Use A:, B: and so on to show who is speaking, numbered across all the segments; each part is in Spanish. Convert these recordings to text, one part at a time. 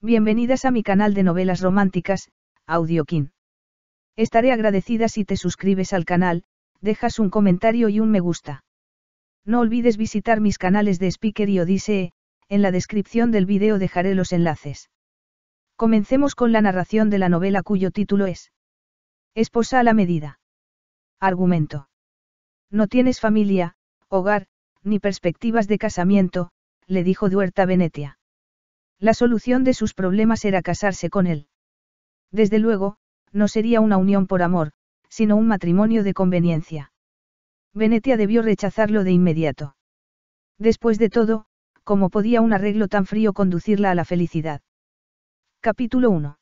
A: Bienvenidas a mi canal de novelas románticas, Audiokin. Estaré agradecida si te suscribes al canal, dejas un comentario y un me gusta. No olvides visitar mis canales de Speaker y Odisee, en la descripción del video dejaré los enlaces. Comencemos con la narración de la novela cuyo título es Esposa a la medida. Argumento. No tienes familia, hogar, ni perspectivas de casamiento, le dijo Duerta Venetia. La solución de sus problemas era casarse con él. Desde luego, no sería una unión por amor, sino un matrimonio de conveniencia. Venetia debió rechazarlo de inmediato. Después de todo, ¿cómo podía un arreglo tan frío conducirla a la felicidad? Capítulo 1.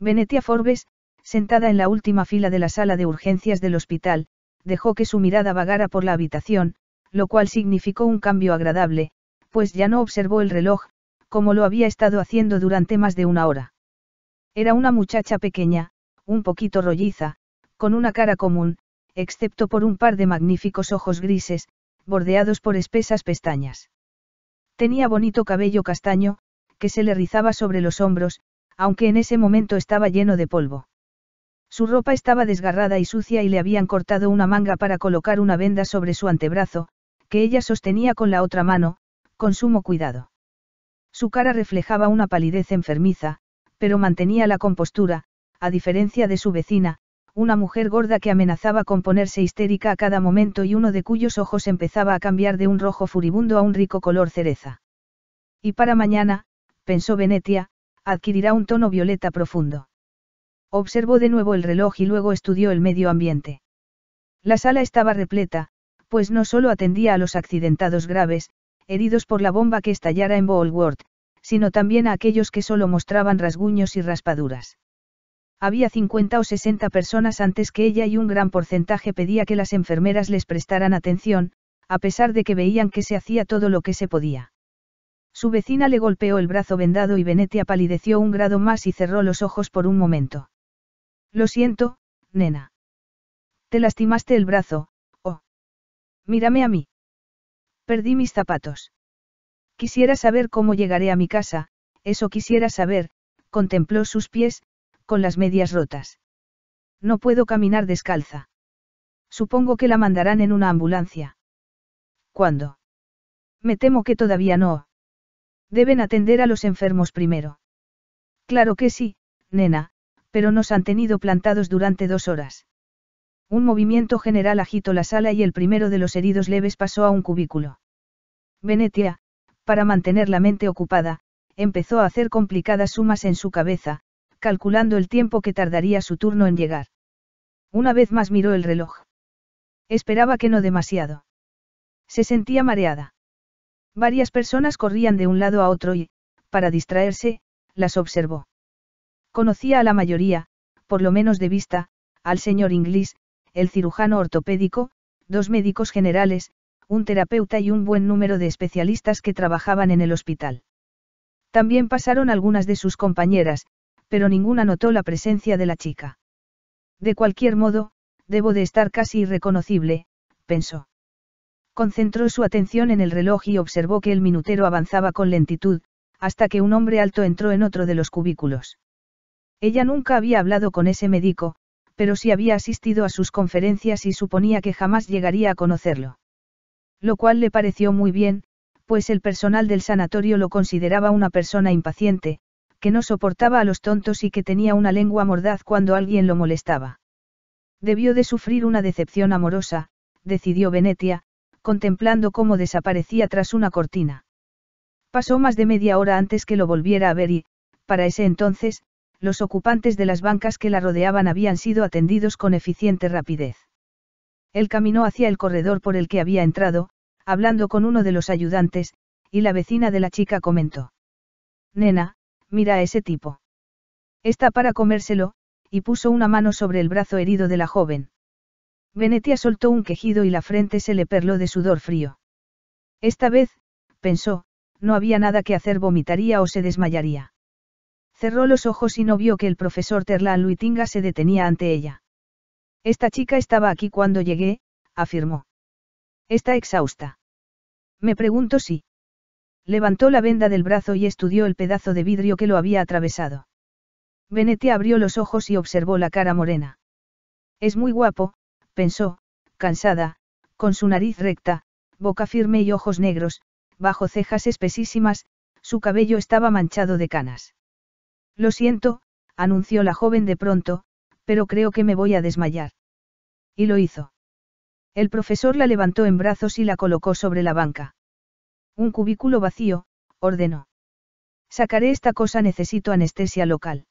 A: Venetia Forbes, sentada en la última fila de la sala de urgencias del hospital, dejó que su mirada vagara por la habitación, lo cual significó un cambio agradable, pues ya no observó el reloj, como lo había estado haciendo durante más de una hora. Era una muchacha pequeña, un poquito rolliza, con una cara común, excepto por un par de magníficos ojos grises, bordeados por espesas pestañas. Tenía bonito cabello castaño, que se le rizaba sobre los hombros, aunque en ese momento estaba lleno de polvo. Su ropa estaba desgarrada y sucia y le habían cortado una manga para colocar una venda sobre su antebrazo, que ella sostenía con la otra mano, con sumo cuidado. Su cara reflejaba una palidez enfermiza, pero mantenía la compostura, a diferencia de su vecina, una mujer gorda que amenazaba con ponerse histérica a cada momento y uno de cuyos ojos empezaba a cambiar de un rojo furibundo a un rico color cereza. Y para mañana, pensó Venetia, adquirirá un tono violeta profundo. Observó de nuevo el reloj y luego estudió el medio ambiente. La sala estaba repleta, pues no solo atendía a los accidentados graves, heridos por la bomba que estallara en Bowlworth, sino también a aquellos que solo mostraban rasguños y raspaduras. Había 50 o 60 personas antes que ella y un gran porcentaje pedía que las enfermeras les prestaran atención, a pesar de que veían que se hacía todo lo que se podía. Su vecina le golpeó el brazo vendado y Venetia palideció un grado más y cerró los ojos por un momento. Lo siento, nena. Te lastimaste el brazo, oh. Mírame a mí. Perdí mis zapatos. Quisiera saber cómo llegaré a mi casa, eso quisiera saber, contempló sus pies, con las medias rotas. No puedo caminar descalza. Supongo que la mandarán en una ambulancia. ¿Cuándo? Me temo que todavía no. Deben atender a los enfermos primero. Claro que sí, nena, pero nos han tenido plantados durante dos horas. Un movimiento general agitó la sala y el primero de los heridos leves pasó a un cubículo. Venetia, para mantener la mente ocupada, empezó a hacer complicadas sumas en su cabeza, calculando el tiempo que tardaría su turno en llegar. Una vez más miró el reloj. Esperaba que no demasiado. Se sentía mareada. Varias personas corrían de un lado a otro y, para distraerse, las observó. Conocía a la mayoría, por lo menos de vista, al señor inglés, el cirujano ortopédico, dos médicos generales, un terapeuta y un buen número de especialistas que trabajaban en el hospital. También pasaron algunas de sus compañeras, pero ninguna notó la presencia de la chica. De cualquier modo, debo de estar casi irreconocible, pensó. Concentró su atención en el reloj y observó que el minutero avanzaba con lentitud, hasta que un hombre alto entró en otro de los cubículos. Ella nunca había hablado con ese médico, pero si había asistido a sus conferencias y suponía que jamás llegaría a conocerlo. Lo cual le pareció muy bien, pues el personal del sanatorio lo consideraba una persona impaciente, que no soportaba a los tontos y que tenía una lengua mordaz cuando alguien lo molestaba. Debió de sufrir una decepción amorosa, decidió Venetia, contemplando cómo desaparecía tras una cortina. Pasó más de media hora antes que lo volviera a ver y, para ese entonces, los ocupantes de las bancas que la rodeaban habían sido atendidos con eficiente rapidez. Él caminó hacia el corredor por el que había entrado, hablando con uno de los ayudantes, y la vecina de la chica comentó. Nena, mira a ese tipo. Está para comérselo, y puso una mano sobre el brazo herido de la joven. Venetia soltó un quejido y la frente se le perló de sudor frío. Esta vez, pensó, no había nada que hacer, vomitaría o se desmayaría. Cerró los ojos y no vio que el profesor Terlan Luitinga se detenía ante ella. Esta chica estaba aquí cuando llegué, afirmó. Está exhausta. Me pregunto si. Levantó la venda del brazo y estudió el pedazo de vidrio que lo había atravesado. Benete abrió los ojos y observó la cara morena. Es muy guapo, pensó, cansada, con su nariz recta, boca firme y ojos negros, bajo cejas espesísimas, su cabello estaba manchado de canas. Lo siento, anunció la joven de pronto, pero creo que me voy a desmayar. Y lo hizo. El profesor la levantó en brazos y la colocó sobre la banca. Un cubículo vacío, ordenó. Sacaré esta cosa, necesito anestesia local.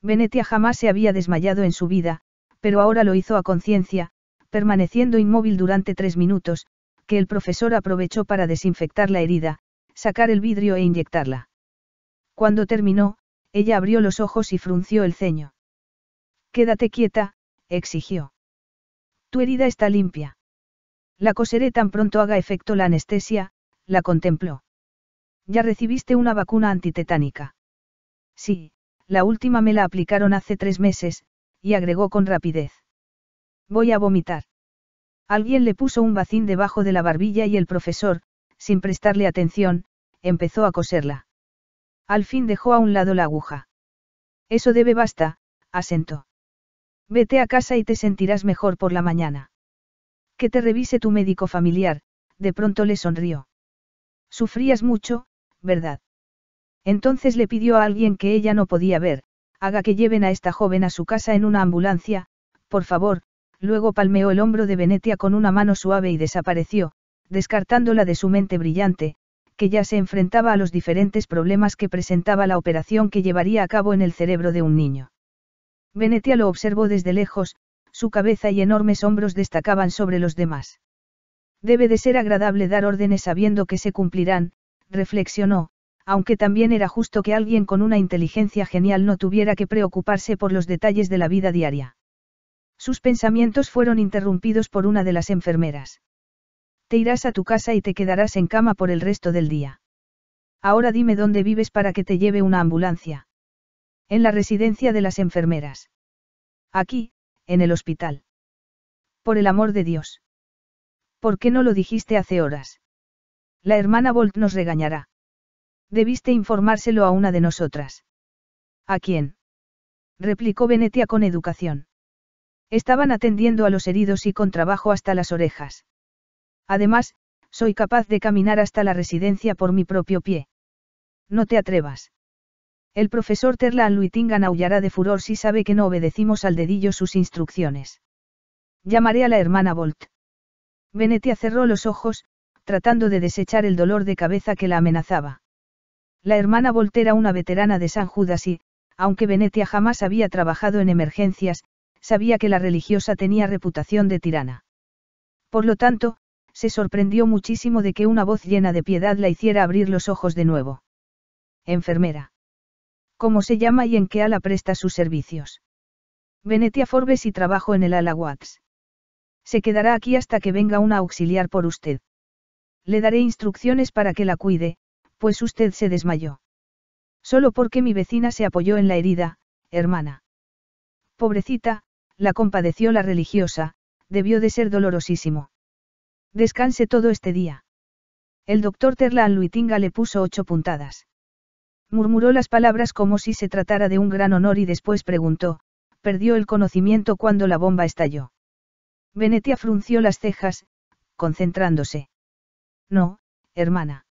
A: Venetia jamás se había desmayado en su vida, pero ahora lo hizo a conciencia, permaneciendo inmóvil durante tres minutos, que el profesor aprovechó para desinfectar la herida, sacar el vidrio e inyectarla. Cuando terminó, ella abrió los ojos y frunció el ceño. Quédate quieta, exigió. Tu herida está limpia. La coseré tan pronto haga efecto la anestesia, la contempló. Ya recibiste una vacuna antitetánica. Sí, la última me la aplicaron hace tres meses, y agregó con rapidez. Voy a vomitar. Alguien le puso un bacín debajo de la barbilla y el profesor, sin prestarle atención, empezó a coserla. Al fin dejó a un lado la aguja. Eso debe basta, asentó. Vete a casa y te sentirás mejor por la mañana. Que te revise tu médico familiar, de pronto le sonrió. Sufrías mucho, ¿verdad? Entonces le pidió a alguien que ella no podía ver, haga que lleven a esta joven a su casa en una ambulancia, por favor, luego palmeó el hombro de Venetia con una mano suave y desapareció, descartándola de su mente brillante, que ya se enfrentaba a los diferentes problemas que presentaba la operación que llevaría a cabo en el cerebro de un niño. Venetia lo observó desde lejos, su cabeza y enormes hombros destacaban sobre los demás. Debe de ser agradable dar órdenes sabiendo que se cumplirán, reflexionó, aunque también era justo que alguien con una inteligencia genial no tuviera que preocuparse por los detalles de la vida diaria. Sus pensamientos fueron interrumpidos por una de las enfermeras te irás a tu casa y te quedarás en cama por el resto del día. Ahora dime dónde vives para que te lleve una ambulancia. En la residencia de las enfermeras. Aquí, en el hospital. Por el amor de Dios. ¿Por qué no lo dijiste hace horas? La hermana Bolt nos regañará. Debiste informárselo a una de nosotras. ¿A quién? replicó Venetia con educación. Estaban atendiendo a los heridos y con trabajo hasta las orejas. Además, soy capaz de caminar hasta la residencia por mi propio pie. No te atrevas. El profesor Terlan Luitingan aullará de furor si sabe que no obedecimos al dedillo sus instrucciones. Llamaré a la hermana Volt. Venetia cerró los ojos, tratando de desechar el dolor de cabeza que la amenazaba. La hermana Volt era una veterana de San Judas y, aunque Venetia jamás había trabajado en emergencias, sabía que la religiosa tenía reputación de tirana. Por lo tanto, se sorprendió muchísimo de que una voz llena de piedad la hiciera abrir los ojos de nuevo. Enfermera. ¿Cómo se llama y en qué ala presta sus servicios? Venetia Forbes y trabajo en el ala Se quedará aquí hasta que venga una auxiliar por usted. Le daré instrucciones para que la cuide, pues usted se desmayó. Solo porque mi vecina se apoyó en la herida, hermana. Pobrecita, la compadeció la religiosa, debió de ser dolorosísimo. Descanse todo este día. El doctor Terlan Luitinga le puso ocho puntadas. Murmuró las palabras como si se tratara de un gran honor y después preguntó, perdió el conocimiento cuando la bomba estalló. Venetia frunció las cejas, concentrándose. No, hermana.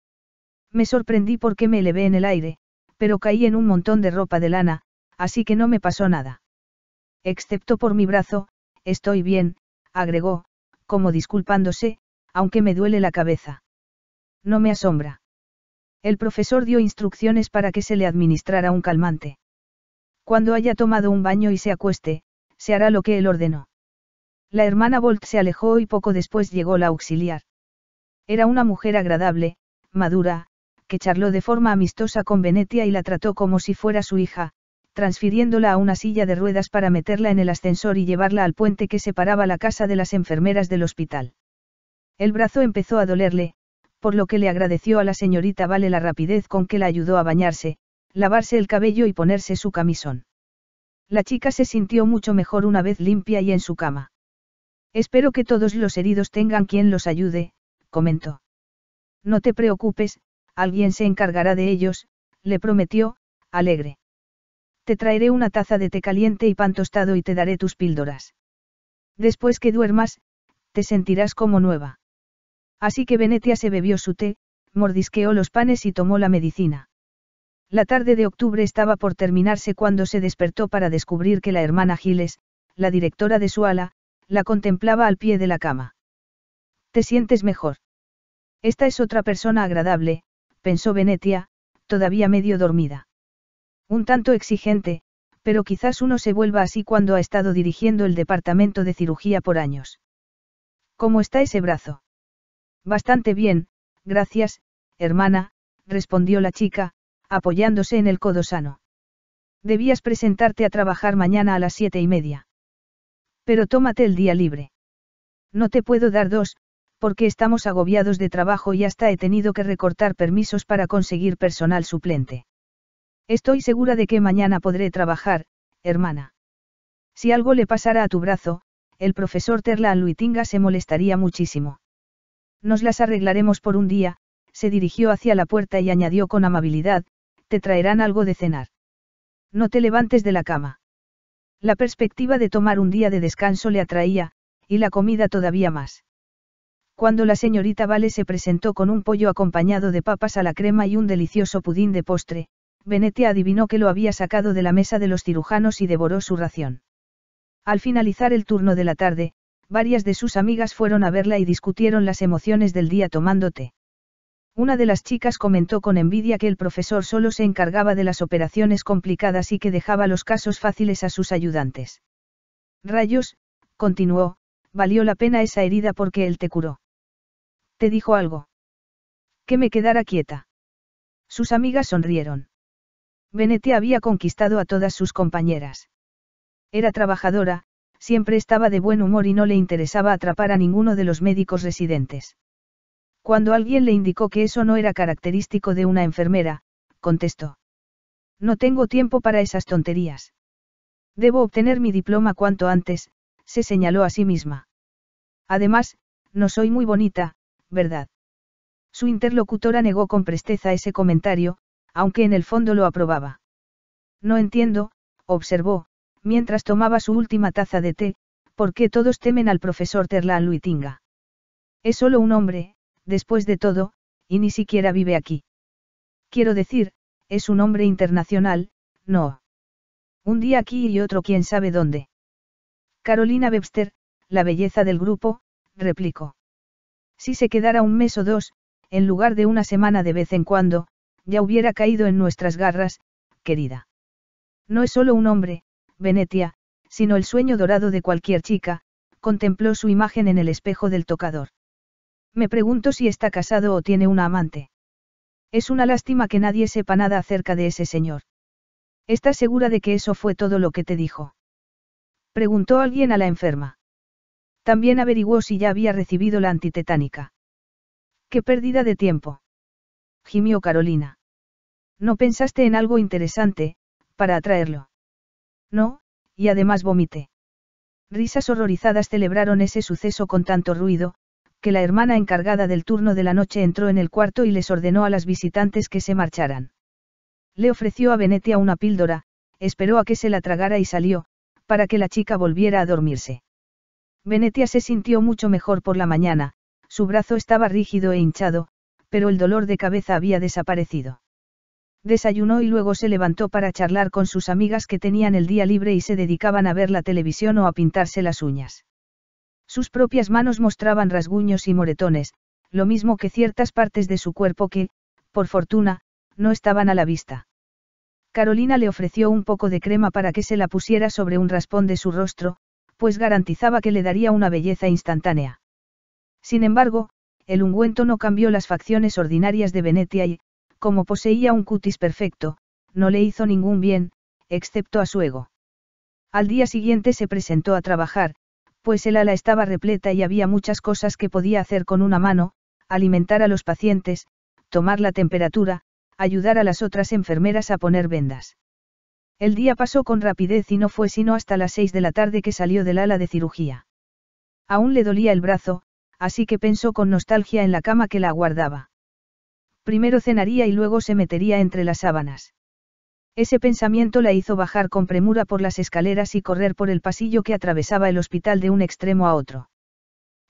A: Me sorprendí porque me elevé en el aire, pero caí en un montón de ropa de lana, así que no me pasó nada. Excepto por mi brazo, estoy bien, agregó, como disculpándose, aunque me duele la cabeza. No me asombra. El profesor dio instrucciones para que se le administrara un calmante. Cuando haya tomado un baño y se acueste, se hará lo que él ordenó. La hermana Bolt se alejó y poco después llegó la auxiliar. Era una mujer agradable, madura, que charló de forma amistosa con Venetia y la trató como si fuera su hija, transfiriéndola a una silla de ruedas para meterla en el ascensor y llevarla al puente que separaba la casa de las enfermeras del hospital. El brazo empezó a dolerle, por lo que le agradeció a la señorita Vale la rapidez con que la ayudó a bañarse, lavarse el cabello y ponerse su camisón. La chica se sintió mucho mejor una vez limpia y en su cama. Espero que todos los heridos tengan quien los ayude, comentó. No te preocupes, alguien se encargará de ellos, le prometió, alegre. Te traeré una taza de té caliente y pan tostado y te daré tus píldoras. Después que duermas, te sentirás como nueva. Así que Venetia se bebió su té, mordisqueó los panes y tomó la medicina. La tarde de octubre estaba por terminarse cuando se despertó para descubrir que la hermana Giles, la directora de su ala, la contemplaba al pie de la cama. ¿Te sientes mejor? Esta es otra persona agradable, pensó Venetia, todavía medio dormida. Un tanto exigente, pero quizás uno se vuelva así cuando ha estado dirigiendo el departamento de cirugía por años. ¿Cómo está ese brazo? Bastante bien, gracias, hermana, respondió la chica, apoyándose en el codo sano. Debías presentarte a trabajar mañana a las siete y media. Pero tómate el día libre. No te puedo dar dos, porque estamos agobiados de trabajo y hasta he tenido que recortar permisos para conseguir personal suplente. Estoy segura de que mañana podré trabajar, hermana. Si algo le pasara a tu brazo, el profesor Terla Luitinga se molestaría muchísimo. Nos las arreglaremos por un día, se dirigió hacia la puerta y añadió con amabilidad, te traerán algo de cenar. No te levantes de la cama. La perspectiva de tomar un día de descanso le atraía, y la comida todavía más. Cuando la señorita Vale se presentó con un pollo acompañado de papas a la crema y un delicioso pudín de postre, Benete adivinó que lo había sacado de la mesa de los cirujanos y devoró su ración. Al finalizar el turno de la tarde, varias de sus amigas fueron a verla y discutieron las emociones del día tomándote. Una de las chicas comentó con envidia que el profesor solo se encargaba de las operaciones complicadas y que dejaba los casos fáciles a sus ayudantes. Rayos, continuó, valió la pena esa herida porque él te curó. ¿Te dijo algo? Que me quedara quieta. Sus amigas sonrieron. Benete había conquistado a todas sus compañeras. Era trabajadora, siempre estaba de buen humor y no le interesaba atrapar a ninguno de los médicos residentes. Cuando alguien le indicó que eso no era característico de una enfermera, contestó. No tengo tiempo para esas tonterías. Debo obtener mi diploma cuanto antes, se señaló a sí misma. Además, no soy muy bonita, ¿verdad? Su interlocutora negó con presteza ese comentario, aunque en el fondo lo aprobaba. No entiendo, observó, mientras tomaba su última taza de té, ¿por qué todos temen al profesor Terlan Luitinga? Es solo un hombre, después de todo, y ni siquiera vive aquí. Quiero decir, es un hombre internacional, no. Un día aquí y otro quién sabe dónde. Carolina Webster, la belleza del grupo, replicó. Si se quedara un mes o dos, en lugar de una semana de vez en cuando, ya hubiera caído en nuestras garras, querida. No es solo un hombre, Venetia, sino el sueño dorado de cualquier chica, contempló su imagen en el espejo del tocador. Me pregunto si está casado o tiene una amante. Es una lástima que nadie sepa nada acerca de ese señor. ¿Estás segura de que eso fue todo lo que te dijo? Preguntó alguien a la enferma. También averiguó si ya había recibido la antitetánica. ¡Qué pérdida de tiempo! gimió Carolina. No pensaste en algo interesante, para atraerlo. No, y además vomité. Risas horrorizadas celebraron ese suceso con tanto ruido, que la hermana encargada del turno de la noche entró en el cuarto y les ordenó a las visitantes que se marcharan. Le ofreció a Venetia una píldora, esperó a que se la tragara y salió, para que la chica volviera a dormirse. Venetia se sintió mucho mejor por la mañana, su brazo estaba rígido e hinchado, pero el dolor de cabeza había desaparecido desayunó y luego se levantó para charlar con sus amigas que tenían el día libre y se dedicaban a ver la televisión o a pintarse las uñas. Sus propias manos mostraban rasguños y moretones, lo mismo que ciertas partes de su cuerpo que, por fortuna, no estaban a la vista. Carolina le ofreció un poco de crema para que se la pusiera sobre un raspón de su rostro, pues garantizaba que le daría una belleza instantánea. Sin embargo, el ungüento no cambió las facciones ordinarias de Venetia y, como poseía un cutis perfecto, no le hizo ningún bien, excepto a su ego. Al día siguiente se presentó a trabajar, pues el ala estaba repleta y había muchas cosas que podía hacer con una mano, alimentar a los pacientes, tomar la temperatura, ayudar a las otras enfermeras a poner vendas. El día pasó con rapidez y no fue sino hasta las seis de la tarde que salió del ala de cirugía. Aún le dolía el brazo, así que pensó con nostalgia en la cama que la aguardaba primero cenaría y luego se metería entre las sábanas. Ese pensamiento la hizo bajar con premura por las escaleras y correr por el pasillo que atravesaba el hospital de un extremo a otro.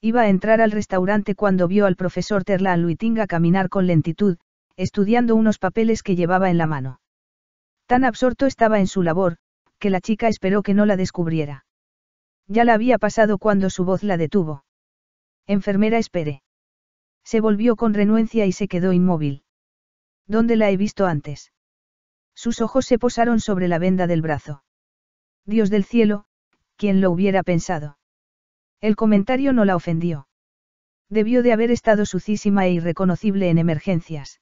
A: Iba a entrar al restaurante cuando vio al profesor Terlan Luitinga caminar con lentitud, estudiando unos papeles que llevaba en la mano. Tan absorto estaba en su labor, que la chica esperó que no la descubriera. Ya la había pasado cuando su voz la detuvo. Enfermera, espere. Se volvió con renuencia y se quedó inmóvil. ¿Dónde la he visto antes? Sus ojos se posaron sobre la venda del brazo. Dios del cielo, ¿quién lo hubiera pensado? El comentario no la ofendió. Debió de haber estado sucísima e irreconocible en emergencias.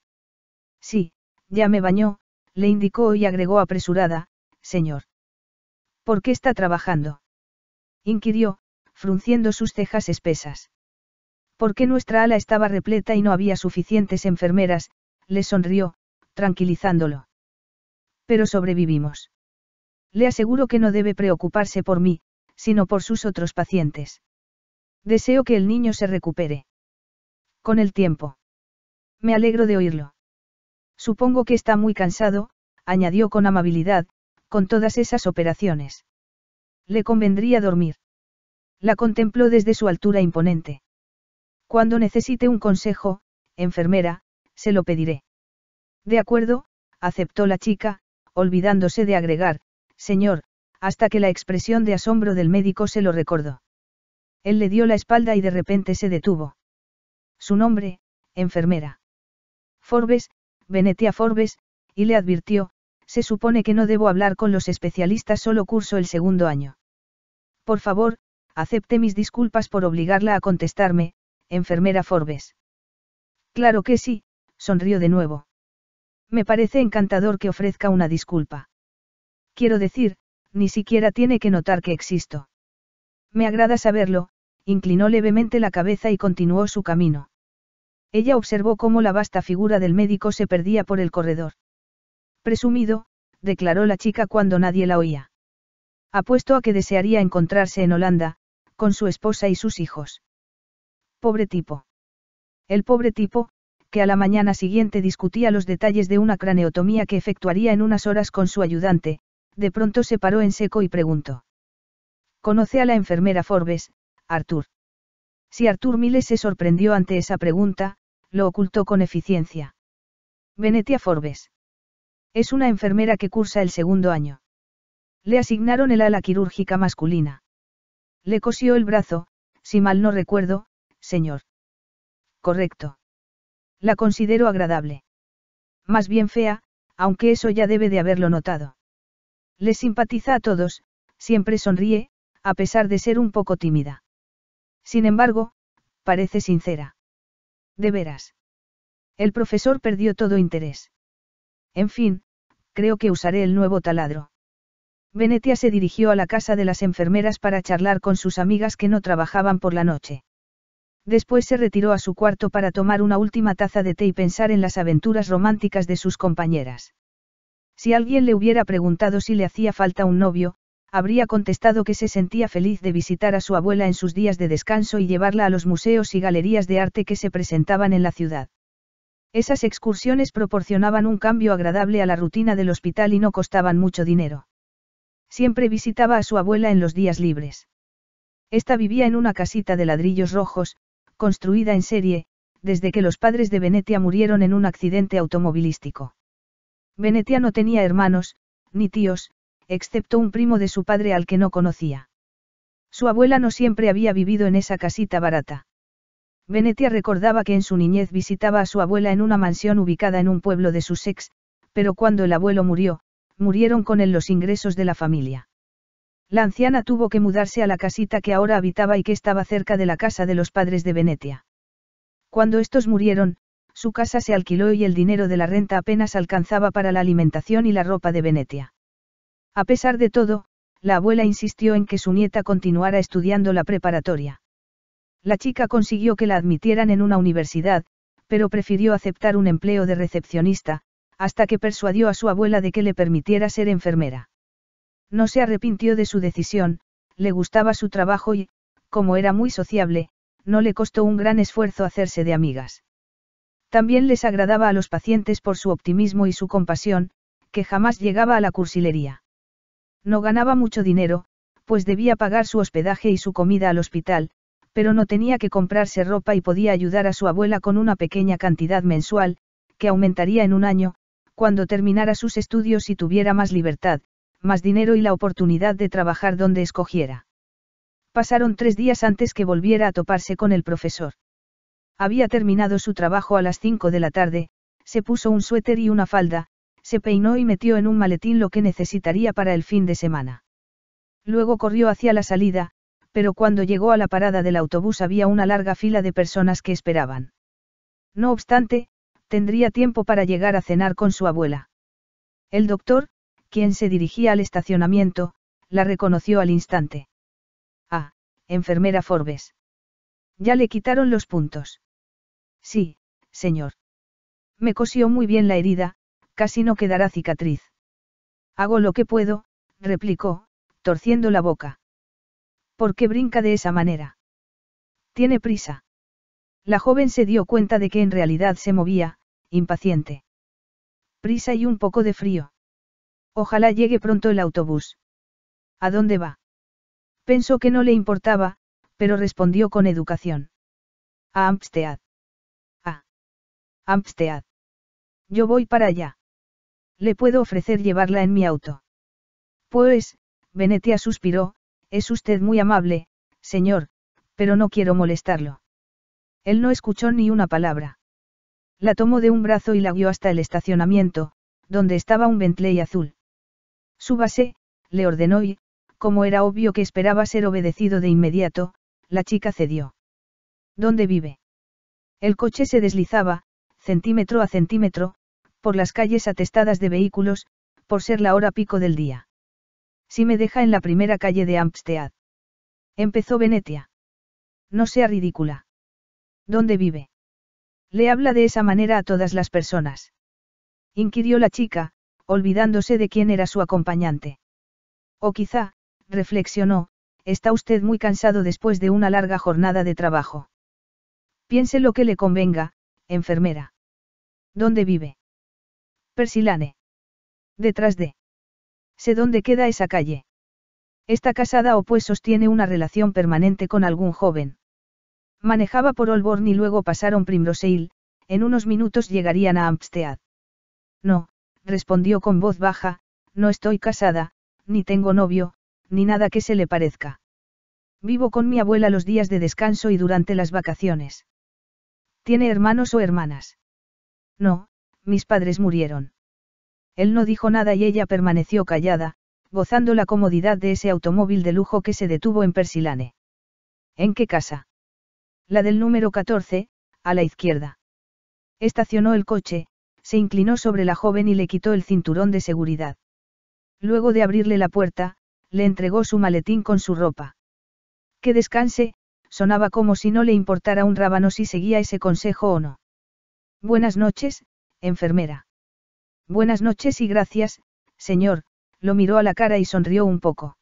A: Sí, ya me bañó, le indicó y agregó apresurada, señor. ¿Por qué está trabajando? inquirió, frunciendo sus cejas espesas. Porque nuestra ala estaba repleta y no había suficientes enfermeras, le sonrió, tranquilizándolo. Pero sobrevivimos. Le aseguro que no debe preocuparse por mí, sino por sus otros pacientes. Deseo que el niño se recupere. Con el tiempo. Me alegro de oírlo. Supongo que está muy cansado, añadió con amabilidad, con todas esas operaciones. Le convendría dormir. La contempló desde su altura imponente. Cuando necesite un consejo, enfermera, se lo pediré. De acuerdo, aceptó la chica, olvidándose de agregar, señor, hasta que la expresión de asombro del médico se lo recordó. Él le dio la espalda y de repente se detuvo. Su nombre, enfermera. Forbes, Venetia Forbes, y le advirtió, se supone que no debo hablar con los especialistas, solo curso el segundo año. Por favor, acepte mis disculpas por obligarla a contestarme, enfermera Forbes. Claro que sí, sonrió de nuevo. Me parece encantador que ofrezca una disculpa. Quiero decir, ni siquiera tiene que notar que existo. Me agrada saberlo, inclinó levemente la cabeza y continuó su camino. Ella observó cómo la vasta figura del médico se perdía por el corredor. Presumido, declaró la chica cuando nadie la oía. Apuesto a que desearía encontrarse en Holanda, con su esposa y sus hijos. Pobre tipo. El pobre tipo, que a la mañana siguiente discutía los detalles de una craneotomía que efectuaría en unas horas con su ayudante, de pronto se paró en seco y preguntó. ¿Conoce a la enfermera Forbes, Arthur? Si Arthur Miles se sorprendió ante esa pregunta, lo ocultó con eficiencia. Venetia Forbes. Es una enfermera que cursa el segundo año. Le asignaron el ala quirúrgica masculina. Le cosió el brazo, si mal no recuerdo, señor. Correcto. La considero agradable. Más bien fea, aunque eso ya debe de haberlo notado. Le simpatiza a todos, siempre sonríe, a pesar de ser un poco tímida. Sin embargo, parece sincera. De veras. El profesor perdió todo interés. En fin, creo que usaré el nuevo taladro. Venetia se dirigió a la casa de las enfermeras para charlar con sus amigas que no trabajaban por la noche. Después se retiró a su cuarto para tomar una última taza de té y pensar en las aventuras románticas de sus compañeras. Si alguien le hubiera preguntado si le hacía falta un novio, habría contestado que se sentía feliz de visitar a su abuela en sus días de descanso y llevarla a los museos y galerías de arte que se presentaban en la ciudad. Esas excursiones proporcionaban un cambio agradable a la rutina del hospital y no costaban mucho dinero. Siempre visitaba a su abuela en los días libres. Esta vivía en una casita de ladrillos rojos, construida en serie, desde que los padres de Venetia murieron en un accidente automovilístico. Venetia no tenía hermanos, ni tíos, excepto un primo de su padre al que no conocía. Su abuela no siempre había vivido en esa casita barata. Venetia recordaba que en su niñez visitaba a su abuela en una mansión ubicada en un pueblo de Sussex, pero cuando el abuelo murió, murieron con él los ingresos de la familia. La anciana tuvo que mudarse a la casita que ahora habitaba y que estaba cerca de la casa de los padres de Venetia. Cuando estos murieron, su casa se alquiló y el dinero de la renta apenas alcanzaba para la alimentación y la ropa de Venetia. A pesar de todo, la abuela insistió en que su nieta continuara estudiando la preparatoria. La chica consiguió que la admitieran en una universidad, pero prefirió aceptar un empleo de recepcionista, hasta que persuadió a su abuela de que le permitiera ser enfermera. No se arrepintió de su decisión, le gustaba su trabajo y, como era muy sociable, no le costó un gran esfuerzo hacerse de amigas. También les agradaba a los pacientes por su optimismo y su compasión, que jamás llegaba a la cursilería. No ganaba mucho dinero, pues debía pagar su hospedaje y su comida al hospital, pero no tenía que comprarse ropa y podía ayudar a su abuela con una pequeña cantidad mensual, que aumentaría en un año, cuando terminara sus estudios y tuviera más libertad, más dinero y la oportunidad de trabajar donde escogiera. Pasaron tres días antes que volviera a toparse con el profesor. Había terminado su trabajo a las cinco de la tarde, se puso un suéter y una falda, se peinó y metió en un maletín lo que necesitaría para el fin de semana. Luego corrió hacia la salida, pero cuando llegó a la parada del autobús había una larga fila de personas que esperaban. No obstante, tendría tiempo para llegar a cenar con su abuela. El doctor, quien se dirigía al estacionamiento, la reconoció al instante. Ah, enfermera Forbes. Ya le quitaron los puntos. Sí, señor. Me cosió muy bien la herida, casi no quedará cicatriz. Hago lo que puedo, replicó, torciendo la boca. ¿Por qué brinca de esa manera? Tiene prisa. La joven se dio cuenta de que en realidad se movía, impaciente. Prisa y un poco de frío. Ojalá llegue pronto el autobús. ¿A dónde va? Pensó que no le importaba, pero respondió con educación. A Amstead. A Amstead. Yo voy para allá. Le puedo ofrecer llevarla en mi auto. Pues, Venetia suspiró, es usted muy amable, señor, pero no quiero molestarlo. Él no escuchó ni una palabra. La tomó de un brazo y la guió hasta el estacionamiento, donde estaba un Bentley azul. Súbase, le ordenó y, como era obvio que esperaba ser obedecido de inmediato, la chica cedió. ¿Dónde vive? El coche se deslizaba, centímetro a centímetro, por las calles atestadas de vehículos, por ser la hora pico del día. Si me deja en la primera calle de Amstead. Empezó Venetia. No sea ridícula. ¿Dónde vive? Le habla de esa manera a todas las personas. Inquirió la chica, olvidándose de quién era su acompañante. O quizá, reflexionó, está usted muy cansado después de una larga jornada de trabajo. Piense lo que le convenga, enfermera. ¿Dónde vive? Persilane. Detrás de. Sé dónde queda esa calle. Está casada o pues sostiene una relación permanente con algún joven. Manejaba por Holborn y luego pasaron Primrose Hill, en unos minutos llegarían a Amstead. No, respondió con voz baja, no estoy casada, ni tengo novio, ni nada que se le parezca. Vivo con mi abuela los días de descanso y durante las vacaciones. ¿Tiene hermanos o hermanas? No, mis padres murieron. Él no dijo nada y ella permaneció callada, gozando la comodidad de ese automóvil de lujo que se detuvo en Persilane. ¿En qué casa? La del número 14, a la izquierda. Estacionó el coche, se inclinó sobre la joven y le quitó el cinturón de seguridad. Luego de abrirle la puerta, le entregó su maletín con su ropa. Que descanse, sonaba como si no le importara un rábano si seguía ese consejo o no. Buenas noches, enfermera. Buenas noches y gracias, señor, lo miró a la cara y sonrió un poco.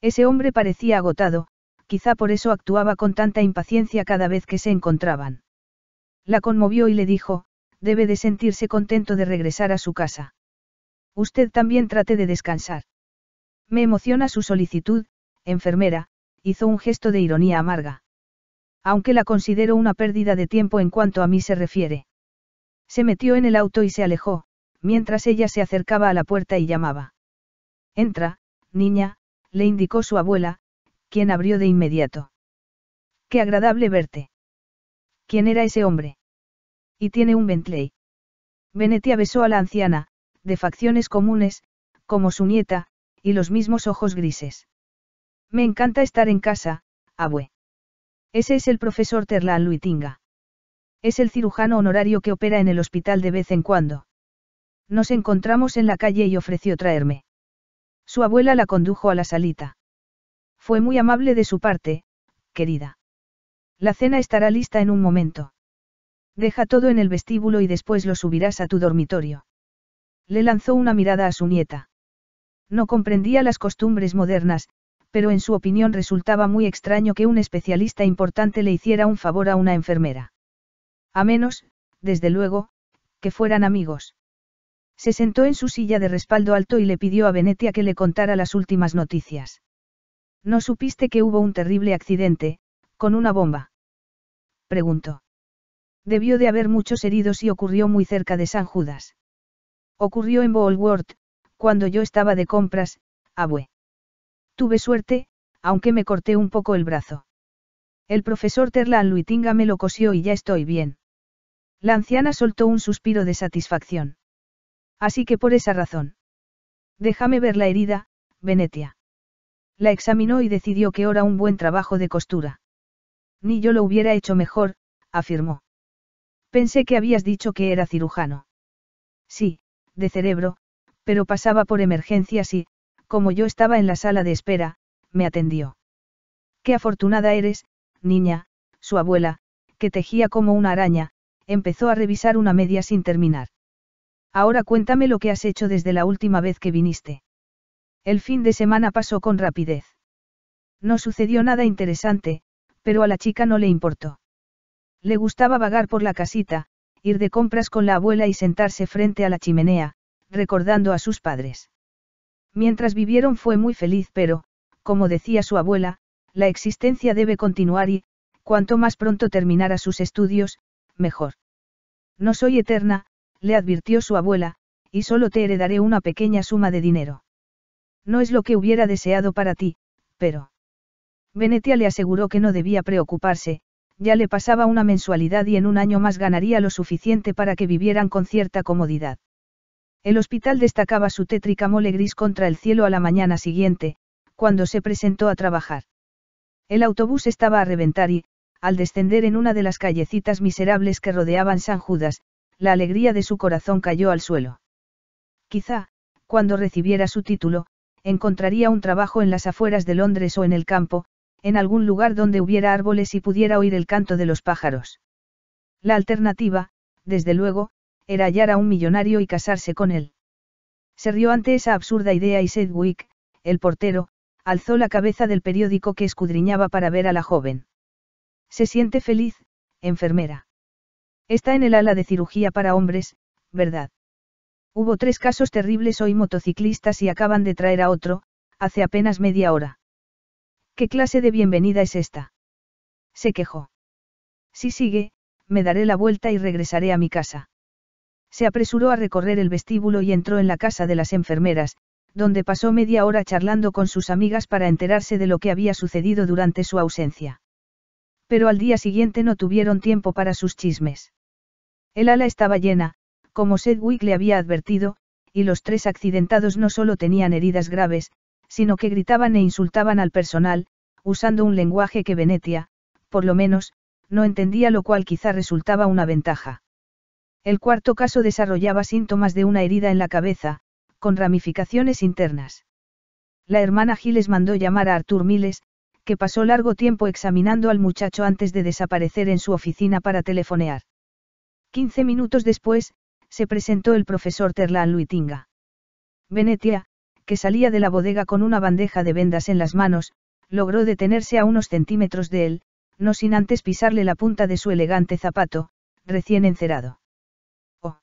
A: Ese hombre parecía agotado, quizá por eso actuaba con tanta impaciencia cada vez que se encontraban. La conmovió y le dijo, debe de sentirse contento de regresar a su casa. Usted también trate de descansar. Me emociona su solicitud, enfermera, hizo un gesto de ironía amarga. Aunque la considero una pérdida de tiempo en cuanto a mí se refiere. Se metió en el auto y se alejó, mientras ella se acercaba a la puerta y llamaba. Entra, niña, le indicó su abuela, quien abrió de inmediato. Qué agradable verte. ¿Quién era ese hombre? Y tiene un Bentley. Venetia besó a la anciana, de facciones comunes, como su nieta, y los mismos ojos grises. Me encanta estar en casa, abue. Ese es el profesor Terlan Luitinga. Es el cirujano honorario que opera en el hospital de vez en cuando. Nos encontramos en la calle y ofreció traerme. Su abuela la condujo a la salita. Fue muy amable de su parte, querida. La cena estará lista en un momento. Deja todo en el vestíbulo y después lo subirás a tu dormitorio. Le lanzó una mirada a su nieta. No comprendía las costumbres modernas, pero en su opinión resultaba muy extraño que un especialista importante le hiciera un favor a una enfermera. A menos, desde luego, que fueran amigos. Se sentó en su silla de respaldo alto y le pidió a Venetia que le contara las últimas noticias. ¿No supiste que hubo un terrible accidente, con una bomba? Preguntó. Debió de haber muchos heridos y ocurrió muy cerca de San Judas. Ocurrió en Bolworth, cuando yo estaba de compras, abue. Tuve suerte, aunque me corté un poco el brazo. El profesor Terlan Luitinga me lo cosió y ya estoy bien. La anciana soltó un suspiro de satisfacción. Así que por esa razón. Déjame ver la herida, Venetia. La examinó y decidió que era un buen trabajo de costura. Ni yo lo hubiera hecho mejor, afirmó. Pensé que habías dicho que era cirujano. Sí, de cerebro, pero pasaba por emergencias y, como yo estaba en la sala de espera, me atendió. Qué afortunada eres, niña, su abuela, que tejía como una araña, empezó a revisar una media sin terminar. Ahora cuéntame lo que has hecho desde la última vez que viniste. El fin de semana pasó con rapidez. No sucedió nada interesante, pero a la chica no le importó. Le gustaba vagar por la casita, ir de compras con la abuela y sentarse frente a la chimenea, recordando a sus padres. Mientras vivieron fue muy feliz, pero, como decía su abuela, la existencia debe continuar y, cuanto más pronto terminara sus estudios, mejor. No soy eterna, le advirtió su abuela, y solo te heredaré una pequeña suma de dinero. No es lo que hubiera deseado para ti, pero... Venetia le aseguró que no debía preocuparse, ya le pasaba una mensualidad y en un año más ganaría lo suficiente para que vivieran con cierta comodidad. El hospital destacaba su tétrica mole gris contra el cielo a la mañana siguiente, cuando se presentó a trabajar. El autobús estaba a reventar y, al descender en una de las callecitas miserables que rodeaban San Judas, la alegría de su corazón cayó al suelo. Quizá, cuando recibiera su título, encontraría un trabajo en las afueras de Londres o en el campo, en algún lugar donde hubiera árboles y pudiera oír el canto de los pájaros. La alternativa, desde luego, era hallar a un millonario y casarse con él. Se rió ante esa absurda idea y Sedgwick, el portero, alzó la cabeza del periódico que escudriñaba para ver a la joven. Se siente feliz, enfermera. Está en el ala de cirugía para hombres, ¿verdad? Hubo tres casos terribles hoy motociclistas y acaban de traer a otro, hace apenas media hora. ¿Qué clase de bienvenida es esta? Se quejó. Si sigue, me daré la vuelta y regresaré a mi casa. Se apresuró a recorrer el vestíbulo y entró en la casa de las enfermeras, donde pasó media hora charlando con sus amigas para enterarse de lo que había sucedido durante su ausencia. Pero al día siguiente no tuvieron tiempo para sus chismes. El ala estaba llena, como Sedgwick le había advertido, y los tres accidentados no solo tenían heridas graves, sino que gritaban e insultaban al personal, usando un lenguaje que Venetia, por lo menos, no entendía lo cual quizá resultaba una ventaja. El cuarto caso desarrollaba síntomas de una herida en la cabeza, con ramificaciones internas. La hermana Giles mandó llamar a Arthur Miles, que pasó largo tiempo examinando al muchacho antes de desaparecer en su oficina para telefonear. Quince minutos después, se presentó el profesor Terlan Luitinga. Venetia, que salía de la bodega con una bandeja de vendas en las manos, logró detenerse a unos centímetros de él, no sin antes pisarle la punta de su elegante zapato, recién encerado. Oh.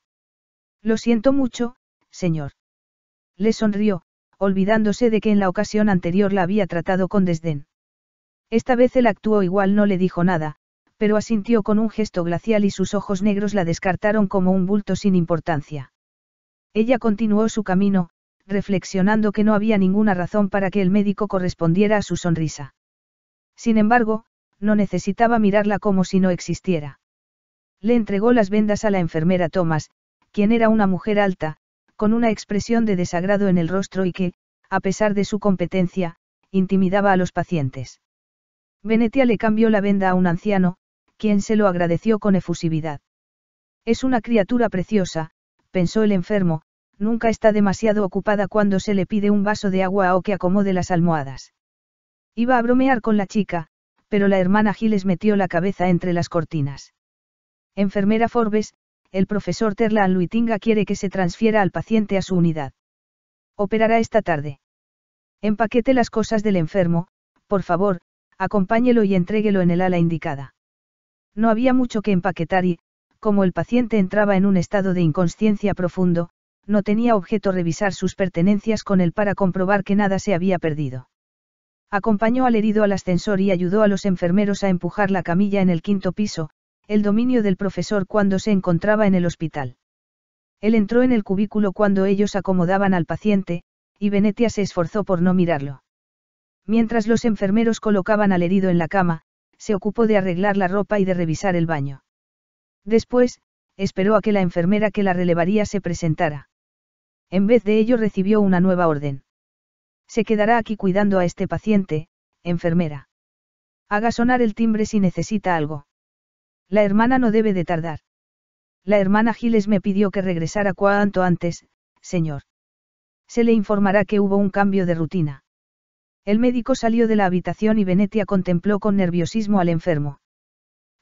A: Lo siento mucho, señor. Le sonrió, olvidándose de que en la ocasión anterior la había tratado con desdén. Esta vez él actuó igual, no le dijo nada, pero asintió con un gesto glacial y sus ojos negros la descartaron como un bulto sin importancia. Ella continuó su camino, reflexionando que no había ninguna razón para que el médico correspondiera a su sonrisa. Sin embargo, no necesitaba mirarla como si no existiera. Le entregó las vendas a la enfermera Thomas, quien era una mujer alta, con una expresión de desagrado en el rostro y que, a pesar de su competencia, intimidaba a los pacientes. Venetia le cambió la venda a un anciano, quien se lo agradeció con efusividad. Es una criatura preciosa, pensó el enfermo, nunca está demasiado ocupada cuando se le pide un vaso de agua o que acomode las almohadas. Iba a bromear con la chica, pero la hermana Giles metió la cabeza entre las cortinas. Enfermera Forbes, el profesor Terlan Luitinga quiere que se transfiera al paciente a su unidad. Operará esta tarde. Empaquete las cosas del enfermo, por favor, acompáñelo y entréguelo en el ala indicada. No había mucho que empaquetar y, como el paciente entraba en un estado de inconsciencia profundo, no tenía objeto revisar sus pertenencias con él para comprobar que nada se había perdido. Acompañó al herido al ascensor y ayudó a los enfermeros a empujar la camilla en el quinto piso, el dominio del profesor cuando se encontraba en el hospital. Él entró en el cubículo cuando ellos acomodaban al paciente, y Venetia se esforzó por no mirarlo. Mientras los enfermeros colocaban al herido en la cama, se ocupó de arreglar la ropa y de revisar el baño. Después, esperó a que la enfermera que la relevaría se presentara. En vez de ello recibió una nueva orden. Se quedará aquí cuidando a este paciente, enfermera. Haga sonar el timbre si necesita algo. La hermana no debe de tardar. La hermana Giles me pidió que regresara cuanto antes, señor. Se le informará que hubo un cambio de rutina. El médico salió de la habitación y Venetia contempló con nerviosismo al enfermo.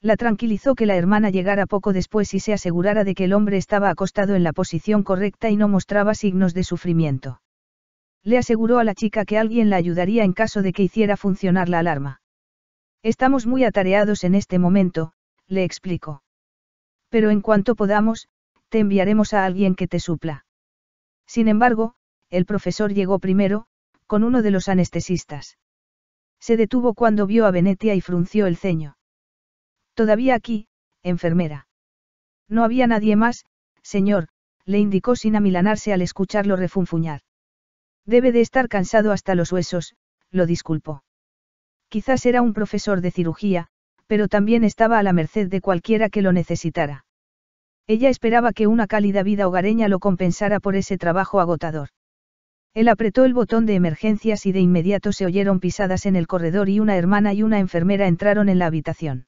A: La tranquilizó que la hermana llegara poco después y se asegurara de que el hombre estaba acostado en la posición correcta y no mostraba signos de sufrimiento. Le aseguró a la chica que alguien la ayudaría en caso de que hiciera funcionar la alarma. Estamos muy atareados en este momento, le explicó. Pero en cuanto podamos, te enviaremos a alguien que te supla. Sin embargo, el profesor llegó primero, con uno de los anestesistas. Se detuvo cuando vio a Venetia y frunció el ceño. Todavía aquí, enfermera. No había nadie más, señor, le indicó sin amilanarse al escucharlo refunfuñar. Debe de estar cansado hasta los huesos, lo disculpó. Quizás era un profesor de cirugía, pero también estaba a la merced de cualquiera que lo necesitara. Ella esperaba que una cálida vida hogareña lo compensara por ese trabajo agotador. Él apretó el botón de emergencias y de inmediato se oyeron pisadas en el corredor y una hermana y una enfermera entraron en la habitación.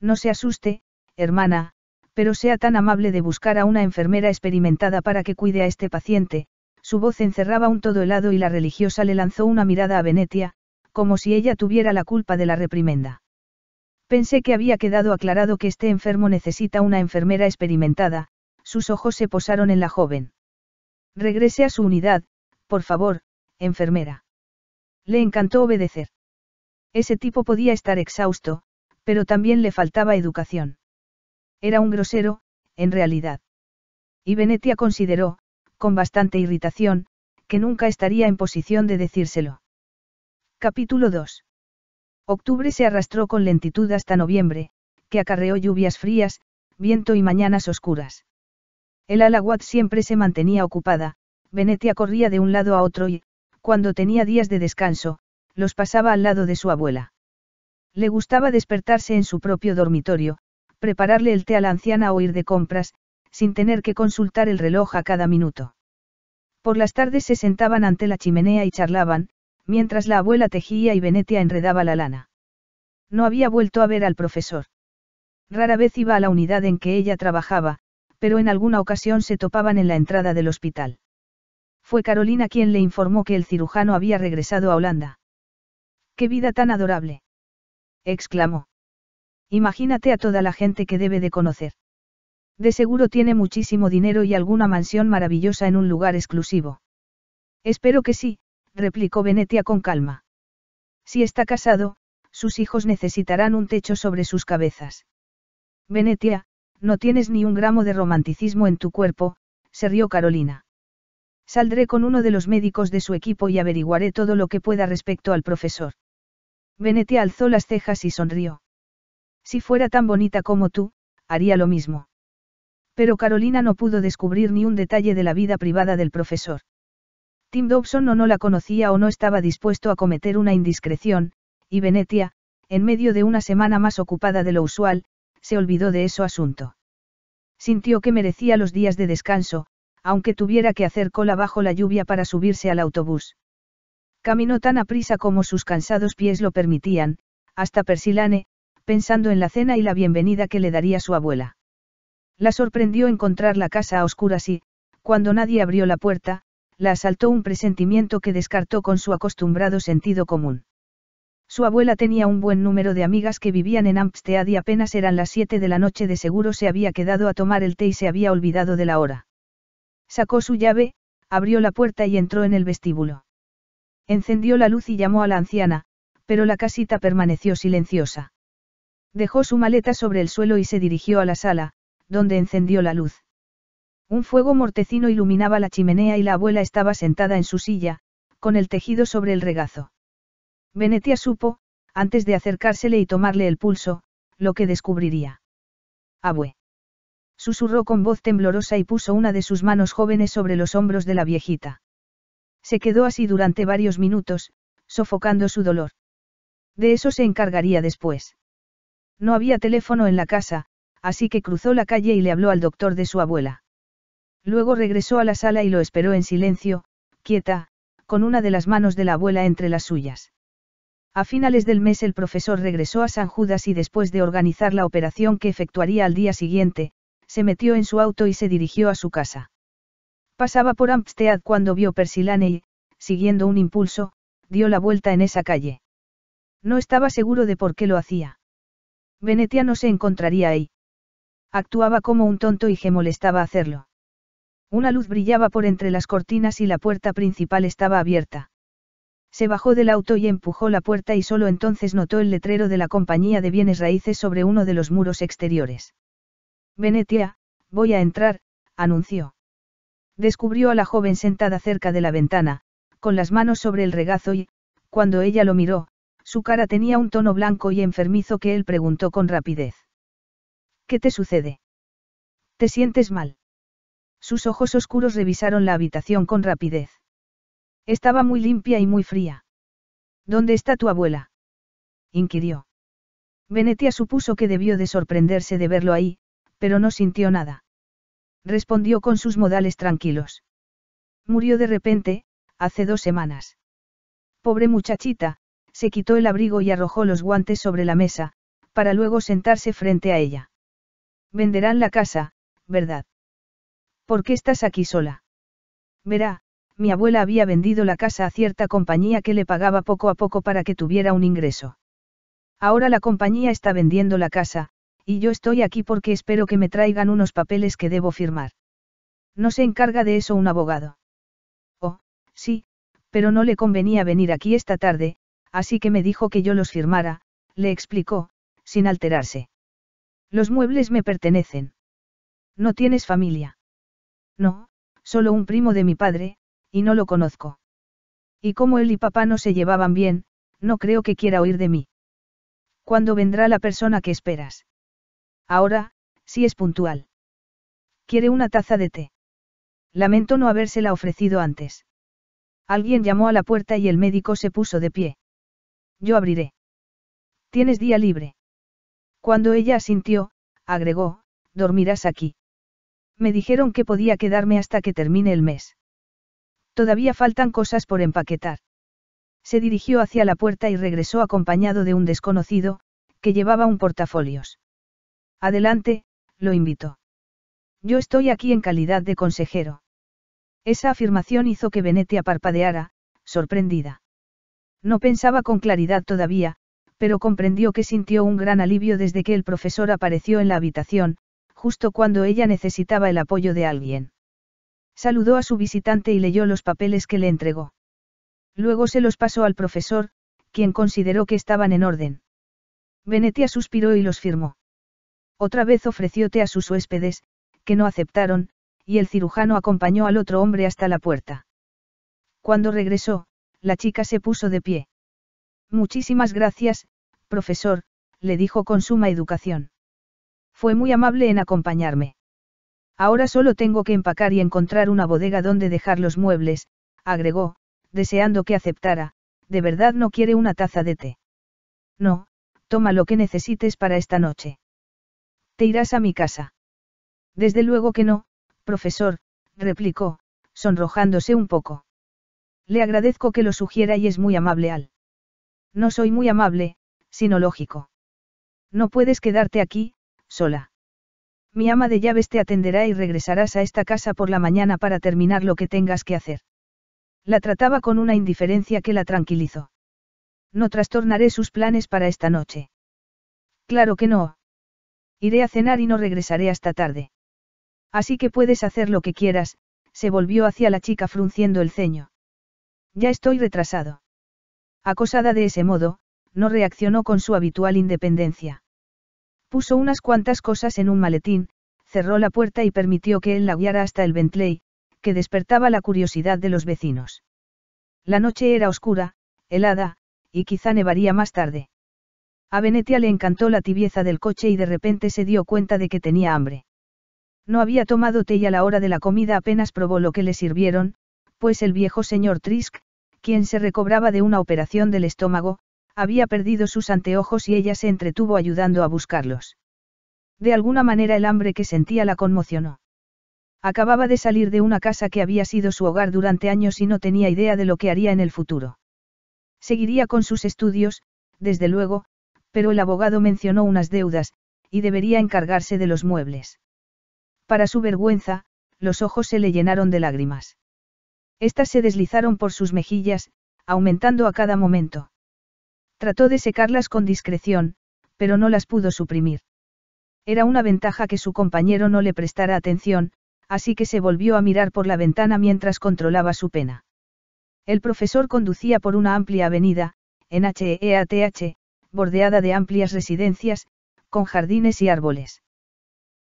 A: No se asuste, hermana, pero sea tan amable de buscar a una enfermera experimentada para que cuide a este paciente, su voz encerraba un todo helado y la religiosa le lanzó una mirada a Venetia, como si ella tuviera la culpa de la reprimenda. Pensé que había quedado aclarado que este enfermo necesita una enfermera experimentada, sus ojos se posaron en la joven. Regrese a su unidad, por favor, enfermera. Le encantó obedecer. Ese tipo podía estar exhausto, pero también le faltaba educación. Era un grosero, en realidad. Y Venetia consideró, con bastante irritación, que nunca estaría en posición de decírselo. Capítulo 2. Octubre se arrastró con lentitud hasta noviembre, que acarreó lluvias frías, viento y mañanas oscuras. El Alaguat siempre se mantenía ocupada, Venetia corría de un lado a otro y, cuando tenía días de descanso, los pasaba al lado de su abuela. Le gustaba despertarse en su propio dormitorio, prepararle el té a la anciana o ir de compras, sin tener que consultar el reloj a cada minuto. Por las tardes se sentaban ante la chimenea y charlaban, mientras la abuela tejía y Venetia enredaba la lana. No había vuelto a ver al profesor. Rara vez iba a la unidad en que ella trabajaba, pero en alguna ocasión se topaban en la entrada del hospital. Fue Carolina quien le informó que el cirujano había regresado a Holanda. ¡Qué vida tan adorable! exclamó. Imagínate a toda la gente que debe de conocer. De seguro tiene muchísimo dinero y alguna mansión maravillosa en un lugar exclusivo. Espero que sí, replicó Venetia con calma. Si está casado, sus hijos necesitarán un techo sobre sus cabezas. Venetia, no tienes ni un gramo de romanticismo en tu cuerpo, se rió Carolina. Saldré con uno de los médicos de su equipo y averiguaré todo lo que pueda respecto al profesor. Venetia alzó las cejas y sonrió. Si fuera tan bonita como tú, haría lo mismo. Pero Carolina no pudo descubrir ni un detalle de la vida privada del profesor. Tim Dobson o no la conocía o no estaba dispuesto a cometer una indiscreción, y Venetia, en medio de una semana más ocupada de lo usual, se olvidó de ese asunto. Sintió que merecía los días de descanso, aunque tuviera que hacer cola bajo la lluvia para subirse al autobús. Caminó tan aprisa como sus cansados pies lo permitían, hasta Persilane, pensando en la cena y la bienvenida que le daría su abuela. La sorprendió encontrar la casa a oscuras y, cuando nadie abrió la puerta, la asaltó un presentimiento que descartó con su acostumbrado sentido común. Su abuela tenía un buen número de amigas que vivían en Amstead y apenas eran las siete de la noche de seguro se había quedado a tomar el té y se había olvidado de la hora. Sacó su llave, abrió la puerta y entró en el vestíbulo. Encendió la luz y llamó a la anciana, pero la casita permaneció silenciosa. Dejó su maleta sobre el suelo y se dirigió a la sala, donde encendió la luz. Un fuego mortecino iluminaba la chimenea y la abuela estaba sentada en su silla, con el tejido sobre el regazo. Venetia supo, antes de acercársele y tomarle el pulso, lo que descubriría. Abue. Susurró con voz temblorosa y puso una de sus manos jóvenes sobre los hombros de la viejita. Se quedó así durante varios minutos, sofocando su dolor. De eso se encargaría después. No había teléfono en la casa, así que cruzó la calle y le habló al doctor de su abuela. Luego regresó a la sala y lo esperó en silencio, quieta, con una de las manos de la abuela entre las suyas. A finales del mes el profesor regresó a San Judas y después de organizar la operación que efectuaría al día siguiente, se metió en su auto y se dirigió a su casa. Pasaba por Amstead cuando vio Persilane y, siguiendo un impulso, dio la vuelta en esa calle. No estaba seguro de por qué lo hacía. Venetia no se encontraría ahí. Actuaba como un tonto y que molestaba hacerlo. Una luz brillaba por entre las cortinas y la puerta principal estaba abierta. Se bajó del auto y empujó la puerta y solo entonces notó el letrero de la compañía de bienes raíces sobre uno de los muros exteriores. Venetia, voy a entrar, anunció descubrió a la joven sentada cerca de la ventana, con las manos sobre el regazo y, cuando ella lo miró, su cara tenía un tono blanco y enfermizo que él preguntó con rapidez. ¿Qué te sucede? ¿Te sientes mal? Sus ojos oscuros revisaron la habitación con rapidez. Estaba muy limpia y muy fría. ¿Dónde está tu abuela? inquirió. Venetia supuso que debió de sorprenderse de verlo ahí, pero no sintió nada. Respondió con sus modales tranquilos. Murió de repente, hace dos semanas. Pobre muchachita, se quitó el abrigo y arrojó los guantes sobre la mesa, para luego sentarse frente a ella. Venderán la casa, ¿verdad? ¿Por qué estás aquí sola? Verá, mi abuela había vendido la casa a cierta compañía que le pagaba poco a poco para que tuviera un ingreso. Ahora la compañía está vendiendo la casa, y yo estoy aquí porque espero que me traigan unos papeles que debo firmar. No se encarga de eso un abogado. Oh, sí, pero no le convenía venir aquí esta tarde, así que me dijo que yo los firmara, le explicó, sin alterarse. Los muebles me pertenecen. ¿No tienes familia? No, solo un primo de mi padre, y no lo conozco. Y como él y papá no se llevaban bien, no creo que quiera oír de mí. ¿Cuándo vendrá la persona que esperas? Ahora, sí es puntual. ¿Quiere una taza de té? Lamento no habérsela ofrecido antes. Alguien llamó a la puerta y el médico se puso de pie. Yo abriré. Tienes día libre. Cuando ella asintió, agregó, dormirás aquí. Me dijeron que podía quedarme hasta que termine el mes. Todavía faltan cosas por empaquetar. Se dirigió hacia la puerta y regresó acompañado de un desconocido, que llevaba un portafolios. Adelante, lo invito. Yo estoy aquí en calidad de consejero. Esa afirmación hizo que Venetia parpadeara, sorprendida. No pensaba con claridad todavía, pero comprendió que sintió un gran alivio desde que el profesor apareció en la habitación, justo cuando ella necesitaba el apoyo de alguien. Saludó a su visitante y leyó los papeles que le entregó. Luego se los pasó al profesor, quien consideró que estaban en orden. Venetia suspiró y los firmó. Otra vez ofreció té a sus huéspedes, que no aceptaron, y el cirujano acompañó al otro hombre hasta la puerta. Cuando regresó, la chica se puso de pie. Muchísimas gracias, profesor, le dijo con suma educación. Fue muy amable en acompañarme. Ahora solo tengo que empacar y encontrar una bodega donde dejar los muebles, agregó, deseando que aceptara, de verdad no quiere una taza de té. No, toma lo que necesites para esta noche irás a mi casa? Desde luego que no, profesor, replicó, sonrojándose un poco. Le agradezco que lo sugiera y es muy amable al. No soy muy amable, sino lógico. No puedes quedarte aquí, sola. Mi ama de llaves te atenderá y regresarás a esta casa por la mañana para terminar lo que tengas que hacer. La trataba con una indiferencia que la tranquilizó. No trastornaré sus planes para esta noche. Claro que no, Iré a cenar y no regresaré hasta tarde. Así que puedes hacer lo que quieras, se volvió hacia la chica frunciendo el ceño. Ya estoy retrasado. Acosada de ese modo, no reaccionó con su habitual independencia. Puso unas cuantas cosas en un maletín, cerró la puerta y permitió que él la guiara hasta el Bentley, que despertaba la curiosidad de los vecinos. La noche era oscura, helada, y quizá nevaría más tarde. A Venetia le encantó la tibieza del coche y de repente se dio cuenta de que tenía hambre. No había tomado té y a la hora de la comida apenas probó lo que le sirvieron, pues el viejo señor Trisk, quien se recobraba de una operación del estómago, había perdido sus anteojos y ella se entretuvo ayudando a buscarlos. De alguna manera el hambre que sentía la conmocionó. Acababa de salir de una casa que había sido su hogar durante años y no tenía idea de lo que haría en el futuro. Seguiría con sus estudios, desde luego, pero el abogado mencionó unas deudas, y debería encargarse de los muebles. Para su vergüenza, los ojos se le llenaron de lágrimas. Estas se deslizaron por sus mejillas, aumentando a cada momento. Trató de secarlas con discreción, pero no las pudo suprimir. Era una ventaja que su compañero no le prestara atención, así que se volvió a mirar por la ventana mientras controlaba su pena. El profesor conducía por una amplia avenida, en HEATH, e bordeada de amplias residencias, con jardines y árboles.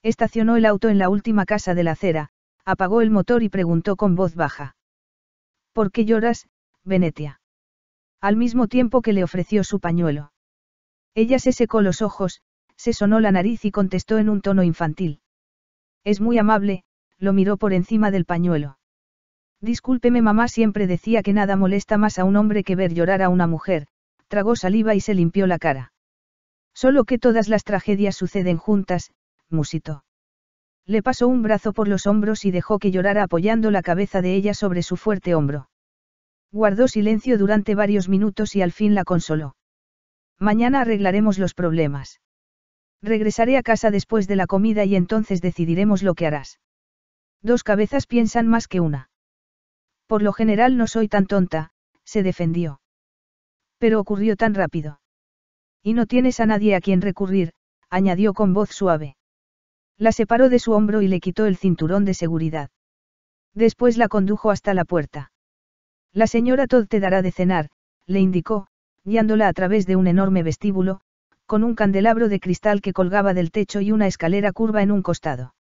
A: Estacionó el auto en la última casa de la acera, apagó el motor y preguntó con voz baja. ¿Por qué lloras, Venetia? Al mismo tiempo que le ofreció su pañuelo. Ella se secó los ojos, se sonó la nariz y contestó en un tono infantil. Es muy amable, lo miró por encima del pañuelo. Discúlpeme, mamá siempre decía que nada molesta más a un hombre que ver llorar a una mujer, tragó saliva y se limpió la cara. Solo que todas las tragedias suceden juntas, musitó. Le pasó un brazo por los hombros y dejó que llorara apoyando la cabeza de ella sobre su fuerte hombro. Guardó silencio durante varios minutos y al fin la consoló. Mañana arreglaremos los problemas. Regresaré a casa después de la comida y entonces decidiremos lo que harás. Dos cabezas piensan más que una. Por lo general no soy tan tonta, se defendió. Pero ocurrió tan rápido. Y no tienes a nadie a quien recurrir, añadió con voz suave. La separó de su hombro y le quitó el cinturón de seguridad. Después la condujo hasta la puerta. La señora Todd te dará de cenar, le indicó, guiándola a través de un enorme vestíbulo, con un candelabro de cristal que colgaba del techo y una escalera curva en un costado.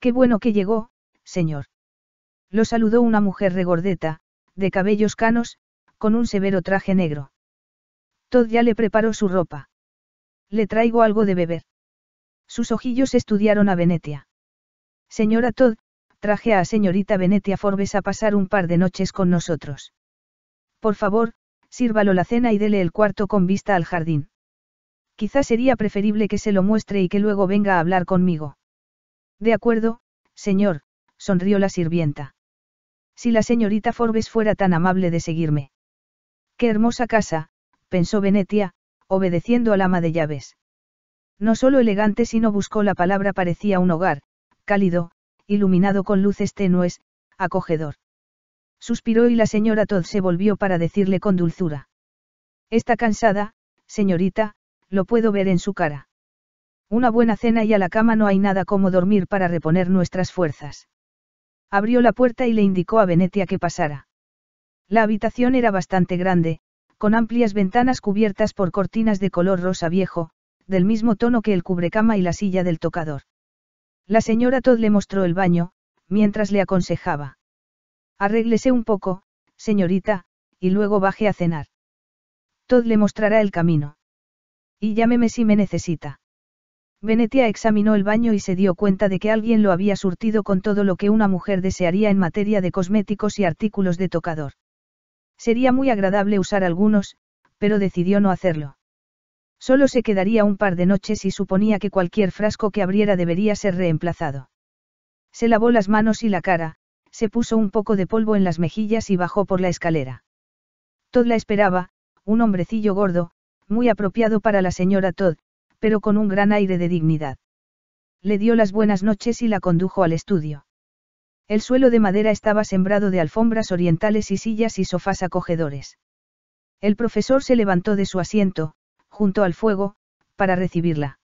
A: Qué bueno que llegó, señor. Lo saludó una mujer regordeta, de cabellos canos, con un severo traje negro. Tod ya le preparó su ropa. Le traigo algo de beber. Sus ojillos estudiaron a Venetia. Señora Todd, traje a señorita Venetia Forbes a pasar un par de noches con nosotros. Por favor, sírvalo la cena y dele el cuarto con vista al jardín. Quizás sería preferible que se lo muestre y que luego venga a hablar conmigo. De acuerdo, señor, sonrió la sirvienta. Si la señorita Forbes fuera tan amable de seguirme. Qué hermosa casa, pensó Venetia, obedeciendo al ama de llaves. No solo elegante sino buscó la palabra parecía un hogar, cálido, iluminado con luces tenues, acogedor. Suspiró y la señora Todd se volvió para decirle con dulzura. Está cansada, señorita, lo puedo ver en su cara. Una buena cena y a la cama no hay nada como dormir para reponer nuestras fuerzas. Abrió la puerta y le indicó a Venetia que pasara. La habitación era bastante grande, con amplias ventanas cubiertas por cortinas de color rosa viejo, del mismo tono que el cubrecama y la silla del tocador. La señora Todd le mostró el baño, mientras le aconsejaba. Arréglese un poco, señorita, y luego baje a cenar. Todd le mostrará el camino. Y llámeme si me necesita. Venetia examinó el baño y se dio cuenta de que alguien lo había surtido con todo lo que una mujer desearía en materia de cosméticos y artículos de tocador. Sería muy agradable usar algunos, pero decidió no hacerlo. Solo se quedaría un par de noches y suponía que cualquier frasco que abriera debería ser reemplazado. Se lavó las manos y la cara, se puso un poco de polvo en las mejillas y bajó por la escalera. Todd la esperaba, un hombrecillo gordo, muy apropiado para la señora Todd, pero con un gran aire de dignidad. Le dio las buenas noches y la condujo al estudio. El suelo de madera estaba sembrado de alfombras orientales y sillas y sofás acogedores. El profesor se levantó de su asiento, junto al fuego, para recibirla.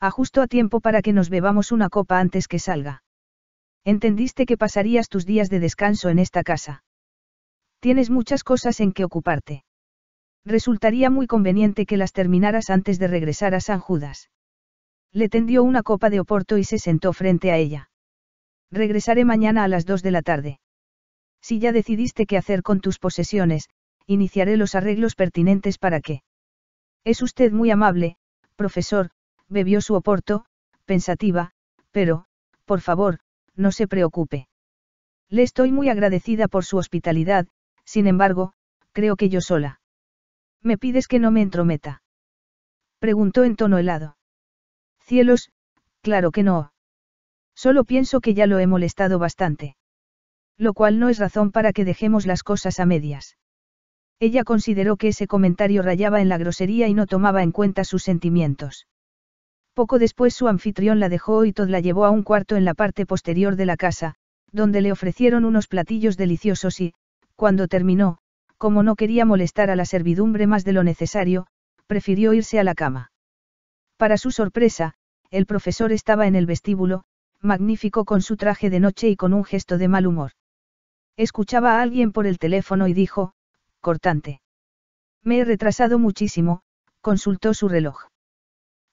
A: Ajusto a tiempo para que nos bebamos una copa antes que salga. Entendiste que pasarías tus días de descanso en esta casa. Tienes muchas cosas en que ocuparte. Resultaría muy conveniente que las terminaras antes de regresar a San Judas. Le tendió una copa de oporto y se sentó frente a ella. Regresaré mañana a las 2 de la tarde. Si ya decidiste qué hacer con tus posesiones, iniciaré los arreglos pertinentes para que. Es usted muy amable, profesor, bebió su oporto, pensativa, pero, por favor, no se preocupe. Le estoy muy agradecida por su hospitalidad, sin embargo, creo que yo sola. ¿Me pides que no me entrometa? Preguntó en tono helado. Cielos, claro que no. Solo pienso que ya lo he molestado bastante. Lo cual no es razón para que dejemos las cosas a medias. Ella consideró que ese comentario rayaba en la grosería y no tomaba en cuenta sus sentimientos. Poco después su anfitrión la dejó y Todd la llevó a un cuarto en la parte posterior de la casa, donde le ofrecieron unos platillos deliciosos y, cuando terminó, como no quería molestar a la servidumbre más de lo necesario, prefirió irse a la cama. Para su sorpresa, el profesor estaba en el vestíbulo, magnífico con su traje de noche y con un gesto de mal humor. Escuchaba a alguien por el teléfono y dijo, cortante. Me he retrasado muchísimo, consultó su reloj.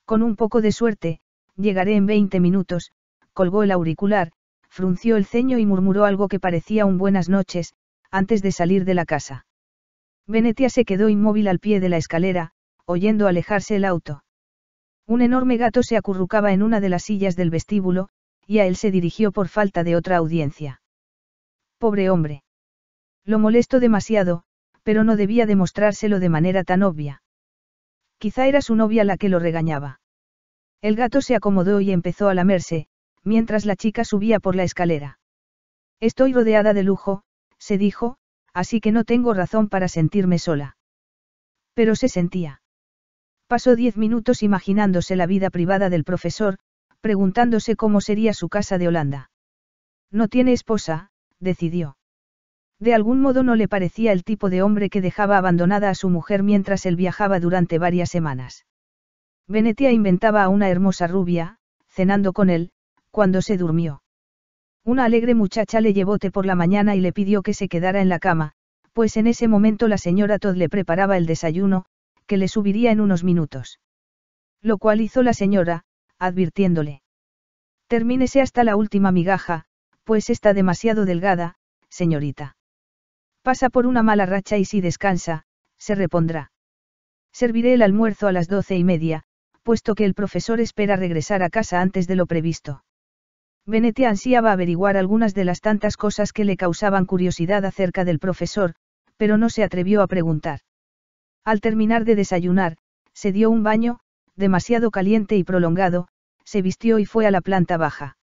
A: Con un poco de suerte, llegaré en 20 minutos, colgó el auricular, frunció el ceño y murmuró algo que parecía un buenas noches, antes de salir de la casa. Venetia se quedó inmóvil al pie de la escalera, oyendo alejarse el auto. Un enorme gato se acurrucaba en una de las sillas del vestíbulo, y a él se dirigió por falta de otra audiencia. Pobre hombre. Lo molesto demasiado, pero no debía demostrárselo de manera tan obvia. Quizá era su novia la que lo regañaba. El gato se acomodó y empezó a lamerse, mientras la chica subía por la escalera. Estoy rodeada de lujo, se dijo, así que no tengo razón para sentirme sola. Pero se sentía. Pasó diez minutos imaginándose la vida privada del profesor, preguntándose cómo sería su casa de Holanda. No tiene esposa, decidió. De algún modo no le parecía el tipo de hombre que dejaba abandonada a su mujer mientras él viajaba durante varias semanas. Venetia inventaba a una hermosa rubia, cenando con él, cuando se durmió. Una alegre muchacha le llevó té por la mañana y le pidió que se quedara en la cama, pues en ese momento la señora Todd le preparaba el desayuno, que le subiría en unos minutos. Lo cual hizo la señora, advirtiéndole. Termínese hasta la última migaja, pues está demasiado delgada, señorita. Pasa por una mala racha y si descansa, se repondrá. Serviré el almuerzo a las doce y media, puesto que el profesor espera regresar a casa antes de lo previsto. Venetia ansiaba averiguar algunas de las tantas cosas que le causaban curiosidad acerca del profesor, pero no se atrevió a preguntar. Al terminar de desayunar, se dio un baño, demasiado caliente y prolongado, se vistió y fue a la planta baja.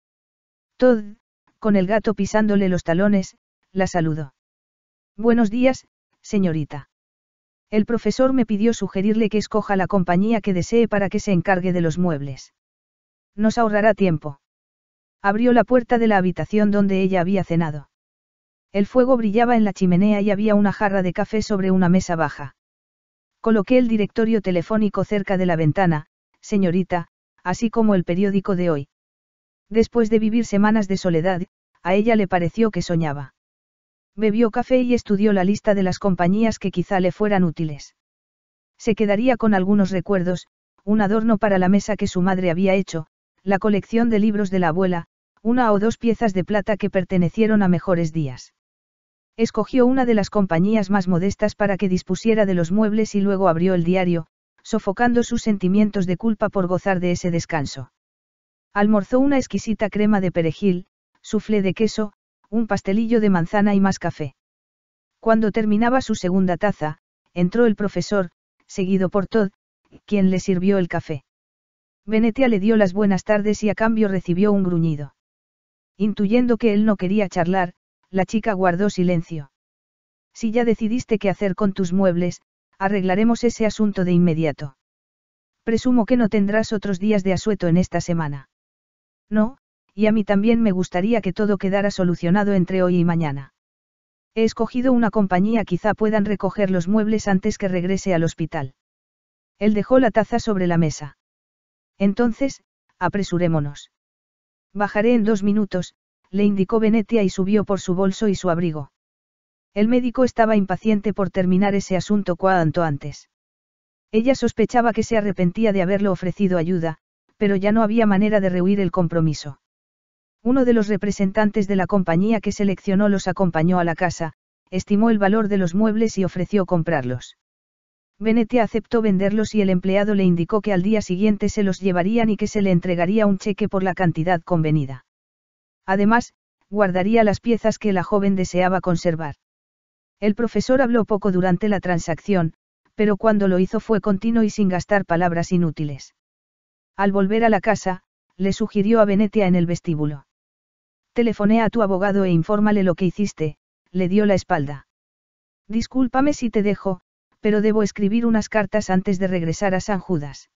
A: Todd, con el gato pisándole los talones, la saludó. Buenos días, señorita. El profesor me pidió sugerirle que escoja la compañía que desee para que se encargue de los muebles. Nos ahorrará tiempo. Abrió la puerta de la habitación donde ella había cenado. El fuego brillaba en la chimenea y había una jarra de café sobre una mesa baja. Coloqué el directorio telefónico cerca de la ventana, señorita, así como el periódico de hoy. Después de vivir semanas de soledad, a ella le pareció que soñaba. Bebió café y estudió la lista de las compañías que quizá le fueran útiles. Se quedaría con algunos recuerdos, un adorno para la mesa que su madre había hecho, la colección de libros de la abuela, una o dos piezas de plata que pertenecieron a mejores días. Escogió una de las compañías más modestas para que dispusiera de los muebles y luego abrió el diario, sofocando sus sentimientos de culpa por gozar de ese descanso. Almorzó una exquisita crema de perejil, suflé de queso, un pastelillo de manzana y más café. Cuando terminaba su segunda taza, entró el profesor, seguido por Todd, quien le sirvió el café. Venetia le dio las buenas tardes y a cambio recibió un gruñido. Intuyendo que él no quería charlar, la chica guardó silencio. Si ya decidiste qué hacer con tus muebles, Arreglaremos ese asunto de inmediato. Presumo que no tendrás otros días de asueto en esta semana. No, y a mí también me gustaría que todo quedara solucionado entre hoy y mañana. He escogido una compañía, quizá puedan recoger los muebles antes que regrese al hospital. Él dejó la taza sobre la mesa. Entonces, apresurémonos. Bajaré en dos minutos, le indicó Venetia y subió por su bolso y su abrigo. El médico estaba impaciente por terminar ese asunto cuanto antes. Ella sospechaba que se arrepentía de haberle ofrecido ayuda, pero ya no había manera de rehuir el compromiso. Uno de los representantes de la compañía que seleccionó los acompañó a la casa, estimó el valor de los muebles y ofreció comprarlos. Benete aceptó venderlos y el empleado le indicó que al día siguiente se los llevarían y que se le entregaría un cheque por la cantidad convenida. Además, guardaría las piezas que la joven deseaba conservar. El profesor habló poco durante la transacción, pero cuando lo hizo fue continuo y sin gastar palabras inútiles. Al volver a la casa, le sugirió a Venetia en el vestíbulo. "Telefoné a tu abogado e infórmale lo que hiciste, le dio la espalda. Discúlpame si te dejo, pero debo escribir unas cartas antes de regresar a San Judas.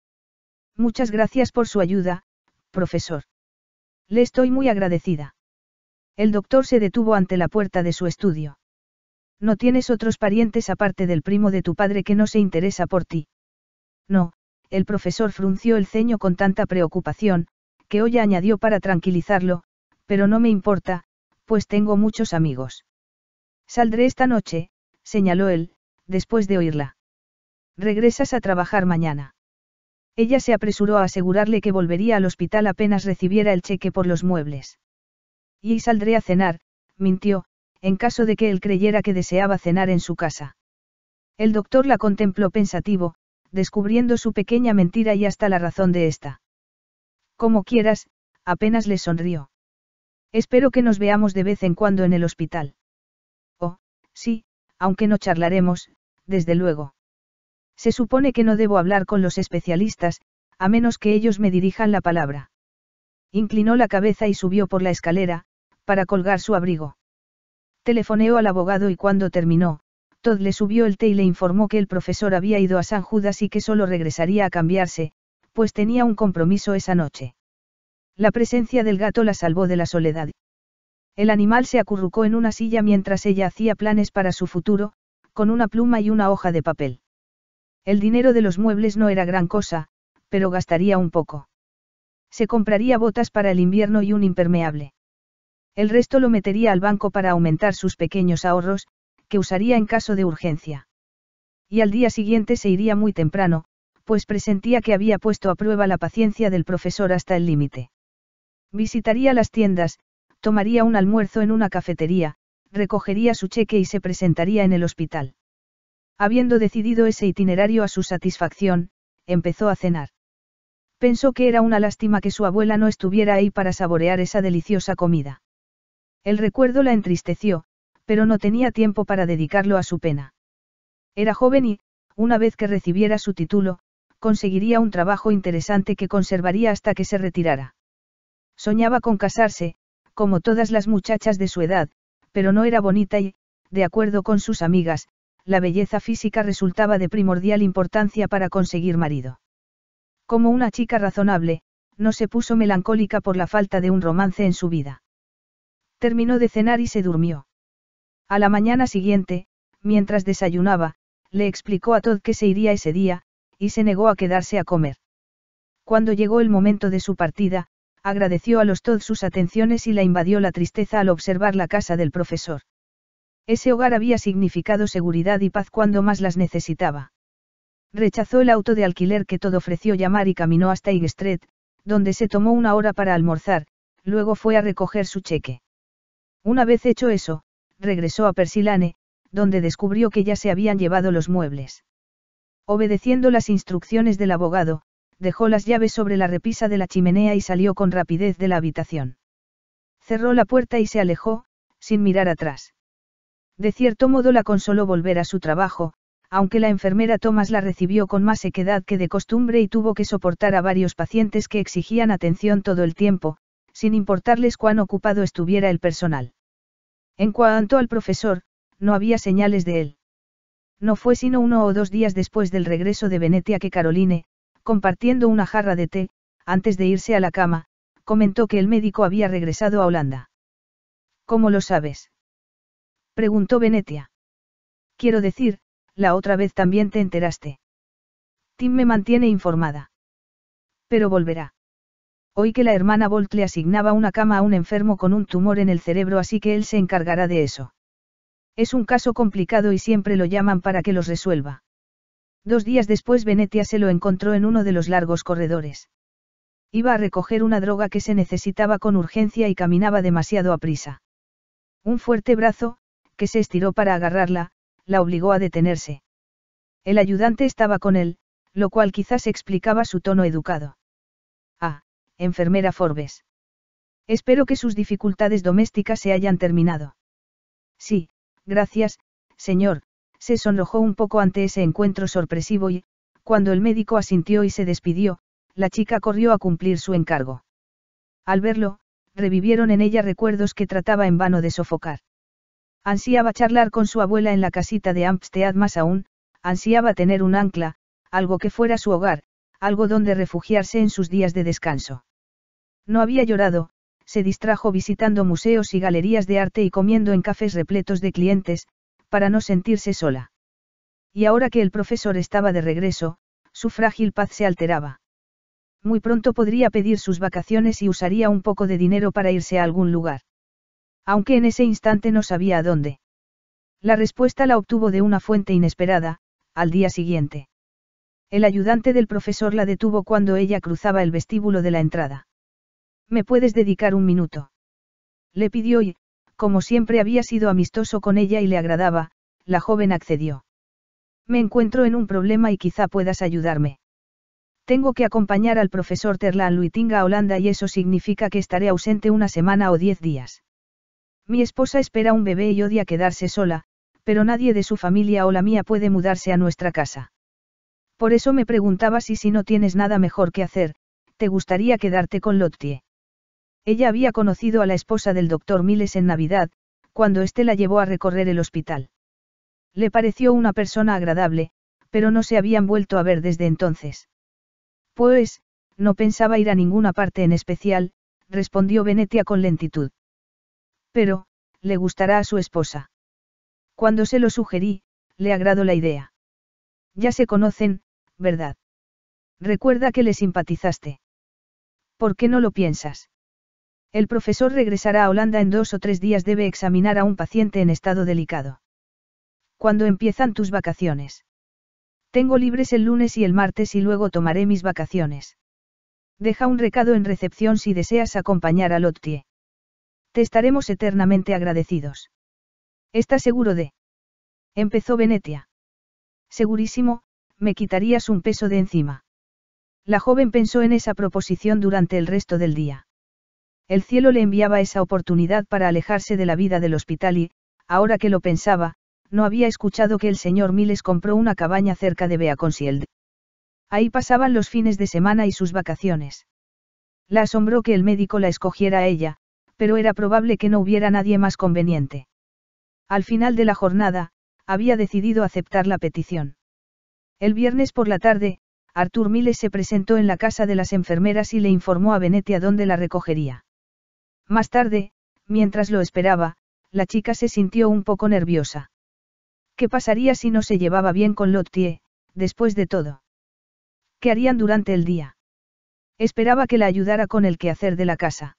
A: Muchas gracias por su ayuda, profesor. Le estoy muy agradecida. El doctor se detuvo ante la puerta de su estudio. No tienes otros parientes aparte del primo de tu padre que no se interesa por ti. No, el profesor frunció el ceño con tanta preocupación, que hoy añadió para tranquilizarlo, pero no me importa, pues tengo muchos amigos. Saldré esta noche, señaló él, después de oírla. Regresas a trabajar mañana. Ella se apresuró a asegurarle que volvería al hospital apenas recibiera el cheque por los muebles. Y saldré a cenar, mintió, en caso de que él creyera que deseaba cenar en su casa. El doctor la contempló pensativo, descubriendo su pequeña mentira y hasta la razón de esta. Como quieras, apenas le sonrió. Espero que nos veamos de vez en cuando en el hospital. Oh, sí, aunque no charlaremos, desde luego. Se supone que no debo hablar con los especialistas, a menos que ellos me dirijan la palabra. Inclinó la cabeza y subió por la escalera, para colgar su abrigo. Telefoneó al abogado y cuando terminó, Todd le subió el té y le informó que el profesor había ido a San Judas y que solo regresaría a cambiarse, pues tenía un compromiso esa noche. La presencia del gato la salvó de la soledad. El animal se acurrucó en una silla mientras ella hacía planes para su futuro, con una pluma y una hoja de papel. El dinero de los muebles no era gran cosa, pero gastaría un poco. Se compraría botas para el invierno y un impermeable. El resto lo metería al banco para aumentar sus pequeños ahorros, que usaría en caso de urgencia. Y al día siguiente se iría muy temprano, pues presentía que había puesto a prueba la paciencia del profesor hasta el límite. Visitaría las tiendas, tomaría un almuerzo en una cafetería, recogería su cheque y se presentaría en el hospital. Habiendo decidido ese itinerario a su satisfacción, empezó a cenar. Pensó que era una lástima que su abuela no estuviera ahí para saborear esa deliciosa comida. El recuerdo la entristeció, pero no tenía tiempo para dedicarlo a su pena. Era joven y, una vez que recibiera su título, conseguiría un trabajo interesante que conservaría hasta que se retirara. Soñaba con casarse, como todas las muchachas de su edad, pero no era bonita y, de acuerdo con sus amigas, la belleza física resultaba de primordial importancia para conseguir marido. Como una chica razonable, no se puso melancólica por la falta de un romance en su vida. Terminó de cenar y se durmió. A la mañana siguiente, mientras desayunaba, le explicó a Todd que se iría ese día, y se negó a quedarse a comer. Cuando llegó el momento de su partida, agradeció a los Todd sus atenciones y la invadió la tristeza al observar la casa del profesor. Ese hogar había significado seguridad y paz cuando más las necesitaba. Rechazó el auto de alquiler que Todd ofreció llamar y caminó hasta Ig donde se tomó una hora para almorzar, luego fue a recoger su cheque. Una vez hecho eso, regresó a Persilane, donde descubrió que ya se habían llevado los muebles. Obedeciendo las instrucciones del abogado, dejó las llaves sobre la repisa de la chimenea y salió con rapidez de la habitación. Cerró la puerta y se alejó, sin mirar atrás. De cierto modo la consoló volver a su trabajo, aunque la enfermera Thomas la recibió con más sequedad que de costumbre y tuvo que soportar a varios pacientes que exigían atención todo el tiempo, sin importarles cuán ocupado estuviera el personal. En cuanto al profesor, no había señales de él. No fue sino uno o dos días después del regreso de Venetia que Caroline, compartiendo una jarra de té, antes de irse a la cama, comentó que el médico había regresado a Holanda. ¿Cómo lo sabes? preguntó Venetia. Quiero decir, la otra vez también te enteraste. Tim me mantiene informada. Pero volverá. Hoy que la hermana Bolt le asignaba una cama a un enfermo con un tumor en el cerebro, así que él se encargará de eso. Es un caso complicado y siempre lo llaman para que los resuelva. Dos días después Venetia se lo encontró en uno de los largos corredores. Iba a recoger una droga que se necesitaba con urgencia y caminaba demasiado a prisa. Un fuerte brazo, que se estiró para agarrarla, la obligó a detenerse. El ayudante estaba con él, lo cual quizás explicaba su tono educado enfermera Forbes. Espero que sus dificultades domésticas se hayan terminado. Sí, gracias, señor, se sonrojó un poco ante ese encuentro sorpresivo y, cuando el médico asintió y se despidió, la chica corrió a cumplir su encargo. Al verlo, revivieron en ella recuerdos que trataba en vano de sofocar. Ansiaba charlar con su abuela en la casita de Amstead más aún, ansiaba tener un ancla, algo que fuera su hogar, algo donde refugiarse en sus días de descanso. No había llorado, se distrajo visitando museos y galerías de arte y comiendo en cafés repletos de clientes, para no sentirse sola. Y ahora que el profesor estaba de regreso, su frágil paz se alteraba. Muy pronto podría pedir sus vacaciones y usaría un poco de dinero para irse a algún lugar. Aunque en ese instante no sabía a dónde. La respuesta la obtuvo de una fuente inesperada, al día siguiente. El ayudante del profesor la detuvo cuando ella cruzaba el vestíbulo de la entrada. ¿Me puedes dedicar un minuto? Le pidió y, como siempre había sido amistoso con ella y le agradaba, la joven accedió. Me encuentro en un problema y quizá puedas ayudarme. Tengo que acompañar al profesor Terlan Luitinga a Holanda y eso significa que estaré ausente una semana o diez días. Mi esposa espera un bebé y odia quedarse sola, pero nadie de su familia o la mía puede mudarse a nuestra casa. Por eso me preguntaba si si no tienes nada mejor que hacer, te gustaría quedarte con Lottie. Ella había conocido a la esposa del doctor Miles en Navidad, cuando éste la llevó a recorrer el hospital. Le pareció una persona agradable, pero no se habían vuelto a ver desde entonces. Pues, no pensaba ir a ninguna parte en especial, respondió Venetia con lentitud. Pero, le gustará a su esposa. Cuando se lo sugerí, le agradó la idea. Ya se conocen, ¿verdad? Recuerda que le simpatizaste. ¿Por qué no lo piensas? El profesor regresará a Holanda en dos o tres días. Debe examinar a un paciente en estado delicado. ¿Cuándo empiezan tus vacaciones? Tengo libres el lunes y el martes y luego tomaré mis vacaciones. Deja un recado en recepción si deseas acompañar a Lottie. Te estaremos eternamente agradecidos. ¿Estás seguro de? Empezó Venetia. Segurísimo, me quitarías un peso de encima. La joven pensó en esa proposición durante el resto del día. El cielo le enviaba esa oportunidad para alejarse de la vida del hospital y, ahora que lo pensaba, no había escuchado que el señor Miles compró una cabaña cerca de Beaconsfield. Ahí pasaban los fines de semana y sus vacaciones. La asombró que el médico la escogiera a ella, pero era probable que no hubiera nadie más conveniente. Al final de la jornada, había decidido aceptar la petición. El viernes por la tarde, Arthur Miles se presentó en la casa de las enfermeras y le informó a Venetia dónde la recogería. Más tarde, mientras lo esperaba, la chica se sintió un poco nerviosa. ¿Qué pasaría si no se llevaba bien con Lottie, después de todo? ¿Qué harían durante el día? Esperaba que la ayudara con el quehacer de la casa.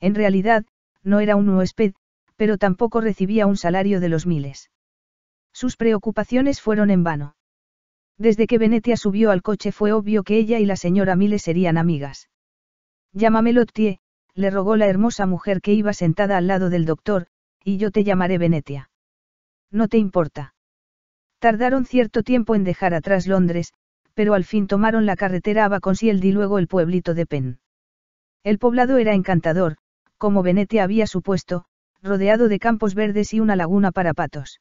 A: En realidad, no era un huésped, pero tampoco recibía un salario de los miles. Sus preocupaciones fueron en vano. Desde que Venetia subió al coche fue obvio que ella y la señora Miles serían amigas. Llámame Lottie, le rogó la hermosa mujer que iba sentada al lado del doctor, y yo te llamaré Venetia. No te importa. Tardaron cierto tiempo en dejar atrás Londres, pero al fin tomaron la carretera a Baconsield y luego el pueblito de Penn. El poblado era encantador, como Venetia había supuesto, rodeado de campos verdes y una laguna para patos.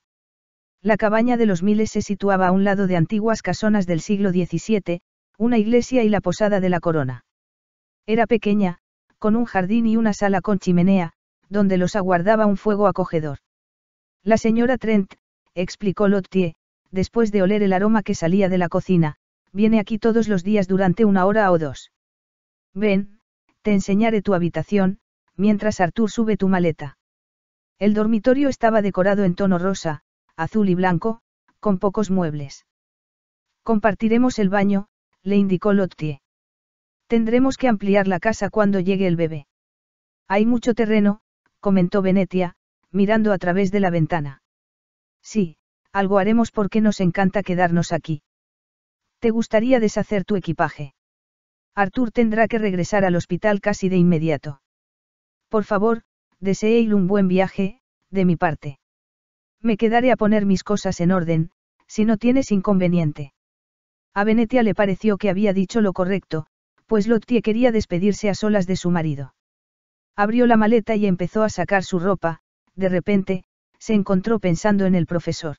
A: La cabaña de los miles se situaba a un lado de antiguas casonas del siglo XVII, una iglesia y la posada de la corona. Era pequeña, con un jardín y una sala con chimenea, donde los aguardaba un fuego acogedor. La señora Trent, explicó Lottie, después de oler el aroma que salía de la cocina, viene aquí todos los días durante una hora o dos. Ven, te enseñaré tu habitación, mientras Arthur sube tu maleta. El dormitorio estaba decorado en tono rosa, azul y blanco, con pocos muebles. Compartiremos el baño, le indicó Lottie. Tendremos que ampliar la casa cuando llegue el bebé. Hay mucho terreno, comentó Venetia, mirando a través de la ventana. Sí, algo haremos porque nos encanta quedarnos aquí. ¿Te gustaría deshacer tu equipaje? Artur tendrá que regresar al hospital casi de inmediato. Por favor, ir un buen viaje, de mi parte. Me quedaré a poner mis cosas en orden, si no tienes inconveniente. A Venetia le pareció que había dicho lo correcto, pues Lottie quería despedirse a solas de su marido. Abrió la maleta y empezó a sacar su ropa, de repente, se encontró pensando en el profesor.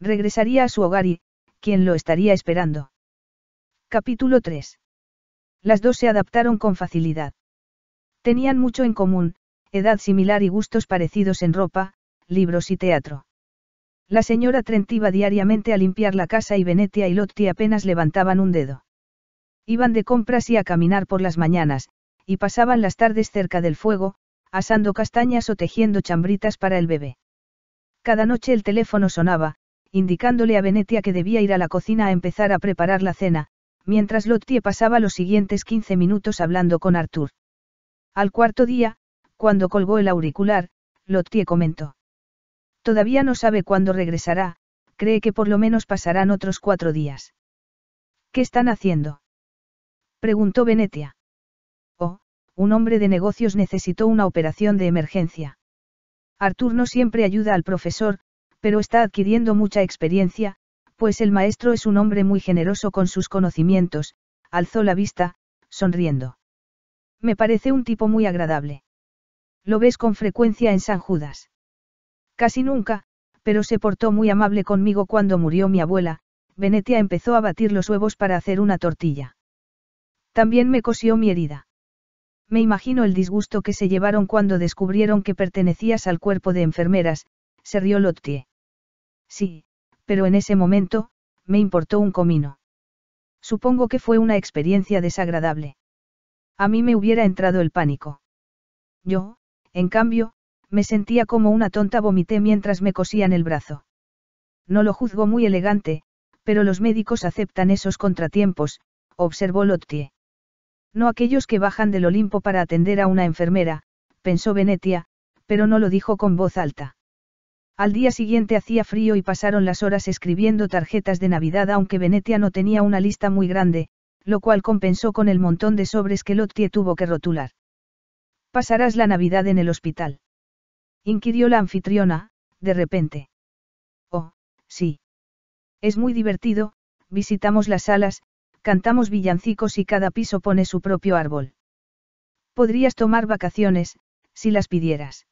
A: Regresaría a su hogar y, quien lo estaría esperando? Capítulo 3. Las dos se adaptaron con facilidad. Tenían mucho en común, edad similar y gustos parecidos en ropa, libros y teatro. La señora Trent iba diariamente a limpiar la casa y Venetia y Lottie apenas levantaban un dedo. Iban de compras y a caminar por las mañanas, y pasaban las tardes cerca del fuego, asando castañas o tejiendo chambritas para el bebé. Cada noche el teléfono sonaba, indicándole a Venetia que debía ir a la cocina a empezar a preparar la cena, mientras Lottie pasaba los siguientes 15 minutos hablando con Arthur. Al cuarto día, cuando colgó el auricular, Lottie comentó. Todavía no sabe cuándo regresará, cree que por lo menos pasarán otros cuatro días. ¿Qué están haciendo? Preguntó Venetia. Oh, un hombre de negocios necesitó una operación de emergencia. Artur no siempre ayuda al profesor, pero está adquiriendo mucha experiencia, pues el maestro es un hombre muy generoso con sus conocimientos, alzó la vista, sonriendo. Me parece un tipo muy agradable. Lo ves con frecuencia en San Judas. Casi nunca, pero se portó muy amable conmigo cuando murió mi abuela, Venetia empezó a batir los huevos para hacer una tortilla. También me cosió mi herida. Me imagino el disgusto que se llevaron cuando descubrieron que pertenecías al cuerpo de enfermeras, se rió Lottie. Sí, pero en ese momento, me importó un comino. Supongo que fue una experiencia desagradable. A mí me hubiera entrado el pánico. Yo, en cambio, me sentía como una tonta vomité mientras me cosían el brazo. No lo juzgo muy elegante, pero los médicos aceptan esos contratiempos, observó Lottie. No aquellos que bajan del Olimpo para atender a una enfermera, pensó Venetia, pero no lo dijo con voz alta. Al día siguiente hacía frío y pasaron las horas escribiendo tarjetas de Navidad aunque Venetia no tenía una lista muy grande, lo cual compensó con el montón de sobres que Lottie tuvo que rotular. ¿Pasarás la Navidad en el hospital? inquirió la anfitriona, de repente. Oh, sí. Es muy divertido, visitamos las salas, cantamos villancicos y cada piso pone su propio árbol. Podrías tomar vacaciones, si las pidieras.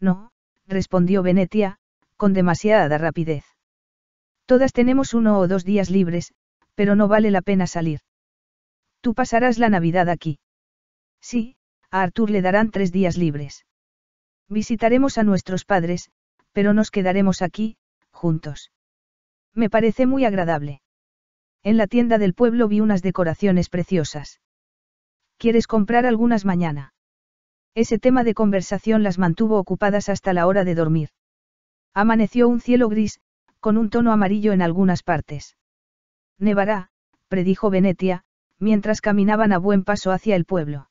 A: No, respondió Venetia, con demasiada rapidez. Todas tenemos uno o dos días libres, pero no vale la pena salir. Tú pasarás la Navidad aquí. Sí, a Arthur le darán tres días libres. Visitaremos a nuestros padres, pero nos quedaremos aquí, juntos. Me parece muy agradable. En la tienda del pueblo vi unas decoraciones preciosas. ¿Quieres comprar algunas mañana? Ese tema de conversación las mantuvo ocupadas hasta la hora de dormir. Amaneció un cielo gris, con un tono amarillo en algunas partes. Nevará, predijo Venetia, mientras caminaban a buen paso hacia el pueblo.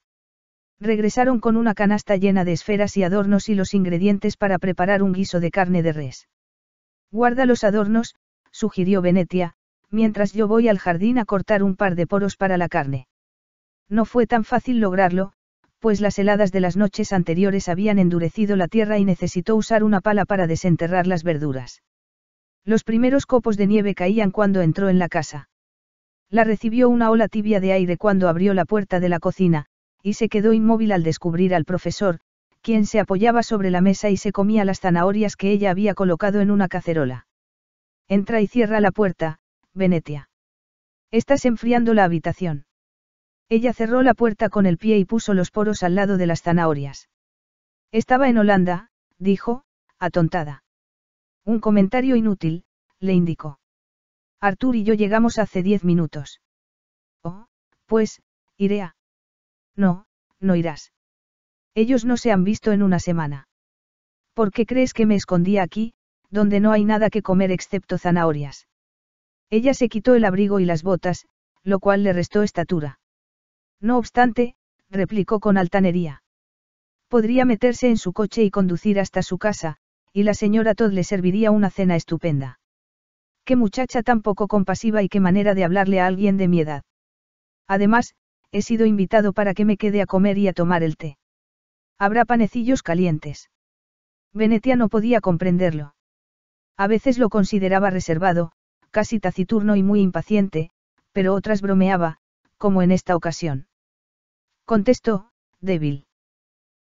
A: Regresaron con una canasta llena de esferas y adornos y los ingredientes para preparar un guiso de carne de res. Guarda los adornos, sugirió Venetia, mientras yo voy al jardín a cortar un par de poros para la carne. No fue tan fácil lograrlo, pues las heladas de las noches anteriores habían endurecido la tierra y necesitó usar una pala para desenterrar las verduras. Los primeros copos de nieve caían cuando entró en la casa. La recibió una ola tibia de aire cuando abrió la puerta de la cocina, y se quedó inmóvil al descubrir al profesor, quien se apoyaba sobre la mesa y se comía las zanahorias que ella había colocado en una cacerola. Entra y cierra la puerta, Venetia. Estás enfriando la habitación. Ella cerró la puerta con el pie y puso los poros al lado de las zanahorias. Estaba en Holanda, dijo, atontada. Un comentario inútil, le indicó. Artur y yo llegamos hace diez minutos. Oh, pues, iré a. No, no irás. Ellos no se han visto en una semana. ¿Por qué crees que me escondí aquí, donde no hay nada que comer excepto zanahorias? Ella se quitó el abrigo y las botas, lo cual le restó estatura. No obstante, replicó con altanería. Podría meterse en su coche y conducir hasta su casa, y la señora Todd le serviría una cena estupenda. Qué muchacha tan poco compasiva y qué manera de hablarle a alguien de mi edad. Además, he sido invitado para que me quede a comer y a tomar el té. Habrá panecillos calientes. Venetia no podía comprenderlo. A veces lo consideraba reservado, casi taciturno y muy impaciente, pero otras bromeaba, como en esta ocasión. Contestó, débil.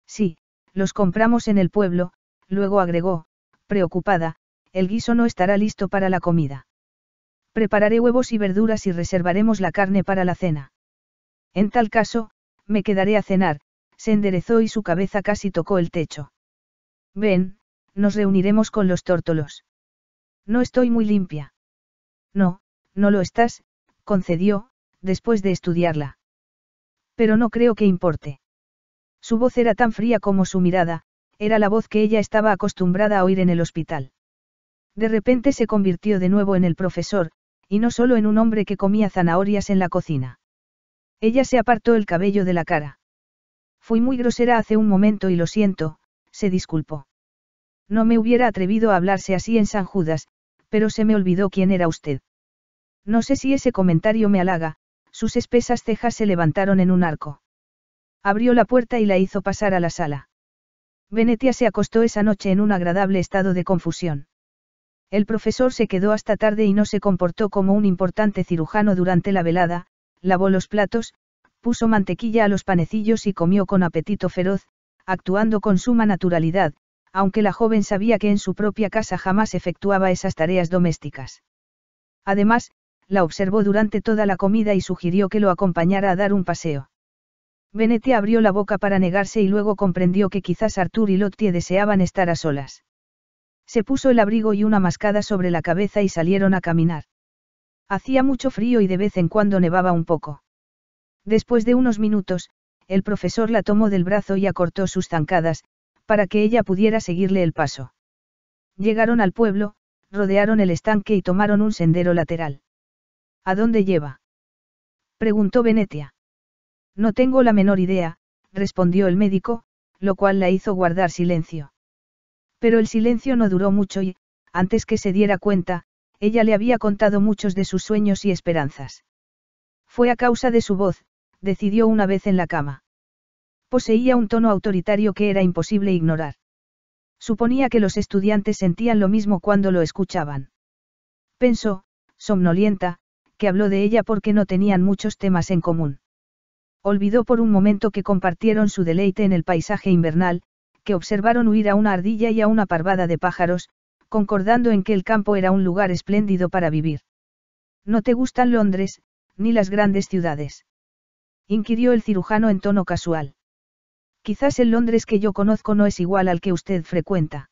A: Sí, los compramos en el pueblo, luego agregó, preocupada, el guiso no estará listo para la comida. Prepararé huevos y verduras y reservaremos la carne para la cena. En tal caso, me quedaré a cenar, se enderezó y su cabeza casi tocó el techo. Ven, nos reuniremos con los tórtolos. No estoy muy limpia. No, no lo estás, concedió, después de estudiarla. Pero no creo que importe. Su voz era tan fría como su mirada, era la voz que ella estaba acostumbrada a oír en el hospital. De repente se convirtió de nuevo en el profesor, y no solo en un hombre que comía zanahorias en la cocina. Ella se apartó el cabello de la cara. Fui muy grosera hace un momento y lo siento, se disculpó. No me hubiera atrevido a hablarse así en San Judas, pero se me olvidó quién era usted. No sé si ese comentario me halaga, sus espesas cejas se levantaron en un arco. Abrió la puerta y la hizo pasar a la sala. Venetia se acostó esa noche en un agradable estado de confusión. El profesor se quedó hasta tarde y no se comportó como un importante cirujano durante la velada, lavó los platos, puso mantequilla a los panecillos y comió con apetito feroz, actuando con suma naturalidad, aunque la joven sabía que en su propia casa jamás efectuaba esas tareas domésticas. Además, la observó durante toda la comida y sugirió que lo acompañara a dar un paseo. Benete abrió la boca para negarse y luego comprendió que quizás Artur y Lottie deseaban estar a solas. Se puso el abrigo y una mascada sobre la cabeza y salieron a caminar. Hacía mucho frío y de vez en cuando nevaba un poco. Después de unos minutos, el profesor la tomó del brazo y acortó sus zancadas, para que ella pudiera seguirle el paso. Llegaron al pueblo, rodearon el estanque y tomaron un sendero lateral. ¿A dónde lleva? preguntó Venetia. No tengo la menor idea, respondió el médico, lo cual la hizo guardar silencio. Pero el silencio no duró mucho y, antes que se diera cuenta, ella le había contado muchos de sus sueños y esperanzas. Fue a causa de su voz, decidió una vez en la cama. Poseía un tono autoritario que era imposible ignorar. Suponía que los estudiantes sentían lo mismo cuando lo escuchaban. Pensó, somnolienta, que habló de ella porque no tenían muchos temas en común. Olvidó por un momento que compartieron su deleite en el paisaje invernal, que observaron huir a una ardilla y a una parvada de pájaros, concordando en que el campo era un lugar espléndido para vivir. No te gustan Londres, ni las grandes ciudades. Inquirió el cirujano en tono casual. Quizás el Londres que yo conozco no es igual al que usted frecuenta.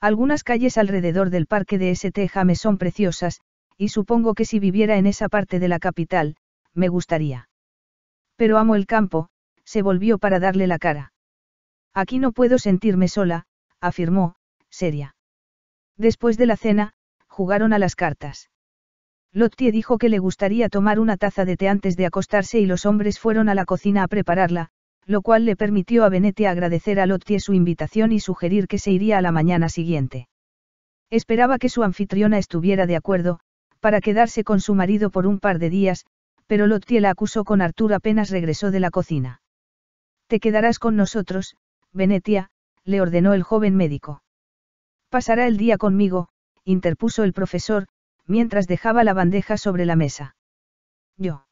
A: Algunas calles alrededor del parque de St. James son preciosas, y supongo que si viviera en esa parte de la capital, me gustaría. Pero amo el campo, se volvió para darle la cara. Aquí no puedo sentirme sola, afirmó, seria. Después de la cena, jugaron a las cartas. Lottie dijo que le gustaría tomar una taza de té antes de acostarse y los hombres fueron a la cocina a prepararla, lo cual le permitió a Venetia agradecer a Lottie su invitación y sugerir que se iría a la mañana siguiente. Esperaba que su anfitriona estuviera de acuerdo, para quedarse con su marido por un par de días, pero Lottie la acusó con Artur apenas regresó de la cocina. Te quedarás con nosotros, Venetia, le ordenó el joven médico. Pasará el día conmigo, interpuso el profesor, mientras dejaba la bandeja sobre la mesa. Yo.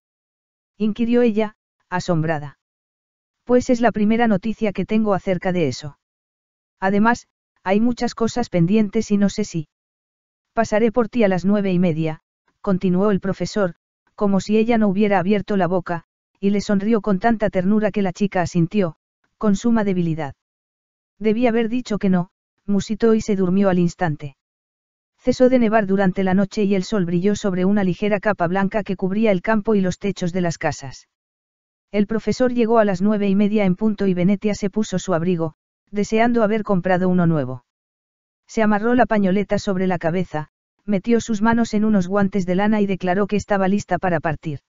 A: inquirió ella, asombrada. Pues es la primera noticia que tengo acerca de eso. Además, hay muchas cosas pendientes y no sé si. Pasaré por ti a las nueve y media, continuó el profesor, como si ella no hubiera abierto la boca, y le sonrió con tanta ternura que la chica asintió, con suma debilidad. Debí haber dicho que no, musitó y se durmió al instante. Cesó de nevar durante la noche y el sol brilló sobre una ligera capa blanca que cubría el campo y los techos de las casas. El profesor llegó a las nueve y media en punto y Venetia se puso su abrigo, deseando haber comprado uno nuevo. Se amarró la pañoleta sobre la cabeza, metió sus manos en unos guantes de lana y declaró que estaba lista para partir.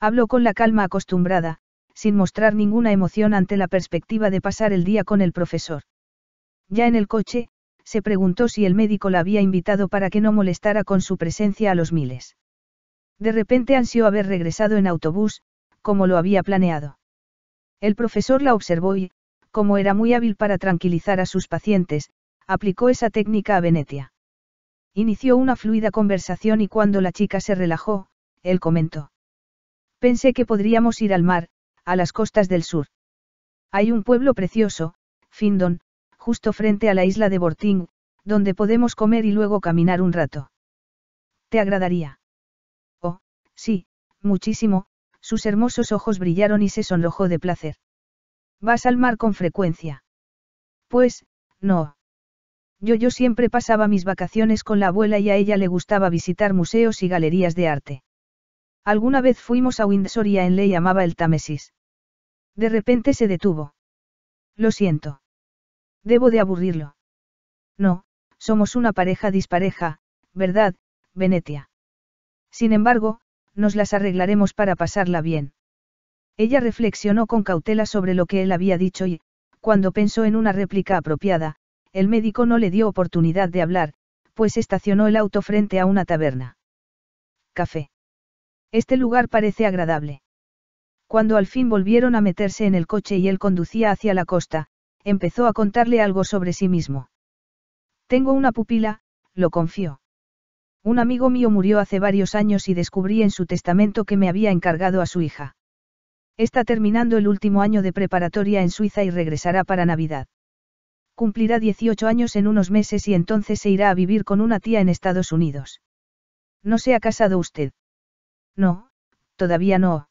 A: Habló con la calma acostumbrada, sin mostrar ninguna emoción ante la perspectiva de pasar el día con el profesor. Ya en el coche, se preguntó si el médico la había invitado para que no molestara con su presencia a los miles. De repente ansió haber regresado en autobús, como lo había planeado. El profesor la observó y, como era muy hábil para tranquilizar a sus pacientes, aplicó esa técnica a Venetia. Inició una fluida conversación y cuando la chica se relajó, él comentó. Pensé que podríamos ir al mar, a las costas del sur. Hay un pueblo precioso, Findon, justo frente a la isla de Borting, donde podemos comer y luego caminar un rato. ¿Te agradaría? Oh, sí, muchísimo, sus hermosos ojos brillaron y se sonrojó de placer. Vas al mar con frecuencia. Pues, no. Yo yo siempre pasaba mis vacaciones con la abuela y a ella le gustaba visitar museos y galerías de arte. Alguna vez fuimos a Windsor y a Enley amaba el Támesis. De repente se detuvo. Lo siento. Debo de aburrirlo. No, somos una pareja dispareja, ¿verdad, Venetia? Sin embargo, nos las arreglaremos para pasarla bien. Ella reflexionó con cautela sobre lo que él había dicho y, cuando pensó en una réplica apropiada, el médico no le dio oportunidad de hablar, pues estacionó el auto frente a una taberna. Café. Este lugar parece agradable. Cuando al fin volvieron a meterse en el coche y él conducía hacia la costa, empezó a contarle algo sobre sí mismo. Tengo una pupila, lo confío. Un amigo mío murió hace varios años y descubrí en su testamento que me había encargado a su hija. Está terminando el último año de preparatoria en Suiza y regresará para Navidad. Cumplirá 18 años en unos meses y entonces se irá a vivir con una tía en Estados Unidos. ¿No se ha casado usted? No, todavía no.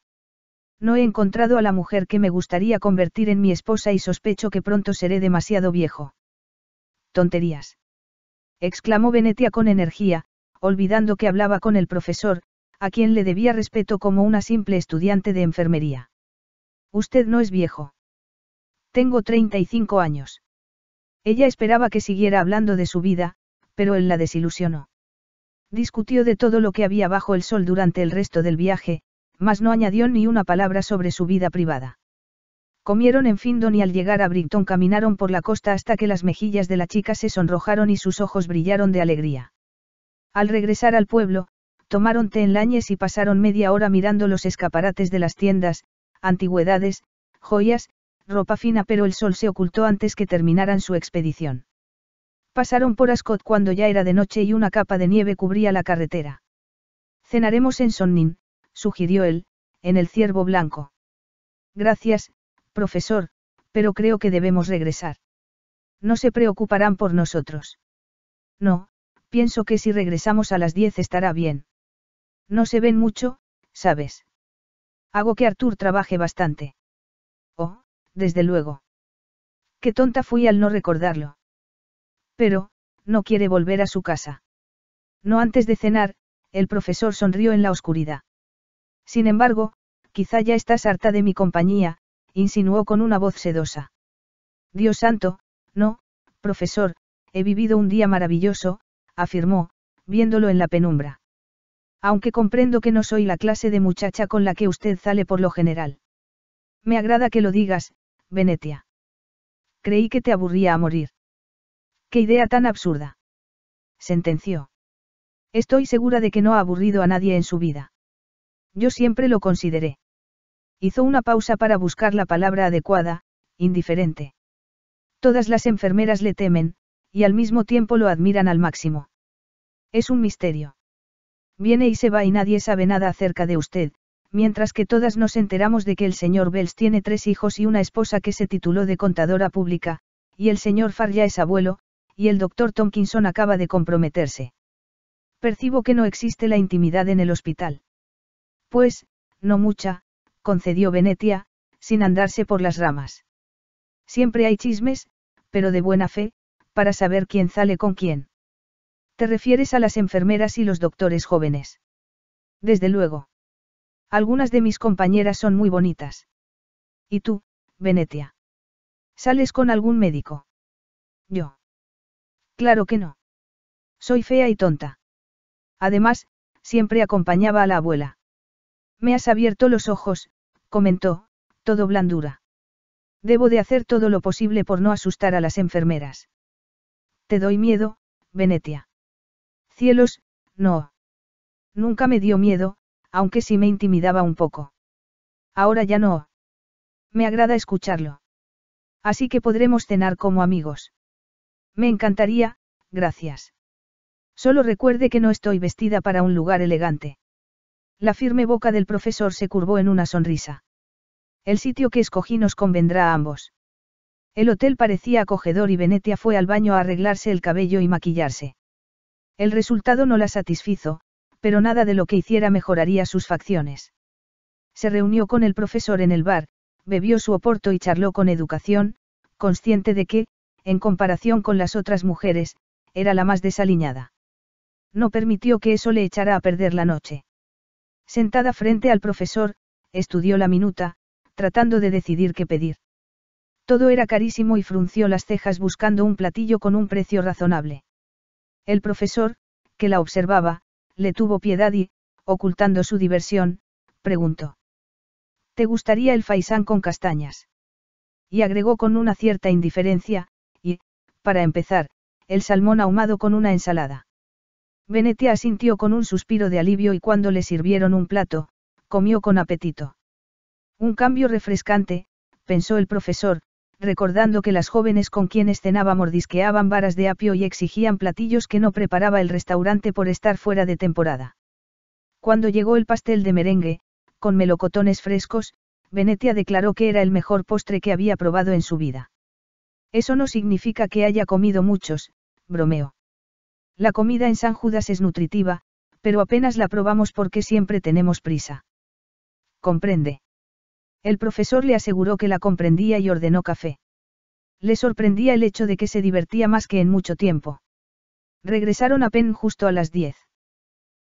A: No he encontrado a la mujer que me gustaría convertir en mi esposa y sospecho que pronto seré demasiado viejo. Tonterías. exclamó Venetia con energía, olvidando que hablaba con el profesor, a quien le debía respeto como una simple estudiante de enfermería. Usted no es viejo. Tengo 35 años. Ella esperaba que siguiera hablando de su vida, pero él la desilusionó. Discutió de todo lo que había bajo el sol durante el resto del viaje, mas no añadió ni una palabra sobre su vida privada. Comieron en Findon y al llegar a Brighton caminaron por la costa hasta que las mejillas de la chica se sonrojaron y sus ojos brillaron de alegría. Al regresar al pueblo, tomaron té en Lañes y pasaron media hora mirando los escaparates de las tiendas, antigüedades, joyas, ropa fina, pero el sol se ocultó antes que terminaran su expedición. Pasaron por Ascot cuando ya era de noche y una capa de nieve cubría la carretera. Cenaremos en Sonnin, sugirió él, en el ciervo blanco. Gracias, profesor, pero creo que debemos regresar. No se preocuparán por nosotros. No, pienso que si regresamos a las diez estará bien. No se ven mucho, ¿sabes? Hago que Artur trabaje bastante. Oh, desde luego. Qué tonta fui al no recordarlo. Pero, no quiere volver a su casa. No antes de cenar, el profesor sonrió en la oscuridad. Sin embargo, quizá ya estás harta de mi compañía, insinuó con una voz sedosa. Dios santo, no, profesor, he vivido un día maravilloso, afirmó, viéndolo en la penumbra. Aunque comprendo que no soy la clase de muchacha con la que usted sale por lo general. Me agrada que lo digas, Venetia. Creí que te aburría a morir. Qué idea tan absurda. Sentenció. Estoy segura de que no ha aburrido a nadie en su vida. Yo siempre lo consideré. Hizo una pausa para buscar la palabra adecuada, indiferente. Todas las enfermeras le temen, y al mismo tiempo lo admiran al máximo. Es un misterio. Viene y se va y nadie sabe nada acerca de usted, mientras que todas nos enteramos de que el señor Bells tiene tres hijos y una esposa que se tituló de contadora pública, y el señor Farr ya es abuelo, y el doctor Tomkinson acaba de comprometerse. Percibo que no existe la intimidad en el hospital. Pues, no mucha, concedió Venetia, sin andarse por las ramas. Siempre hay chismes, pero de buena fe, para saber quién sale con quién. Te refieres a las enfermeras y los doctores jóvenes. Desde luego. Algunas de mis compañeras son muy bonitas. ¿Y tú, Venetia? ¿Sales con algún médico? Yo. Claro que no. Soy fea y tonta. Además, siempre acompañaba a la abuela. Me has abierto los ojos, comentó, todo blandura. Debo de hacer todo lo posible por no asustar a las enfermeras doy miedo, Venetia. Cielos, no. Nunca me dio miedo, aunque sí me intimidaba un poco. Ahora ya no. Me agrada escucharlo. Así que podremos cenar como amigos. Me encantaría, gracias. Solo recuerde que no estoy vestida para un lugar elegante. La firme boca del profesor se curvó en una sonrisa. El sitio que escogí nos convendrá a ambos. El hotel parecía acogedor y Venetia fue al baño a arreglarse el cabello y maquillarse. El resultado no la satisfizo, pero nada de lo que hiciera mejoraría sus facciones. Se reunió con el profesor en el bar, bebió su oporto y charló con educación, consciente de que, en comparación con las otras mujeres, era la más desaliñada. No permitió que eso le echara a perder la noche. Sentada frente al profesor, estudió la minuta, tratando de decidir qué pedir. Todo era carísimo y frunció las cejas buscando un platillo con un precio razonable. El profesor, que la observaba, le tuvo piedad y, ocultando su diversión, preguntó. ¿Te gustaría el faisán con castañas? Y agregó con una cierta indiferencia, y, para empezar, el salmón ahumado con una ensalada. Venetia asintió con un suspiro de alivio y cuando le sirvieron un plato, comió con apetito. Un cambio refrescante, pensó el profesor, recordando que las jóvenes con quienes cenaba mordisqueaban varas de apio y exigían platillos que no preparaba el restaurante por estar fuera de temporada. Cuando llegó el pastel de merengue, con melocotones frescos, Venetia declaró que era el mejor postre que había probado en su vida. Eso no significa que haya comido muchos, bromeó. La comida en San Judas es nutritiva, pero apenas la probamos porque siempre tenemos prisa. Comprende. El profesor le aseguró que la comprendía y ordenó café. Le sorprendía el hecho de que se divertía más que en mucho tiempo. Regresaron a Penn justo a las 10.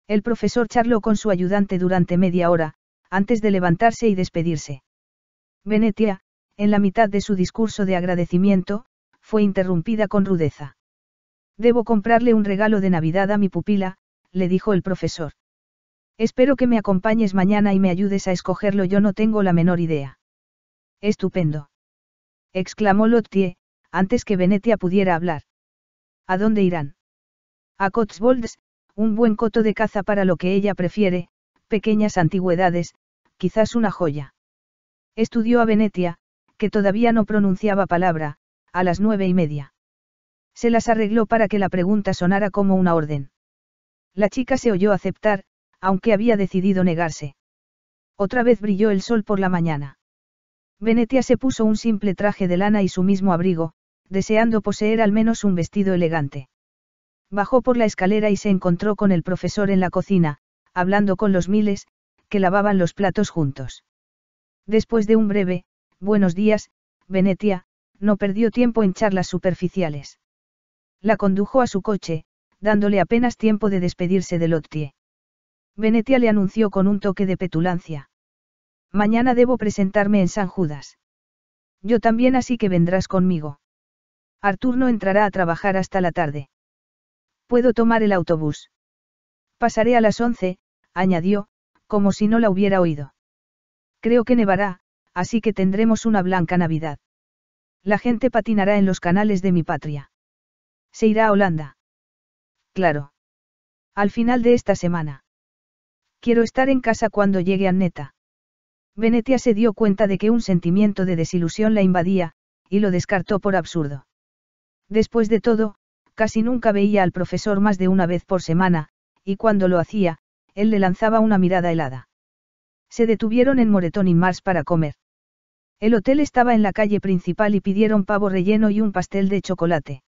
A: El profesor charló con su ayudante durante media hora, antes de levantarse y despedirse. Venetia, en la mitad de su discurso de agradecimiento, fue interrumpida con rudeza. Debo comprarle un regalo de Navidad a mi pupila, le dijo el profesor. Espero que me acompañes mañana y me ayudes a escogerlo, yo no tengo la menor idea. Estupendo. exclamó Lottie, antes que Venetia pudiera hablar. ¿A dónde irán? A Cotswolds, un buen coto de caza para lo que ella prefiere, pequeñas antigüedades, quizás una joya. Estudió a Venetia, que todavía no pronunciaba palabra, a las nueve y media. Se las arregló para que la pregunta sonara como una orden. La chica se oyó aceptar, aunque había decidido negarse. Otra vez brilló el sol por la mañana. Venetia se puso un simple traje de lana y su mismo abrigo, deseando poseer al menos un vestido elegante. Bajó por la escalera y se encontró con el profesor en la cocina, hablando con los miles, que lavaban los platos juntos. Después de un breve, buenos días, Venetia, no perdió tiempo en charlas superficiales. La condujo a su coche, dándole apenas tiempo de despedirse de Lottie. Venetia le anunció con un toque de petulancia. Mañana debo presentarme en San Judas. Yo también así que vendrás conmigo. Artur no entrará a trabajar hasta la tarde. Puedo tomar el autobús. Pasaré a las once, añadió, como si no la hubiera oído. Creo que nevará, así que tendremos una blanca Navidad. La gente patinará en los canales de mi patria. Se irá a Holanda. Claro. Al final de esta semana. Quiero estar en casa cuando llegue Anneta. Venetia se dio cuenta de que un sentimiento de desilusión la invadía, y lo descartó por absurdo. Después de todo, casi nunca veía al profesor más de una vez por semana, y cuando lo hacía, él le lanzaba una mirada helada. Se detuvieron en Moretón y Mars para comer. El hotel estaba en la calle principal y pidieron pavo relleno y un pastel de chocolate.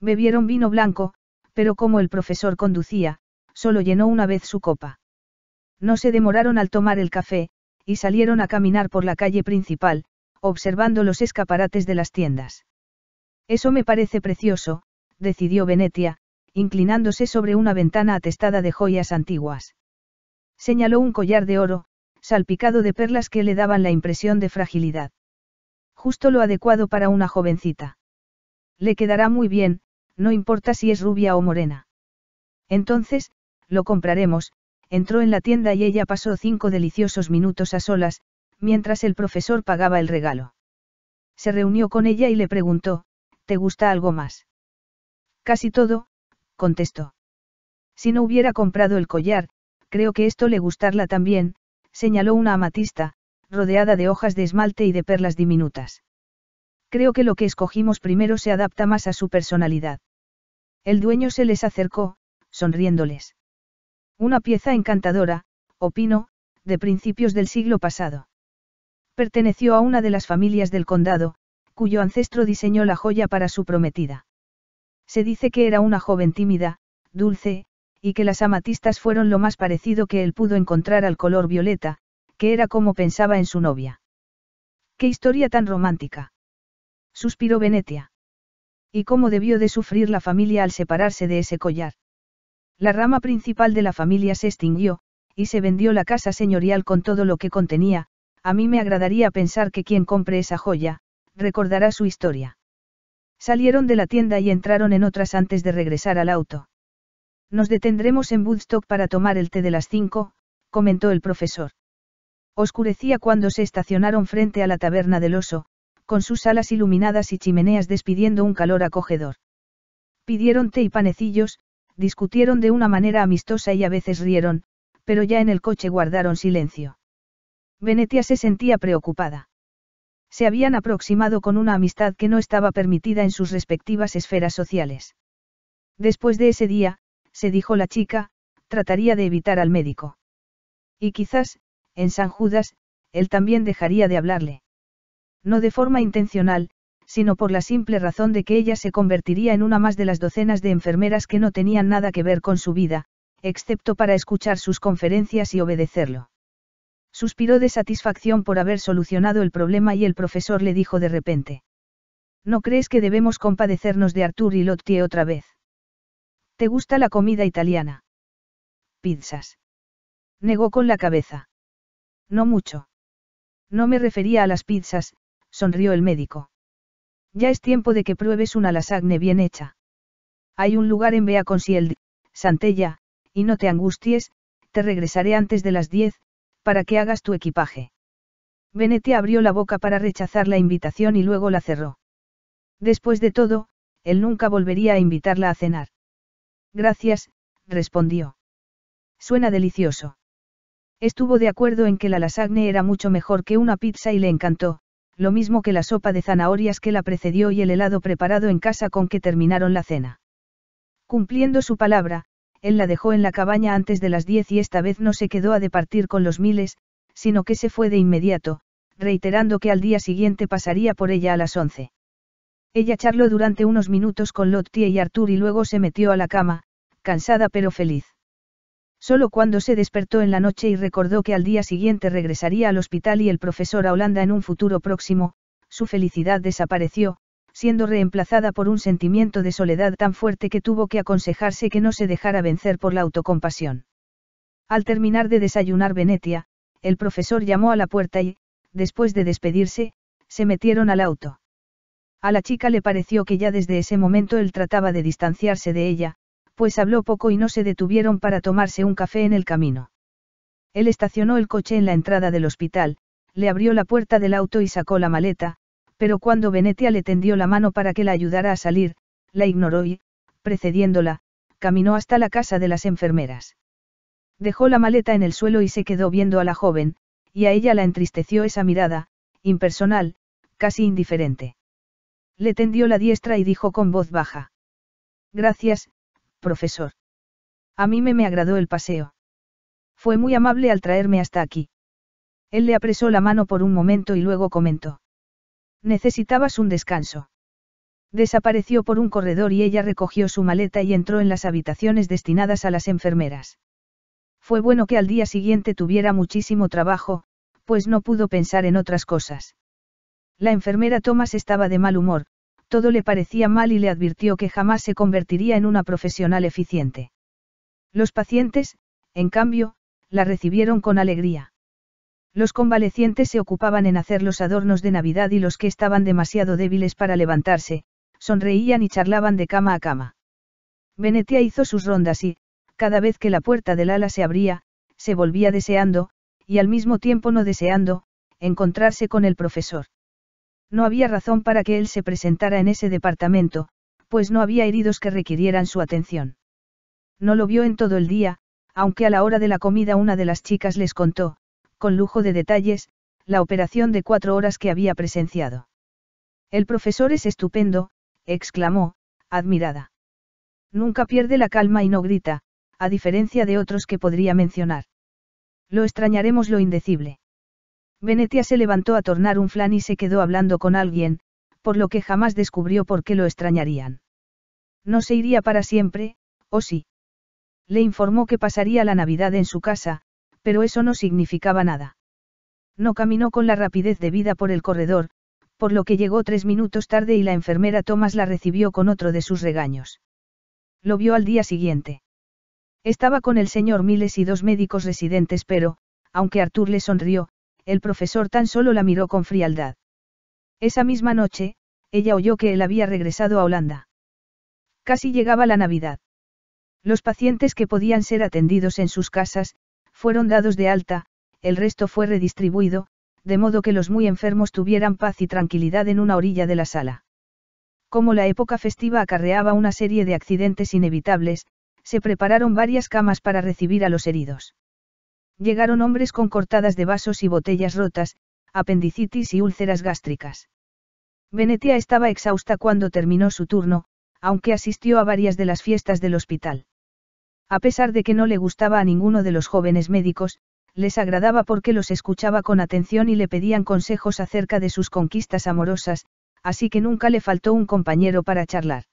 A: Bebieron vino blanco, pero como el profesor conducía, solo llenó una vez su copa. No se demoraron al tomar el café, y salieron a caminar por la calle principal, observando los escaparates de las tiendas. Eso me parece precioso, decidió Venetia, inclinándose sobre una ventana atestada de joyas antiguas. Señaló un collar de oro, salpicado de perlas que le daban la impresión de fragilidad. Justo lo adecuado para una jovencita. Le quedará muy bien, no importa si es rubia o morena. Entonces, lo compraremos, entró en la tienda y ella pasó cinco deliciosos minutos a solas, mientras el profesor pagaba el regalo. Se reunió con ella y le preguntó, ¿te gusta algo más? Casi todo, contestó. Si no hubiera comprado el collar, creo que esto le gustarla también, señaló una amatista, rodeada de hojas de esmalte y de perlas diminutas. Creo que lo que escogimos primero se adapta más a su personalidad. El dueño se les acercó, sonriéndoles. Una pieza encantadora, opino, de principios del siglo pasado. Perteneció a una de las familias del condado, cuyo ancestro diseñó la joya para su prometida. Se dice que era una joven tímida, dulce, y que las amatistas fueron lo más parecido que él pudo encontrar al color violeta, que era como pensaba en su novia. ¡Qué historia tan romántica! suspiró Venetia. ¿Y cómo debió de sufrir la familia al separarse de ese collar? La rama principal de la familia se extinguió, y se vendió la casa señorial con todo lo que contenía, a mí me agradaría pensar que quien compre esa joya, recordará su historia. Salieron de la tienda y entraron en otras antes de regresar al auto. Nos detendremos en Woodstock para tomar el té de las cinco, comentó el profesor. Oscurecía cuando se estacionaron frente a la taberna del oso, con sus alas iluminadas y chimeneas despidiendo un calor acogedor. Pidieron té y panecillos, discutieron de una manera amistosa y a veces rieron, pero ya en el coche guardaron silencio. Venetia se sentía preocupada. Se habían aproximado con una amistad que no estaba permitida en sus respectivas esferas sociales. Después de ese día, se dijo la chica, trataría de evitar al médico. Y quizás, en San Judas, él también dejaría de hablarle. No de forma intencional, sino por la simple razón de que ella se convertiría en una más de las docenas de enfermeras que no tenían nada que ver con su vida, excepto para escuchar sus conferencias y obedecerlo. Suspiró de satisfacción por haber solucionado el problema y el profesor le dijo de repente. ¿No crees que debemos compadecernos de Artur y Lottie otra vez? ¿Te gusta la comida italiana? Pizzas. Negó con la cabeza. No mucho. No me refería a las pizzas, sonrió el médico. Ya es tiempo de que pruebes una lasagne bien hecha. Hay un lugar en Bea Santella, y no te angusties, te regresaré antes de las diez, para que hagas tu equipaje. Benete abrió la boca para rechazar la invitación y luego la cerró. Después de todo, él nunca volvería a invitarla a cenar. Gracias, respondió. Suena delicioso. Estuvo de acuerdo en que la lasagne era mucho mejor que una pizza y le encantó, lo mismo que la sopa de zanahorias que la precedió y el helado preparado en casa con que terminaron la cena. Cumpliendo su palabra, él la dejó en la cabaña antes de las diez y esta vez no se quedó a departir con los miles, sino que se fue de inmediato, reiterando que al día siguiente pasaría por ella a las once. Ella charló durante unos minutos con Lottie y Arthur y luego se metió a la cama, cansada pero feliz. Solo cuando se despertó en la noche y recordó que al día siguiente regresaría al hospital y el profesor a Holanda en un futuro próximo, su felicidad desapareció, siendo reemplazada por un sentimiento de soledad tan fuerte que tuvo que aconsejarse que no se dejara vencer por la autocompasión. Al terminar de desayunar Venetia, el profesor llamó a la puerta y, después de despedirse, se metieron al auto. A la chica le pareció que ya desde ese momento él trataba de distanciarse de ella, pues habló poco y no se detuvieron para tomarse un café en el camino. Él estacionó el coche en la entrada del hospital, le abrió la puerta del auto y sacó la maleta, pero cuando Venetia le tendió la mano para que la ayudara a salir, la ignoró y, precediéndola, caminó hasta la casa de las enfermeras. Dejó la maleta en el suelo y se quedó viendo a la joven, y a ella la entristeció esa mirada, impersonal, casi indiferente. Le tendió la diestra y dijo con voz baja. Gracias, profesor. A mí me me agradó el paseo. Fue muy amable al traerme hasta aquí. Él le apresó la mano por un momento y luego comentó. Necesitabas un descanso. Desapareció por un corredor y ella recogió su maleta y entró en las habitaciones destinadas a las enfermeras. Fue bueno que al día siguiente tuviera muchísimo trabajo, pues no pudo pensar en otras cosas. La enfermera Thomas estaba de mal humor, todo le parecía mal y le advirtió que jamás se convertiría en una profesional eficiente. Los pacientes, en cambio, la recibieron con alegría. Los convalecientes se ocupaban en hacer los adornos de Navidad y los que estaban demasiado débiles para levantarse, sonreían y charlaban de cama a cama. Venetia hizo sus rondas y, cada vez que la puerta del ala se abría, se volvía deseando, y al mismo tiempo no deseando, encontrarse con el profesor. No había razón para que él se presentara en ese departamento, pues no había heridos que requirieran su atención. No lo vio en todo el día, aunque a la hora de la comida una de las chicas les contó, con lujo de detalles, la operación de cuatro horas que había presenciado. El profesor es estupendo, exclamó, admirada. Nunca pierde la calma y no grita, a diferencia de otros que podría mencionar. Lo extrañaremos lo indecible. Venetia se levantó a tornar un flan y se quedó hablando con alguien, por lo que jamás descubrió por qué lo extrañarían. No se iría para siempre, ¿o sí? Le informó que pasaría la Navidad en su casa, pero eso no significaba nada. No caminó con la rapidez debida por el corredor, por lo que llegó tres minutos tarde y la enfermera Thomas la recibió con otro de sus regaños. Lo vio al día siguiente. Estaba con el señor Miles y dos médicos residentes, pero, aunque Arthur le sonrió, el profesor tan solo la miró con frialdad. Esa misma noche, ella oyó que él había regresado a Holanda. Casi llegaba la Navidad. Los pacientes que podían ser atendidos en sus casas, fueron dados de alta, el resto fue redistribuido, de modo que los muy enfermos tuvieran paz y tranquilidad en una orilla de la sala. Como la época festiva acarreaba una serie de accidentes inevitables, se prepararon varias camas para recibir a los heridos. Llegaron hombres con cortadas de vasos y botellas rotas, apendicitis y úlceras gástricas. Venetia estaba exhausta cuando terminó su turno, aunque asistió a varias de las fiestas del hospital. A pesar de que no le gustaba a ninguno de los jóvenes médicos, les agradaba porque los escuchaba con atención y le pedían consejos acerca de sus conquistas amorosas, así que nunca le faltó un compañero para charlar.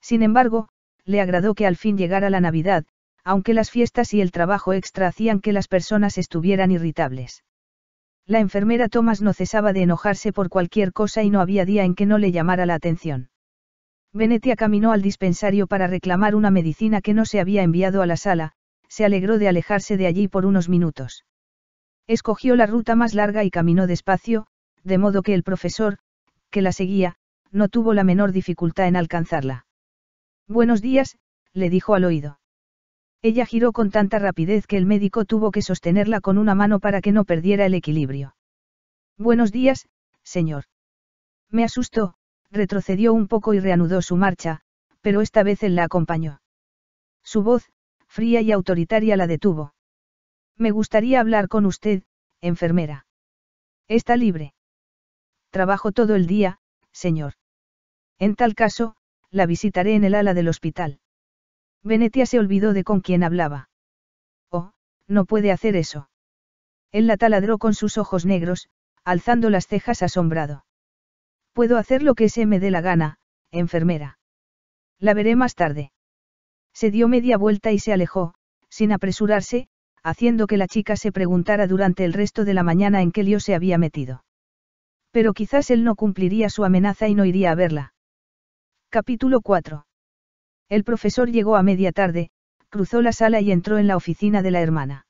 A: Sin embargo, le agradó que al fin llegara la Navidad, aunque las fiestas y el trabajo extra hacían que las personas estuvieran irritables. La enfermera Thomas no cesaba de enojarse por cualquier cosa y no había día en que no le llamara la atención. Venetia caminó al dispensario para reclamar una medicina que no se había enviado a la sala, se alegró de alejarse de allí por unos minutos. Escogió la ruta más larga y caminó despacio, de modo que el profesor, que la seguía, no tuvo la menor dificultad en alcanzarla. Buenos días, le dijo al oído. Ella giró con tanta rapidez que el médico tuvo que sostenerla con una mano para que no perdiera el equilibrio. Buenos días, señor. Me asustó, retrocedió un poco y reanudó su marcha, pero esta vez él la acompañó. Su voz, fría y autoritaria, la detuvo. Me gustaría hablar con usted, enfermera. Está libre. Trabajo todo el día, señor. En tal caso, la visitaré en el ala del hospital. Venetia se olvidó de con quién hablaba. Oh, no puede hacer eso. Él la taladró con sus ojos negros, alzando las cejas asombrado. Puedo hacer lo que se me dé la gana, enfermera. La veré más tarde. Se dio media vuelta y se alejó, sin apresurarse, haciendo que la chica se preguntara durante el resto de la mañana en qué lío se había metido. Pero quizás él no cumpliría su amenaza y no iría a verla. Capítulo 4. El profesor llegó a media tarde, cruzó la sala y entró en la oficina de la hermana.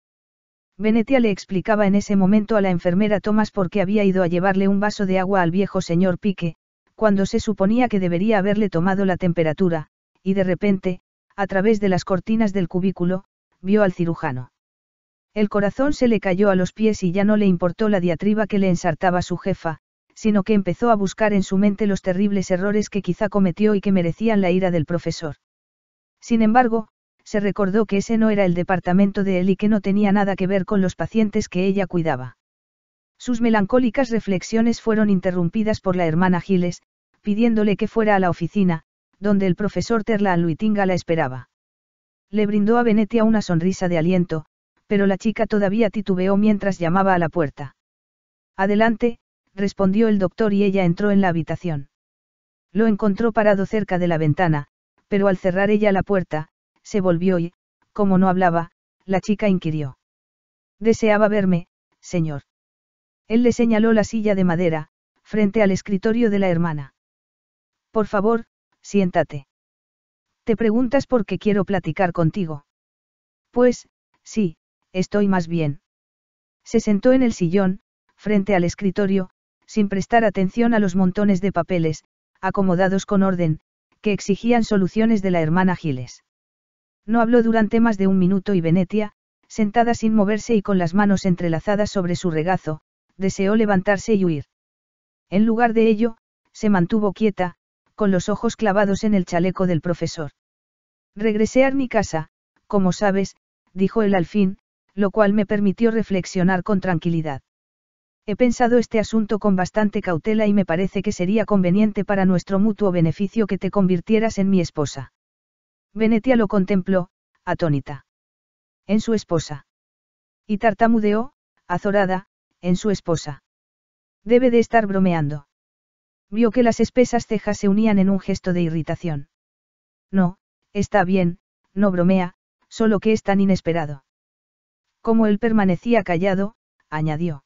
A: Venetia le explicaba en ese momento a la enfermera Thomas por qué había ido a llevarle un vaso de agua al viejo señor Pique, cuando se suponía que debería haberle tomado la temperatura, y de repente, a través de las cortinas del cubículo, vio al cirujano. El corazón se le cayó a los pies y ya no le importó la diatriba que le ensartaba su jefa, sino que empezó a buscar en su mente los terribles errores que quizá cometió y que merecían la ira del profesor. Sin embargo, se recordó que ese no era el departamento de él y que no tenía nada que ver con los pacientes que ella cuidaba. Sus melancólicas reflexiones fueron interrumpidas por la hermana Giles, pidiéndole que fuera a la oficina, donde el profesor Terla Luitinga la esperaba. Le brindó a Venetia una sonrisa de aliento, pero la chica todavía titubeó mientras llamaba a la puerta. Adelante, respondió el doctor y ella entró en la habitación. Lo encontró parado cerca de la ventana, pero al cerrar ella la puerta, se volvió y, como no hablaba, la chica inquirió. Deseaba verme, señor. Él le señaló la silla de madera, frente al escritorio de la hermana. Por favor, siéntate. Te preguntas por qué quiero platicar contigo. Pues, sí, estoy más bien. Se sentó en el sillón, frente al escritorio, sin prestar atención a los montones de papeles, acomodados con orden, que exigían soluciones de la hermana Giles. No habló durante más de un minuto y Venetia, sentada sin moverse y con las manos entrelazadas sobre su regazo, deseó levantarse y huir. En lugar de ello, se mantuvo quieta, con los ojos clavados en el chaleco del profesor. Regresé a mi casa, como sabes, dijo él al fin, lo cual me permitió reflexionar con tranquilidad. He pensado este asunto con bastante cautela y me parece que sería conveniente para nuestro mutuo beneficio que te convirtieras en mi esposa. Venetia lo contempló, atónita. En su esposa. Y tartamudeó, azorada, en su esposa. Debe de estar bromeando. Vio que las espesas cejas se unían en un gesto de irritación. No, está bien, no bromea, solo que es tan inesperado. Como él permanecía callado, añadió.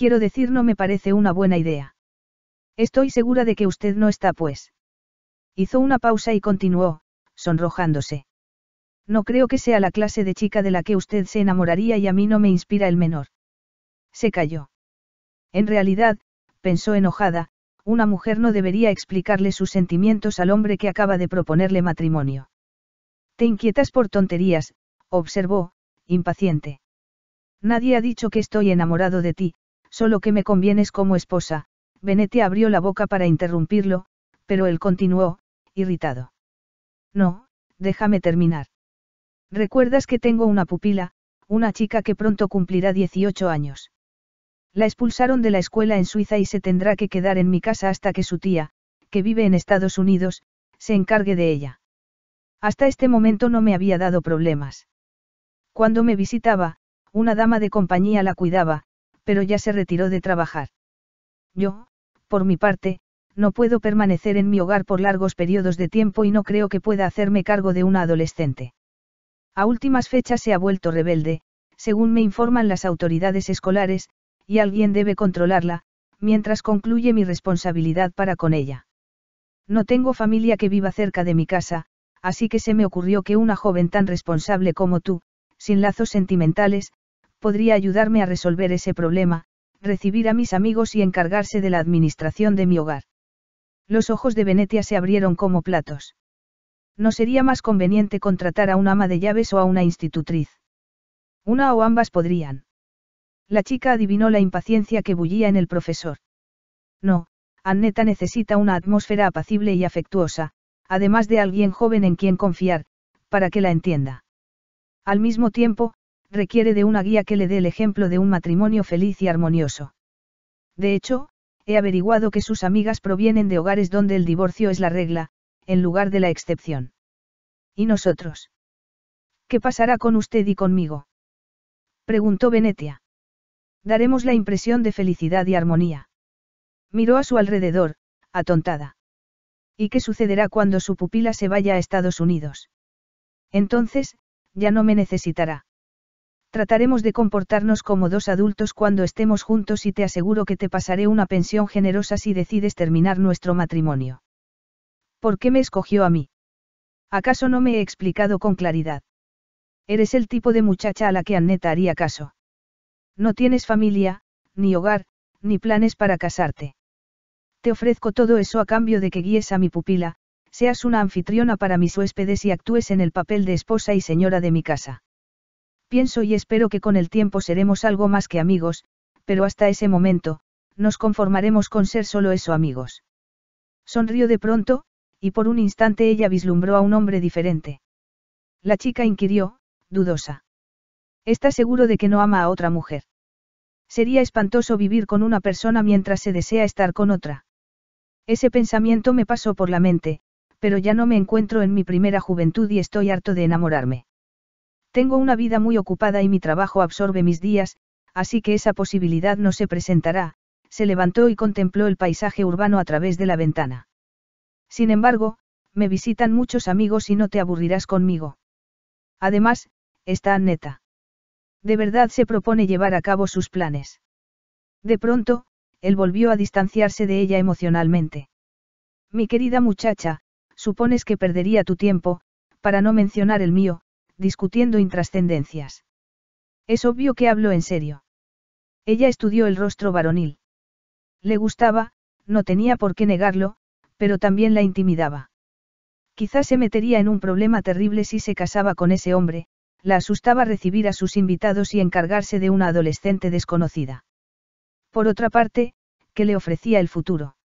A: Quiero decir, no me parece una buena idea. Estoy segura de que usted no está, pues. Hizo una pausa y continuó, sonrojándose. No creo que sea la clase de chica de la que usted se enamoraría y a mí no me inspira el menor. Se calló. En realidad, pensó enojada, una mujer no debería explicarle sus sentimientos al hombre que acaba de proponerle matrimonio. Te inquietas por tonterías, observó, impaciente. Nadie ha dicho que estoy enamorado de ti, Solo que me convienes como esposa, Benete abrió la boca para interrumpirlo, pero él continuó, irritado. No, déjame terminar. Recuerdas que tengo una pupila, una chica que pronto cumplirá 18 años. La expulsaron de la escuela en Suiza y se tendrá que quedar en mi casa hasta que su tía, que vive en Estados Unidos, se encargue de ella. Hasta este momento no me había dado problemas. Cuando me visitaba, una dama de compañía la cuidaba, pero ya se retiró de trabajar. Yo, por mi parte, no puedo permanecer en mi hogar por largos periodos de tiempo y no creo que pueda hacerme cargo de una adolescente. A últimas fechas se ha vuelto rebelde, según me informan las autoridades escolares, y alguien debe controlarla, mientras concluye mi responsabilidad para con ella. No tengo familia que viva cerca de mi casa, así que se me ocurrió que una joven tan responsable como tú, sin lazos sentimentales, podría ayudarme a resolver ese problema, recibir a mis amigos y encargarse de la administración de mi hogar. Los ojos de Venetia se abrieron como platos. ¿No sería más conveniente contratar a una ama de llaves o a una institutriz? Una o ambas podrían. La chica adivinó la impaciencia que bullía en el profesor. No, Anneta necesita una atmósfera apacible y afectuosa, además de alguien joven en quien confiar, para que la entienda. Al mismo tiempo, requiere de una guía que le dé el ejemplo de un matrimonio feliz y armonioso. De hecho, he averiguado que sus amigas provienen de hogares donde el divorcio es la regla, en lugar de la excepción. ¿Y nosotros? ¿Qué pasará con usted y conmigo? Preguntó Venetia. Daremos la impresión de felicidad y armonía. Miró a su alrededor, atontada. ¿Y qué sucederá cuando su pupila se vaya a Estados Unidos? Entonces, ya no me necesitará. Trataremos de comportarnos como dos adultos cuando estemos juntos y te aseguro que te pasaré una pensión generosa si decides terminar nuestro matrimonio. ¿Por qué me escogió a mí? ¿Acaso no me he explicado con claridad? Eres el tipo de muchacha a la que Anneta haría caso. No tienes familia, ni hogar, ni planes para casarte. Te ofrezco todo eso a cambio de que guíes a mi pupila, seas una anfitriona para mis huéspedes y actúes en el papel de esposa y señora de mi casa. Pienso y espero que con el tiempo seremos algo más que amigos, pero hasta ese momento, nos conformaremos con ser solo eso amigos. Sonrió de pronto, y por un instante ella vislumbró a un hombre diferente. La chica inquirió, dudosa. ¿Está seguro de que no ama a otra mujer? Sería espantoso vivir con una persona mientras se desea estar con otra. Ese pensamiento me pasó por la mente, pero ya no me encuentro en mi primera juventud y estoy harto de enamorarme. Tengo una vida muy ocupada y mi trabajo absorbe mis días, así que esa posibilidad no se presentará, se levantó y contempló el paisaje urbano a través de la ventana. Sin embargo, me visitan muchos amigos y no te aburrirás conmigo. Además, está Anneta. De verdad se propone llevar a cabo sus planes. De pronto, él volvió a distanciarse de ella emocionalmente. Mi querida muchacha, supones que perdería tu tiempo, para no mencionar el mío, discutiendo intrascendencias. Es obvio que habló en serio. Ella estudió el rostro varonil. Le gustaba, no tenía por qué negarlo, pero también la intimidaba. Quizás se metería en un problema terrible si se casaba con ese hombre, la asustaba recibir a sus invitados y encargarse de una adolescente desconocida. Por otra parte, ¿qué le ofrecía el futuro?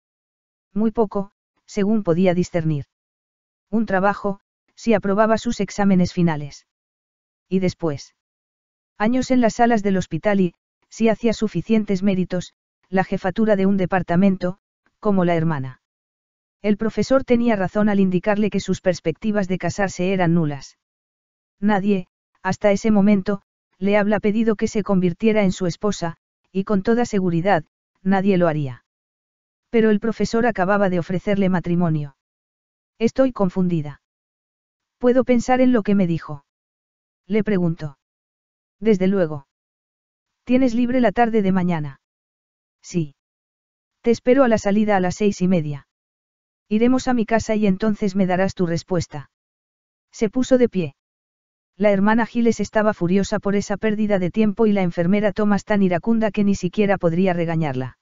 A: Muy poco, según podía discernir. Un trabajo, si aprobaba sus exámenes finales. Y después. Años en las salas del hospital y, si hacía suficientes méritos, la jefatura de un departamento, como la hermana. El profesor tenía razón al indicarle que sus perspectivas de casarse eran nulas. Nadie, hasta ese momento, le habla pedido que se convirtiera en su esposa, y con toda seguridad, nadie lo haría. Pero el profesor acababa de ofrecerle matrimonio. Estoy confundida. ¿Puedo pensar en lo que me dijo? Le pregunto. Desde luego. ¿Tienes libre la tarde de mañana? Sí. Te espero a la salida a las seis y media. Iremos a mi casa y entonces me darás tu respuesta. Se puso de pie. La hermana Giles estaba furiosa por esa pérdida de tiempo y la enfermera Thomas tan iracunda que ni siquiera podría regañarla.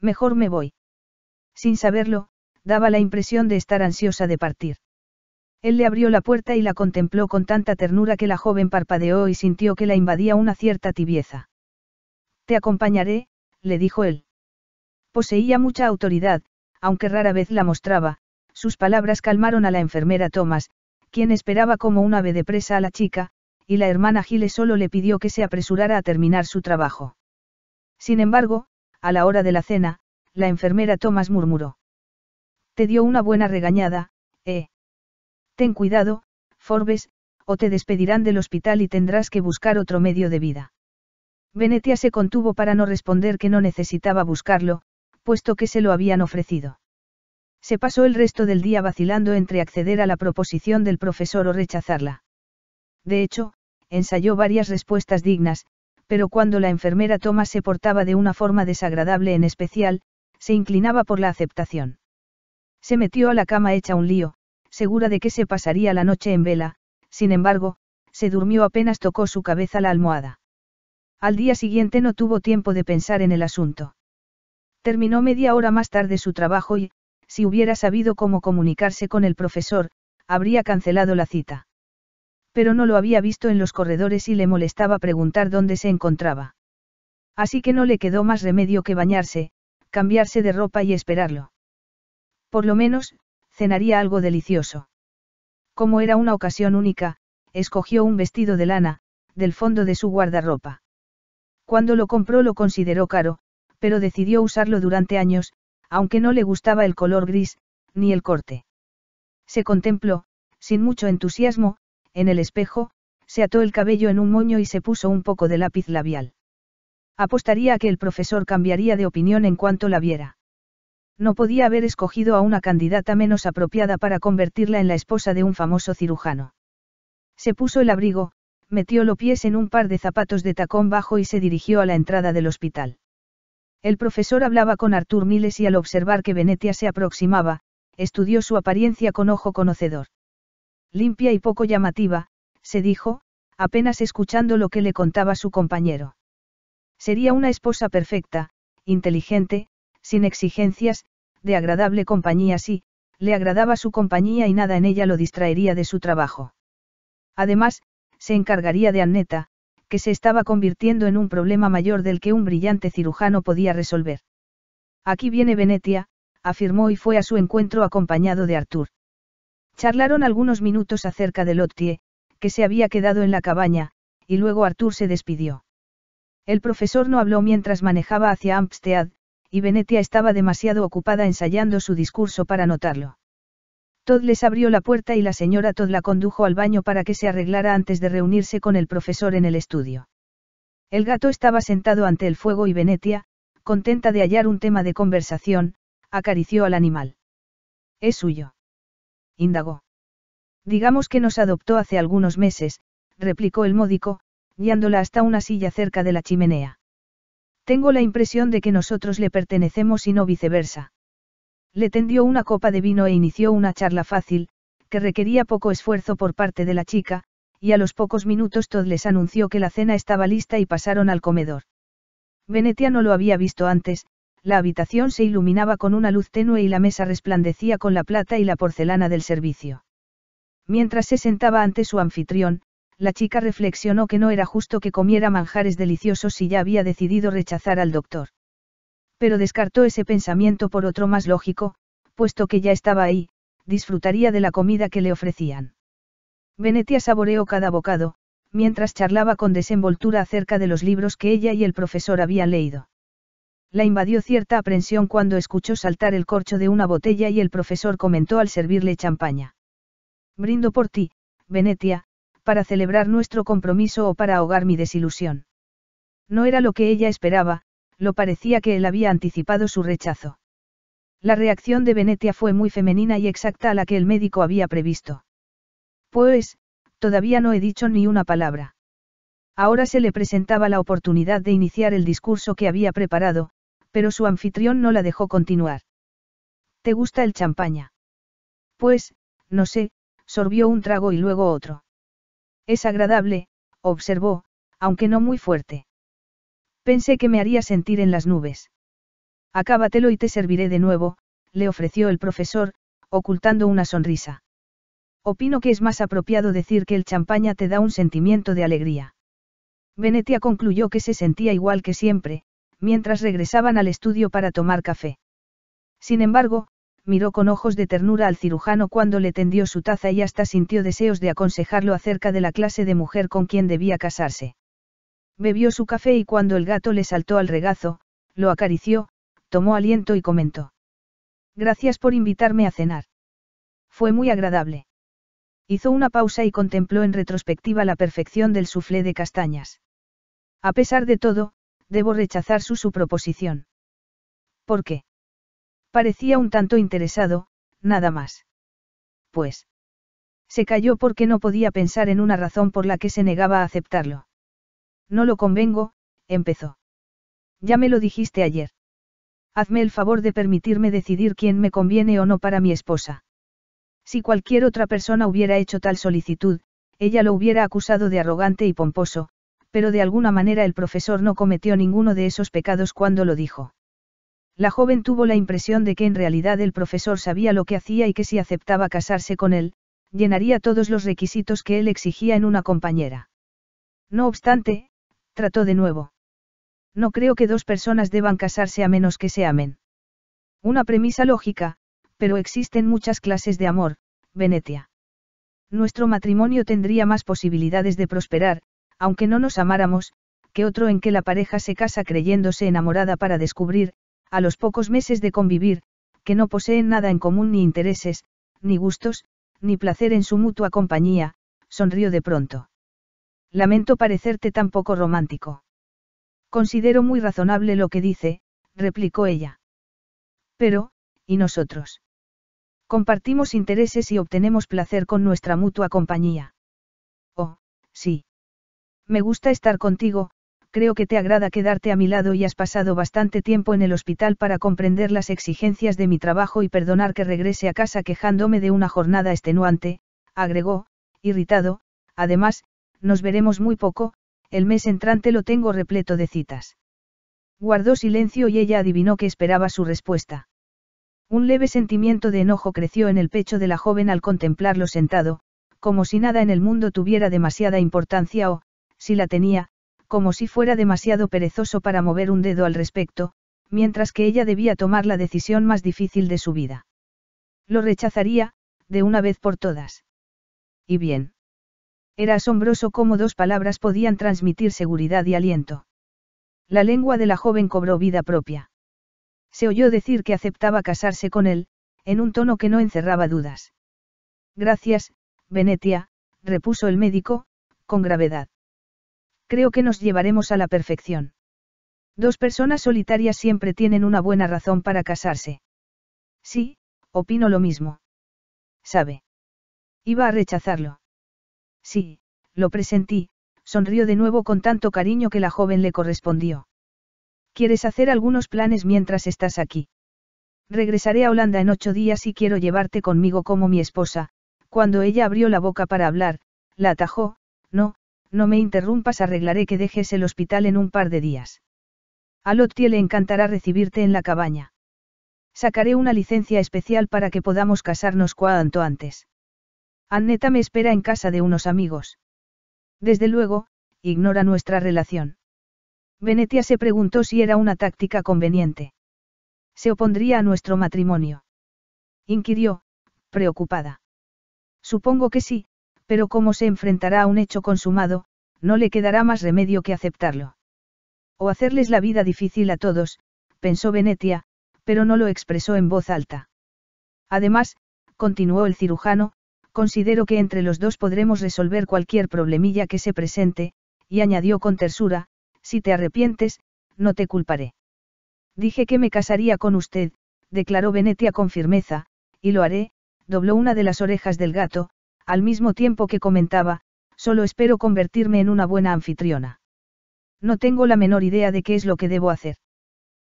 A: Mejor me voy. Sin saberlo, daba la impresión de estar ansiosa de partir. Él le abrió la puerta y la contempló con tanta ternura que la joven parpadeó y sintió que la invadía una cierta tibieza. Te acompañaré, le dijo él. Poseía mucha autoridad, aunque rara vez la mostraba, sus palabras calmaron a la enfermera Thomas, quien esperaba como un ave de presa a la chica, y la hermana Giles solo le pidió que se apresurara a terminar su trabajo. Sin embargo, a la hora de la cena, la enfermera Thomas murmuró. Te dio una buena regañada, ¿eh? Ten cuidado, Forbes, o te despedirán del hospital y tendrás que buscar otro medio de vida. Venetia se contuvo para no responder que no necesitaba buscarlo, puesto que se lo habían ofrecido. Se pasó el resto del día vacilando entre acceder a la proposición del profesor o rechazarla. De hecho, ensayó varias respuestas dignas, pero cuando la enfermera Thomas se portaba de una forma desagradable en especial, se inclinaba por la aceptación. Se metió a la cama hecha un lío, segura de que se pasaría la noche en vela, sin embargo, se durmió apenas tocó su cabeza la almohada. Al día siguiente no tuvo tiempo de pensar en el asunto. Terminó media hora más tarde su trabajo y, si hubiera sabido cómo comunicarse con el profesor, habría cancelado la cita. Pero no lo había visto en los corredores y le molestaba preguntar dónde se encontraba. Así que no le quedó más remedio que bañarse, cambiarse de ropa y esperarlo. Por lo menos, cenaría algo delicioso. Como era una ocasión única, escogió un vestido de lana, del fondo de su guardarropa. Cuando lo compró lo consideró caro, pero decidió usarlo durante años, aunque no le gustaba el color gris, ni el corte. Se contempló, sin mucho entusiasmo, en el espejo, se ató el cabello en un moño y se puso un poco de lápiz labial. Apostaría a que el profesor cambiaría de opinión en cuanto la viera. No podía haber escogido a una candidata menos apropiada para convertirla en la esposa de un famoso cirujano. Se puso el abrigo, metió los pies en un par de zapatos de tacón bajo y se dirigió a la entrada del hospital. El profesor hablaba con Artur Miles y al observar que Venetia se aproximaba, estudió su apariencia con ojo conocedor. Limpia y poco llamativa, se dijo, apenas escuchando lo que le contaba su compañero. Sería una esposa perfecta, inteligente, sin exigencias, de agradable compañía sí, le agradaba su compañía y nada en ella lo distraería de su trabajo. Además, se encargaría de Anneta, que se estaba convirtiendo en un problema mayor del que un brillante cirujano podía resolver. Aquí viene Venetia, afirmó y fue a su encuentro acompañado de Artur. Charlaron algunos minutos acerca de Lottie, que se había quedado en la cabaña, y luego Artur se despidió. El profesor no habló mientras manejaba hacia Amstead, y Venetia estaba demasiado ocupada ensayando su discurso para notarlo. Tod les abrió la puerta y la señora Tod la condujo al baño para que se arreglara antes de reunirse con el profesor en el estudio. El gato estaba sentado ante el fuego y Venetia, contenta de hallar un tema de conversación, acarició al animal. Es suyo. Indagó. Digamos que nos adoptó hace algunos meses, replicó el módico, guiándola hasta una silla cerca de la chimenea. Tengo la impresión de que nosotros le pertenecemos y no viceversa. Le tendió una copa de vino e inició una charla fácil, que requería poco esfuerzo por parte de la chica, y a los pocos minutos Todd les anunció que la cena estaba lista y pasaron al comedor. Venetia no lo había visto antes, la habitación se iluminaba con una luz tenue y la mesa resplandecía con la plata y la porcelana del servicio. Mientras se sentaba ante su anfitrión, la chica reflexionó que no era justo que comiera manjares deliciosos si ya había decidido rechazar al doctor. Pero descartó ese pensamiento por otro más lógico, puesto que ya estaba ahí, disfrutaría de la comida que le ofrecían. Venetia saboreó cada bocado, mientras charlaba con desenvoltura acerca de los libros que ella y el profesor habían leído. La invadió cierta aprensión cuando escuchó saltar el corcho de una botella y el profesor comentó al servirle champaña. Brindo por ti, Venetia, para celebrar nuestro compromiso o para ahogar mi desilusión. No era lo que ella esperaba, lo parecía que él había anticipado su rechazo. La reacción de Venetia fue muy femenina y exacta a la que el médico había previsto. Pues, todavía no he dicho ni una palabra. Ahora se le presentaba la oportunidad de iniciar el discurso que había preparado, pero su anfitrión no la dejó continuar. ¿Te gusta el champaña? Pues, no sé, sorbió un trago y luego otro. Es agradable, observó, aunque no muy fuerte. Pensé que me haría sentir en las nubes. Acábatelo y te serviré de nuevo, le ofreció el profesor, ocultando una sonrisa. Opino que es más apropiado decir que el champaña te da un sentimiento de alegría. Venetia concluyó que se sentía igual que siempre, mientras regresaban al estudio para tomar café. Sin embargo, miró con ojos de ternura al cirujano cuando le tendió su taza y hasta sintió deseos de aconsejarlo acerca de la clase de mujer con quien debía casarse. Bebió su café y cuando el gato le saltó al regazo, lo acarició, tomó aliento y comentó. Gracias por invitarme a cenar. Fue muy agradable. Hizo una pausa y contempló en retrospectiva la perfección del soufflé de castañas. A pesar de todo, debo rechazar su, su proposición. ¿Por qué? Parecía un tanto interesado, nada más. Pues. Se calló porque no podía pensar en una razón por la que se negaba a aceptarlo. No lo convengo, empezó. Ya me lo dijiste ayer. Hazme el favor de permitirme decidir quién me conviene o no para mi esposa. Si cualquier otra persona hubiera hecho tal solicitud, ella lo hubiera acusado de arrogante y pomposo, pero de alguna manera el profesor no cometió ninguno de esos pecados cuando lo dijo. La joven tuvo la impresión de que en realidad el profesor sabía lo que hacía y que si aceptaba casarse con él, llenaría todos los requisitos que él exigía en una compañera. No obstante, trató de nuevo. No creo que dos personas deban casarse a menos que se amen. Una premisa lógica, pero existen muchas clases de amor, Venetia. Nuestro matrimonio tendría más posibilidades de prosperar, aunque no nos amáramos, que otro en que la pareja se casa creyéndose enamorada para descubrir, a los pocos meses de convivir, que no poseen nada en común ni intereses, ni gustos, ni placer en su mutua compañía, sonrió de pronto. Lamento parecerte tan poco romántico. Considero muy razonable lo que dice, replicó ella. Pero, ¿y nosotros? Compartimos intereses y obtenemos placer con nuestra mutua compañía. Oh, sí. Me gusta estar contigo, creo que te agrada quedarte a mi lado y has pasado bastante tiempo en el hospital para comprender las exigencias de mi trabajo y perdonar que regrese a casa quejándome de una jornada extenuante, agregó, irritado, además, nos veremos muy poco, el mes entrante lo tengo repleto de citas. Guardó silencio y ella adivinó que esperaba su respuesta. Un leve sentimiento de enojo creció en el pecho de la joven al contemplarlo sentado, como si nada en el mundo tuviera demasiada importancia o, si la tenía, como si fuera demasiado perezoso para mover un dedo al respecto, mientras que ella debía tomar la decisión más difícil de su vida. Lo rechazaría, de una vez por todas. Y bien. Era asombroso cómo dos palabras podían transmitir seguridad y aliento. La lengua de la joven cobró vida propia. Se oyó decir que aceptaba casarse con él, en un tono que no encerraba dudas. Gracias, Venetia, repuso el médico, con gravedad creo que nos llevaremos a la perfección. Dos personas solitarias siempre tienen una buena razón para casarse. Sí, opino lo mismo. Sabe. Iba a rechazarlo. Sí, lo presentí, sonrió de nuevo con tanto cariño que la joven le correspondió. ¿Quieres hacer algunos planes mientras estás aquí? Regresaré a Holanda en ocho días y quiero llevarte conmigo como mi esposa. Cuando ella abrió la boca para hablar, la atajó, no, no me interrumpas, arreglaré que dejes el hospital en un par de días. A Lottie le encantará recibirte en la cabaña. Sacaré una licencia especial para que podamos casarnos cuanto antes. Anneta me espera en casa de unos amigos. Desde luego, ignora nuestra relación. Venetia se preguntó si era una táctica conveniente. ¿Se opondría a nuestro matrimonio? Inquirió, preocupada. Supongo que sí, pero como se enfrentará a un hecho consumado, no le quedará más remedio que aceptarlo. O hacerles la vida difícil a todos, pensó Venetia, pero no lo expresó en voz alta. Además, continuó el cirujano, considero que entre los dos podremos resolver cualquier problemilla que se presente, y añadió con tersura, si te arrepientes, no te culparé. Dije que me casaría con usted, declaró Venetia con firmeza, y lo haré, dobló una de las orejas del gato, al mismo tiempo que comentaba, solo espero convertirme en una buena anfitriona. No tengo la menor idea de qué es lo que debo hacer.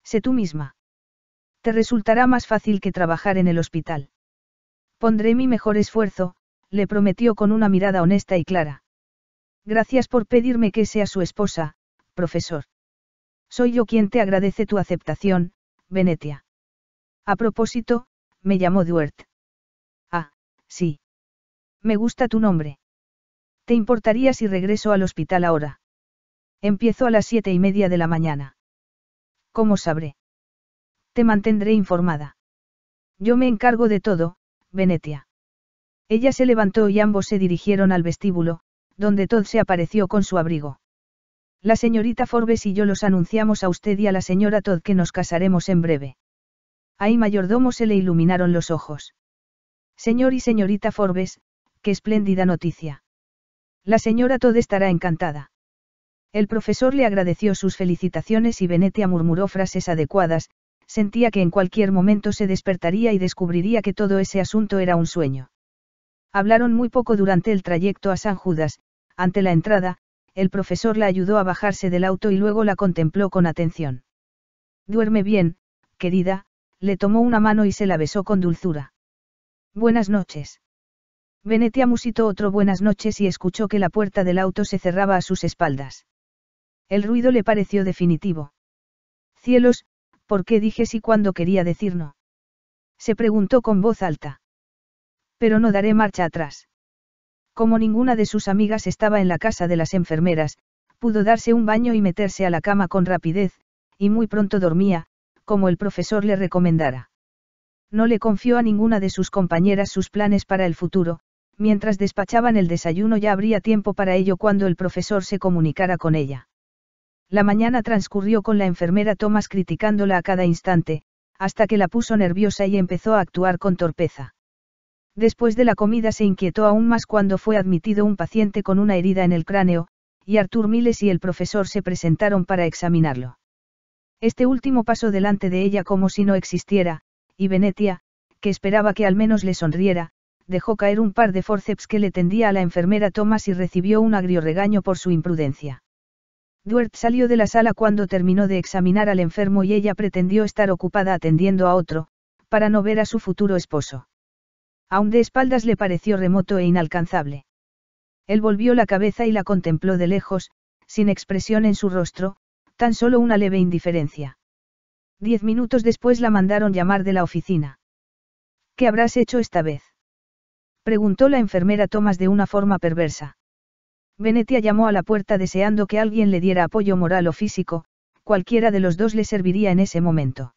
A: Sé tú misma. Te resultará más fácil que trabajar en el hospital. Pondré mi mejor esfuerzo, le prometió con una mirada honesta y clara. Gracias por pedirme que sea su esposa, profesor. Soy yo quien te agradece tu aceptación, Venetia. A propósito, me llamó Duert. Ah, sí. Me gusta tu nombre. ¿Te importaría si regreso al hospital ahora? Empiezo a las siete y media de la mañana. ¿Cómo sabré? Te mantendré informada. Yo me encargo de todo, Venetia. Ella se levantó y ambos se dirigieron al vestíbulo, donde Todd se apareció con su abrigo. La señorita Forbes y yo los anunciamos a usted y a la señora Todd que nos casaremos en breve. Ahí mayordomo se le iluminaron los ojos. Señor y señorita Forbes, qué espléndida noticia. La señora Todd estará encantada. El profesor le agradeció sus felicitaciones y Venetia murmuró frases adecuadas, sentía que en cualquier momento se despertaría y descubriría que todo ese asunto era un sueño. Hablaron muy poco durante el trayecto a San Judas, ante la entrada, el profesor la ayudó a bajarse del auto y luego la contempló con atención. Duerme bien, querida, le tomó una mano y se la besó con dulzura. Buenas noches. Venetia musitó otro buenas noches y escuchó que la puerta del auto se cerraba a sus espaldas. El ruido le pareció definitivo. Cielos, ¿por qué dije sí cuando quería decir no? Se preguntó con voz alta. Pero no daré marcha atrás. Como ninguna de sus amigas estaba en la casa de las enfermeras, pudo darse un baño y meterse a la cama con rapidez, y muy pronto dormía, como el profesor le recomendara. No le confió a ninguna de sus compañeras sus planes para el futuro, mientras despachaban el desayuno ya habría tiempo para ello cuando el profesor se comunicara con ella. La mañana transcurrió con la enfermera Thomas criticándola a cada instante, hasta que la puso nerviosa y empezó a actuar con torpeza. Después de la comida se inquietó aún más cuando fue admitido un paciente con una herida en el cráneo, y Artur Miles y el profesor se presentaron para examinarlo. Este último pasó delante de ella como si no existiera, y Venetia, que esperaba que al menos le sonriera, dejó caer un par de forceps que le tendía a la enfermera Thomas y recibió un agrio regaño por su imprudencia. Duert salió de la sala cuando terminó de examinar al enfermo y ella pretendió estar ocupada atendiendo a otro, para no ver a su futuro esposo. Aún de espaldas le pareció remoto e inalcanzable. Él volvió la cabeza y la contempló de lejos, sin expresión en su rostro, tan solo una leve indiferencia. Diez minutos después la mandaron llamar de la oficina. ¿Qué habrás hecho esta vez? Preguntó la enfermera Thomas de una forma perversa. Venetia llamó a la puerta deseando que alguien le diera apoyo moral o físico, cualquiera de los dos le serviría en ese momento.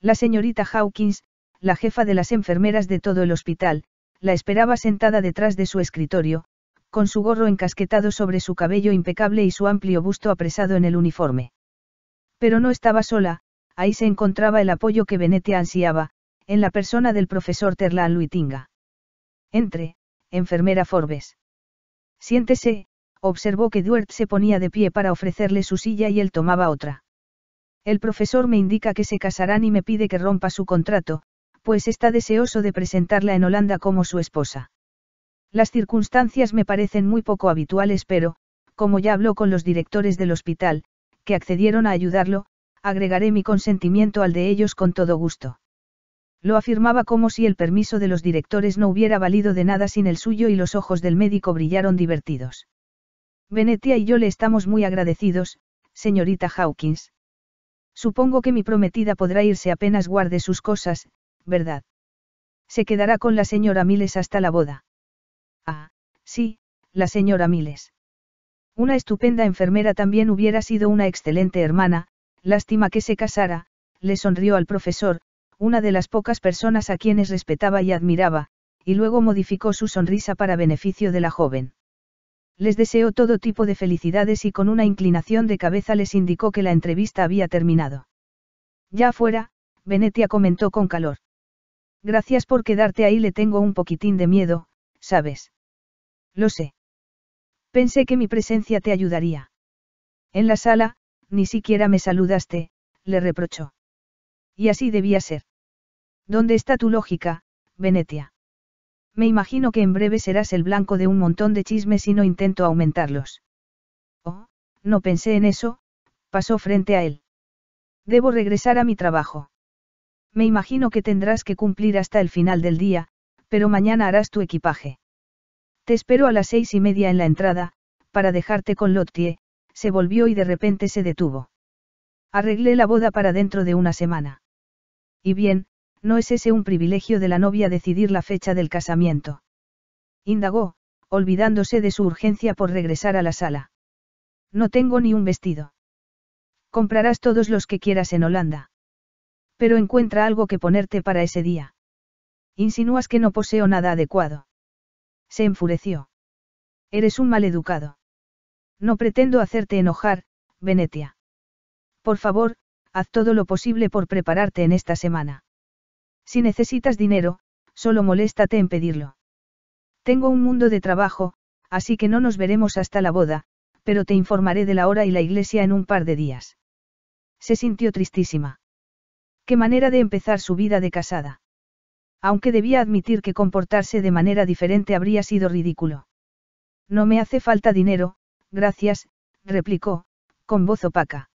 A: La señorita Hawkins, la jefa de las enfermeras de todo el hospital, la esperaba sentada detrás de su escritorio, con su gorro encasquetado sobre su cabello impecable y su amplio busto apresado en el uniforme. Pero no estaba sola, ahí se encontraba el apoyo que Venetia ansiaba, en la persona del profesor Terlan Luitinga. Entre, enfermera Forbes. Siéntese, observó que Duert se ponía de pie para ofrecerle su silla y él tomaba otra. El profesor me indica que se casarán y me pide que rompa su contrato, pues está deseoso de presentarla en Holanda como su esposa. Las circunstancias me parecen muy poco habituales, pero, como ya habló con los directores del hospital, que accedieron a ayudarlo, agregaré mi consentimiento al de ellos con todo gusto. Lo afirmaba como si el permiso de los directores no hubiera valido de nada sin el suyo y los ojos del médico brillaron divertidos. Venetia y yo le estamos muy agradecidos, señorita Hawkins. Supongo que mi prometida podrá irse apenas guarde sus cosas, ¿verdad? Se quedará con la señora Miles hasta la boda. Ah, sí, la señora Miles. Una estupenda enfermera también hubiera sido una excelente hermana, lástima que se casara, le sonrió al profesor, una de las pocas personas a quienes respetaba y admiraba, y luego modificó su sonrisa para beneficio de la joven. Les deseó todo tipo de felicidades y con una inclinación de cabeza les indicó que la entrevista había terminado. Ya fuera, Venetia comentó con calor. Gracias por quedarte ahí, le tengo un poquitín de miedo, ¿sabes? Lo sé. Pensé que mi presencia te ayudaría. En la sala, ni siquiera me saludaste, le reprochó. Y así debía ser. ¿Dónde está tu lógica, Venetia? Me imagino que en breve serás el blanco de un montón de chismes y no intento aumentarlos. Oh, no pensé en eso, pasó frente a él. Debo regresar a mi trabajo. Me imagino que tendrás que cumplir hasta el final del día, pero mañana harás tu equipaje. Te espero a las seis y media en la entrada, para dejarte con Lottie, se volvió y de repente se detuvo. Arreglé la boda para dentro de una semana. Y bien, ¿No es ese un privilegio de la novia decidir la fecha del casamiento? Indagó, olvidándose de su urgencia por regresar a la sala. No tengo ni un vestido. Comprarás todos los que quieras en Holanda. Pero encuentra algo que ponerte para ese día. Insinúas que no poseo nada adecuado. Se enfureció. Eres un maleducado. No pretendo hacerte enojar, Venetia. Por favor, haz todo lo posible por prepararte en esta semana. Si necesitas dinero, solo moléstate en pedirlo. Tengo un mundo de trabajo, así que no nos veremos hasta la boda, pero te informaré de la hora y la iglesia en un par de días. Se sintió tristísima. Qué manera de empezar su vida de casada. Aunque debía admitir que comportarse de manera diferente habría sido ridículo. No me hace falta dinero, gracias, replicó, con voz opaca.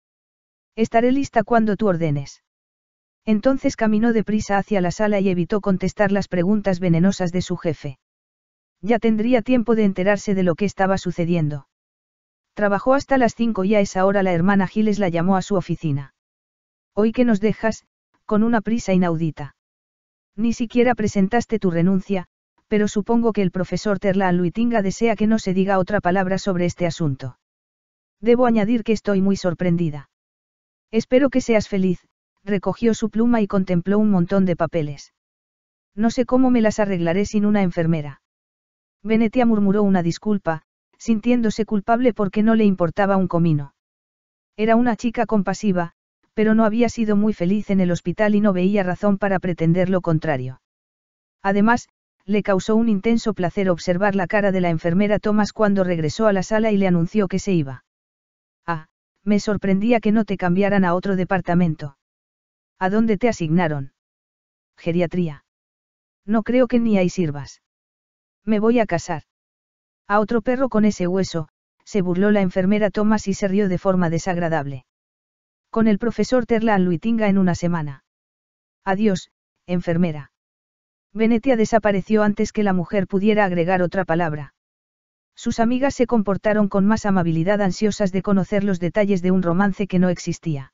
A: Estaré lista cuando tú ordenes. Entonces caminó deprisa hacia la sala y evitó contestar las preguntas venenosas de su jefe. Ya tendría tiempo de enterarse de lo que estaba sucediendo. Trabajó hasta las cinco y a esa hora la hermana Giles la llamó a su oficina. Hoy que nos dejas, con una prisa inaudita. Ni siquiera presentaste tu renuncia, pero supongo que el profesor Terlan Luitinga desea que no se diga otra palabra sobre este asunto. Debo añadir que estoy muy sorprendida. Espero que seas feliz, recogió su pluma y contempló un montón de papeles. No sé cómo me las arreglaré sin una enfermera. Venetia murmuró una disculpa, sintiéndose culpable porque no le importaba un comino. Era una chica compasiva, pero no había sido muy feliz en el hospital y no veía razón para pretender lo contrario. Además, le causó un intenso placer observar la cara de la enfermera Thomas cuando regresó a la sala y le anunció que se iba. Ah, me sorprendía que no te cambiaran a otro departamento. ¿A dónde te asignaron? Geriatría. No creo que ni ahí sirvas. Me voy a casar. A otro perro con ese hueso, se burló la enfermera Thomas y se rió de forma desagradable. Con el profesor Terlan Luitinga en una semana. Adiós, enfermera. Venetia desapareció antes que la mujer pudiera agregar otra palabra. Sus amigas se comportaron con más amabilidad ansiosas de conocer los detalles de un romance que no existía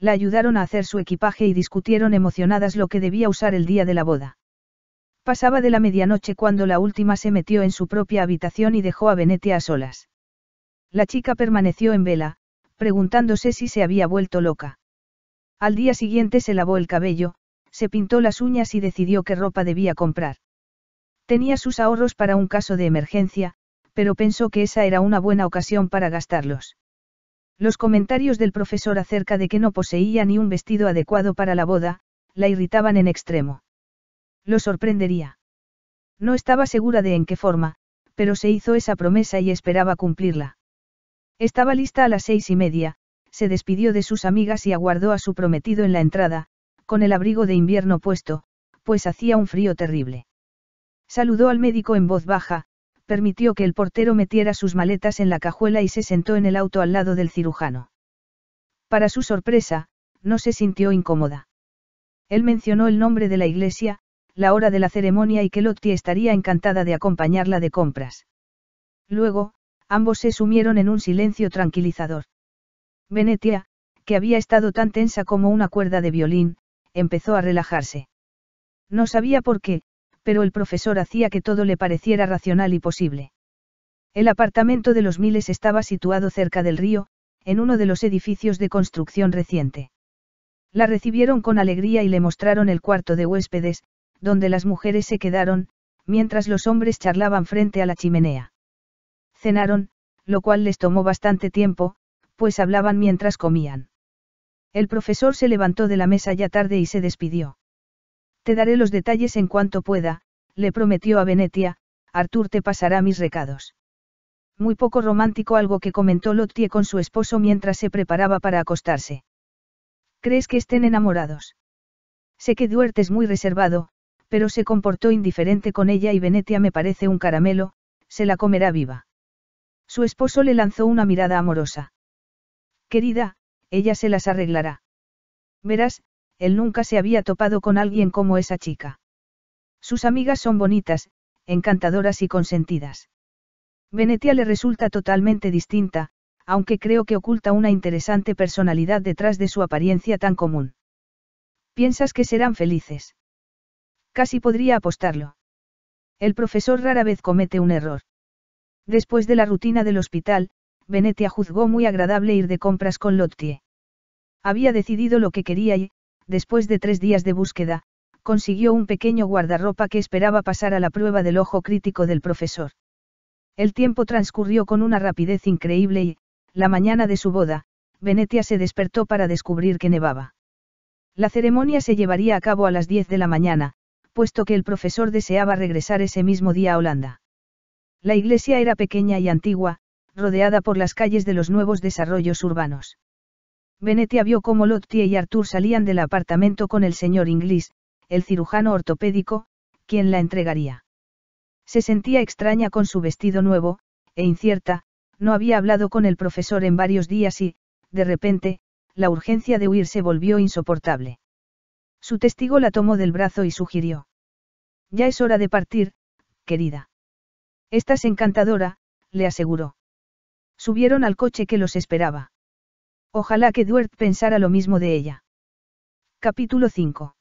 A: la ayudaron a hacer su equipaje y discutieron emocionadas lo que debía usar el día de la boda. Pasaba de la medianoche cuando la última se metió en su propia habitación y dejó a Benete a solas. La chica permaneció en vela, preguntándose si se había vuelto loca. Al día siguiente se lavó el cabello, se pintó las uñas y decidió qué ropa debía comprar. Tenía sus ahorros para un caso de emergencia, pero pensó que esa era una buena ocasión para gastarlos. Los comentarios del profesor acerca de que no poseía ni un vestido adecuado para la boda, la irritaban en extremo. Lo sorprendería. No estaba segura de en qué forma, pero se hizo esa promesa y esperaba cumplirla. Estaba lista a las seis y media, se despidió de sus amigas y aguardó a su prometido en la entrada, con el abrigo de invierno puesto, pues hacía un frío terrible. Saludó al médico en voz baja, permitió que el portero metiera sus maletas en la cajuela y se sentó en el auto al lado del cirujano. Para su sorpresa, no se sintió incómoda. Él mencionó el nombre de la iglesia, la hora de la ceremonia y que Lottie estaría encantada de acompañarla de compras. Luego, ambos se sumieron en un silencio tranquilizador. Venetia, que había estado tan tensa como una cuerda de violín, empezó a relajarse. No sabía por qué, pero el profesor hacía que todo le pareciera racional y posible. El apartamento de los Miles estaba situado cerca del río, en uno de los edificios de construcción reciente. La recibieron con alegría y le mostraron el cuarto de huéspedes, donde las mujeres se quedaron, mientras los hombres charlaban frente a la chimenea. Cenaron, lo cual les tomó bastante tiempo, pues hablaban mientras comían. El profesor se levantó de la mesa ya tarde y se despidió. Te daré los detalles en cuanto pueda, le prometió a Venetia, Artur te pasará mis recados. Muy poco romántico algo que comentó Lottie con su esposo mientras se preparaba para acostarse. ¿Crees que estén enamorados? Sé que Duert es muy reservado, pero se comportó indiferente con ella y Venetia me parece un caramelo, se la comerá viva. Su esposo le lanzó una mirada amorosa. Querida, ella se las arreglará. Verás, él nunca se había topado con alguien como esa chica. Sus amigas son bonitas, encantadoras y consentidas. Venetia le resulta totalmente distinta, aunque creo que oculta una interesante personalidad detrás de su apariencia tan común. ¿Piensas que serán felices? Casi podría apostarlo. El profesor rara vez comete un error. Después de la rutina del hospital, Venetia juzgó muy agradable ir de compras con Lottie. Había decidido lo que quería y, después de tres días de búsqueda, consiguió un pequeño guardarropa que esperaba pasar a la prueba del ojo crítico del profesor. El tiempo transcurrió con una rapidez increíble y, la mañana de su boda, Venetia se despertó para descubrir que nevaba. La ceremonia se llevaría a cabo a las 10 de la mañana, puesto que el profesor deseaba regresar ese mismo día a Holanda. La iglesia era pequeña y antigua, rodeada por las calles de los nuevos desarrollos urbanos. Venetia vio cómo Lottie y Arthur salían del apartamento con el señor Inglis, el cirujano ortopédico, quien la entregaría. Se sentía extraña con su vestido nuevo, e incierta, no había hablado con el profesor en varios días y, de repente, la urgencia de huir se volvió insoportable. Su testigo la tomó del brazo y sugirió. Ya es hora de partir, querida. Estás encantadora, le aseguró. Subieron al coche que los esperaba. Ojalá que Duert pensara lo mismo de ella. Capítulo 5.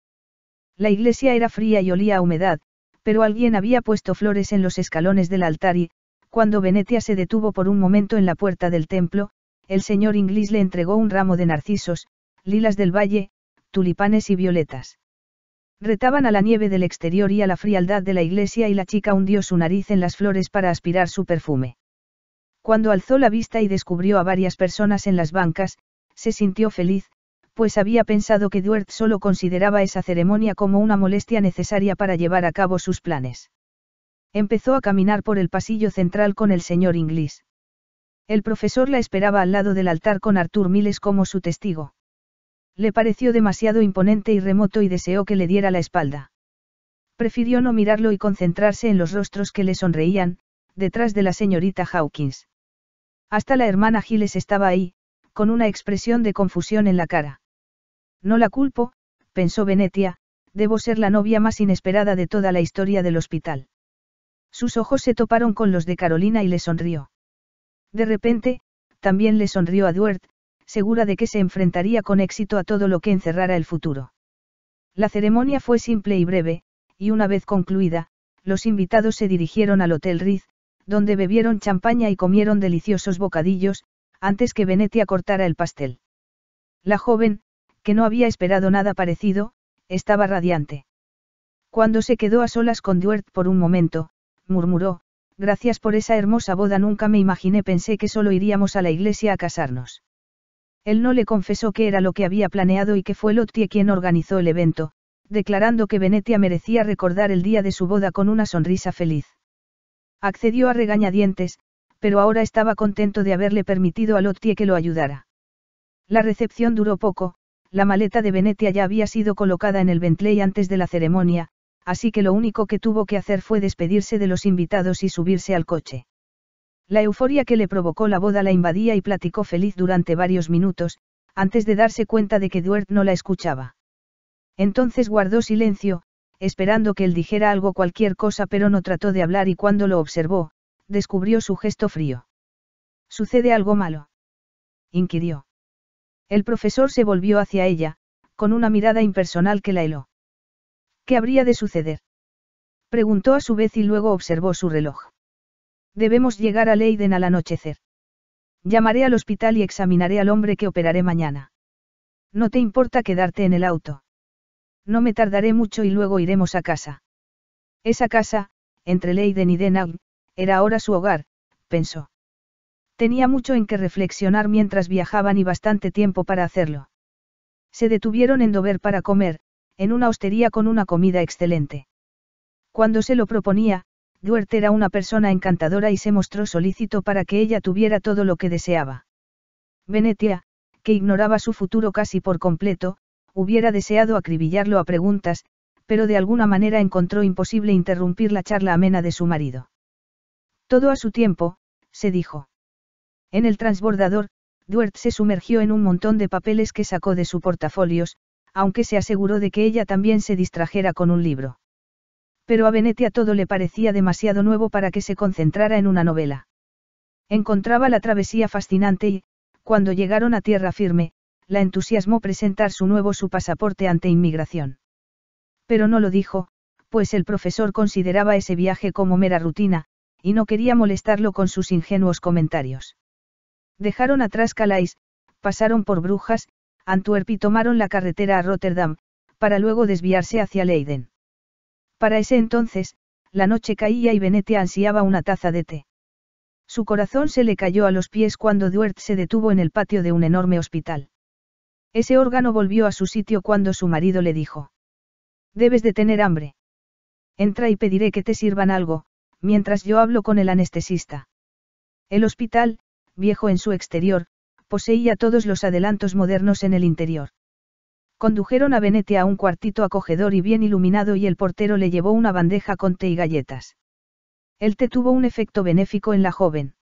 A: La iglesia era fría y olía a humedad, pero alguien había puesto flores en los escalones del altar y, cuando Venetia se detuvo por un momento en la puerta del templo, el señor inglés le entregó un ramo de narcisos, lilas del valle, tulipanes y violetas. Retaban a la nieve del exterior y a la frialdad de la iglesia y la chica hundió su nariz en las flores para aspirar su perfume. Cuando alzó la vista y descubrió a varias personas en las bancas, se sintió feliz, pues había pensado que Duert solo consideraba esa ceremonia como una molestia necesaria para llevar a cabo sus planes. Empezó a caminar por el pasillo central con el señor Inglis. El profesor la esperaba al lado del altar con Arthur Miles como su testigo. Le pareció demasiado imponente y remoto y deseó que le diera la espalda. Prefirió no mirarlo y concentrarse en los rostros que le sonreían, detrás de la señorita Hawkins. Hasta la hermana Giles estaba ahí, con una expresión de confusión en la cara. No la culpo, pensó Venetia, debo ser la novia más inesperada de toda la historia del hospital. Sus ojos se toparon con los de Carolina y le sonrió. De repente, también le sonrió a Duert, segura de que se enfrentaría con éxito a todo lo que encerrara el futuro. La ceremonia fue simple y breve, y una vez concluida, los invitados se dirigieron al Hotel Ritz donde bebieron champaña y comieron deliciosos bocadillos, antes que Venetia cortara el pastel. La joven, que no había esperado nada parecido, estaba radiante. Cuando se quedó a solas con Duert por un momento, murmuró, Gracias por esa hermosa boda nunca me imaginé pensé que solo iríamos a la iglesia a casarnos. Él no le confesó que era lo que había planeado y que fue Lottie quien organizó el evento, declarando que Venetia merecía recordar el día de su boda con una sonrisa feliz. Accedió a regañadientes, pero ahora estaba contento de haberle permitido a Lottie que lo ayudara. La recepción duró poco, la maleta de Venetia ya había sido colocada en el Bentley antes de la ceremonia, así que lo único que tuvo que hacer fue despedirse de los invitados y subirse al coche. La euforia que le provocó la boda la invadía y platicó feliz durante varios minutos, antes de darse cuenta de que Duert no la escuchaba. Entonces guardó silencio, esperando que él dijera algo cualquier cosa pero no trató de hablar y cuando lo observó, descubrió su gesto frío. ¿Sucede algo malo? inquirió. El profesor se volvió hacia ella, con una mirada impersonal que la heló. ¿Qué habría de suceder? Preguntó a su vez y luego observó su reloj. Debemos llegar a Leiden al anochecer. Llamaré al hospital y examinaré al hombre que operaré mañana. No te importa quedarte en el auto. No me tardaré mucho y luego iremos a casa. Esa casa, entre Leiden y Denag, era ahora su hogar, pensó. Tenía mucho en que reflexionar mientras viajaban y bastante tiempo para hacerlo. Se detuvieron en Dover para comer, en una hostería con una comida excelente. Cuando se lo proponía, Duert era una persona encantadora y se mostró solícito para que ella tuviera todo lo que deseaba. Venetia, que ignoraba su futuro casi por completo, hubiera deseado acribillarlo a preguntas, pero de alguna manera encontró imposible interrumpir la charla amena de su marido. Todo a su tiempo, se dijo. En el transbordador, Duert se sumergió en un montón de papeles que sacó de su portafolios, aunque se aseguró de que ella también se distrajera con un libro. Pero a Venetia todo le parecía demasiado nuevo para que se concentrara en una novela. Encontraba la travesía fascinante y, cuando llegaron a tierra firme, la entusiasmó presentar su nuevo su pasaporte ante inmigración. Pero no lo dijo, pues el profesor consideraba ese viaje como mera rutina, y no quería molestarlo con sus ingenuos comentarios. Dejaron atrás Calais, pasaron por Brujas, Antwerp y tomaron la carretera a Rotterdam, para luego desviarse hacia Leiden. Para ese entonces, la noche caía y Benete ansiaba una taza de té. Su corazón se le cayó a los pies cuando Duert se detuvo en el patio de un enorme hospital. Ese órgano volvió a su sitio cuando su marido le dijo. Debes de tener hambre. Entra y pediré que te sirvan algo, mientras yo hablo con el anestesista. El hospital, viejo en su exterior, poseía todos los adelantos modernos en el interior. Condujeron a Benete a un cuartito acogedor y bien iluminado y el portero le llevó una bandeja con té y galletas. El té tuvo un efecto benéfico en la joven.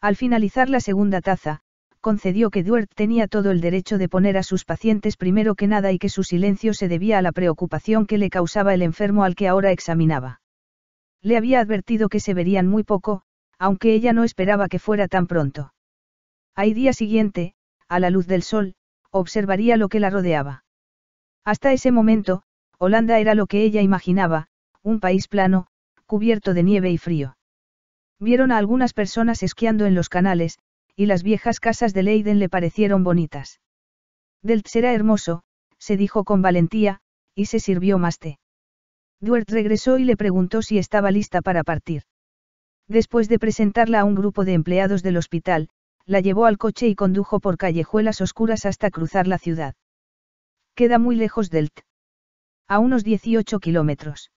A: Al finalizar la segunda taza, concedió que Duert tenía todo el derecho de poner a sus pacientes primero que nada y que su silencio se debía a la preocupación que le causaba el enfermo al que ahora examinaba. Le había advertido que se verían muy poco, aunque ella no esperaba que fuera tan pronto. Al día siguiente, a la luz del sol, observaría lo que la rodeaba. Hasta ese momento, Holanda era lo que ella imaginaba, un país plano, cubierto de nieve y frío. Vieron a algunas personas esquiando en los canales, y las viejas casas de Leiden le parecieron bonitas. Delt será hermoso, se dijo con valentía, y se sirvió más té. Duert regresó y le preguntó si estaba lista para partir. Después de presentarla a un grupo de empleados del hospital, la llevó al coche y condujo por callejuelas oscuras hasta cruzar la ciudad. Queda muy lejos Delt. A unos 18 kilómetros.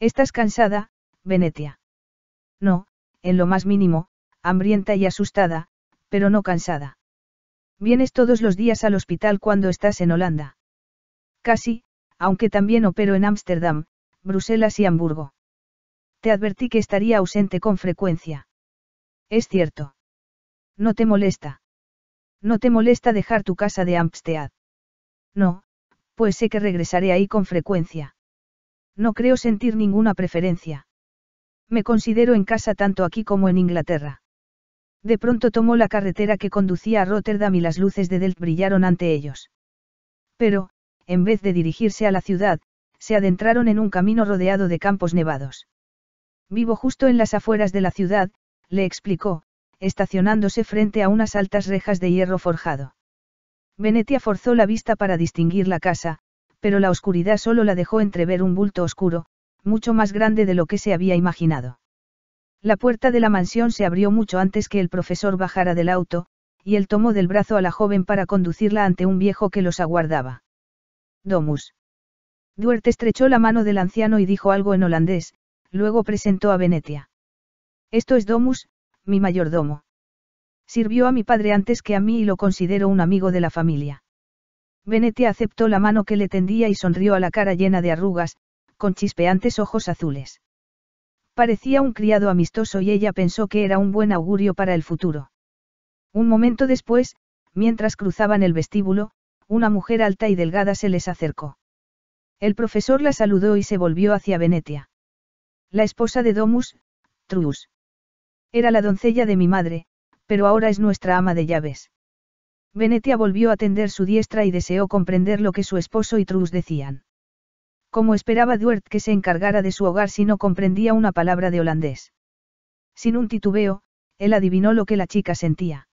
A: ¿Estás cansada, Venetia? No, en lo más mínimo, hambrienta y asustada, pero no cansada. Vienes todos los días al hospital cuando estás en Holanda. Casi, aunque también opero en Ámsterdam, Bruselas y Hamburgo. Te advertí que estaría ausente con frecuencia. Es cierto. No te molesta. No te molesta dejar tu casa de Amstead. No, pues sé que regresaré ahí con frecuencia. No creo sentir ninguna preferencia. Me considero en casa tanto aquí como en Inglaterra. De pronto tomó la carretera que conducía a Rotterdam y las luces de Delft brillaron ante ellos. Pero, en vez de dirigirse a la ciudad, se adentraron en un camino rodeado de campos nevados. Vivo justo en las afueras de la ciudad, le explicó, estacionándose frente a unas altas rejas de hierro forjado. Venetia forzó la vista para distinguir la casa, pero la oscuridad solo la dejó entrever un bulto oscuro, mucho más grande de lo que se había imaginado. La puerta de la mansión se abrió mucho antes que el profesor bajara del auto, y él tomó del brazo a la joven para conducirla ante un viejo que los aguardaba. Domus. Duert estrechó la mano del anciano y dijo algo en holandés, luego presentó a Venetia. Esto es Domus, mi mayordomo. Sirvió a mi padre antes que a mí y lo considero un amigo de la familia. Venetia aceptó la mano que le tendía y sonrió a la cara llena de arrugas, con chispeantes ojos azules. Parecía un criado amistoso y ella pensó que era un buen augurio para el futuro. Un momento después, mientras cruzaban el vestíbulo, una mujer alta y delgada se les acercó. El profesor la saludó y se volvió hacia Venetia. La esposa de Domus, Trus, Era la doncella de mi madre, pero ahora es nuestra ama de llaves. Venetia volvió a tender su diestra y deseó comprender lo que su esposo y Trus decían. Como esperaba Duert que se encargara de su hogar si no comprendía una palabra de holandés. Sin un titubeo, él adivinó lo que la chica sentía.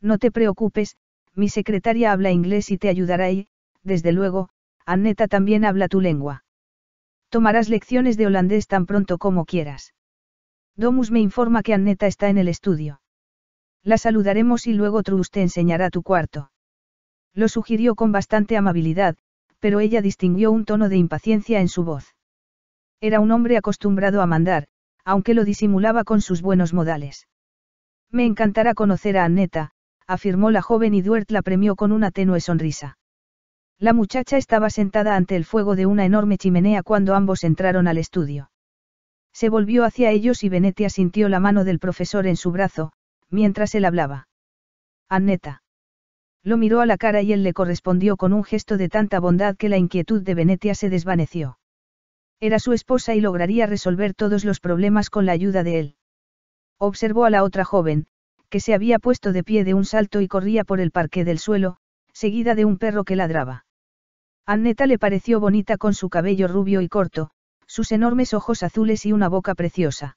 A: No te preocupes, mi secretaria habla inglés y te ayudará y, desde luego, Anneta también habla tu lengua. Tomarás lecciones de holandés tan pronto como quieras. Domus me informa que Anneta está en el estudio. La saludaremos y luego Truus te enseñará tu cuarto. Lo sugirió con bastante amabilidad, pero ella distinguió un tono de impaciencia en su voz. Era un hombre acostumbrado a mandar, aunque lo disimulaba con sus buenos modales. Me encantará conocer a Anneta, afirmó la joven y Duert la premió con una tenue sonrisa. La muchacha estaba sentada ante el fuego de una enorme chimenea cuando ambos entraron al estudio. Se volvió hacia ellos y Venetia sintió la mano del profesor en su brazo, mientras él hablaba. Anneta. Lo miró a la cara y él le correspondió con un gesto de tanta bondad que la inquietud de Venetia se desvaneció. Era su esposa y lograría resolver todos los problemas con la ayuda de él. Observó a la otra joven, que se había puesto de pie de un salto y corría por el parque del suelo, seguida de un perro que ladraba. Anneta le pareció bonita con su cabello rubio y corto, sus enormes ojos azules y una boca preciosa.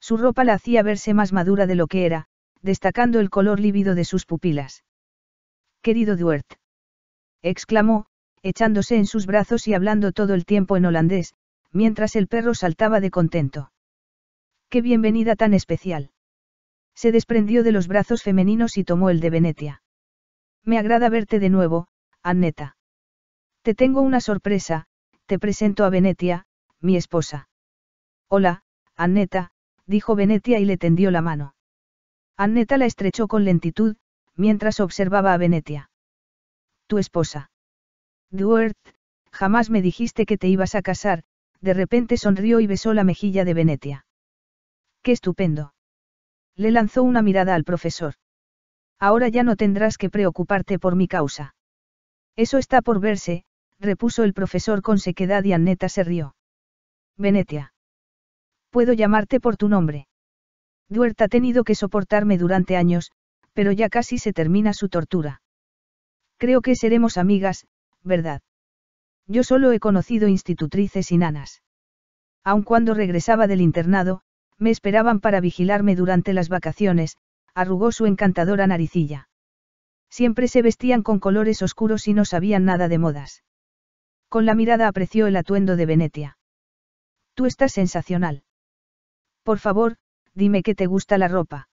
A: Su ropa la hacía verse más madura de lo que era, destacando el color lívido de sus pupilas querido Duert. exclamó, echándose en sus brazos y hablando todo el tiempo en holandés, mientras el perro saltaba de contento. ¡Qué bienvenida tan especial! Se desprendió de los brazos femeninos y tomó el de Venetia. Me agrada verte de nuevo, Anneta. Te tengo una sorpresa, te presento a Venetia, mi esposa. Hola, Anneta, dijo Venetia y le tendió la mano. Anneta la estrechó con lentitud, mientras observaba a Venetia. Tu esposa. Duert, jamás me dijiste que te ibas a casar, de repente sonrió y besó la mejilla de Venetia. ¡Qué estupendo! Le lanzó una mirada al profesor. Ahora ya no tendrás que preocuparte por mi causa. Eso está por verse, repuso el profesor con sequedad y Anneta se rió. Venetia. Puedo llamarte por tu nombre. Duert ha tenido que soportarme durante años, pero ya casi se termina su tortura. Creo que seremos amigas, ¿verdad? Yo solo he conocido institutrices y nanas. Aun cuando regresaba del internado, me esperaban para vigilarme durante las vacaciones, arrugó su encantadora naricilla. Siempre se vestían con colores oscuros y no sabían nada de modas. Con la mirada apreció el atuendo de Venetia. Tú estás sensacional. Por favor, dime que te gusta la ropa.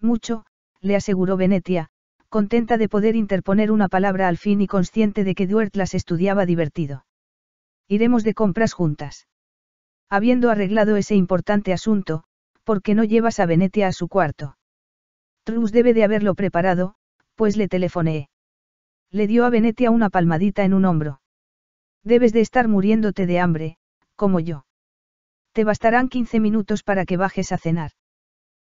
A: Mucho, le aseguró Venetia, contenta de poder interponer una palabra al fin y consciente de que Duert las estudiaba divertido. Iremos de compras juntas. Habiendo arreglado ese importante asunto, ¿por qué no llevas a Venetia a su cuarto? Trus debe de haberlo preparado, pues le telefoneé. Le dio a Venetia una palmadita en un hombro. Debes de estar muriéndote de hambre, como yo. Te bastarán 15 minutos para que bajes a cenar.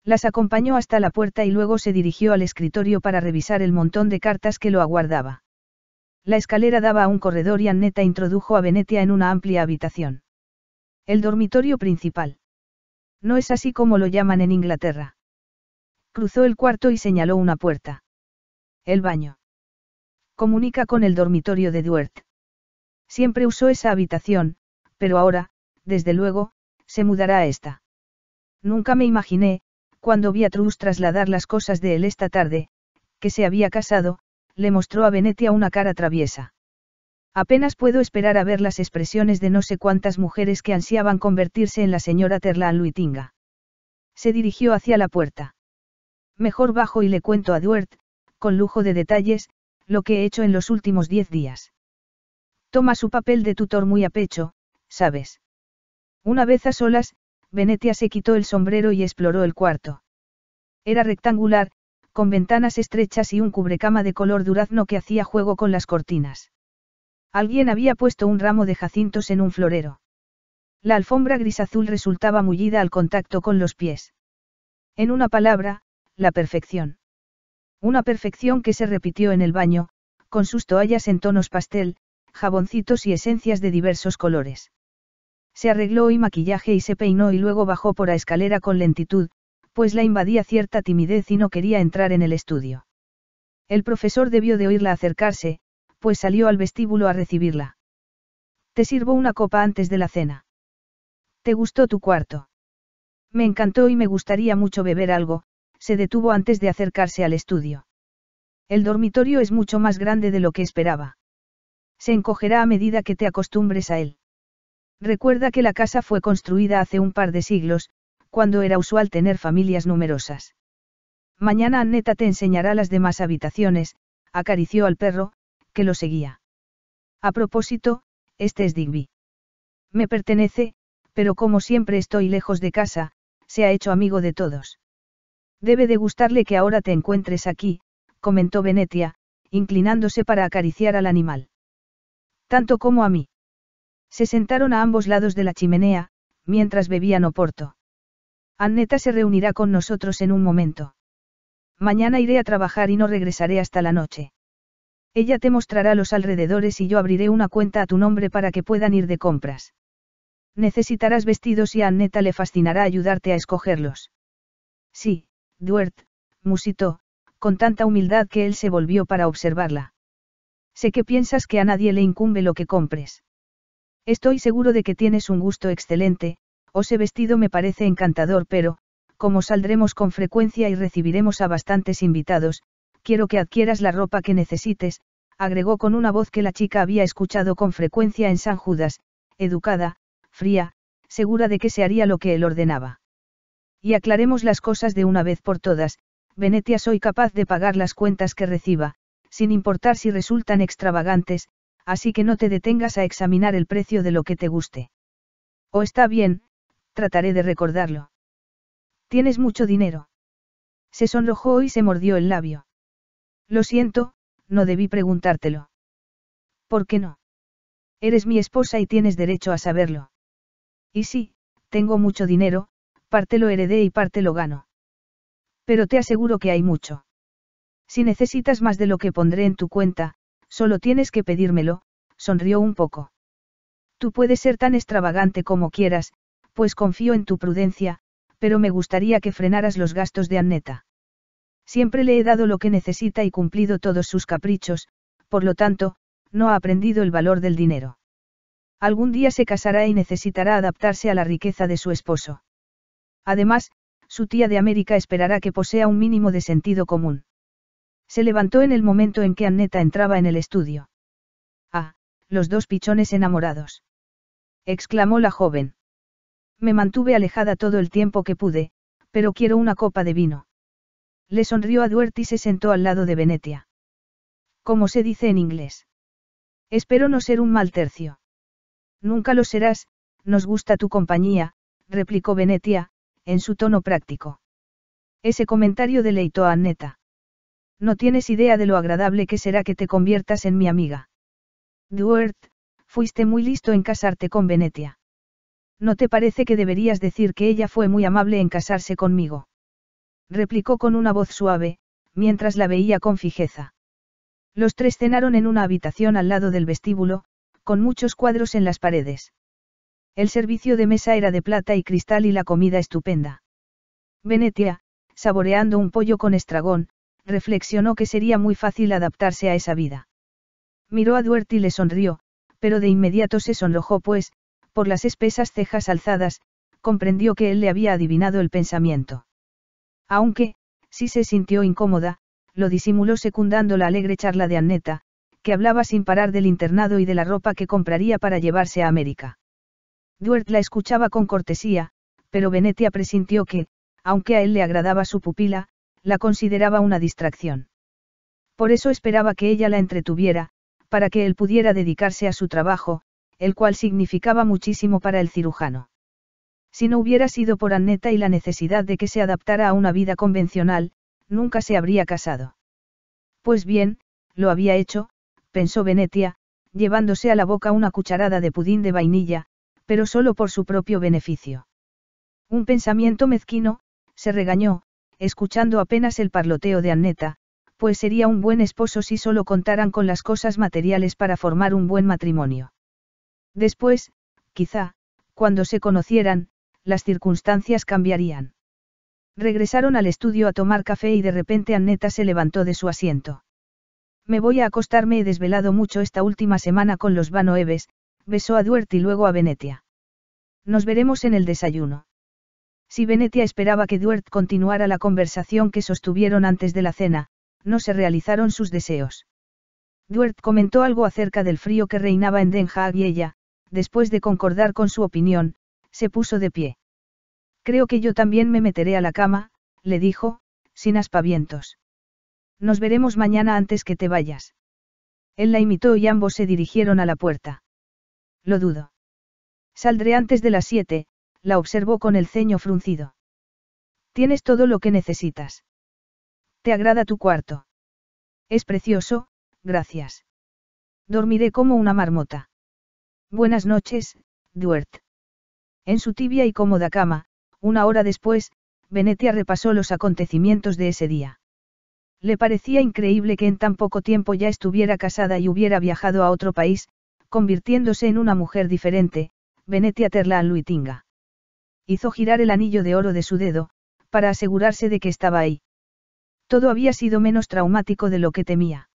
A: Las acompañó hasta la puerta y luego se dirigió al escritorio para revisar el montón de cartas que lo aguardaba. La escalera daba a un corredor y Anneta introdujo a Venetia en una amplia habitación. El dormitorio principal. No es así como lo llaman en Inglaterra. Cruzó el cuarto y señaló una puerta. El baño. Comunica con el dormitorio de Duert. Siempre usó esa habitación, pero ahora, desde luego, se mudará a esta. Nunca me imaginé, cuando vi a Truss trasladar las cosas de él esta tarde, que se había casado, le mostró a Venetia una cara traviesa. Apenas puedo esperar a ver las expresiones de no sé cuántas mujeres que ansiaban convertirse en la señora Terlan Luitinga. Se dirigió hacia la puerta. Mejor bajo y le cuento a Duert, con lujo de detalles, lo que he hecho en los últimos diez días. Toma su papel de tutor muy a pecho, ¿sabes? Una vez a solas, Venetia se quitó el sombrero y exploró el cuarto. Era rectangular, con ventanas estrechas y un cubrecama de color durazno que hacía juego con las cortinas. Alguien había puesto un ramo de jacintos en un florero. La alfombra gris azul resultaba mullida al contacto con los pies. En una palabra, la perfección. Una perfección que se repitió en el baño, con sus toallas en tonos pastel, jaboncitos y esencias de diversos colores. Se arregló y maquillaje y se peinó y luego bajó por la escalera con lentitud, pues la invadía cierta timidez y no quería entrar en el estudio. El profesor debió de oírla acercarse, pues salió al vestíbulo a recibirla. Te sirvo una copa antes de la cena. ¿Te gustó tu cuarto? Me encantó y me gustaría mucho beber algo, se detuvo antes de acercarse al estudio. El dormitorio es mucho más grande de lo que esperaba. Se encogerá a medida que te acostumbres a él. Recuerda que la casa fue construida hace un par de siglos, cuando era usual tener familias numerosas. Mañana Anneta te enseñará las demás habitaciones, acarició al perro, que lo seguía. A propósito, este es Digby. Me pertenece, pero como siempre estoy lejos de casa, se ha hecho amigo de todos. Debe de gustarle que ahora te encuentres aquí, comentó Venetia, inclinándose para acariciar al animal. Tanto como a mí. Se sentaron a ambos lados de la chimenea, mientras bebían oporto. Anneta se reunirá con nosotros en un momento. Mañana iré a trabajar y no regresaré hasta la noche. Ella te mostrará los alrededores y yo abriré una cuenta a tu nombre para que puedan ir de compras. Necesitarás vestidos y a Anneta le fascinará ayudarte a escogerlos. Sí, Duert, musitó, con tanta humildad que él se volvió para observarla. Sé que piensas que a nadie le incumbe lo que compres. Estoy seguro de que tienes un gusto excelente, o ese vestido me parece encantador, pero, como saldremos con frecuencia y recibiremos a bastantes invitados, quiero que adquieras la ropa que necesites, agregó con una voz que la chica había escuchado con frecuencia en San Judas, educada, fría, segura de que se haría lo que él ordenaba. Y aclaremos las cosas de una vez por todas, Venetia soy capaz de pagar las cuentas que reciba, sin importar si resultan extravagantes, así que no te detengas a examinar el precio de lo que te guste. O está bien, trataré de recordarlo. Tienes mucho dinero. Se sonrojó y se mordió el labio. Lo siento, no debí preguntártelo. ¿Por qué no? Eres mi esposa y tienes derecho a saberlo. Y sí, tengo mucho dinero, parte lo heredé y parte lo gano. Pero te aseguro que hay mucho. Si necesitas más de lo que pondré en tu cuenta, Solo tienes que pedírmelo, sonrió un poco. Tú puedes ser tan extravagante como quieras, pues confío en tu prudencia, pero me gustaría que frenaras los gastos de Anneta. Siempre le he dado lo que necesita y cumplido todos sus caprichos, por lo tanto, no ha aprendido el valor del dinero. Algún día se casará y necesitará adaptarse a la riqueza de su esposo. Además, su tía de América esperará que posea un mínimo de sentido común. Se levantó en el momento en que Anneta entraba en el estudio. Ah, los dos pichones enamorados. exclamó la joven. Me mantuve alejada todo el tiempo que pude, pero quiero una copa de vino. Le sonrió a Duert y se sentó al lado de Venetia. Como se dice en inglés? Espero no ser un mal tercio. Nunca lo serás, nos gusta tu compañía, replicó Venetia, en su tono práctico. Ese comentario deleitó a Anneta. No tienes idea de lo agradable que será que te conviertas en mi amiga. Duert, fuiste muy listo en casarte con Venetia. ¿No te parece que deberías decir que ella fue muy amable en casarse conmigo? Replicó con una voz suave, mientras la veía con fijeza. Los tres cenaron en una habitación al lado del vestíbulo, con muchos cuadros en las paredes. El servicio de mesa era de plata y cristal y la comida estupenda. Venetia, saboreando un pollo con estragón, reflexionó que sería muy fácil adaptarse a esa vida. Miró a Duert y le sonrió, pero de inmediato se sonrojó pues, por las espesas cejas alzadas, comprendió que él le había adivinado el pensamiento. Aunque, si se sintió incómoda, lo disimuló secundando la alegre charla de Anneta, que hablaba sin parar del internado y de la ropa que compraría para llevarse a América. Duert la escuchaba con cortesía, pero Venetia presintió que, aunque a él le agradaba su pupila, la consideraba una distracción. Por eso esperaba que ella la entretuviera, para que él pudiera dedicarse a su trabajo, el cual significaba muchísimo para el cirujano. Si no hubiera sido por Anneta y la necesidad de que se adaptara a una vida convencional, nunca se habría casado. Pues bien, lo había hecho, pensó Venetia, llevándose a la boca una cucharada de pudín de vainilla, pero solo por su propio beneficio. Un pensamiento mezquino, se regañó, escuchando apenas el parloteo de Anneta, pues sería un buen esposo si solo contaran con las cosas materiales para formar un buen matrimonio. Después, quizá, cuando se conocieran, las circunstancias cambiarían. Regresaron al estudio a tomar café y de repente Anneta se levantó de su asiento. Me voy a acostarme, he desvelado mucho esta última semana con los Vanoeves, besó a Duert y luego a Venetia. Nos veremos en el desayuno. Si Venetia esperaba que Duert continuara la conversación que sostuvieron antes de la cena, no se realizaron sus deseos. Duert comentó algo acerca del frío que reinaba en Den Haag y ella, después de concordar con su opinión, se puso de pie. Creo que yo también me meteré a la cama, le dijo, sin aspavientos. Nos veremos mañana antes que te vayas. Él la imitó y ambos se dirigieron a la puerta. Lo dudo. Saldré antes de las siete, la observó con el ceño fruncido. Tienes todo lo que necesitas. ¿Te agrada tu cuarto? Es precioso, gracias. Dormiré como una marmota. Buenas noches, Duert. En su tibia y cómoda cama, una hora después, Venetia repasó los acontecimientos de ese día. Le parecía increíble que en tan poco tiempo ya estuviera casada y hubiera viajado a otro país, convirtiéndose en una mujer diferente, Venetia Terla Luitinga hizo girar el anillo de oro de su dedo, para asegurarse de que estaba ahí. Todo había sido menos traumático de lo que temía.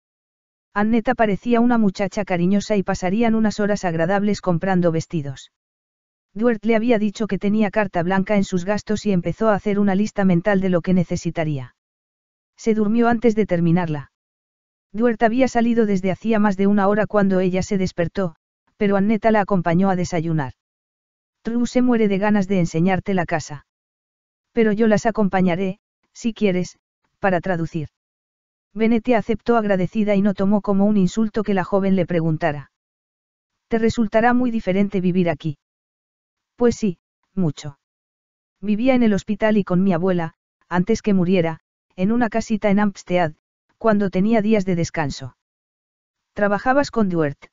A: Anneta parecía una muchacha cariñosa y pasarían unas horas agradables comprando vestidos. Duert le había dicho que tenía carta blanca en sus gastos y empezó a hacer una lista mental de lo que necesitaría. Se durmió antes de terminarla. Duert había salido desde hacía más de una hora cuando ella se despertó, pero Anneta la acompañó a desayunar. True se muere de ganas de enseñarte la casa. Pero yo las acompañaré, si quieres, para traducir. Benete aceptó agradecida y no tomó como un insulto que la joven le preguntara. Te resultará muy diferente vivir aquí. Pues sí, mucho. Vivía en el hospital y con mi abuela, antes que muriera, en una casita en Amstead, cuando tenía días de descanso. Trabajabas con Duert.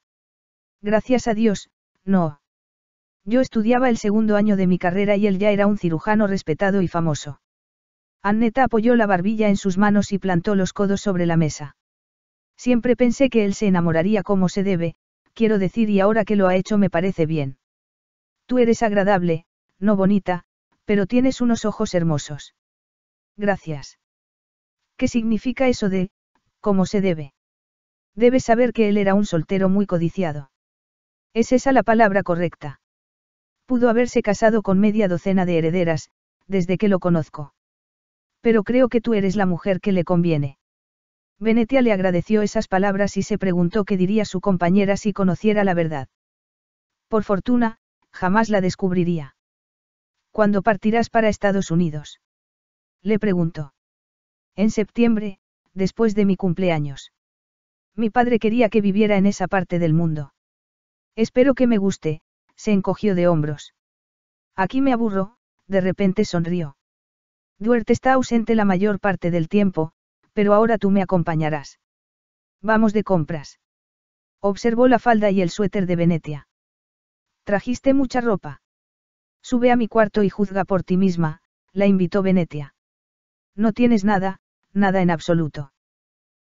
A: Gracias a Dios, no. Yo estudiaba el segundo año de mi carrera y él ya era un cirujano respetado y famoso. Anneta apoyó la barbilla en sus manos y plantó los codos sobre la mesa. Siempre pensé que él se enamoraría como se debe, quiero decir y ahora que lo ha hecho me parece bien. Tú eres agradable, no bonita, pero tienes unos ojos hermosos. Gracias. ¿Qué significa eso de, cómo se debe? Debes saber que él era un soltero muy codiciado. ¿Es esa la palabra correcta? Pudo haberse casado con media docena de herederas, desde que lo conozco. Pero creo que tú eres la mujer que le conviene. Venetia le agradeció esas palabras y se preguntó qué diría su compañera si conociera la verdad. Por fortuna, jamás la descubriría. ¿Cuándo partirás para Estados Unidos? Le preguntó. En septiembre, después de mi cumpleaños. Mi padre quería que viviera en esa parte del mundo. Espero que me guste, se encogió de hombros. Aquí me aburro, de repente sonrió. Duerte está ausente la mayor parte del tiempo, pero ahora tú me acompañarás. Vamos de compras. Observó la falda y el suéter de Venetia. Trajiste mucha ropa. Sube a mi cuarto y juzga por ti misma, la invitó Venetia. No tienes nada, nada en absoluto.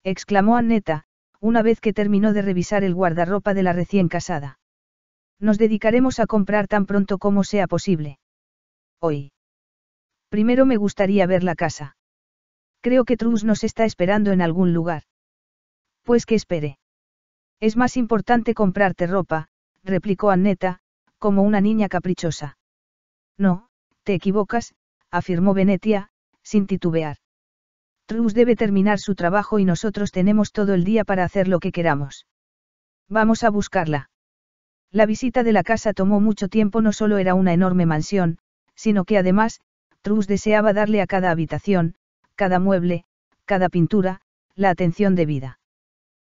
A: Exclamó Anneta, una vez que terminó de revisar el guardarropa de la recién casada. Nos dedicaremos a comprar tan pronto como sea posible. Hoy. Primero me gustaría ver la casa. Creo que Truss nos está esperando en algún lugar. Pues que espere. Es más importante comprarte ropa, replicó Anneta, como una niña caprichosa. No, te equivocas, afirmó Venetia, sin titubear. Truss debe terminar su trabajo y nosotros tenemos todo el día para hacer lo que queramos. Vamos a buscarla. La visita de la casa tomó mucho tiempo, no solo era una enorme mansión, sino que además, Truss deseaba darle a cada habitación, cada mueble, cada pintura, la atención debida.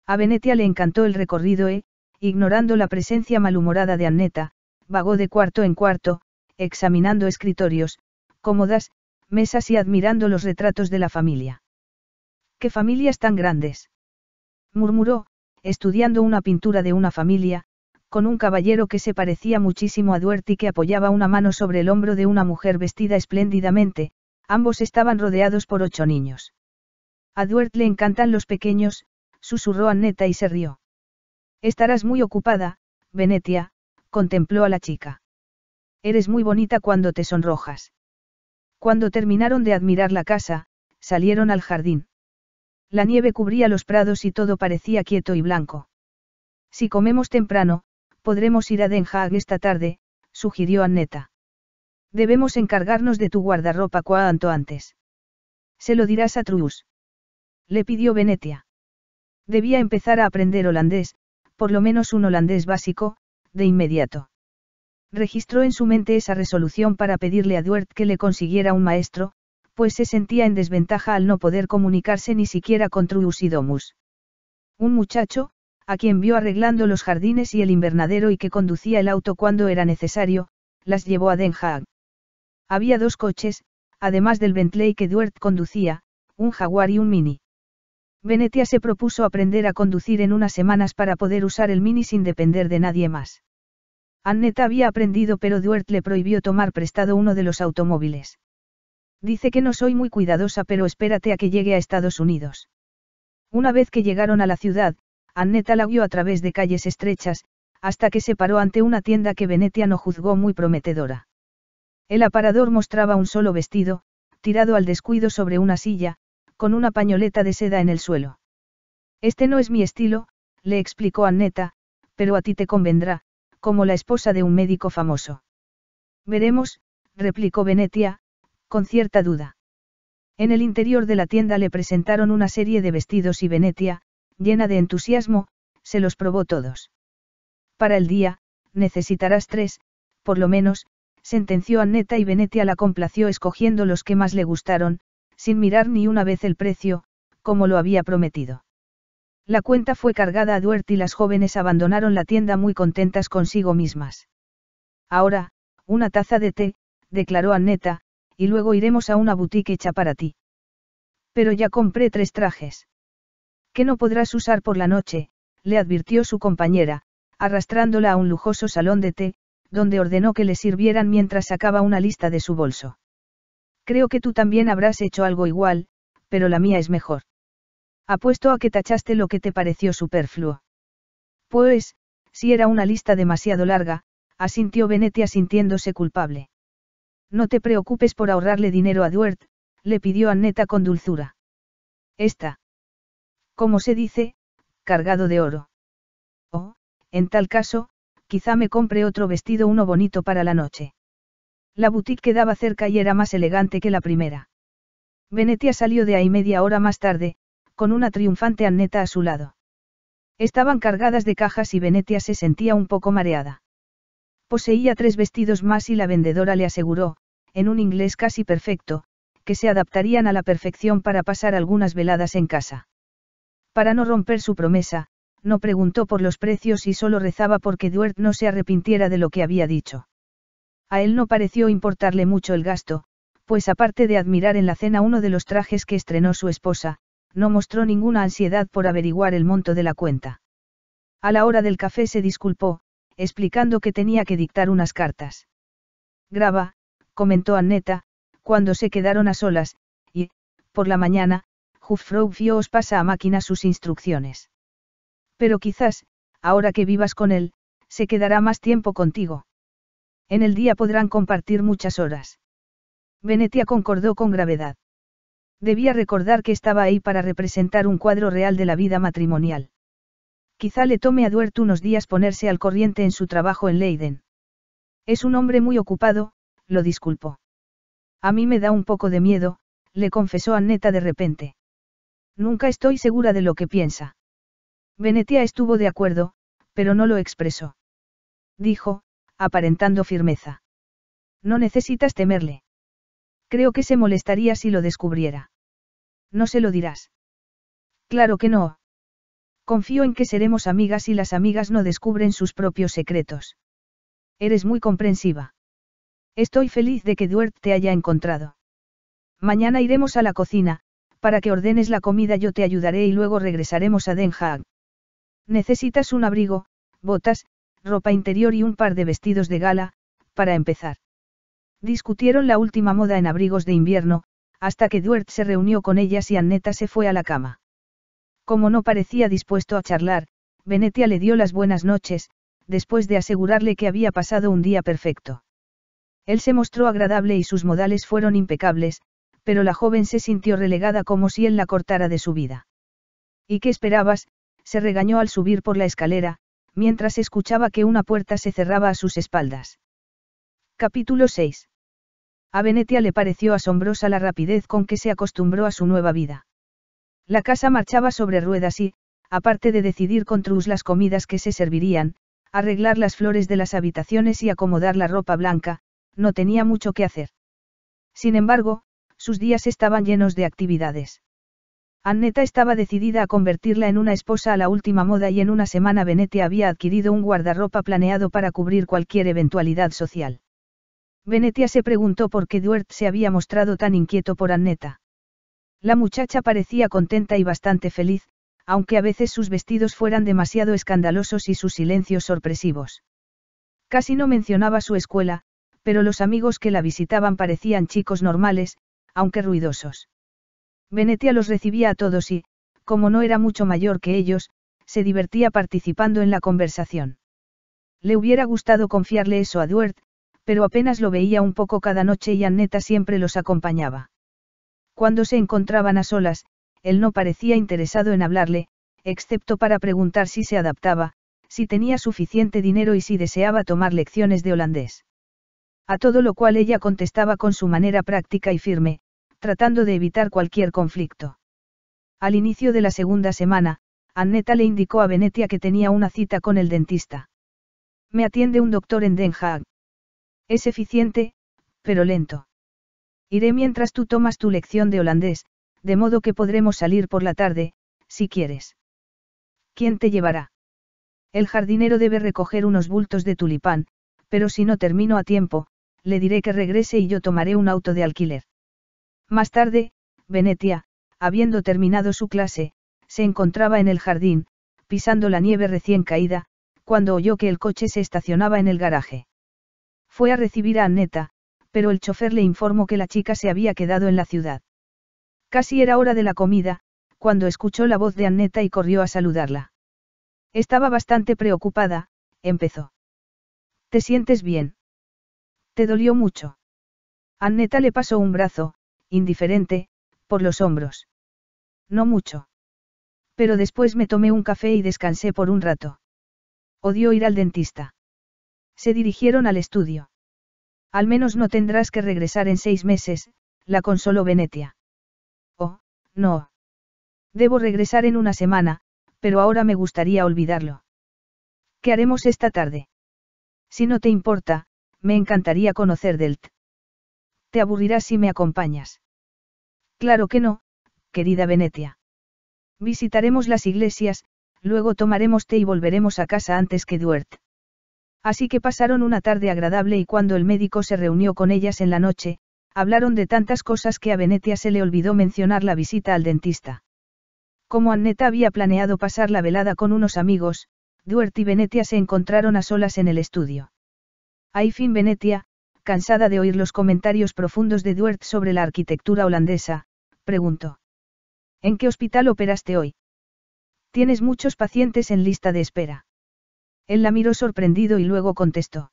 A: A Venetia le encantó el recorrido e, ignorando la presencia malhumorada de Anneta, vagó de cuarto en cuarto, examinando escritorios, cómodas, mesas y admirando los retratos de la familia. ¡Qué familias tan grandes! murmuró, estudiando una pintura de una familia, con un caballero que se parecía muchísimo a Duert y que apoyaba una mano sobre el hombro de una mujer vestida espléndidamente, ambos estaban rodeados por ocho niños. A Duert le encantan los pequeños, susurró Anneta y se rió. Estarás muy ocupada, Venetia, contempló a la chica. Eres muy bonita cuando te sonrojas. Cuando terminaron de admirar la casa, salieron al jardín. La nieve cubría los prados y todo parecía quieto y blanco. Si comemos temprano, Podremos ir a Den Haag esta tarde, sugirió Anneta. Debemos encargarnos de tu guardarropa cuanto antes. Se lo dirás a Truus. Le pidió Venetia. Debía empezar a aprender holandés, por lo menos un holandés básico, de inmediato. Registró en su mente esa resolución para pedirle a Duert que le consiguiera un maestro, pues se sentía en desventaja al no poder comunicarse ni siquiera con Truus y Domus. Un muchacho, a quien vio arreglando los jardines y el invernadero y que conducía el auto cuando era necesario, las llevó a Den Haag. Había dos coches, además del Bentley que Duert conducía, un Jaguar y un Mini. Venetia se propuso aprender a conducir en unas semanas para poder usar el Mini sin depender de nadie más. Annette había aprendido pero Duert le prohibió tomar prestado uno de los automóviles. Dice que no soy muy cuidadosa pero espérate a que llegue a Estados Unidos. Una vez que llegaron a la ciudad, Anneta la guió a través de calles estrechas, hasta que se paró ante una tienda que Venetia no juzgó muy prometedora. El aparador mostraba un solo vestido, tirado al descuido sobre una silla, con una pañoleta de seda en el suelo. Este no es mi estilo, le explicó Anneta, pero a ti te convendrá, como la esposa de un médico famoso. Veremos, replicó Venetia, con cierta duda. En el interior de la tienda le presentaron una serie de vestidos y Venetia, llena de entusiasmo, se los probó todos. Para el día, necesitarás tres, por lo menos, sentenció Anneta y Venetia la complació escogiendo los que más le gustaron, sin mirar ni una vez el precio, como lo había prometido. La cuenta fue cargada a Duert y las jóvenes abandonaron la tienda muy contentas consigo mismas. Ahora, una taza de té, declaró Anneta, y luego iremos a una boutique hecha para ti. Pero ya compré tres trajes que no podrás usar por la noche, le advirtió su compañera, arrastrándola a un lujoso salón de té, donde ordenó que le sirvieran mientras sacaba una lista de su bolso. Creo que tú también habrás hecho algo igual, pero la mía es mejor. Apuesto a que tachaste lo que te pareció superfluo. Pues, si era una lista demasiado larga, asintió Venetia sintiéndose culpable. No te preocupes por ahorrarle dinero a Duert, le pidió Anneta con dulzura. Esta como se dice, cargado de oro. O, en tal caso, quizá me compre otro vestido uno bonito para la noche. La boutique quedaba cerca y era más elegante que la primera. Venetia salió de ahí media hora más tarde, con una triunfante Anneta a su lado. Estaban cargadas de cajas y Venetia se sentía un poco mareada. Poseía tres vestidos más y la vendedora le aseguró, en un inglés casi perfecto, que se adaptarían a la perfección para pasar algunas veladas en casa. Para no romper su promesa, no preguntó por los precios y solo rezaba porque Duert no se arrepintiera de lo que había dicho. A él no pareció importarle mucho el gasto, pues aparte de admirar en la cena uno de los trajes que estrenó su esposa, no mostró ninguna ansiedad por averiguar el monto de la cuenta. A la hora del café se disculpó, explicando que tenía que dictar unas cartas. Graba, comentó Anneta, cuando se quedaron a solas, y, por la mañana, os pasa a máquina sus instrucciones. Pero quizás, ahora que vivas con él, se quedará más tiempo contigo. En el día podrán compartir muchas horas. Venetia concordó con gravedad. Debía recordar que estaba ahí para representar un cuadro real de la vida matrimonial. Quizá le tome a Duerto unos días ponerse al corriente en su trabajo en Leiden. Es un hombre muy ocupado, lo disculpo. A mí me da un poco de miedo, le confesó Anneta de repente. Nunca estoy segura de lo que piensa. Venetia estuvo de acuerdo, pero no lo expresó. Dijo, aparentando firmeza. No necesitas temerle. Creo que se molestaría si lo descubriera. No se lo dirás. Claro que no. Confío en que seremos amigas y las amigas no descubren sus propios secretos. Eres muy comprensiva. Estoy feliz de que Duert te haya encontrado. Mañana iremos a la cocina, para que ordenes la comida yo te ayudaré y luego regresaremos a Den Haag. Necesitas un abrigo, botas, ropa interior y un par de vestidos de gala, para empezar. Discutieron la última moda en abrigos de invierno, hasta que Duert se reunió con ellas y Anneta se fue a la cama. Como no parecía dispuesto a charlar, Venetia le dio las buenas noches, después de asegurarle que había pasado un día perfecto. Él se mostró agradable y sus modales fueron impecables, pero la joven se sintió relegada como si él la cortara de su vida. ¿Y qué esperabas? se regañó al subir por la escalera, mientras escuchaba que una puerta se cerraba a sus espaldas. Capítulo 6. A Venetia le pareció asombrosa la rapidez con que se acostumbró a su nueva vida. La casa marchaba sobre ruedas y, aparte de decidir con Trus las comidas que se servirían, arreglar las flores de las habitaciones y acomodar la ropa blanca, no tenía mucho que hacer. Sin embargo, sus días estaban llenos de actividades. Anneta estaba decidida a convertirla en una esposa a la última moda y en una semana Venetia había adquirido un guardarropa planeado para cubrir cualquier eventualidad social. Venetia se preguntó por qué Duert se había mostrado tan inquieto por Anneta. La muchacha parecía contenta y bastante feliz, aunque a veces sus vestidos fueran demasiado escandalosos y sus silencios sorpresivos. Casi no mencionaba su escuela, pero los amigos que la visitaban parecían chicos normales, aunque ruidosos. Venetia los recibía a todos y, como no era mucho mayor que ellos, se divertía participando en la conversación. Le hubiera gustado confiarle eso a Duert, pero apenas lo veía un poco cada noche y Anneta siempre los acompañaba. Cuando se encontraban a solas, él no parecía interesado en hablarle, excepto para preguntar si se adaptaba, si tenía suficiente dinero y si deseaba tomar lecciones de holandés. A todo lo cual ella contestaba con su manera práctica y firme, tratando de evitar cualquier conflicto. Al inicio de la segunda semana, Anneta le indicó a Venetia que tenía una cita con el dentista. Me atiende un doctor en Den Haag. Es eficiente, pero lento. Iré mientras tú tomas tu lección de holandés, de modo que podremos salir por la tarde, si quieres. ¿Quién te llevará? El jardinero debe recoger unos bultos de tulipán, pero si no termino a tiempo, le diré que regrese y yo tomaré un auto de alquiler. Más tarde, Venetia, habiendo terminado su clase, se encontraba en el jardín, pisando la nieve recién caída, cuando oyó que el coche se estacionaba en el garaje. Fue a recibir a Anneta, pero el chofer le informó que la chica se había quedado en la ciudad. Casi era hora de la comida, cuando escuchó la voz de Anneta y corrió a saludarla. Estaba bastante preocupada, empezó. ¿Te sientes bien? ¿Te dolió mucho? Anneta le pasó un brazo, indiferente, por los hombros. No mucho. Pero después me tomé un café y descansé por un rato. Odio ir al dentista. Se dirigieron al estudio. Al menos no tendrás que regresar en seis meses, la consoló Venetia. Oh, no. Debo regresar en una semana, pero ahora me gustaría olvidarlo. ¿Qué haremos esta tarde? Si no te importa, me encantaría conocer Delt te aburrirás si me acompañas. Claro que no, querida Venetia. Visitaremos las iglesias, luego tomaremos té y volveremos a casa antes que Duert. Así que pasaron una tarde agradable y cuando el médico se reunió con ellas en la noche, hablaron de tantas cosas que a Venetia se le olvidó mencionar la visita al dentista. Como Anneta había planeado pasar la velada con unos amigos, Duert y Venetia se encontraron a solas en el estudio. Ahí fin Venetia, cansada de oír los comentarios profundos de Duert sobre la arquitectura holandesa, preguntó. ¿En qué hospital operaste hoy? Tienes muchos pacientes en lista de espera. Él la miró sorprendido y luego contestó.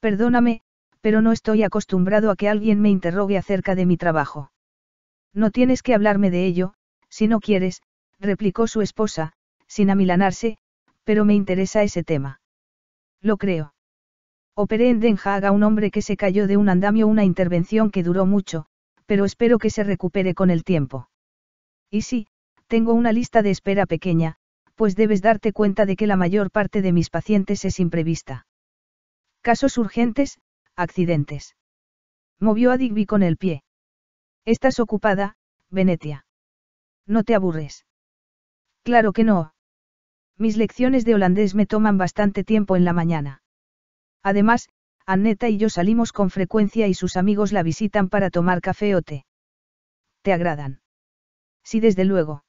A: Perdóname, pero no estoy acostumbrado a que alguien me interrogue acerca de mi trabajo. No tienes que hablarme de ello, si no quieres, replicó su esposa, sin amilanarse, pero me interesa ese tema. Lo creo. Operé en Den Haag a un hombre que se cayó de un andamio, una intervención que duró mucho, pero espero que se recupere con el tiempo. Y sí, tengo una lista de espera pequeña, pues debes darte cuenta de que la mayor parte de mis pacientes es imprevista. Casos urgentes, accidentes. Movió a Digby con el pie. Estás ocupada, Venetia. No te aburres. Claro que no. Mis lecciones de holandés me toman bastante tiempo en la mañana. Además, Anneta y yo salimos con frecuencia y sus amigos la visitan para tomar café o té. ¿Te agradan? Sí, desde luego.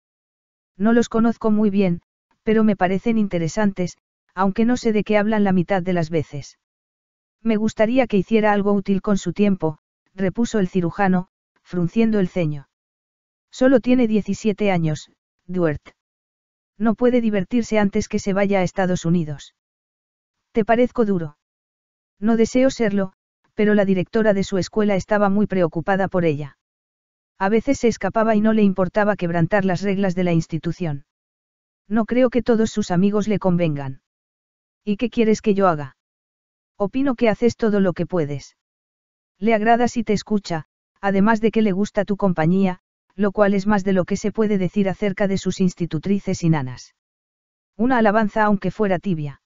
A: No los conozco muy bien, pero me parecen interesantes, aunque no sé de qué hablan la mitad de las veces. Me gustaría que hiciera algo útil con su tiempo, repuso el cirujano, frunciendo el ceño. Solo tiene 17 años, Duert. No puede divertirse antes que se vaya a Estados Unidos. Te parezco duro. No deseo serlo, pero la directora de su escuela estaba muy preocupada por ella. A veces se escapaba y no le importaba quebrantar las reglas de la institución. No creo que todos sus amigos le convengan. ¿Y qué quieres que yo haga? Opino que haces todo lo que puedes. Le agrada si te escucha, además de que le gusta tu compañía, lo cual es más de lo que se puede decir acerca de sus institutrices y nanas. Una alabanza aunque fuera tibia.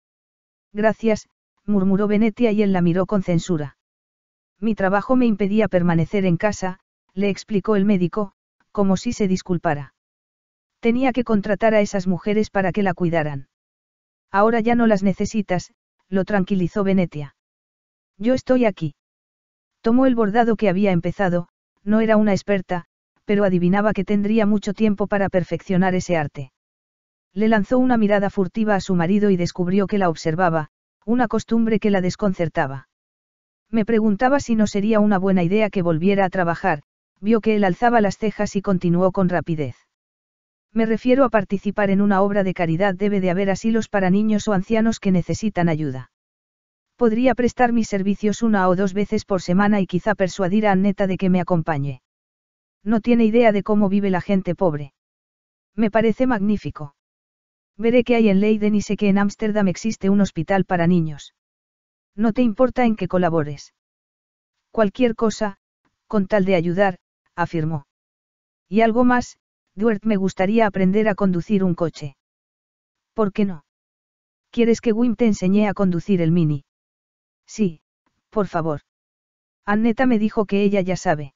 A: Gracias, murmuró Venetia y él la miró con censura. Mi trabajo me impedía permanecer en casa, le explicó el médico, como si se disculpara. Tenía que contratar a esas mujeres para que la cuidaran. Ahora ya no las necesitas, lo tranquilizó Venetia. Yo estoy aquí. Tomó el bordado que había empezado, no era una experta, pero adivinaba que tendría mucho tiempo para perfeccionar ese arte. Le lanzó una mirada furtiva a su marido y descubrió que la observaba, una costumbre que la desconcertaba. Me preguntaba si no sería una buena idea que volviera a trabajar, vio que él alzaba las cejas y continuó con rapidez. Me refiero a participar en una obra de caridad, debe de haber asilos para niños o ancianos que necesitan ayuda. Podría prestar mis servicios una o dos veces por semana y quizá persuadir a Anneta de que me acompañe. No tiene idea de cómo vive la gente pobre. Me parece magnífico. Veré que hay en Leiden y sé que en Ámsterdam existe un hospital para niños. No te importa en qué colabores. Cualquier cosa, con tal de ayudar, afirmó. Y algo más, Duert me gustaría aprender a conducir un coche. ¿Por qué no? ¿Quieres que Wim te enseñe a conducir el mini? Sí, por favor. Anneta me dijo que ella ya sabe.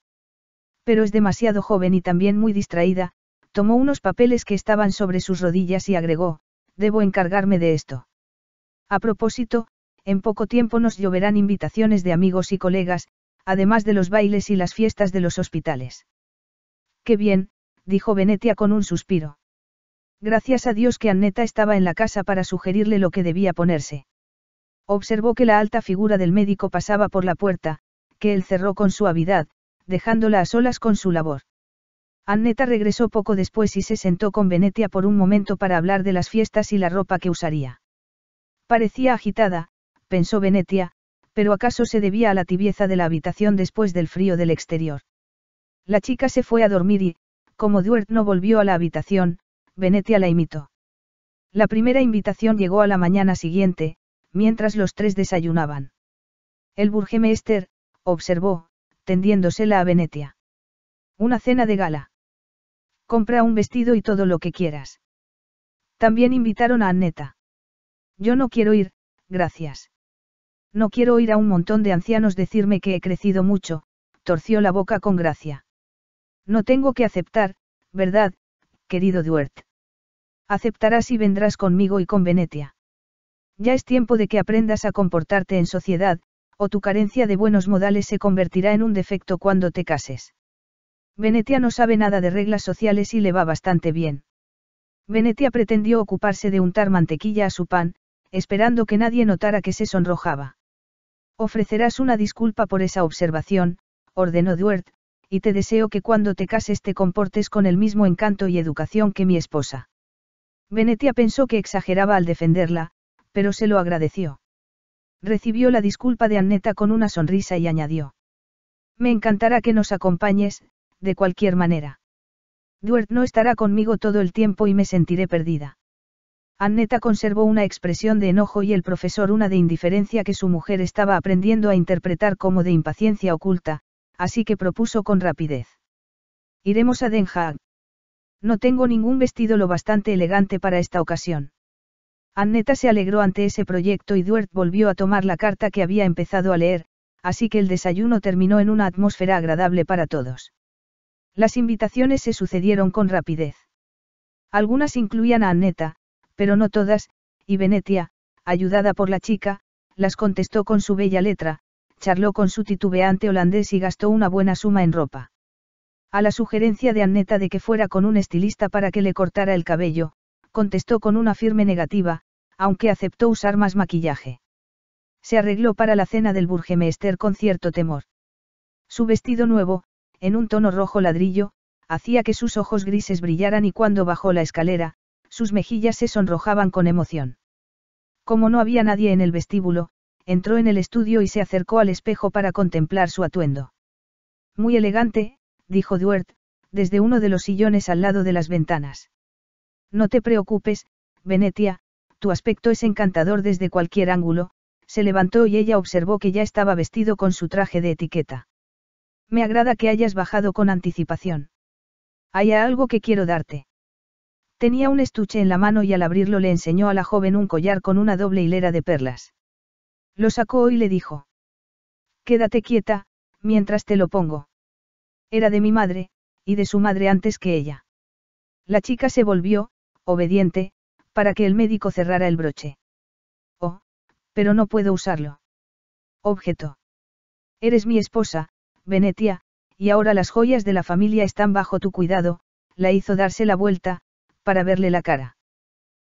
A: Pero es demasiado joven y también muy distraída, tomó unos papeles que estaban sobre sus rodillas y agregó, debo encargarme de esto. A propósito, en poco tiempo nos lloverán invitaciones de amigos y colegas, además de los bailes y las fiestas de los hospitales. Qué bien, dijo Venetia con un suspiro. Gracias a Dios que Anneta estaba en la casa para sugerirle lo que debía ponerse. Observó que la alta figura del médico pasaba por la puerta, que él cerró con suavidad, dejándola a solas con su labor. Anneta regresó poco después y se sentó con Venetia por un momento para hablar de las fiestas y la ropa que usaría. Parecía agitada, pensó Venetia, pero acaso se debía a la tibieza de la habitación después del frío del exterior. La chica se fue a dormir y, como Duert no volvió a la habitación, Venetia la imitó. La primera invitación llegó a la mañana siguiente, mientras los tres desayunaban. El burgemeester, observó, tendiéndosela a Venetia. Una cena de gala. Compra un vestido y todo lo que quieras. También invitaron a Anneta. Yo no quiero ir, gracias. No quiero oír a un montón de ancianos decirme que he crecido mucho, torció la boca con gracia. No tengo que aceptar, ¿verdad, querido Duert? Aceptarás y vendrás conmigo y con Venetia. Ya es tiempo de que aprendas a comportarte en sociedad, o tu carencia de buenos modales se convertirá en un defecto cuando te cases. Venetia no sabe nada de reglas sociales y le va bastante bien. Venetia pretendió ocuparse de untar mantequilla a su pan, esperando que nadie notara que se sonrojaba. Ofrecerás una disculpa por esa observación, ordenó Duert, y te deseo que cuando te cases te comportes con el mismo encanto y educación que mi esposa. Venetia pensó que exageraba al defenderla, pero se lo agradeció. Recibió la disculpa de Anneta con una sonrisa y añadió. Me encantará que nos acompañes, de cualquier manera. Duert no estará conmigo todo el tiempo y me sentiré perdida. Anneta conservó una expresión de enojo y el profesor una de indiferencia que su mujer estaba aprendiendo a interpretar como de impaciencia oculta, así que propuso con rapidez. Iremos a Den Haag. No tengo ningún vestido lo bastante elegante para esta ocasión. Anneta se alegró ante ese proyecto y Duert volvió a tomar la carta que había empezado a leer, así que el desayuno terminó en una atmósfera agradable para todos. Las invitaciones se sucedieron con rapidez. Algunas incluían a Anneta, pero no todas, y Venetia, ayudada por la chica, las contestó con su bella letra, charló con su titubeante holandés y gastó una buena suma en ropa. A la sugerencia de Anneta de que fuera con un estilista para que le cortara el cabello, contestó con una firme negativa, aunque aceptó usar más maquillaje. Se arregló para la cena del burgemeester con cierto temor. Su vestido nuevo, en un tono rojo ladrillo, hacía que sus ojos grises brillaran y cuando bajó la escalera, sus mejillas se sonrojaban con emoción. Como no había nadie en el vestíbulo, entró en el estudio y se acercó al espejo para contemplar su atuendo. Muy elegante, dijo Duert, desde uno de los sillones al lado de las ventanas. No te preocupes, Venetia, tu aspecto es encantador desde cualquier ángulo, se levantó y ella observó que ya estaba vestido con su traje de etiqueta. Me agrada que hayas bajado con anticipación. Hay algo que quiero darte. Tenía un estuche en la mano y al abrirlo le enseñó a la joven un collar con una doble hilera de perlas. Lo sacó y le dijo. Quédate quieta, mientras te lo pongo. Era de mi madre, y de su madre antes que ella. La chica se volvió, obediente, para que el médico cerrara el broche. Oh, pero no puedo usarlo. Objeto. Eres mi esposa, Venetia, y ahora las joyas de la familia están bajo tu cuidado, la hizo darse la vuelta, para verle la cara.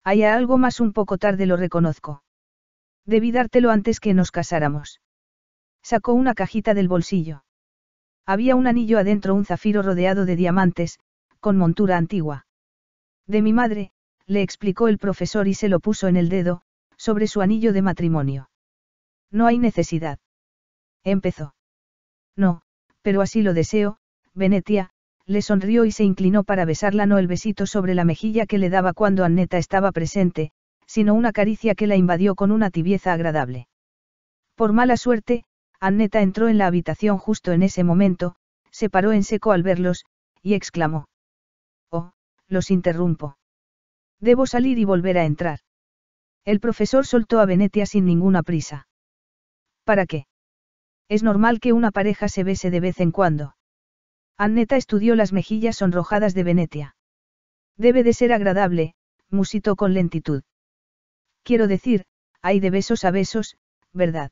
A: Hay algo más un poco tarde, lo reconozco. Debí dártelo antes que nos casáramos. Sacó una cajita del bolsillo. Había un anillo adentro, un zafiro rodeado de diamantes, con montura antigua. De mi madre, le explicó el profesor y se lo puso en el dedo, sobre su anillo de matrimonio. No hay necesidad. Empezó. No, pero así lo deseo, Venetia, le sonrió y se inclinó para besarla no el besito sobre la mejilla que le daba cuando Anneta estaba presente, sino una caricia que la invadió con una tibieza agradable. Por mala suerte, Anneta entró en la habitación justo en ese momento, se paró en seco al verlos, y exclamó. Oh, los interrumpo. Debo salir y volver a entrar. El profesor soltó a Venetia sin ninguna prisa. ¿Para qué? Es normal que una pareja se bese de vez en cuando. Anneta estudió las mejillas sonrojadas de Venetia. Debe de ser agradable, musitó con lentitud. Quiero decir, hay de besos a besos, ¿verdad?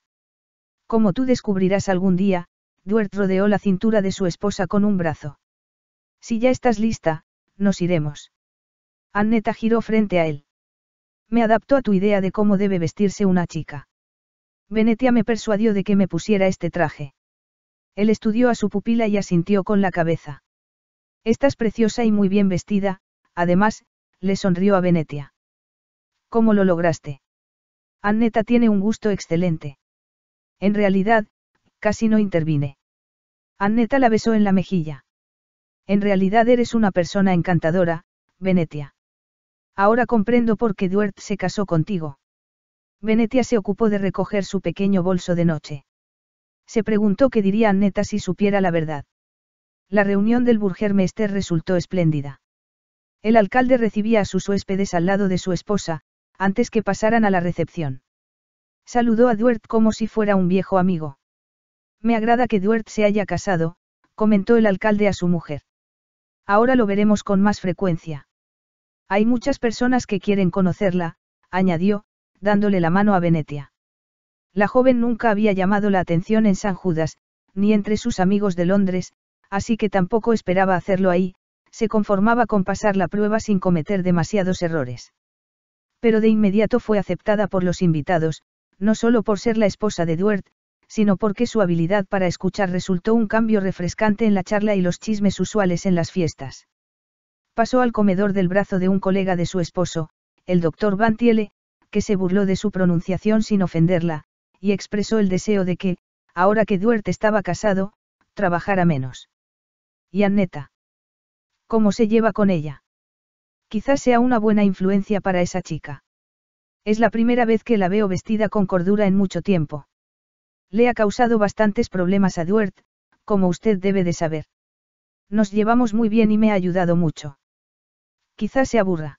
A: Como tú descubrirás algún día, Duert rodeó la cintura de su esposa con un brazo. Si ya estás lista, nos iremos. Anneta giró frente a él. Me adapto a tu idea de cómo debe vestirse una chica. Venetia me persuadió de que me pusiera este traje. Él estudió a su pupila y asintió con la cabeza. Estás preciosa y muy bien vestida, además, le sonrió a Venetia. ¿Cómo lo lograste? Anneta tiene un gusto excelente. En realidad, casi no intervine. Anneta la besó en la mejilla. En realidad eres una persona encantadora, Venetia. Ahora comprendo por qué Duert se casó contigo. Venetia se ocupó de recoger su pequeño bolso de noche. Se preguntó qué diría Anneta si supiera la verdad. La reunión del Burgermeister resultó espléndida. El alcalde recibía a sus huéspedes al lado de su esposa, antes que pasaran a la recepción. Saludó a Duert como si fuera un viejo amigo. Me agrada que Duert se haya casado, comentó el alcalde a su mujer. Ahora lo veremos con más frecuencia. Hay muchas personas que quieren conocerla, añadió, dándole la mano a Venetia. La joven nunca había llamado la atención en San Judas, ni entre sus amigos de Londres, así que tampoco esperaba hacerlo ahí, se conformaba con pasar la prueba sin cometer demasiados errores. Pero de inmediato fue aceptada por los invitados, no solo por ser la esposa de Duert, sino porque su habilidad para escuchar resultó un cambio refrescante en la charla y los chismes usuales en las fiestas. Pasó al comedor del brazo de un colega de su esposo, el doctor Bantiele, que se burló de su pronunciación sin ofenderla, y expresó el deseo de que, ahora que Duert estaba casado, trabajara menos. ¿Y Anneta? ¿Cómo se lleva con ella? Quizás sea una buena influencia para esa chica. Es la primera vez que la veo vestida con cordura en mucho tiempo. Le ha causado bastantes problemas a Duert, como usted debe de saber. Nos llevamos muy bien y me ha ayudado mucho. Quizás se aburra.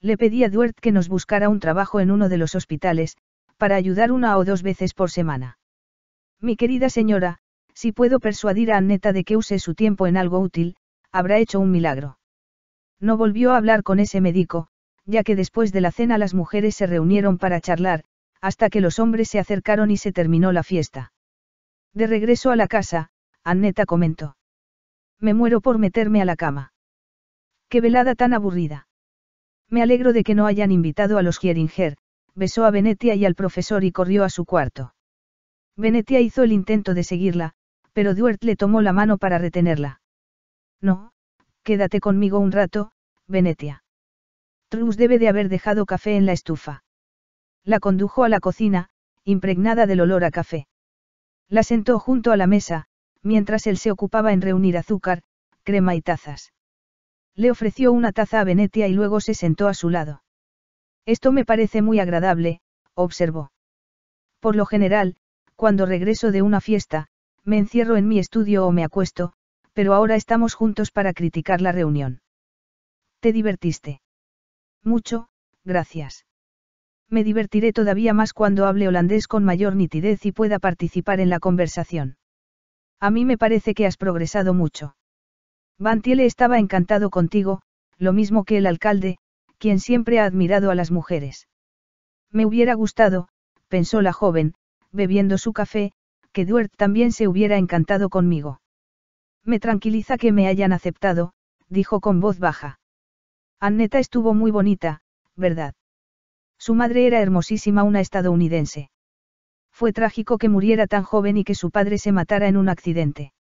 A: Le pedí a Duert que nos buscara un trabajo en uno de los hospitales, para ayudar una o dos veces por semana. Mi querida señora, si puedo persuadir a Anneta de que use su tiempo en algo útil, habrá hecho un milagro. No volvió a hablar con ese médico, ya que después de la cena las mujeres se reunieron para charlar, hasta que los hombres se acercaron y se terminó la fiesta. De regreso a la casa, Anneta comentó. Me muero por meterme a la cama. Qué velada tan aburrida. Me alegro de que no hayan invitado a los Gieringer, besó a Venetia y al profesor y corrió a su cuarto. Venetia hizo el intento de seguirla, pero Duert le tomó la mano para retenerla. No, quédate conmigo un rato, Venetia. Trus debe de haber dejado café en la estufa. La condujo a la cocina, impregnada del olor a café. La sentó junto a la mesa, mientras él se ocupaba en reunir azúcar, crema y tazas. Le ofreció una taza a Venetia y luego se sentó a su lado. Esto me parece muy agradable, observó. Por lo general, cuando regreso de una fiesta, me encierro en mi estudio o me acuesto, pero ahora estamos juntos para criticar la reunión. ¿Te divertiste? Mucho, gracias. Me divertiré todavía más cuando hable holandés con mayor nitidez y pueda participar en la conversación. A mí me parece que has progresado mucho. Bantiele estaba encantado contigo, lo mismo que el alcalde, quien siempre ha admirado a las mujeres. Me hubiera gustado, pensó la joven, bebiendo su café, que Duert también se hubiera encantado conmigo. Me tranquiliza que me hayan aceptado, dijo con voz baja. Anneta estuvo muy bonita, ¿verdad? Su madre era hermosísima una estadounidense. Fue trágico que muriera tan joven y que su padre se matara en un accidente.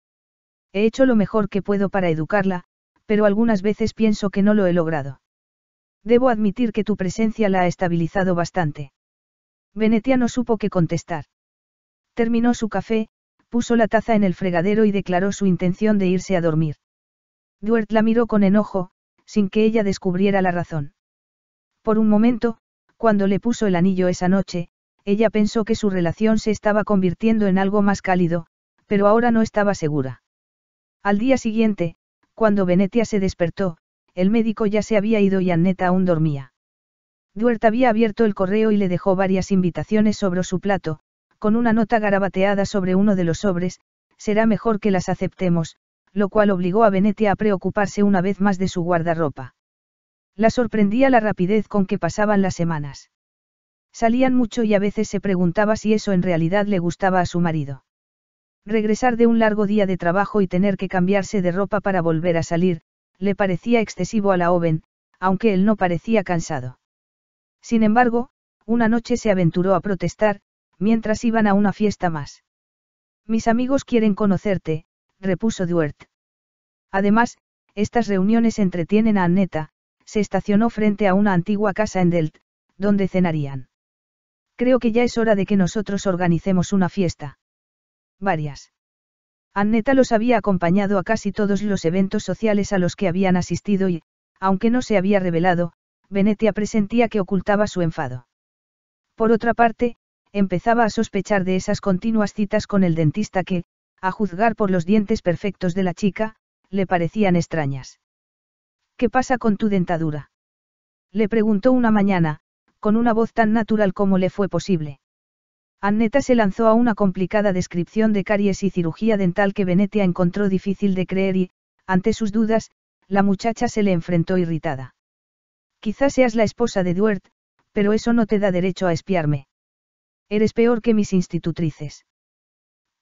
A: He hecho lo mejor que puedo para educarla, pero algunas veces pienso que no lo he logrado. Debo admitir que tu presencia la ha estabilizado bastante. Venetia no supo qué contestar. Terminó su café, puso la taza en el fregadero y declaró su intención de irse a dormir. Duert la miró con enojo, sin que ella descubriera la razón. Por un momento, cuando le puso el anillo esa noche, ella pensó que su relación se estaba convirtiendo en algo más cálido, pero ahora no estaba segura. Al día siguiente, cuando Venetia se despertó, el médico ya se había ido y Annette aún dormía. Duert había abierto el correo y le dejó varias invitaciones sobre su plato, con una nota garabateada sobre uno de los sobres, será mejor que las aceptemos, lo cual obligó a Venetia a preocuparse una vez más de su guardarropa. La sorprendía la rapidez con que pasaban las semanas. Salían mucho y a veces se preguntaba si eso en realidad le gustaba a su marido. Regresar de un largo día de trabajo y tener que cambiarse de ropa para volver a salir, le parecía excesivo a la joven, aunque él no parecía cansado. Sin embargo, una noche se aventuró a protestar, mientras iban a una fiesta más. Mis amigos quieren conocerte, repuso Duert. Además, estas reuniones entretienen a Anneta, se estacionó frente a una antigua casa en Delt, donde cenarían. Creo que ya es hora de que nosotros organicemos una fiesta varias. Anneta los había acompañado a casi todos los eventos sociales a los que habían asistido y, aunque no se había revelado, Venetia presentía que ocultaba su enfado. Por otra parte, empezaba a sospechar de esas continuas citas con el dentista que, a juzgar por los dientes perfectos de la chica, le parecían extrañas. ¿Qué pasa con tu dentadura? Le preguntó una mañana, con una voz tan natural como le fue posible. Anneta se lanzó a una complicada descripción de caries y cirugía dental que Venetia encontró difícil de creer y, ante sus dudas, la muchacha se le enfrentó irritada. Quizás seas la esposa de Duert, pero eso no te da derecho a espiarme. Eres peor que mis institutrices.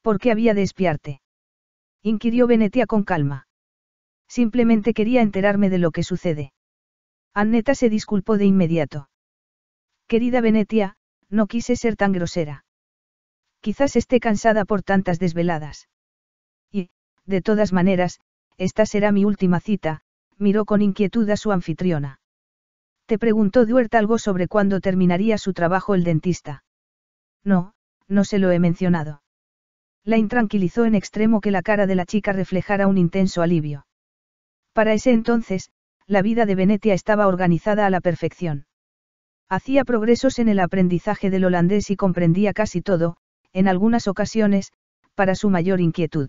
A: ¿Por qué había de espiarte? inquirió Venetia con calma. Simplemente quería enterarme de lo que sucede. Anneta se disculpó de inmediato. Querida Venetia, no quise ser tan grosera. Quizás esté cansada por tantas desveladas. Y, de todas maneras, esta será mi última cita, miró con inquietud a su anfitriona. Te preguntó Duerta algo sobre cuándo terminaría su trabajo el dentista. No, no se lo he mencionado. La intranquilizó en extremo que la cara de la chica reflejara un intenso alivio. Para ese entonces, la vida de Venetia estaba organizada a la perfección. Hacía progresos en el aprendizaje del holandés y comprendía casi todo, en algunas ocasiones, para su mayor inquietud.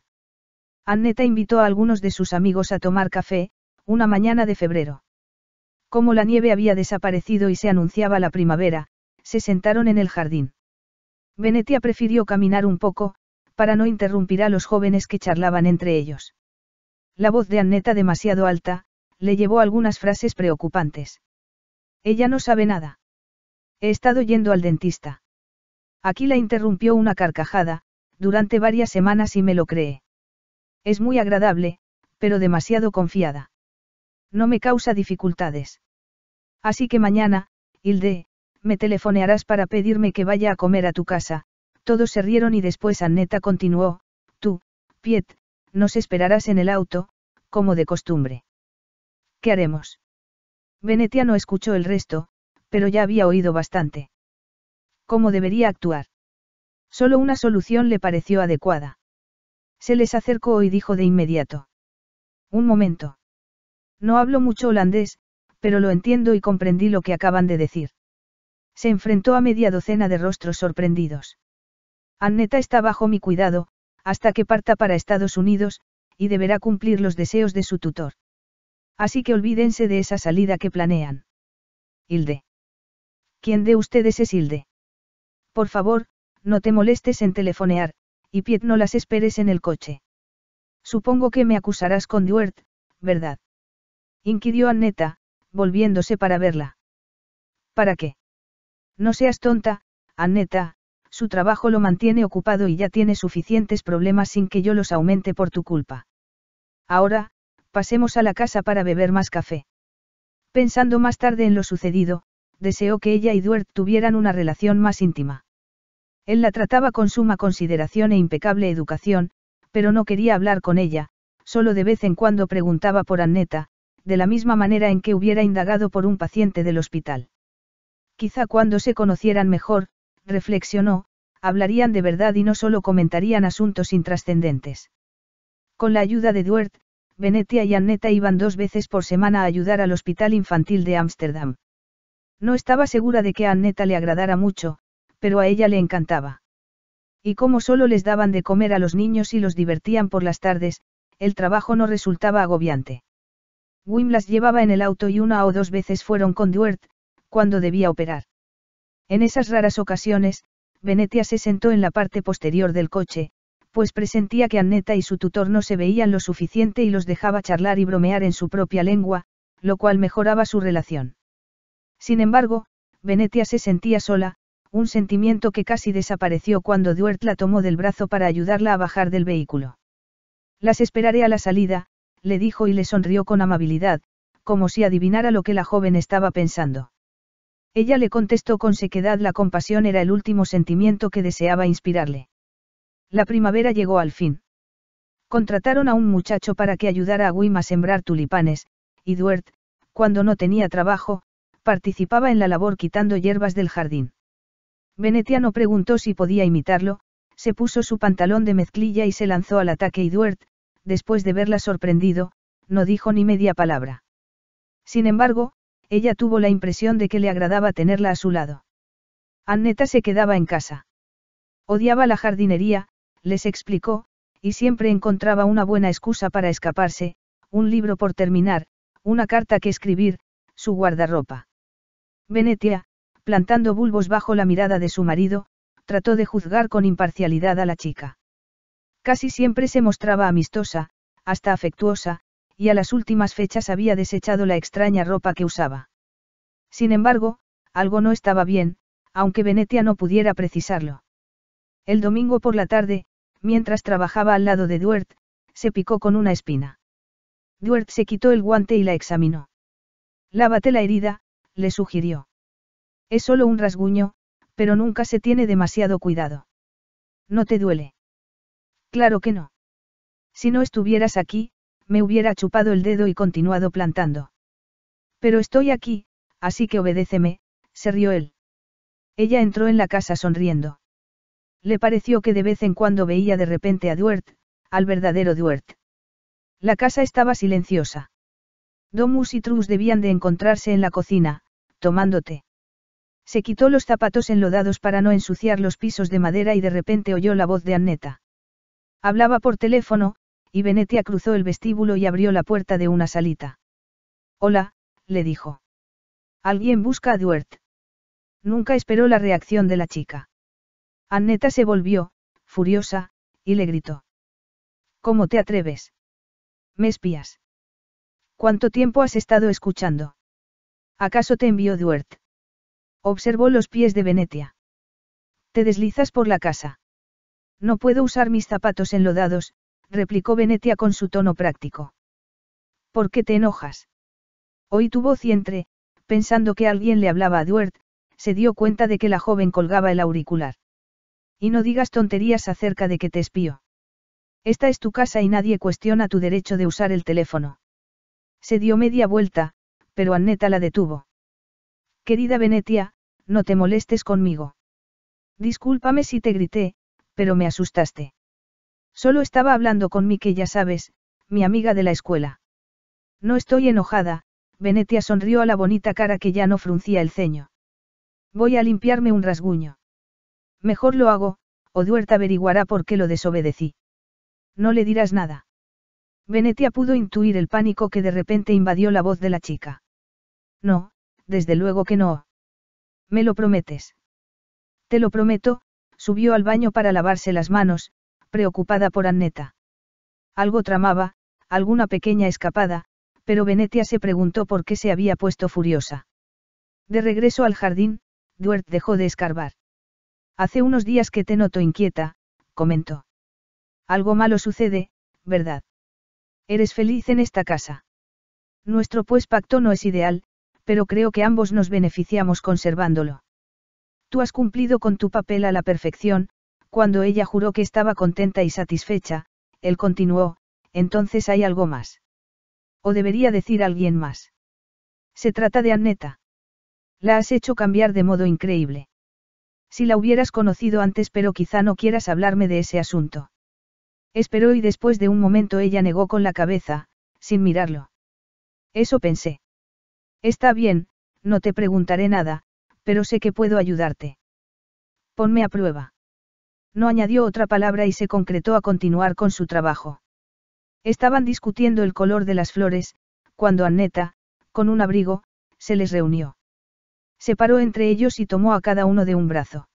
A: Anneta invitó a algunos de sus amigos a tomar café, una mañana de febrero. Como la nieve había desaparecido y se anunciaba la primavera, se sentaron en el jardín. Venetia prefirió caminar un poco, para no interrumpir a los jóvenes que charlaban entre ellos. La voz de Anneta demasiado alta, le llevó algunas frases preocupantes. Ella no sabe nada. He estado yendo al dentista. Aquí la interrumpió una carcajada, durante varias semanas y me lo cree. Es muy agradable, pero demasiado confiada. No me causa dificultades. Así que mañana, Hilde, me telefonearás para pedirme que vaya a comer a tu casa. Todos se rieron y después Anneta continuó, tú, Piet, nos esperarás en el auto, como de costumbre. ¿Qué haremos? Venetia no escuchó el resto, pero ya había oído bastante. ¿Cómo debería actuar? Solo una solución le pareció adecuada. Se les acercó y dijo de inmediato. Un momento. No hablo mucho holandés, pero lo entiendo y comprendí lo que acaban de decir. Se enfrentó a media docena de rostros sorprendidos. Anneta está bajo mi cuidado, hasta que parta para Estados Unidos, y deberá cumplir los deseos de su tutor. Así que olvídense de esa salida que planean. Hilde. ¿Quién de ustedes es Hilde? Por favor, no te molestes en telefonear, y Piet no las esperes en el coche. Supongo que me acusarás con Duert, ¿verdad? Inquirió Anneta, volviéndose para verla. ¿Para qué? No seas tonta, Anneta, su trabajo lo mantiene ocupado y ya tiene suficientes problemas sin que yo los aumente por tu culpa. Ahora, pasemos a la casa para beber más café. Pensando más tarde en lo sucedido, deseó que ella y Duert tuvieran una relación más íntima. Él la trataba con suma consideración e impecable educación, pero no quería hablar con ella, solo de vez en cuando preguntaba por Anneta, de la misma manera en que hubiera indagado por un paciente del hospital. Quizá cuando se conocieran mejor, reflexionó, hablarían de verdad y no solo comentarían asuntos intrascendentes. Con la ayuda de Duert, Venetia y Anneta iban dos veces por semana a ayudar al Hospital Infantil de Ámsterdam. No estaba segura de que a Anneta le agradara mucho, pero a ella le encantaba. Y como solo les daban de comer a los niños y los divertían por las tardes, el trabajo no resultaba agobiante. Wim las llevaba en el auto y una o dos veces fueron con Duert, cuando debía operar. En esas raras ocasiones, Venetia se sentó en la parte posterior del coche, pues presentía que Anneta y su tutor no se veían lo suficiente y los dejaba charlar y bromear en su propia lengua, lo cual mejoraba su relación. Sin embargo, Venetia se sentía sola, un sentimiento que casi desapareció cuando Duert la tomó del brazo para ayudarla a bajar del vehículo. Las esperaré a la salida, le dijo y le sonrió con amabilidad, como si adivinara lo que la joven estaba pensando. Ella le contestó con sequedad la compasión era el último sentimiento que deseaba inspirarle. La primavera llegó al fin. Contrataron a un muchacho para que ayudara a Wim a sembrar tulipanes, y Duert, cuando no tenía trabajo, participaba en la labor quitando hierbas del jardín. Venetiano preguntó si podía imitarlo, se puso su pantalón de mezclilla y se lanzó al ataque y Duert, después de verla sorprendido, no dijo ni media palabra. Sin embargo, ella tuvo la impresión de que le agradaba tenerla a su lado. Anneta se quedaba en casa. Odiaba la jardinería, les explicó, y siempre encontraba una buena excusa para escaparse, un libro por terminar, una carta que escribir, su guardarropa. Venetia, plantando bulbos bajo la mirada de su marido, trató de juzgar con imparcialidad a la chica. Casi siempre se mostraba amistosa, hasta afectuosa, y a las últimas fechas había desechado la extraña ropa que usaba. Sin embargo, algo no estaba bien, aunque Venetia no pudiera precisarlo. El domingo por la tarde, mientras trabajaba al lado de Duert, se picó con una espina. Duert se quitó el guante y la examinó. Lávate la herida, le sugirió. Es solo un rasguño, pero nunca se tiene demasiado cuidado. ¿No te duele? Claro que no. Si no estuvieras aquí, me hubiera chupado el dedo y continuado plantando. Pero estoy aquí, así que obedéceme, se rió él. Ella entró en la casa sonriendo. Le pareció que de vez en cuando veía de repente a Duert, al verdadero Duert. La casa estaba silenciosa. Domus y Trus debían de encontrarse en la cocina, tomándote. Se quitó los zapatos enlodados para no ensuciar los pisos de madera y de repente oyó la voz de Anneta. Hablaba por teléfono, y Venetia cruzó el vestíbulo y abrió la puerta de una salita. Hola, le dijo. Alguien busca a Duert. Nunca esperó la reacción de la chica. Anneta se volvió, furiosa, y le gritó. ¿Cómo te atreves? ¿Me espías? ¿Cuánto tiempo has estado escuchando? ¿Acaso te envió Duert? Observó los pies de Venetia. Te deslizas por la casa. No puedo usar mis zapatos enlodados, replicó Venetia con su tono práctico. ¿Por qué te enojas? Oí tu voz y entre, pensando que alguien le hablaba a Duert, se dio cuenta de que la joven colgaba el auricular. Y no digas tonterías acerca de que te espío. Esta es tu casa y nadie cuestiona tu derecho de usar el teléfono. Se dio media vuelta, pero Anneta la detuvo. Querida Venetia, no te molestes conmigo. Discúlpame si te grité, pero me asustaste. Solo estaba hablando con mi que ya sabes, mi amiga de la escuela. No estoy enojada, Venetia sonrió a la bonita cara que ya no fruncía el ceño. Voy a limpiarme un rasguño. Mejor lo hago, o Duerta averiguará por qué lo desobedecí. No le dirás nada. Venetia pudo intuir el pánico que de repente invadió la voz de la chica. No, desde luego que no. Me lo prometes. Te lo prometo, subió al baño para lavarse las manos, preocupada por Anneta. Algo tramaba, alguna pequeña escapada, pero Venetia se preguntó por qué se había puesto furiosa. De regreso al jardín, Duert dejó de escarbar. Hace unos días que te noto inquieta, comentó. Algo malo sucede, ¿verdad? Eres feliz en esta casa. Nuestro pues pacto no es ideal, pero creo que ambos nos beneficiamos conservándolo. Tú has cumplido con tu papel a la perfección, cuando ella juró que estaba contenta y satisfecha, él continuó, entonces hay algo más. O debería decir alguien más. Se trata de Anneta. La has hecho cambiar de modo increíble. Si la hubieras conocido antes pero quizá no quieras hablarme de ese asunto. Esperó y después de un momento ella negó con la cabeza, sin mirarlo. Eso pensé. Está bien, no te preguntaré nada, pero sé que puedo ayudarte. Ponme a prueba. No añadió otra palabra y se concretó a continuar con su trabajo. Estaban discutiendo el color de las flores, cuando Anneta, con un abrigo, se les reunió. Se paró entre ellos y tomó a cada uno de un brazo.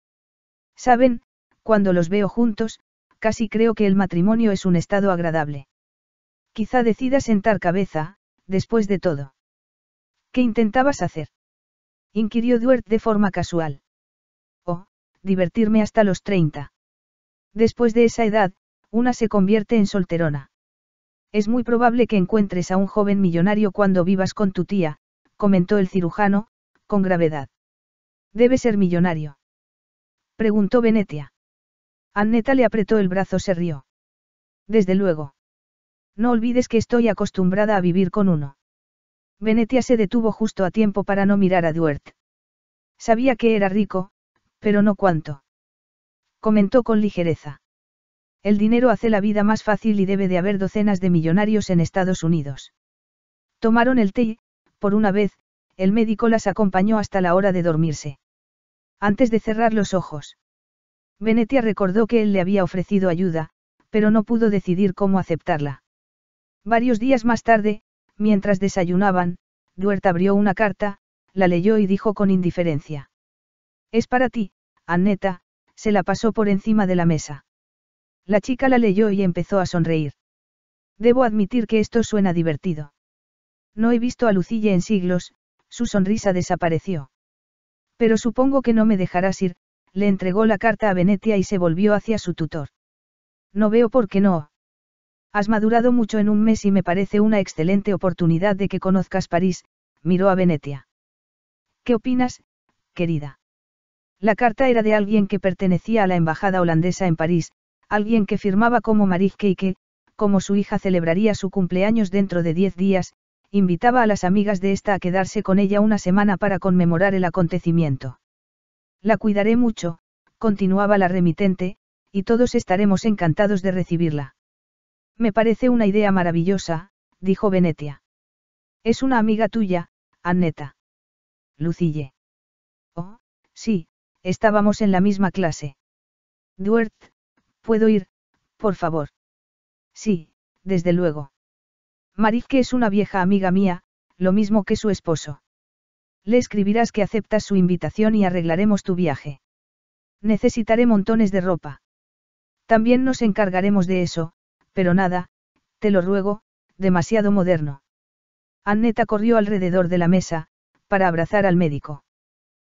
A: Saben, cuando los veo juntos, casi creo que el matrimonio es un estado agradable. Quizá decida sentar cabeza, después de todo. ¿Qué intentabas hacer? inquirió Duert de forma casual. Oh, divertirme hasta los 30. Después de esa edad, una se convierte en solterona. Es muy probable que encuentres a un joven millonario cuando vivas con tu tía, comentó el cirujano, con gravedad. Debe ser millonario. Preguntó Venetia. Anneta le apretó el brazo, se rió. Desde luego. No olvides que estoy acostumbrada a vivir con uno. Venetia se detuvo justo a tiempo para no mirar a Duert. Sabía que era rico, pero no cuánto. Comentó con ligereza. El dinero hace la vida más fácil y debe de haber docenas de millonarios en Estados Unidos. Tomaron el té por una vez, el médico las acompañó hasta la hora de dormirse. Antes de cerrar los ojos. Venetia recordó que él le había ofrecido ayuda, pero no pudo decidir cómo aceptarla. Varios días más tarde, Mientras desayunaban, Duert abrió una carta, la leyó y dijo con indiferencia. Es para ti, Anneta, se la pasó por encima de la mesa. La chica la leyó y empezó a sonreír. Debo admitir que esto suena divertido. No he visto a Lucille en siglos, su sonrisa desapareció. Pero supongo que no me dejarás ir, le entregó la carta a Venetia y se volvió hacia su tutor. No veo por qué no. Has madurado mucho en un mes y me parece una excelente oportunidad de que conozcas París, miró a Venetia. ¿Qué opinas, querida? La carta era de alguien que pertenecía a la embajada holandesa en París, alguien que firmaba como Marijke y como su hija celebraría su cumpleaños dentro de diez días, invitaba a las amigas de esta a quedarse con ella una semana para conmemorar el acontecimiento. La cuidaré mucho, continuaba la remitente, y todos estaremos encantados de recibirla. Me parece una idea maravillosa, dijo Venetia. Es una amiga tuya, Anneta. Lucille. Oh, sí, estábamos en la misma clase. Duert, ¿puedo ir, por favor? Sí, desde luego. que es una vieja amiga mía, lo mismo que su esposo. Le escribirás que aceptas su invitación y arreglaremos tu viaje. Necesitaré montones de ropa. También nos encargaremos de eso, pero nada, te lo ruego, demasiado moderno. Anneta corrió alrededor de la mesa, para abrazar al médico.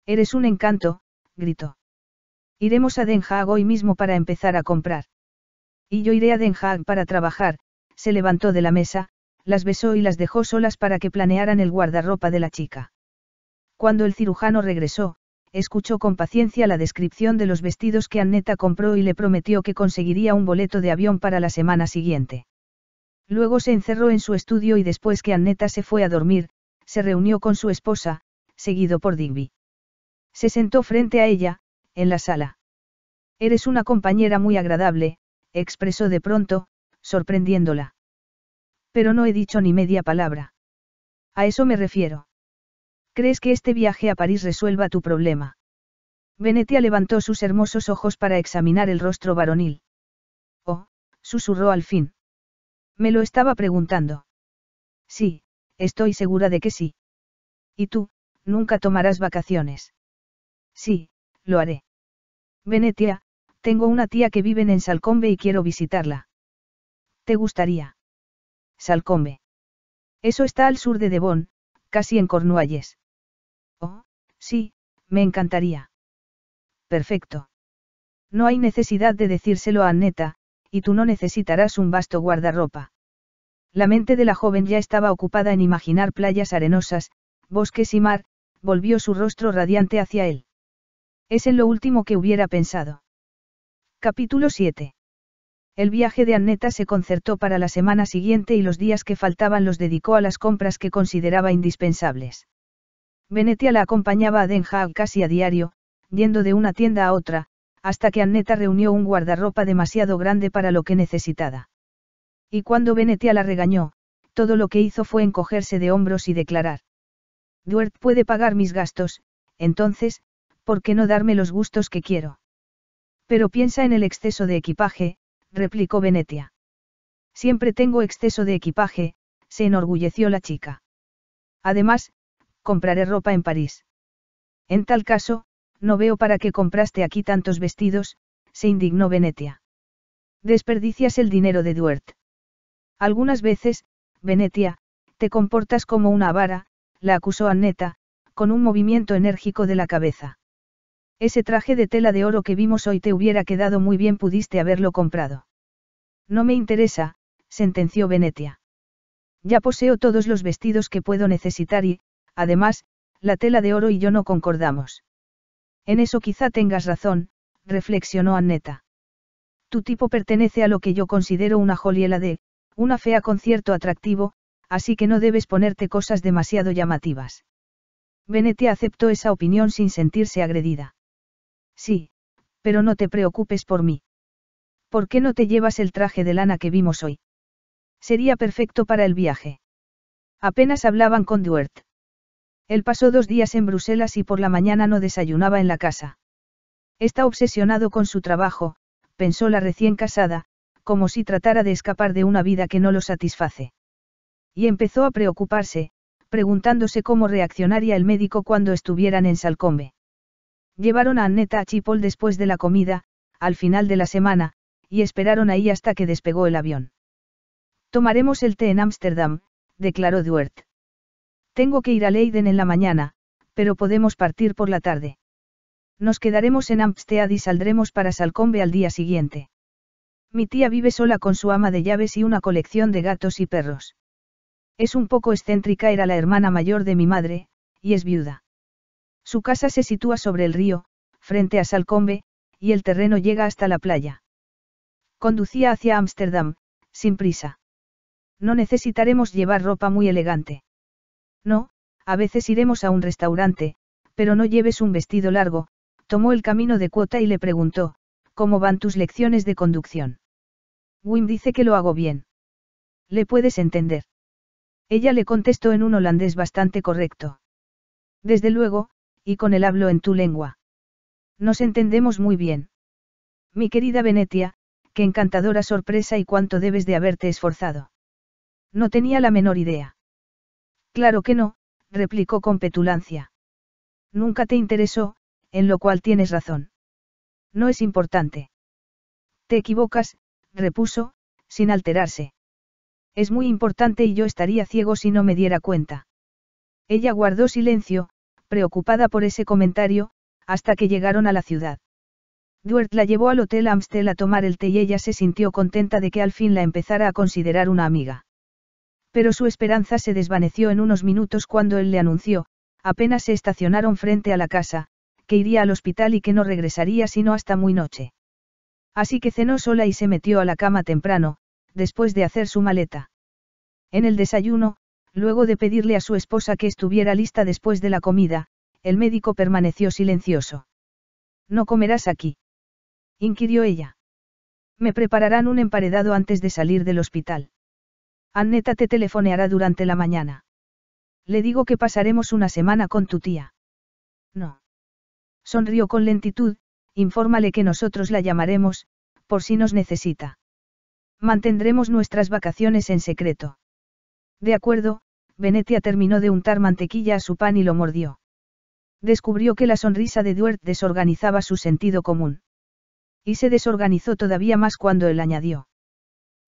A: Eres un encanto, gritó. Iremos a Den Haag hoy mismo para empezar a comprar. Y yo iré a Den Haag para trabajar, se levantó de la mesa, las besó y las dejó solas para que planearan el guardarropa de la chica. Cuando el cirujano regresó, escuchó con paciencia la descripción de los vestidos que Anneta compró y le prometió que conseguiría un boleto de avión para la semana siguiente. Luego se encerró en su estudio y después que Anneta se fue a dormir, se reunió con su esposa, seguido por Digby. Se sentó frente a ella, en la sala. Eres una compañera muy agradable, expresó de pronto, sorprendiéndola. Pero no he dicho ni media palabra. A eso me refiero. ¿Crees que este viaje a París resuelva tu problema? Venetia levantó sus hermosos ojos para examinar el rostro varonil. Oh, susurró al fin. Me lo estaba preguntando. Sí, estoy segura de que sí. ¿Y tú, nunca tomarás vacaciones? Sí, lo haré. Venetia, tengo una tía que vive en Salcombe y quiero visitarla. ¿Te gustaría? Salcombe. Eso está al sur de Devon, casi en Cornualles. Sí, me encantaría. Perfecto. No hay necesidad de decírselo a Anneta, y tú no necesitarás un vasto guardarropa. La mente de la joven ya estaba ocupada en imaginar playas arenosas, bosques y mar, volvió su rostro radiante hacia él. Es en lo último que hubiera pensado. Capítulo 7. El viaje de Anneta se concertó para la semana siguiente y los días que faltaban los dedicó a las compras que consideraba indispensables. Venetia la acompañaba a Den Haag casi a diario, yendo de una tienda a otra, hasta que Anneta reunió un guardarropa demasiado grande para lo que necesitaba. Y cuando Venetia la regañó, todo lo que hizo fue encogerse de hombros y declarar. Duert puede pagar mis gastos, entonces, ¿por qué no darme los gustos que quiero? Pero piensa en el exceso de equipaje, replicó Venetia. Siempre tengo exceso de equipaje, se enorgulleció la chica. Además, compraré ropa en París. En tal caso, no veo para qué compraste aquí tantos vestidos, se indignó Venetia. Desperdicias el dinero de Duert. Algunas veces, Venetia, te comportas como una avara, la acusó Anneta, con un movimiento enérgico de la cabeza. Ese traje de tela de oro que vimos hoy te hubiera quedado muy bien, pudiste haberlo comprado. No me interesa, sentenció Venetia. Ya poseo todos los vestidos que puedo necesitar y, Además, la tela de oro y yo no concordamos. En eso quizá tengas razón, reflexionó Anneta. Tu tipo pertenece a lo que yo considero una joliela de, una fea con cierto atractivo, así que no debes ponerte cosas demasiado llamativas. Venetia aceptó esa opinión sin sentirse agredida. Sí, pero no te preocupes por mí. ¿Por qué no te llevas el traje de lana que vimos hoy? Sería perfecto para el viaje. Apenas hablaban con Duert. Él pasó dos días en Bruselas y por la mañana no desayunaba en la casa. Está obsesionado con su trabajo, pensó la recién casada, como si tratara de escapar de una vida que no lo satisface. Y empezó a preocuparse, preguntándose cómo reaccionaría el médico cuando estuvieran en Salcombe. Llevaron a Anneta a Chipol después de la comida, al final de la semana, y esperaron ahí hasta que despegó el avión. Tomaremos el té en Ámsterdam, declaró Duert. Tengo que ir a Leiden en la mañana, pero podemos partir por la tarde. Nos quedaremos en Amstead y saldremos para Salcombe al día siguiente. Mi tía vive sola con su ama de llaves y una colección de gatos y perros. Es un poco excéntrica, era la hermana mayor de mi madre, y es viuda. Su casa se sitúa sobre el río, frente a Salcombe, y el terreno llega hasta la playa. Conducía hacia Ámsterdam, sin prisa. No necesitaremos llevar ropa muy elegante. No, a veces iremos a un restaurante, pero no lleves un vestido largo, tomó el camino de cuota y le preguntó, ¿cómo van tus lecciones de conducción? Wim dice que lo hago bien. ¿Le puedes entender? Ella le contestó en un holandés bastante correcto. Desde luego, y con el hablo en tu lengua. Nos entendemos muy bien. Mi querida Venetia, qué encantadora sorpresa y cuánto debes de haberte esforzado. No tenía la menor idea. Claro que no, replicó con petulancia. Nunca te interesó, en lo cual tienes razón. No es importante. Te equivocas, repuso, sin alterarse. Es muy importante y yo estaría ciego si no me diera cuenta. Ella guardó silencio, preocupada por ese comentario, hasta que llegaron a la ciudad. Duert la llevó al Hotel Amstel a tomar el té y ella se sintió contenta de que al fin la empezara a considerar una amiga. Pero su esperanza se desvaneció en unos minutos cuando él le anunció, apenas se estacionaron frente a la casa, que iría al hospital y que no regresaría sino hasta muy noche. Así que cenó sola y se metió a la cama temprano, después de hacer su maleta. En el desayuno, luego de pedirle a su esposa que estuviera lista después de la comida, el médico permaneció silencioso. ¿No comerás aquí? inquirió ella. Me prepararán un emparedado antes de salir del hospital. Anneta te telefoneará durante la mañana. Le digo que pasaremos una semana con tu tía. No. Sonrió con lentitud, infórmale que nosotros la llamaremos, por si nos necesita. Mantendremos nuestras vacaciones en secreto. De acuerdo, Venetia terminó de untar mantequilla a su pan y lo mordió. Descubrió que la sonrisa de Duert desorganizaba su sentido común. Y se desorganizó todavía más cuando él añadió.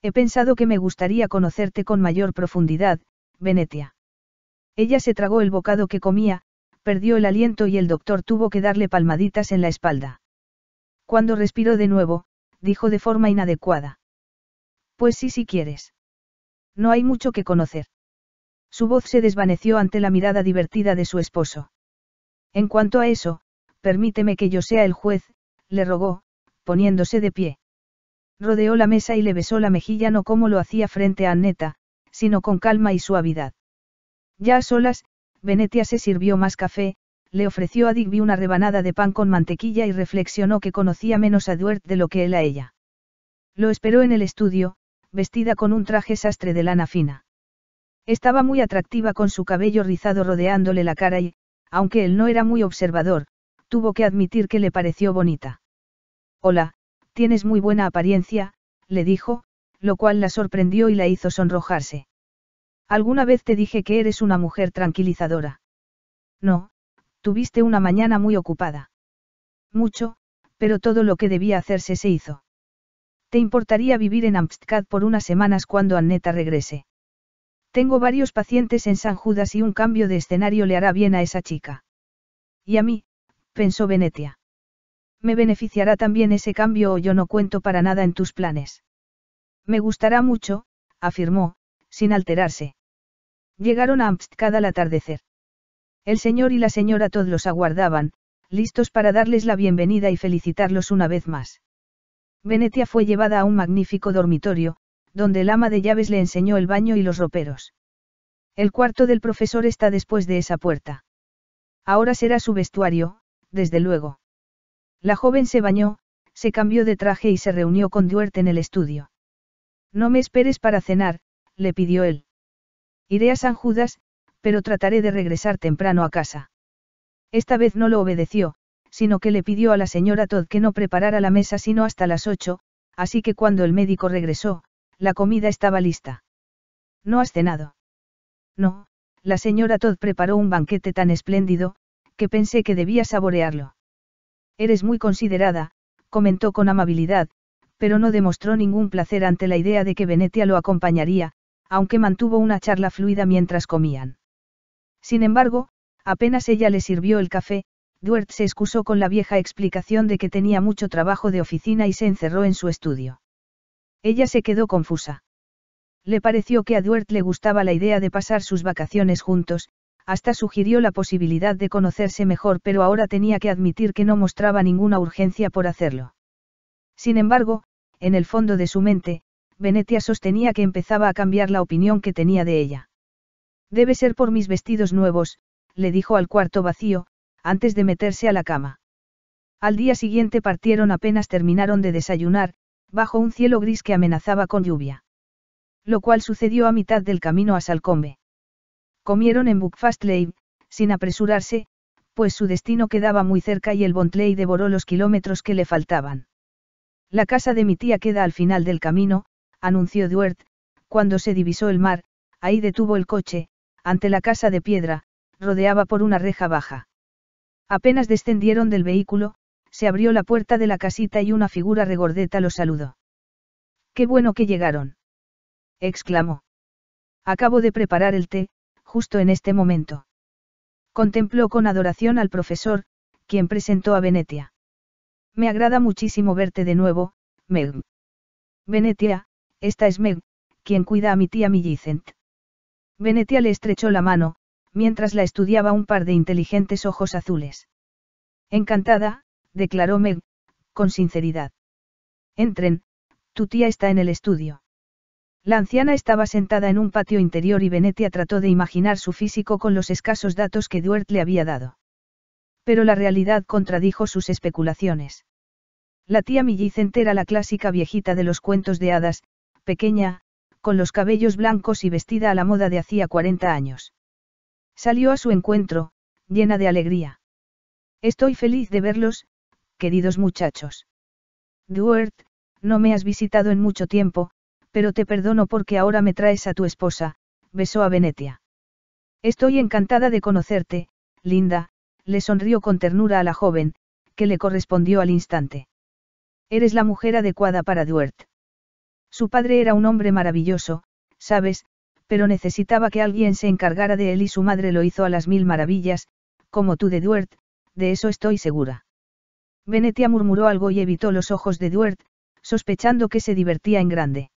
A: He pensado que me gustaría conocerte con mayor profundidad, Venetia. Ella se tragó el bocado que comía, perdió el aliento y el doctor tuvo que darle palmaditas en la espalda. Cuando respiró de nuevo, dijo de forma inadecuada. Pues sí, si quieres. No hay mucho que conocer. Su voz se desvaneció ante la mirada divertida de su esposo. En cuanto a eso, permíteme que yo sea el juez, le rogó, poniéndose de pie rodeó la mesa y le besó la mejilla no como lo hacía frente a Anneta, sino con calma y suavidad. Ya a solas, Venetia se sirvió más café, le ofreció a Digby una rebanada de pan con mantequilla y reflexionó que conocía menos a Duert de lo que él a ella. Lo esperó en el estudio, vestida con un traje sastre de lana fina. Estaba muy atractiva con su cabello rizado rodeándole la cara y, aunque él no era muy observador, tuvo que admitir que le pareció bonita. Hola, Tienes muy buena apariencia, le dijo, lo cual la sorprendió y la hizo sonrojarse. ¿Alguna vez te dije que eres una mujer tranquilizadora? No, tuviste una mañana muy ocupada. Mucho, pero todo lo que debía hacerse se hizo. ¿Te importaría vivir en Amsterdam por unas semanas cuando Anneta regrese? Tengo varios pacientes en San Judas y un cambio de escenario le hará bien a esa chica. Y a mí, pensó Venetia me beneficiará también ese cambio o yo no cuento para nada en tus planes. Me gustará mucho, afirmó, sin alterarse. Llegaron a Amsterdam al atardecer. El señor y la señora todos los aguardaban, listos para darles la bienvenida y felicitarlos una vez más. Venetia fue llevada a un magnífico dormitorio, donde el ama de llaves le enseñó el baño y los roperos. El cuarto del profesor está después de esa puerta. Ahora será su vestuario, desde luego. La joven se bañó, se cambió de traje y se reunió con Duerte en el estudio. No me esperes para cenar, le pidió él. Iré a San Judas, pero trataré de regresar temprano a casa. Esta vez no lo obedeció, sino que le pidió a la señora Todd que no preparara la mesa sino hasta las ocho, así que cuando el médico regresó, la comida estaba lista. ¿No has cenado? No, la señora Todd preparó un banquete tan espléndido, que pensé que debía saborearlo. Eres muy considerada, comentó con amabilidad, pero no demostró ningún placer ante la idea de que Venetia lo acompañaría, aunque mantuvo una charla fluida mientras comían. Sin embargo, apenas ella le sirvió el café, Duert se excusó con la vieja explicación de que tenía mucho trabajo de oficina y se encerró en su estudio. Ella se quedó confusa. Le pareció que a Duert le gustaba la idea de pasar sus vacaciones juntos, hasta sugirió la posibilidad de conocerse mejor, pero ahora tenía que admitir que no mostraba ninguna urgencia por hacerlo. Sin embargo, en el fondo de su mente, Venetia sostenía que empezaba a cambiar la opinión que tenía de ella. Debe ser por mis vestidos nuevos, le dijo al cuarto vacío, antes de meterse a la cama. Al día siguiente partieron apenas terminaron de desayunar, bajo un cielo gris que amenazaba con lluvia. Lo cual sucedió a mitad del camino a Salcombe. Comieron en Buckfast sin apresurarse, pues su destino quedaba muy cerca y el Bontley devoró los kilómetros que le faltaban. La casa de mi tía queda al final del camino, anunció Duert, cuando se divisó el mar, ahí detuvo el coche, ante la casa de piedra, rodeaba por una reja baja. Apenas descendieron del vehículo, se abrió la puerta de la casita y una figura regordeta los saludó. Qué bueno que llegaron. exclamó. Acabo de preparar el té, justo en este momento. Contempló con adoración al profesor, quien presentó a Venetia. Me agrada muchísimo verte de nuevo, Meg. Venetia, esta es Meg, quien cuida a mi tía Millicent. Venetia le estrechó la mano, mientras la estudiaba un par de inteligentes ojos azules. Encantada, declaró Meg, con sinceridad. Entren, tu tía está en el estudio. La anciana estaba sentada en un patio interior y Venetia trató de imaginar su físico con los escasos datos que Duert le había dado. Pero la realidad contradijo sus especulaciones. La tía Millicent era la clásica viejita de los cuentos de hadas, pequeña, con los cabellos blancos y vestida a la moda de hacía 40 años. Salió a su encuentro, llena de alegría. Estoy feliz de verlos, queridos muchachos. Duert, no me has visitado en mucho tiempo, pero te perdono porque ahora me traes a tu esposa, besó a Venetia. Estoy encantada de conocerte, linda, le sonrió con ternura a la joven, que le correspondió al instante. Eres la mujer adecuada para Duert. Su padre era un hombre maravilloso, sabes, pero necesitaba que alguien se encargara de él y su madre lo hizo a las mil maravillas, como tú de Duert, de eso estoy segura. Venetia murmuró algo y evitó los ojos de Duert, sospechando que se divertía en grande.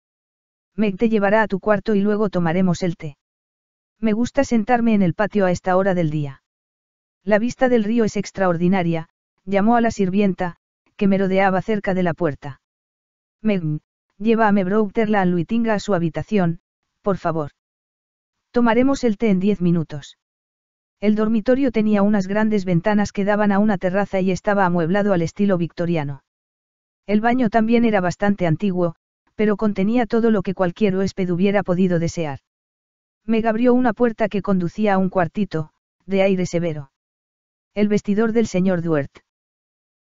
A: Meg te llevará a tu cuarto y luego tomaremos el té. Me gusta sentarme en el patio a esta hora del día. La vista del río es extraordinaria, llamó a la sirvienta, que merodeaba cerca de la puerta. Meg, lleva a Mebrouterla la Luitinga a su habitación, por favor. Tomaremos el té en diez minutos. El dormitorio tenía unas grandes ventanas que daban a una terraza y estaba amueblado al estilo victoriano. El baño también era bastante antiguo, pero contenía todo lo que cualquier huésped hubiera podido desear. Meg abrió una puerta que conducía a un cuartito, de aire severo. El vestidor del señor Duert.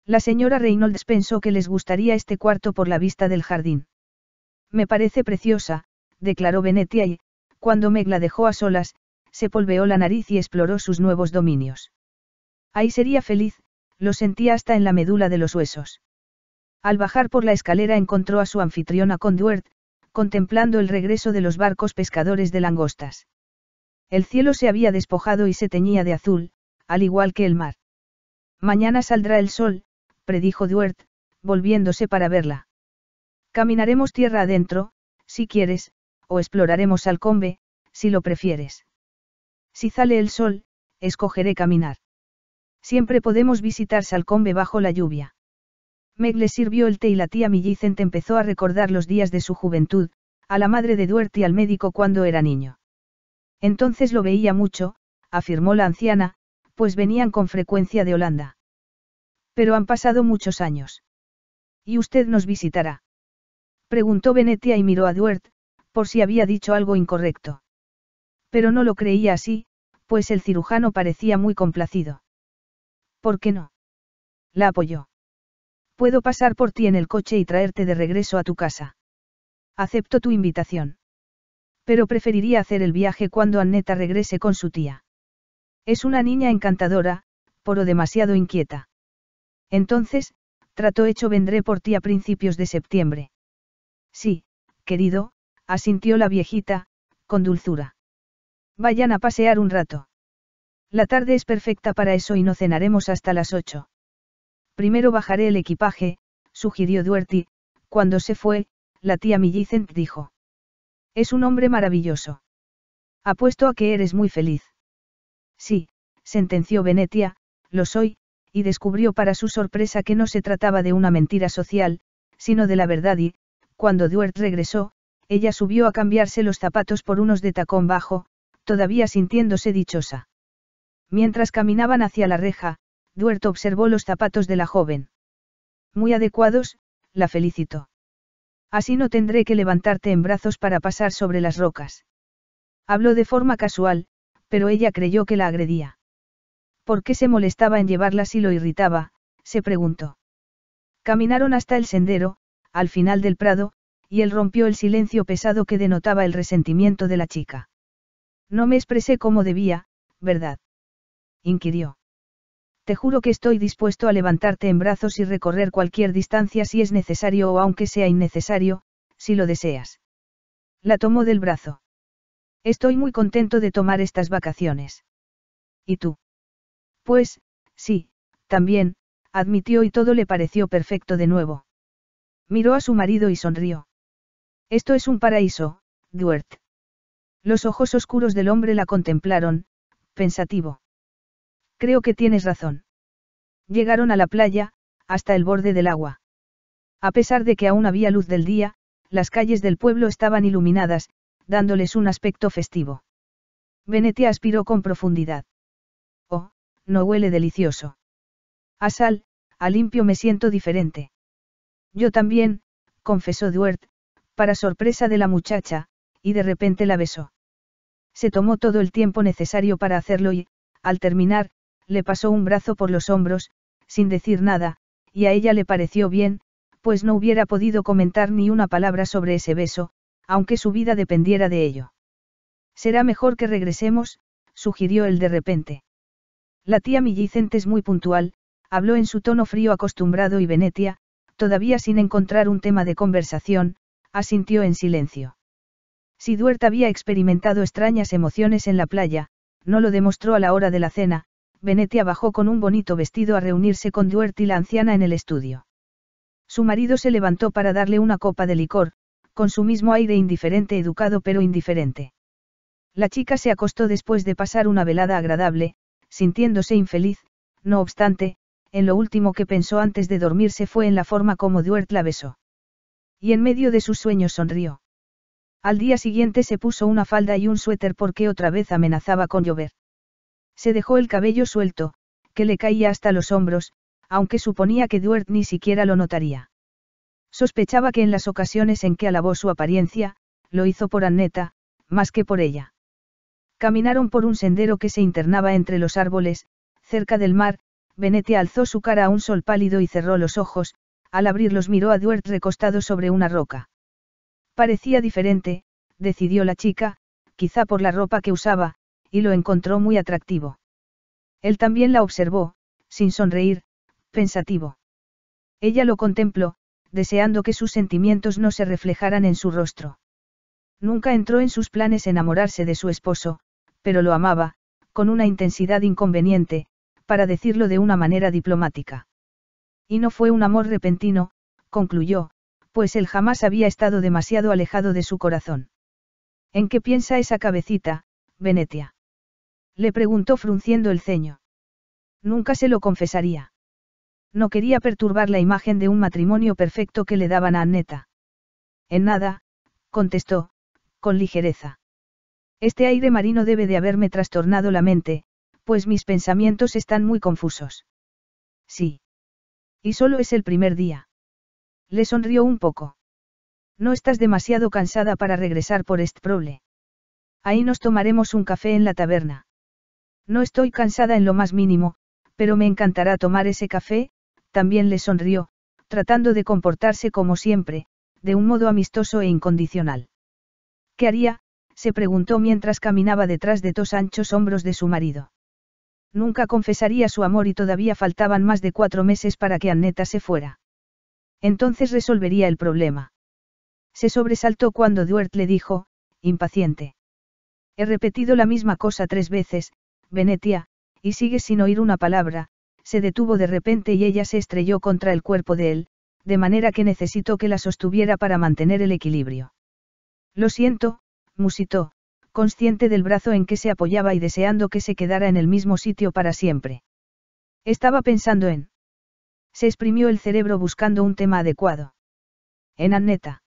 A: La señora Reynolds pensó que les gustaría este cuarto por la vista del jardín. Me parece preciosa, declaró Benetia y, cuando Meg la dejó a solas, se polveó la nariz y exploró sus nuevos dominios. Ahí sería feliz, lo sentía hasta en la medula de los huesos. Al bajar por la escalera encontró a su anfitriona con Duert, contemplando el regreso de los barcos pescadores de langostas. El cielo se había despojado y se teñía de azul, al igual que el mar. Mañana saldrá el sol, predijo Duert, volviéndose para verla. Caminaremos tierra adentro, si quieres, o exploraremos Salcombe, si lo prefieres. Si sale el sol, escogeré caminar. Siempre podemos visitar Salcombe bajo la lluvia. Meg le sirvió el té y la tía Millicent empezó a recordar los días de su juventud, a la madre de Duarte y al médico cuando era niño. Entonces lo veía mucho, afirmó la anciana, pues venían con frecuencia de Holanda. Pero han pasado muchos años. ¿Y usted nos visitará? Preguntó Venetia y miró a Duert, por si había dicho algo incorrecto. Pero no lo creía así, pues el cirujano parecía muy complacido. ¿Por qué no? La apoyó. Puedo pasar por ti en el coche y traerte de regreso a tu casa. Acepto tu invitación. Pero preferiría hacer el viaje cuando Anneta regrese con su tía. Es una niña encantadora, pero demasiado inquieta. Entonces, trato hecho vendré por ti a principios de septiembre. Sí, querido, asintió la viejita, con dulzura. Vayan a pasear un rato. La tarde es perfecta para eso y no cenaremos hasta las ocho. Primero bajaré el equipaje, sugirió y, cuando se fue, la tía Millicent dijo. Es un hombre maravilloso. Apuesto a que eres muy feliz. Sí, sentenció Venetia, lo soy, y descubrió para su sorpresa que no se trataba de una mentira social, sino de la verdad y, cuando Duert regresó, ella subió a cambiarse los zapatos por unos de tacón bajo, todavía sintiéndose dichosa. Mientras caminaban hacia la reja, Duerto observó los zapatos de la joven. Muy adecuados, la felicitó. Así no tendré que levantarte en brazos para pasar sobre las rocas. Habló de forma casual, pero ella creyó que la agredía. ¿Por qué se molestaba en llevarla si lo irritaba? se preguntó. Caminaron hasta el sendero, al final del prado, y él rompió el silencio pesado que denotaba el resentimiento de la chica. No me expresé como debía, ¿verdad? inquirió. Te juro que estoy dispuesto a levantarte en brazos y recorrer cualquier distancia si es necesario o aunque sea innecesario, si lo deseas. La tomó del brazo. Estoy muy contento de tomar estas vacaciones. ¿Y tú? Pues, sí, también, admitió y todo le pareció perfecto de nuevo. Miró a su marido y sonrió. Esto es un paraíso, Duert. Los ojos oscuros del hombre la contemplaron, pensativo. Creo que tienes razón. Llegaron a la playa, hasta el borde del agua. A pesar de que aún había luz del día, las calles del pueblo estaban iluminadas, dándoles un aspecto festivo. Venetia aspiró con profundidad. Oh, no huele delicioso. A sal, a limpio me siento diferente. Yo también, confesó Duert, para sorpresa de la muchacha, y de repente la besó. Se tomó todo el tiempo necesario para hacerlo y, al terminar, le pasó un brazo por los hombros, sin decir nada, y a ella le pareció bien, pues no hubiera podido comentar ni una palabra sobre ese beso, aunque su vida dependiera de ello. Será mejor que regresemos, sugirió él de repente. La tía Millicent es muy puntual, habló en su tono frío acostumbrado y Venetia, todavía sin encontrar un tema de conversación, asintió en silencio. Si Duerta había experimentado extrañas emociones en la playa, no lo demostró a la hora de la cena, Venetia bajó con un bonito vestido a reunirse con Duert y la anciana en el estudio. Su marido se levantó para darle una copa de licor, con su mismo aire indiferente educado pero indiferente. La chica se acostó después de pasar una velada agradable, sintiéndose infeliz, no obstante, en lo último que pensó antes de dormirse fue en la forma como Duert la besó. Y en medio de sus sueños sonrió. Al día siguiente se puso una falda y un suéter porque otra vez amenazaba con llover. Se dejó el cabello suelto, que le caía hasta los hombros, aunque suponía que Duert ni siquiera lo notaría. Sospechaba que en las ocasiones en que alabó su apariencia, lo hizo por Anneta, más que por ella. Caminaron por un sendero que se internaba entre los árboles, cerca del mar, Benete alzó su cara a un sol pálido y cerró los ojos, al abrirlos miró a Duert recostado sobre una roca. Parecía diferente, decidió la chica, quizá por la ropa que usaba, y lo encontró muy atractivo. Él también la observó, sin sonreír, pensativo. Ella lo contempló, deseando que sus sentimientos no se reflejaran en su rostro. Nunca entró en sus planes enamorarse de su esposo, pero lo amaba, con una intensidad inconveniente, para decirlo de una manera diplomática. Y no fue un amor repentino, concluyó, pues él jamás había estado demasiado alejado de su corazón. ¿En qué piensa esa cabecita, Venetia? Le preguntó frunciendo el ceño. Nunca se lo confesaría. No quería perturbar la imagen de un matrimonio perfecto que le daban a Anneta. En nada, contestó, con ligereza. Este aire marino debe de haberme trastornado la mente, pues mis pensamientos están muy confusos. Sí. Y solo es el primer día. Le sonrió un poco. No estás demasiado cansada para regresar por este Estproble. Ahí nos tomaremos un café en la taberna. No estoy cansada en lo más mínimo, pero me encantará tomar ese café, también le sonrió, tratando de comportarse como siempre, de un modo amistoso e incondicional. ¿Qué haría? se preguntó mientras caminaba detrás de dos anchos hombros de su marido. Nunca confesaría su amor y todavía faltaban más de cuatro meses para que Anneta se fuera. Entonces resolvería el problema. Se sobresaltó cuando Duert le dijo, impaciente. He repetido la misma cosa tres veces, Venetia, y sigue sin oír una palabra, se detuvo de repente y ella se estrelló contra el cuerpo de él, de manera que necesitó que la sostuviera para mantener el equilibrio. Lo siento, musitó, consciente del brazo en que se apoyaba y deseando que se quedara en el mismo sitio para siempre. Estaba pensando en... Se exprimió el cerebro buscando un tema adecuado. En Anneta.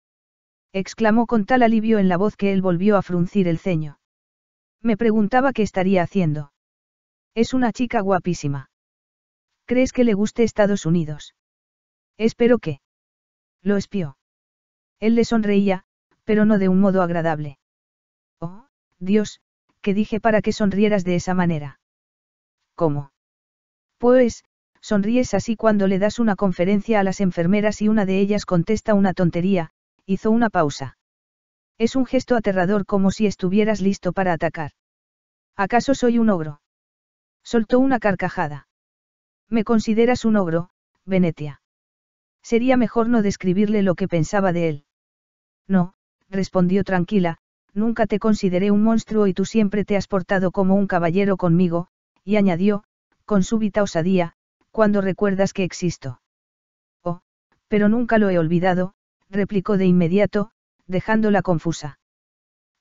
A: Exclamó con tal alivio en la voz que él volvió a fruncir el ceño. Me preguntaba qué estaría haciendo. Es una chica guapísima. ¿Crees que le guste Estados Unidos? Espero que. Lo espió. Él le sonreía, pero no de un modo agradable. Oh, Dios, ¿qué dije para que sonrieras de esa manera? ¿Cómo? Pues, sonríes así cuando le das una conferencia a las enfermeras y una de ellas contesta una tontería, hizo una pausa. Es un gesto aterrador como si estuvieras listo para atacar. ¿Acaso soy un ogro? Soltó una carcajada. Me consideras un ogro, Venetia. Sería mejor no describirle lo que pensaba de él. No, respondió tranquila, nunca te consideré un monstruo y tú siempre te has portado como un caballero conmigo, y añadió, con súbita osadía, cuando recuerdas que existo. Oh, pero nunca lo he olvidado, replicó de inmediato, dejándola confusa.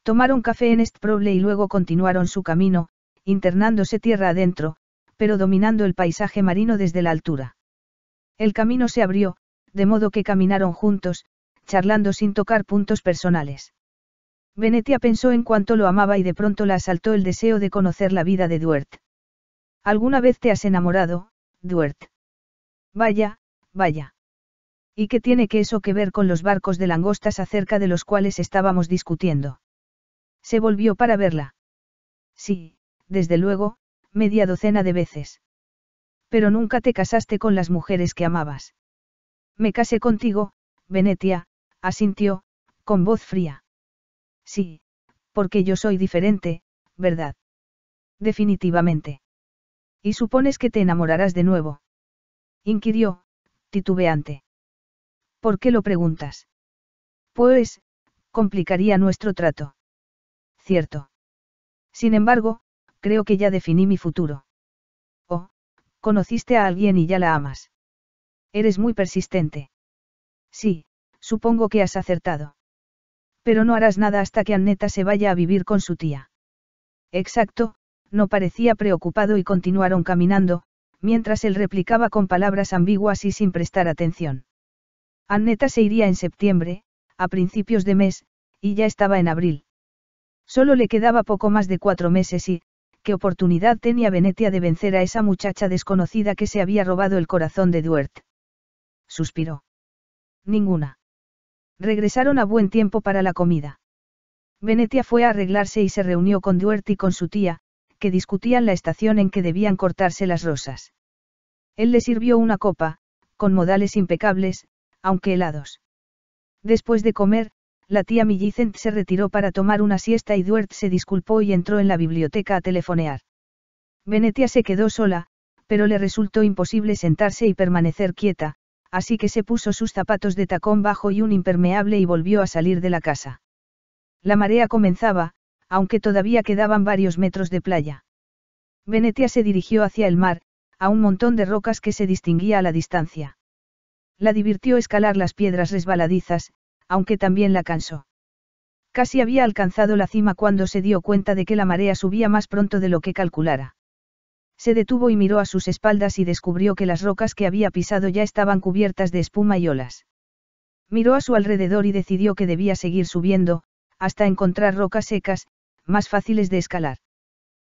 A: Tomaron café en Estproble y luego continuaron su camino, internándose tierra adentro, pero dominando el paisaje marino desde la altura. El camino se abrió, de modo que caminaron juntos, charlando sin tocar puntos personales. Venetia pensó en cuánto lo amaba y de pronto la asaltó el deseo de conocer la vida de Duert. ¿Alguna vez te has enamorado, Duert? Vaya, vaya. ¿Y qué tiene que eso que ver con los barcos de langostas acerca de los cuales estábamos discutiendo? Se volvió para verla. Sí, desde luego, media docena de veces. Pero nunca te casaste con las mujeres que amabas. Me casé contigo, Venetia, asintió, con voz fría. Sí, porque yo soy diferente, ¿verdad? Definitivamente. ¿Y supones que te enamorarás de nuevo? inquirió, titubeante. ¿Por qué lo preguntas? Pues, complicaría nuestro trato. Cierto. Sin embargo, creo que ya definí mi futuro. Oh, conociste a alguien y ya la amas. Eres muy persistente. Sí, supongo que has acertado. Pero no harás nada hasta que Anneta se vaya a vivir con su tía. Exacto, no parecía preocupado y continuaron caminando, mientras él replicaba con palabras ambiguas y sin prestar atención. Anneta se iría en septiembre, a principios de mes, y ya estaba en abril. Solo le quedaba poco más de cuatro meses y, qué oportunidad tenía Venetia de vencer a esa muchacha desconocida que se había robado el corazón de Duert. Suspiró. Ninguna. Regresaron a buen tiempo para la comida. Venetia fue a arreglarse y se reunió con Duert y con su tía, que discutían la estación en que debían cortarse las rosas. Él le sirvió una copa, con modales impecables, aunque helados. Después de comer, la tía Millicent se retiró para tomar una siesta y Duert se disculpó y entró en la biblioteca a telefonear. Venetia se quedó sola, pero le resultó imposible sentarse y permanecer quieta, así que se puso sus zapatos de tacón bajo y un impermeable y volvió a salir de la casa. La marea comenzaba, aunque todavía quedaban varios metros de playa. Venetia se dirigió hacia el mar, a un montón de rocas que se distinguía a la distancia. La divirtió escalar las piedras resbaladizas, aunque también la cansó. Casi había alcanzado la cima cuando se dio cuenta de que la marea subía más pronto de lo que calculara. Se detuvo y miró a sus espaldas y descubrió que las rocas que había pisado ya estaban cubiertas de espuma y olas. Miró a su alrededor y decidió que debía seguir subiendo, hasta encontrar rocas secas, más fáciles de escalar.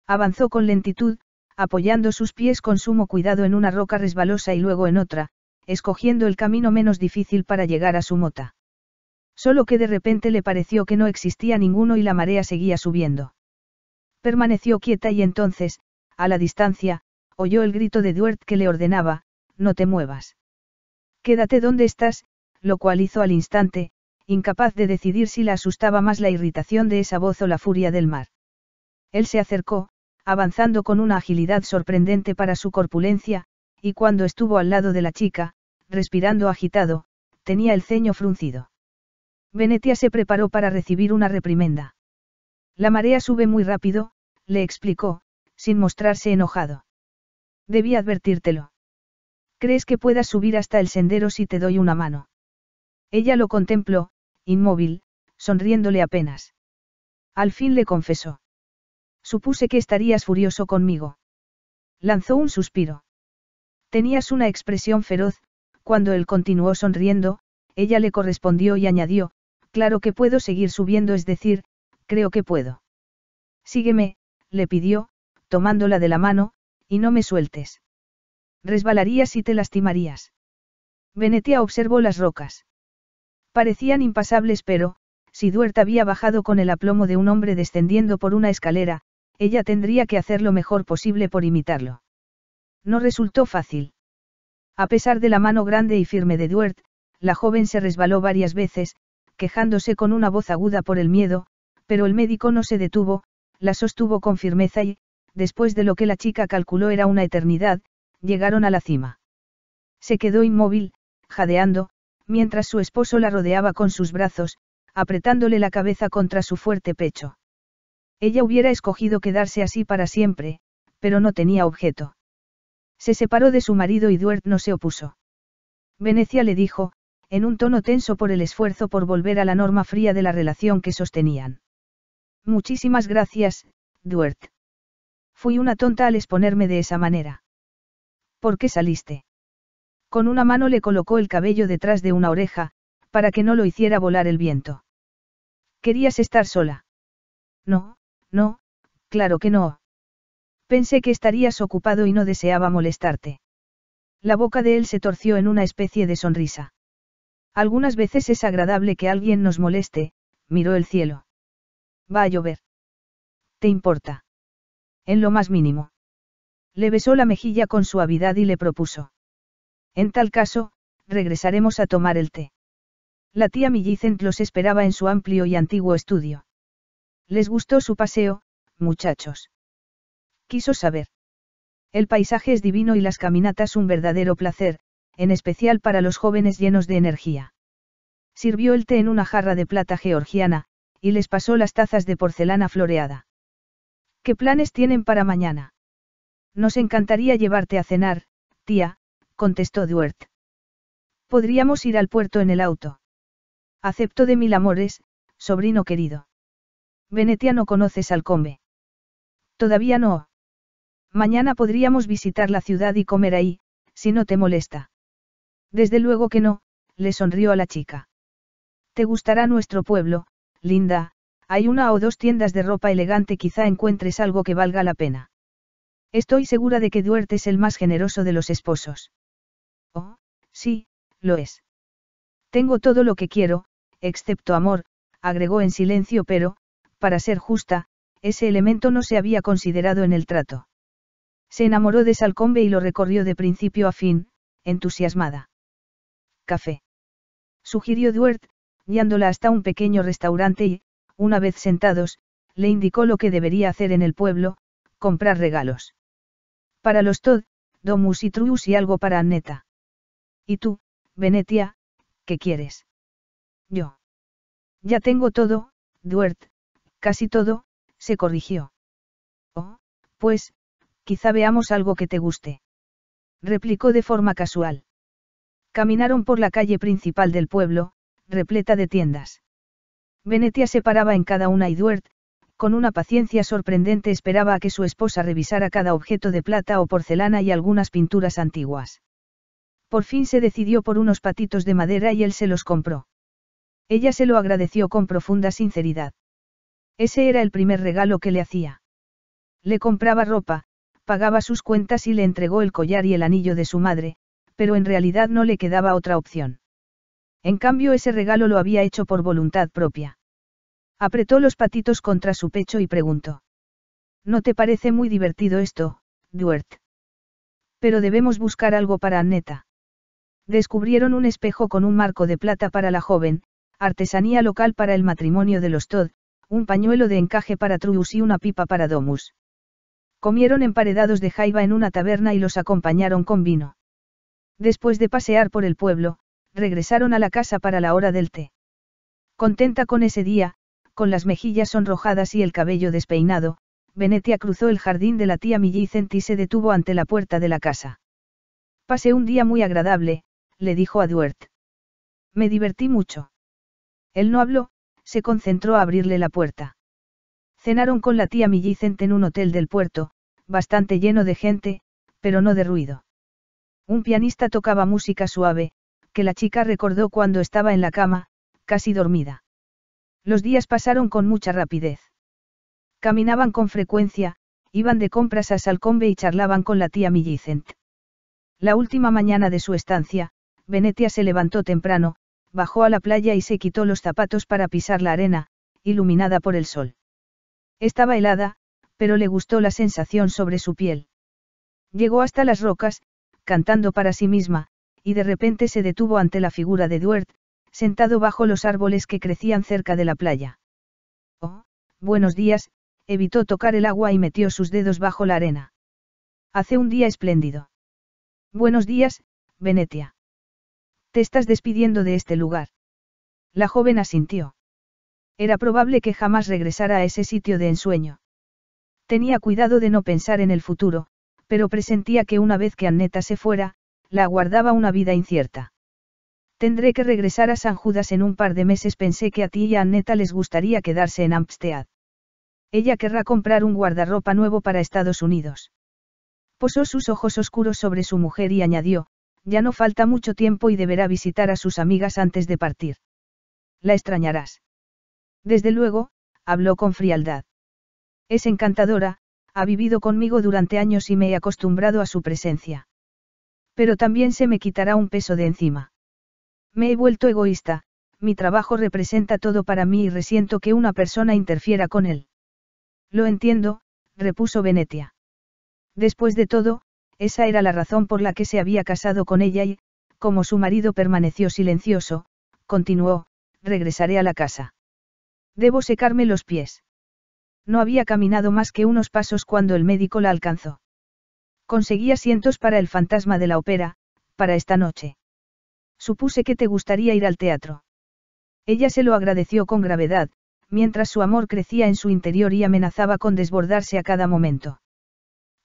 A: Avanzó con lentitud, apoyando sus pies con sumo cuidado en una roca resbalosa y luego en otra, escogiendo el camino menos difícil para llegar a su mota. Solo que de repente le pareció que no existía ninguno y la marea seguía subiendo. Permaneció quieta y entonces, a la distancia, oyó el grito de Duert que le ordenaba, no te muevas. Quédate donde estás, lo cual hizo al instante, incapaz de decidir si la asustaba más la irritación de esa voz o la furia del mar. Él se acercó, avanzando con una agilidad sorprendente para su corpulencia, y cuando estuvo al lado de la chica, respirando agitado, tenía el ceño fruncido. Venetia se preparó para recibir una reprimenda. La marea sube muy rápido, le explicó, sin mostrarse enojado. Debí advertírtelo. ¿Crees que puedas subir hasta el sendero si te doy una mano? Ella lo contempló, inmóvil, sonriéndole apenas. Al fin le confesó. Supuse que estarías furioso conmigo. Lanzó un suspiro. Tenías una expresión feroz, cuando él continuó sonriendo, ella le correspondió y añadió, Claro que puedo seguir subiendo, es decir, creo que puedo. Sígueme, le pidió, tomándola de la mano, y no me sueltes. Resbalarías y te lastimarías. Venetia observó las rocas. Parecían impasables, pero, si Duerta había bajado con el aplomo de un hombre descendiendo por una escalera, ella tendría que hacer lo mejor posible por imitarlo. No resultó fácil. A pesar de la mano grande y firme de Duert, la joven se resbaló varias veces, quejándose con una voz aguda por el miedo, pero el médico no se detuvo, la sostuvo con firmeza y, después de lo que la chica calculó era una eternidad, llegaron a la cima. Se quedó inmóvil, jadeando, mientras su esposo la rodeaba con sus brazos, apretándole la cabeza contra su fuerte pecho. Ella hubiera escogido quedarse así para siempre, pero no tenía objeto. Se separó de su marido y Duert no se opuso. Venecia le dijo, en un tono tenso por el esfuerzo por volver a la norma fría de la relación que sostenían. Muchísimas gracias, Duert. Fui una tonta al exponerme de esa manera. ¿Por qué saliste? Con una mano le colocó el cabello detrás de una oreja, para que no lo hiciera volar el viento. ¿Querías estar sola? No, no, claro que no. Pensé que estarías ocupado y no deseaba molestarte. La boca de él se torció en una especie de sonrisa. Algunas veces es agradable que alguien nos moleste, miró el cielo. Va a llover. ¿Te importa? En lo más mínimo. Le besó la mejilla con suavidad y le propuso. En tal caso, regresaremos a tomar el té. La tía Millicent los esperaba en su amplio y antiguo estudio. Les gustó su paseo, muchachos quiso saber. El paisaje es divino y las caminatas un verdadero placer, en especial para los jóvenes llenos de energía. Sirvió el té en una jarra de plata georgiana, y les pasó las tazas de porcelana floreada. ¿Qué planes tienen para mañana? Nos encantaría llevarte a cenar, tía, contestó Duert. Podríamos ir al puerto en el auto. Acepto de mil amores, sobrino querido. Venetia no conoces al combe. Todavía no. Mañana podríamos visitar la ciudad y comer ahí, si no te molesta. Desde luego que no, le sonrió a la chica. Te gustará nuestro pueblo, linda, hay una o dos tiendas de ropa elegante, quizá encuentres algo que valga la pena. Estoy segura de que Duarte es el más generoso de los esposos. Oh, sí, lo es. Tengo todo lo que quiero, excepto amor, agregó en silencio, pero, para ser justa, ese elemento no se había considerado en el trato. Se enamoró de Salcombe y lo recorrió de principio a fin, entusiasmada. Café. Sugirió Duert, guiándola hasta un pequeño restaurante y, una vez sentados, le indicó lo que debería hacer en el pueblo, comprar regalos. Para los Todd, Domus y Truus y algo para Anneta. ¿Y tú, Venetia, qué quieres? Yo. Ya tengo todo, Duert, casi todo, se corrigió. Oh, pues, quizá veamos algo que te guste. Replicó de forma casual. Caminaron por la calle principal del pueblo, repleta de tiendas. Venetia se paraba en cada una y Duert, con una paciencia sorprendente esperaba a que su esposa revisara cada objeto de plata o porcelana y algunas pinturas antiguas. Por fin se decidió por unos patitos de madera y él se los compró. Ella se lo agradeció con profunda sinceridad. Ese era el primer regalo que le hacía. Le compraba ropa, pagaba sus cuentas y le entregó el collar y el anillo de su madre, pero en realidad no le quedaba otra opción. En cambio ese regalo lo había hecho por voluntad propia. Apretó los patitos contra su pecho y preguntó. ¿No te parece muy divertido esto, Duert? Pero debemos buscar algo para Anneta. Descubrieron un espejo con un marco de plata para la joven, artesanía local para el matrimonio de los Todd, un pañuelo de encaje para Truus y una pipa para Domus. Comieron emparedados de jaiba en una taberna y los acompañaron con vino. Después de pasear por el pueblo, regresaron a la casa para la hora del té. Contenta con ese día, con las mejillas sonrojadas y el cabello despeinado, Venetia cruzó el jardín de la tía Millicent y se detuvo ante la puerta de la casa. Pasé un día muy agradable, le dijo a Duert. Me divertí mucho. Él no habló, se concentró a abrirle la puerta. Cenaron con la tía Millicent en un hotel del puerto, bastante lleno de gente, pero no de ruido. Un pianista tocaba música suave, que la chica recordó cuando estaba en la cama, casi dormida. Los días pasaron con mucha rapidez. Caminaban con frecuencia, iban de compras a Salcombe y charlaban con la tía Millicent. La última mañana de su estancia, Venetia se levantó temprano, bajó a la playa y se quitó los zapatos para pisar la arena, iluminada por el sol. Estaba helada, pero le gustó la sensación sobre su piel. Llegó hasta las rocas, cantando para sí misma, y de repente se detuvo ante la figura de Duert, sentado bajo los árboles que crecían cerca de la playa. Oh, buenos días, evitó tocar el agua y metió sus dedos bajo la arena. Hace un día espléndido. Buenos días, Venetia. Te estás despidiendo de este lugar. La joven asintió. Era probable que jamás regresara a ese sitio de ensueño. Tenía cuidado de no pensar en el futuro, pero presentía que una vez que Anneta se fuera, la aguardaba una vida incierta. Tendré que regresar a San Judas en un par de meses. Pensé que a ti y a Anneta les gustaría quedarse en Amstead. Ella querrá comprar un guardarropa nuevo para Estados Unidos. Posó sus ojos oscuros sobre su mujer y añadió, ya no falta mucho tiempo y deberá visitar a sus amigas antes de partir. La extrañarás. Desde luego, habló con frialdad. Es encantadora, ha vivido conmigo durante años y me he acostumbrado a su presencia. Pero también se me quitará un peso de encima. Me he vuelto egoísta, mi trabajo representa todo para mí y resiento que una persona interfiera con él. Lo entiendo, repuso Venetia. Después de todo, esa era la razón por la que se había casado con ella y, como su marido permaneció silencioso, continuó, regresaré a la casa. Debo secarme los pies. No había caminado más que unos pasos cuando el médico la alcanzó. Conseguí asientos para el fantasma de la ópera, para esta noche. Supuse que te gustaría ir al teatro. Ella se lo agradeció con gravedad, mientras su amor crecía en su interior y amenazaba con desbordarse a cada momento.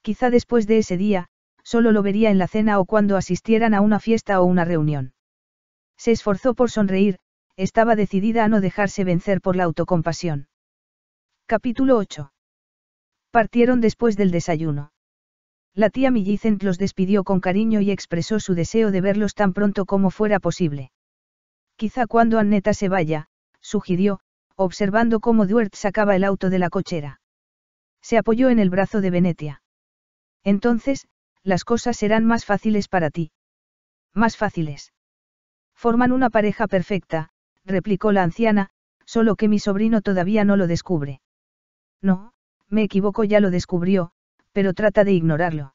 A: Quizá después de ese día, solo lo vería en la cena o cuando asistieran a una fiesta o una reunión. Se esforzó por sonreír, estaba decidida a no dejarse vencer por la autocompasión. Capítulo 8. Partieron después del desayuno. La tía Millicent los despidió con cariño y expresó su deseo de verlos tan pronto como fuera posible. Quizá cuando Anneta se vaya, sugirió, observando cómo Duert sacaba el auto de la cochera. Se apoyó en el brazo de Venetia. Entonces, las cosas serán más fáciles para ti. Más fáciles. Forman una pareja perfecta, replicó la anciana, solo que mi sobrino todavía no lo descubre. No, me equivoco, ya lo descubrió, pero trata de ignorarlo.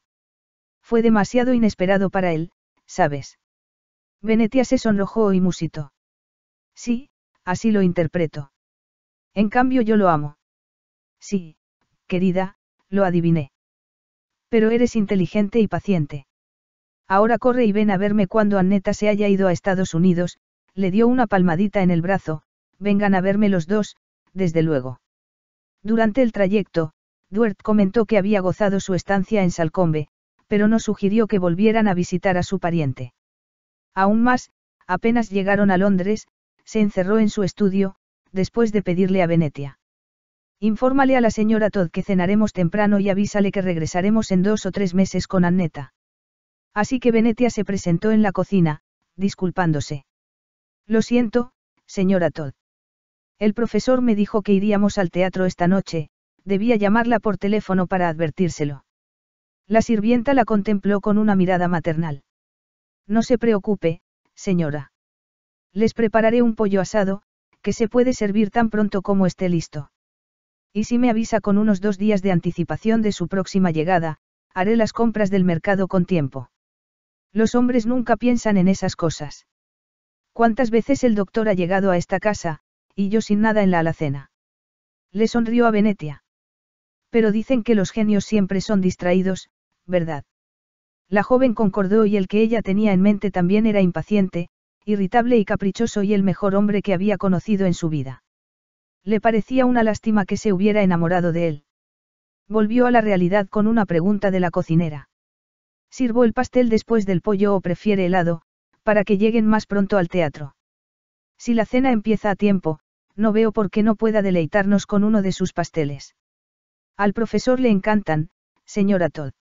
A: Fue demasiado inesperado para él, ¿sabes? Venetia se sonrojó y musitó. Sí, así lo interpreto. En cambio yo lo amo. Sí, querida, lo adiviné. Pero eres inteligente y paciente. Ahora corre y ven a verme cuando Anneta se haya ido a Estados Unidos, le dio una palmadita en el brazo, vengan a verme los dos, desde luego. Durante el trayecto, Duert comentó que había gozado su estancia en Salcombe, pero no sugirió que volvieran a visitar a su pariente. Aún más, apenas llegaron a Londres, se encerró en su estudio, después de pedirle a Venetia. Infórmale a la señora Todd que cenaremos temprano y avísale que regresaremos en dos o tres meses con Anneta. Así que Venetia se presentó en la cocina, disculpándose. Lo siento, señora Todd. El profesor me dijo que iríamos al teatro esta noche, debía llamarla por teléfono para advertírselo. La sirvienta la contempló con una mirada maternal. No se preocupe, señora. Les prepararé un pollo asado, que se puede servir tan pronto como esté listo. Y si me avisa con unos dos días de anticipación de su próxima llegada, haré las compras del mercado con tiempo. Los hombres nunca piensan en esas cosas. ¿Cuántas veces el doctor ha llegado a esta casa, y yo sin nada en la alacena. Le sonrió a Venetia. Pero dicen que los genios siempre son distraídos, ¿verdad? La joven concordó y el que ella tenía en mente también era impaciente, irritable y caprichoso y el mejor hombre que había conocido en su vida. Le parecía una lástima que se hubiera enamorado de él. Volvió a la realidad con una pregunta de la cocinera. ¿Sirvo el pastel después del pollo o prefiere helado, para que lleguen más pronto al teatro? Si la cena empieza a tiempo, no veo por qué no pueda deleitarnos con uno de sus pasteles. Al profesor le encantan, señora Todd.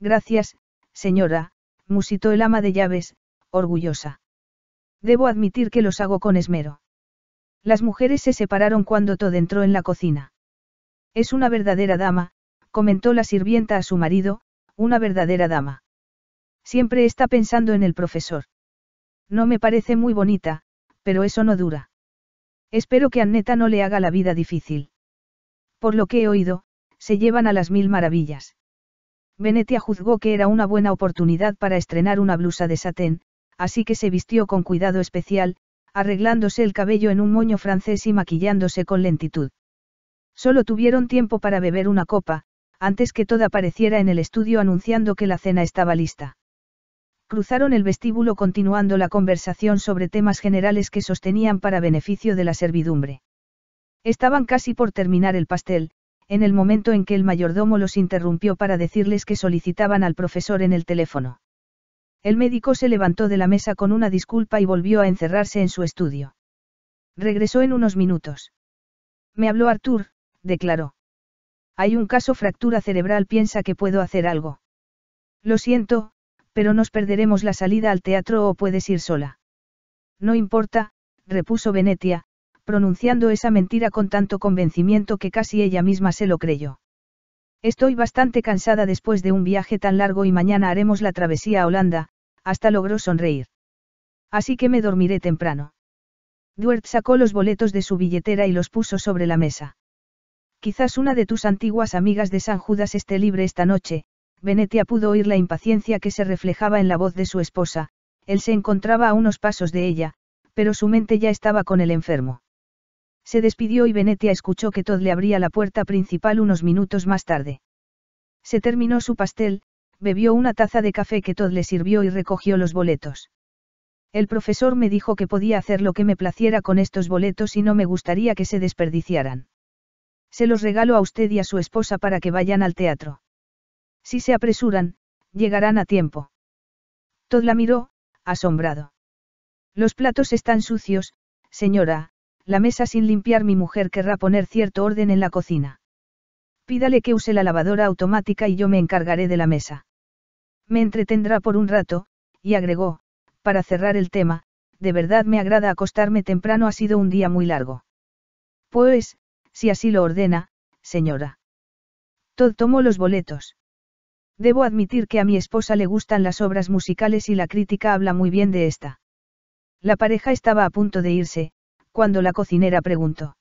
A: Gracias, señora, musitó el ama de llaves, orgullosa. Debo admitir que los hago con esmero. Las mujeres se separaron cuando Todd entró en la cocina. Es una verdadera dama, comentó la sirvienta a su marido, una verdadera dama. Siempre está pensando en el profesor. No me parece muy bonita, pero eso no dura. Espero que Anneta no le haga la vida difícil. Por lo que he oído, se llevan a las mil maravillas. Venetia juzgó que era una buena oportunidad para estrenar una blusa de satén, así que se vistió con cuidado especial, arreglándose el cabello en un moño francés y maquillándose con lentitud. Solo tuvieron tiempo para beber una copa, antes que toda apareciera en el estudio anunciando que la cena estaba lista. Cruzaron el vestíbulo continuando la conversación sobre temas generales que sostenían para beneficio de la servidumbre. Estaban casi por terminar el pastel, en el momento en que el mayordomo los interrumpió para decirles que solicitaban al profesor en el teléfono. El médico se levantó de la mesa con una disculpa y volvió a encerrarse en su estudio. Regresó en unos minutos. Me habló Artur, declaró. Hay un caso fractura cerebral, piensa que puedo hacer algo. Lo siento, pero nos perderemos la salida al teatro o puedes ir sola. No importa, repuso Venetia, pronunciando esa mentira con tanto convencimiento que casi ella misma se lo creyó. Estoy bastante cansada después de un viaje tan largo y mañana haremos la travesía a Holanda, hasta logró sonreír. Así que me dormiré temprano. Duert sacó los boletos de su billetera y los puso sobre la mesa. Quizás una de tus antiguas amigas de San Judas esté libre esta noche, Venetia pudo oír la impaciencia que se reflejaba en la voz de su esposa, él se encontraba a unos pasos de ella, pero su mente ya estaba con el enfermo. Se despidió y Venetia escuchó que Tod le abría la puerta principal unos minutos más tarde. Se terminó su pastel, bebió una taza de café que Tod le sirvió y recogió los boletos. El profesor me dijo que podía hacer lo que me placiera con estos boletos y no me gustaría que se desperdiciaran. Se los regalo a usted y a su esposa para que vayan al teatro. Si se apresuran, llegarán a tiempo. Todd la miró, asombrado. Los platos están sucios, señora, la mesa sin limpiar mi mujer querrá poner cierto orden en la cocina. Pídale que use la lavadora automática y yo me encargaré de la mesa. Me entretendrá por un rato, y agregó, para cerrar el tema, de verdad me agrada acostarme temprano, ha sido un día muy largo. Pues, si así lo ordena, señora. Todd tomó los boletos. Debo admitir que a mi esposa le gustan las obras musicales y la crítica habla muy bien de esta. La pareja estaba a punto de irse, cuando la cocinera preguntó.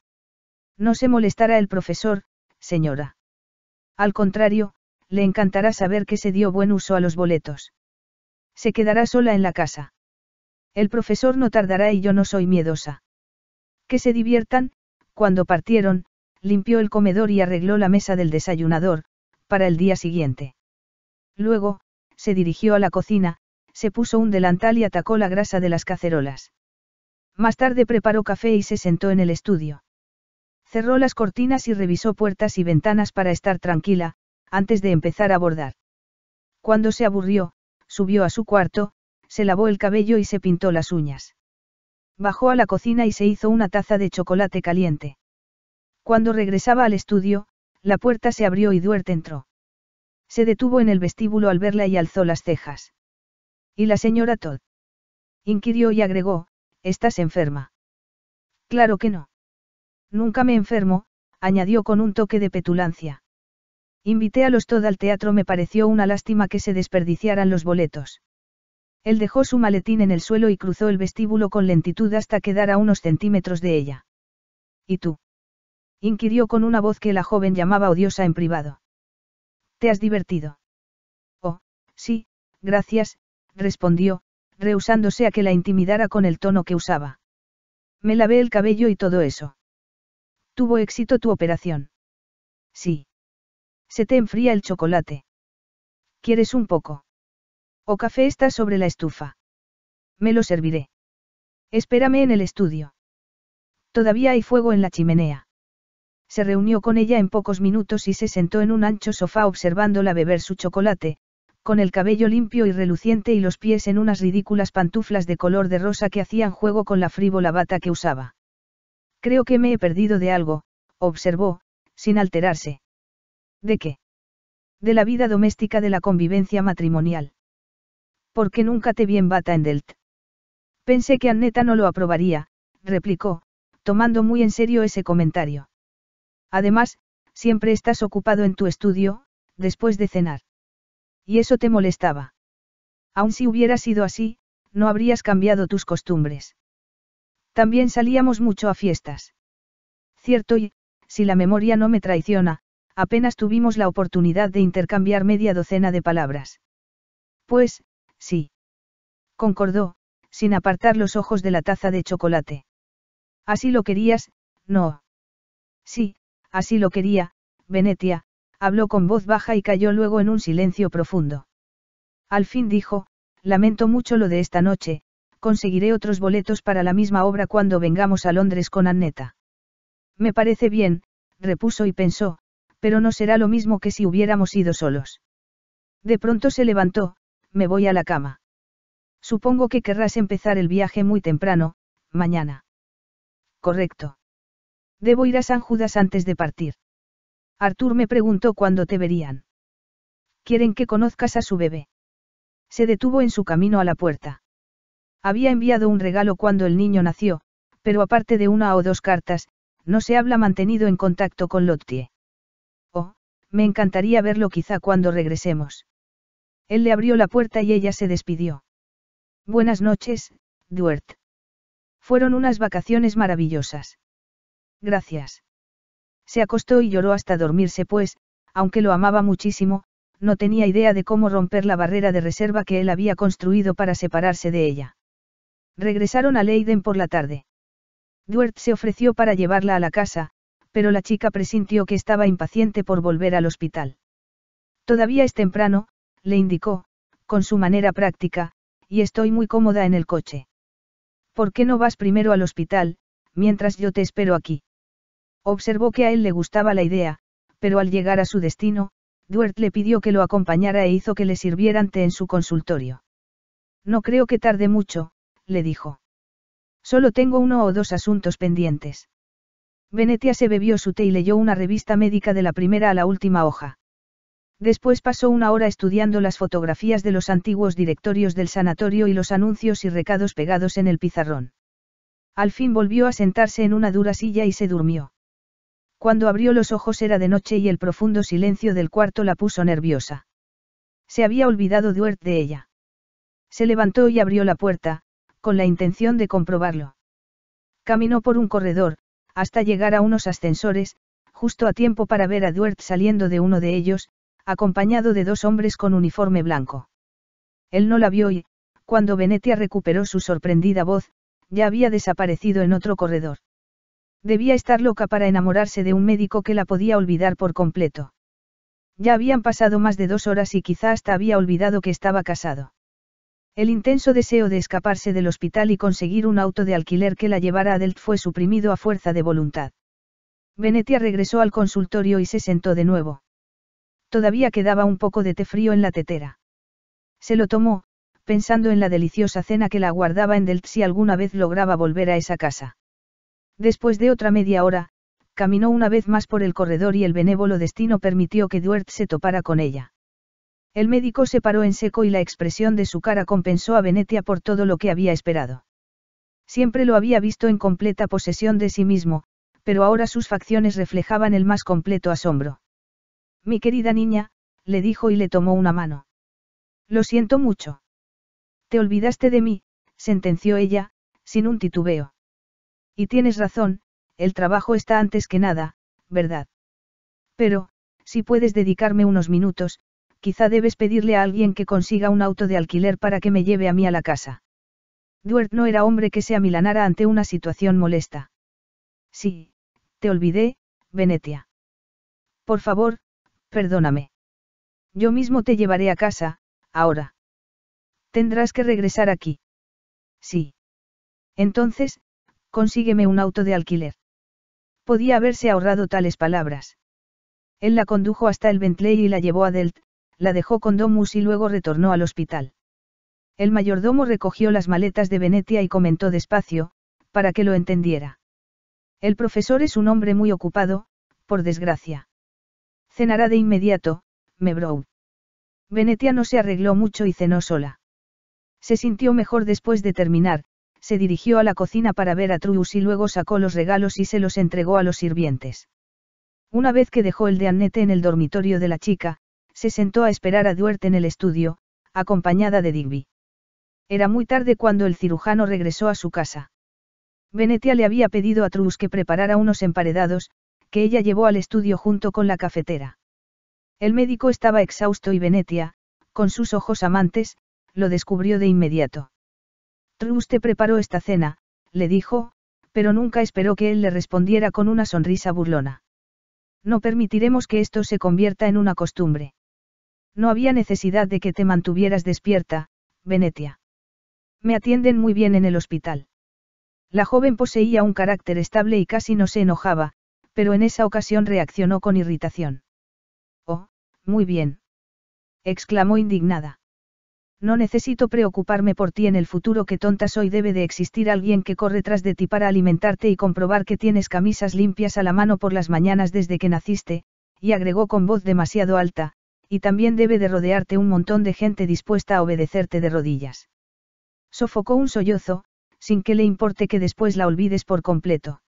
A: No se molestará el profesor, señora. Al contrario, le encantará saber que se dio buen uso a los boletos. Se quedará sola en la casa. El profesor no tardará y yo no soy miedosa. Que se diviertan, cuando partieron, limpió el comedor y arregló la mesa del desayunador, para el día siguiente. Luego, se dirigió a la cocina, se puso un delantal y atacó la grasa de las cacerolas. Más tarde preparó café y se sentó en el estudio. Cerró las cortinas y revisó puertas y ventanas para estar tranquila, antes de empezar a bordar. Cuando se aburrió, subió a su cuarto, se lavó el cabello y se pintó las uñas. Bajó a la cocina y se hizo una taza de chocolate caliente. Cuando regresaba al estudio, la puerta se abrió y Duerte entró. Se detuvo en el vestíbulo al verla y alzó las cejas. ¿Y la señora Todd? Inquirió y agregó, ¿estás enferma? Claro que no. Nunca me enfermo, añadió con un toque de petulancia. Invité a los Todd al teatro, me pareció una lástima que se desperdiciaran los boletos. Él dejó su maletín en el suelo y cruzó el vestíbulo con lentitud hasta quedar a unos centímetros de ella. ¿Y tú? inquirió con una voz que la joven llamaba odiosa en privado. ¿Te has divertido? Oh, sí, gracias, respondió, rehusándose a que la intimidara con el tono que usaba. Me lavé el cabello y todo eso. ¿Tuvo éxito tu operación? Sí. Se te enfría el chocolate. ¿Quieres un poco? O café está sobre la estufa. Me lo serviré. Espérame en el estudio. Todavía hay fuego en la chimenea se reunió con ella en pocos minutos y se sentó en un ancho sofá observándola beber su chocolate, con el cabello limpio y reluciente y los pies en unas ridículas pantuflas de color de rosa que hacían juego con la frívola bata que usaba. Creo que me he perdido de algo, observó, sin alterarse. ¿De qué? De la vida doméstica de la convivencia matrimonial. Porque nunca te vi en bata en Delt? Pensé que Anneta no lo aprobaría, replicó, tomando muy en serio ese comentario. Además, siempre estás ocupado en tu estudio, después de cenar. Y eso te molestaba. Aun si hubiera sido así, no habrías cambiado tus costumbres. También salíamos mucho a fiestas. Cierto y, si la memoria no me traiciona, apenas tuvimos la oportunidad de intercambiar media docena de palabras. Pues, sí. Concordó, sin apartar los ojos de la taza de chocolate. Así lo querías, no. Sí, así lo quería, Venetia, habló con voz baja y cayó luego en un silencio profundo. Al fin dijo, lamento mucho lo de esta noche, conseguiré otros boletos para la misma obra cuando vengamos a Londres con Anneta. Me parece bien, repuso y pensó, pero no será lo mismo que si hubiéramos ido solos. De pronto se levantó, me voy a la cama. Supongo que querrás empezar el viaje muy temprano, mañana. Correcto. Debo ir a San Judas antes de partir. Artur me preguntó cuándo te verían. Quieren que conozcas a su bebé. Se detuvo en su camino a la puerta. Había enviado un regalo cuando el niño nació, pero aparte de una o dos cartas, no se habla mantenido en contacto con Lottie. Oh, me encantaría verlo quizá cuando regresemos. Él le abrió la puerta y ella se despidió. Buenas noches, Duert. Fueron unas vacaciones maravillosas. Gracias. Se acostó y lloró hasta dormirse, pues, aunque lo amaba muchísimo, no tenía idea de cómo romper la barrera de reserva que él había construido para separarse de ella. Regresaron a Leiden por la tarde. Duert se ofreció para llevarla a la casa, pero la chica presintió que estaba impaciente por volver al hospital. Todavía es temprano, le indicó, con su manera práctica, y estoy muy cómoda en el coche. ¿Por qué no vas primero al hospital, mientras yo te espero aquí? Observó que a él le gustaba la idea, pero al llegar a su destino, Duert le pidió que lo acompañara e hizo que le sirvieran té en su consultorio. No creo que tarde mucho, le dijo. Solo tengo uno o dos asuntos pendientes. Venetia se bebió su té y leyó una revista médica de la primera a la última hoja. Después pasó una hora estudiando las fotografías de los antiguos directorios del sanatorio y los anuncios y recados pegados en el pizarrón. Al fin volvió a sentarse en una dura silla y se durmió. Cuando abrió los ojos era de noche y el profundo silencio del cuarto la puso nerviosa. Se había olvidado Duert de ella. Se levantó y abrió la puerta, con la intención de comprobarlo. Caminó por un corredor, hasta llegar a unos ascensores, justo a tiempo para ver a Duert saliendo de uno de ellos, acompañado de dos hombres con uniforme blanco. Él no la vio y, cuando Venetia recuperó su sorprendida voz, ya había desaparecido en otro corredor. Debía estar loca para enamorarse de un médico que la podía olvidar por completo. Ya habían pasado más de dos horas y quizá hasta había olvidado que estaba casado. El intenso deseo de escaparse del hospital y conseguir un auto de alquiler que la llevara a Delt fue suprimido a fuerza de voluntad. Venetia regresó al consultorio y se sentó de nuevo. Todavía quedaba un poco de té frío en la tetera. Se lo tomó, pensando en la deliciosa cena que la aguardaba en Delt si alguna vez lograba volver a esa casa. Después de otra media hora, caminó una vez más por el corredor y el benévolo destino permitió que Duert se topara con ella. El médico se paró en seco y la expresión de su cara compensó a Venetia por todo lo que había esperado. Siempre lo había visto en completa posesión de sí mismo, pero ahora sus facciones reflejaban el más completo asombro. Mi querida niña, le dijo y le tomó una mano. Lo siento mucho. Te olvidaste de mí, sentenció ella, sin un titubeo. Y tienes razón, el trabajo está antes que nada, ¿verdad? Pero, si puedes dedicarme unos minutos, quizá debes pedirle a alguien que consiga un auto de alquiler para que me lleve a mí a la casa. Duert no era hombre que se amilanara ante una situación molesta. Sí, te olvidé, Venetia. Por favor, perdóname. Yo mismo te llevaré a casa, ahora. Tendrás que regresar aquí. Sí. Entonces, consígueme un auto de alquiler. Podía haberse ahorrado tales palabras. Él la condujo hasta el Bentley y la llevó a Delt, la dejó con Domus y luego retornó al hospital. El mayordomo recogió las maletas de Venetia y comentó despacio, para que lo entendiera. El profesor es un hombre muy ocupado, por desgracia. Cenará de inmediato, Mebrow. Venetia no se arregló mucho y cenó sola. Se sintió mejor después de terminar, se dirigió a la cocina para ver a Trus y luego sacó los regalos y se los entregó a los sirvientes. Una vez que dejó el de Annette en el dormitorio de la chica, se sentó a esperar a Duerte en el estudio, acompañada de Digby. Era muy tarde cuando el cirujano regresó a su casa. Venetia le había pedido a Truus que preparara unos emparedados, que ella llevó al estudio junto con la cafetera. El médico estaba exhausto y Venetia, con sus ojos amantes, lo descubrió de inmediato. «Truste preparó esta cena, le dijo, pero nunca esperó que él le respondiera con una sonrisa burlona. No permitiremos que esto se convierta en una costumbre. No había necesidad de que te mantuvieras despierta, Venetia. Me atienden muy bien en el hospital. La joven poseía un carácter estable y casi no se enojaba, pero en esa ocasión reaccionó con irritación. Oh, muy bien. exclamó indignada. No necesito preocuparme por ti en el futuro, que tonta soy, debe de existir alguien que corre tras de ti para alimentarte y comprobar que tienes camisas limpias a la mano por las mañanas desde que naciste, y agregó con voz demasiado alta, y también debe de rodearte un montón de gente dispuesta a obedecerte de rodillas. Sofocó un sollozo, sin que le importe que después la olvides por completo.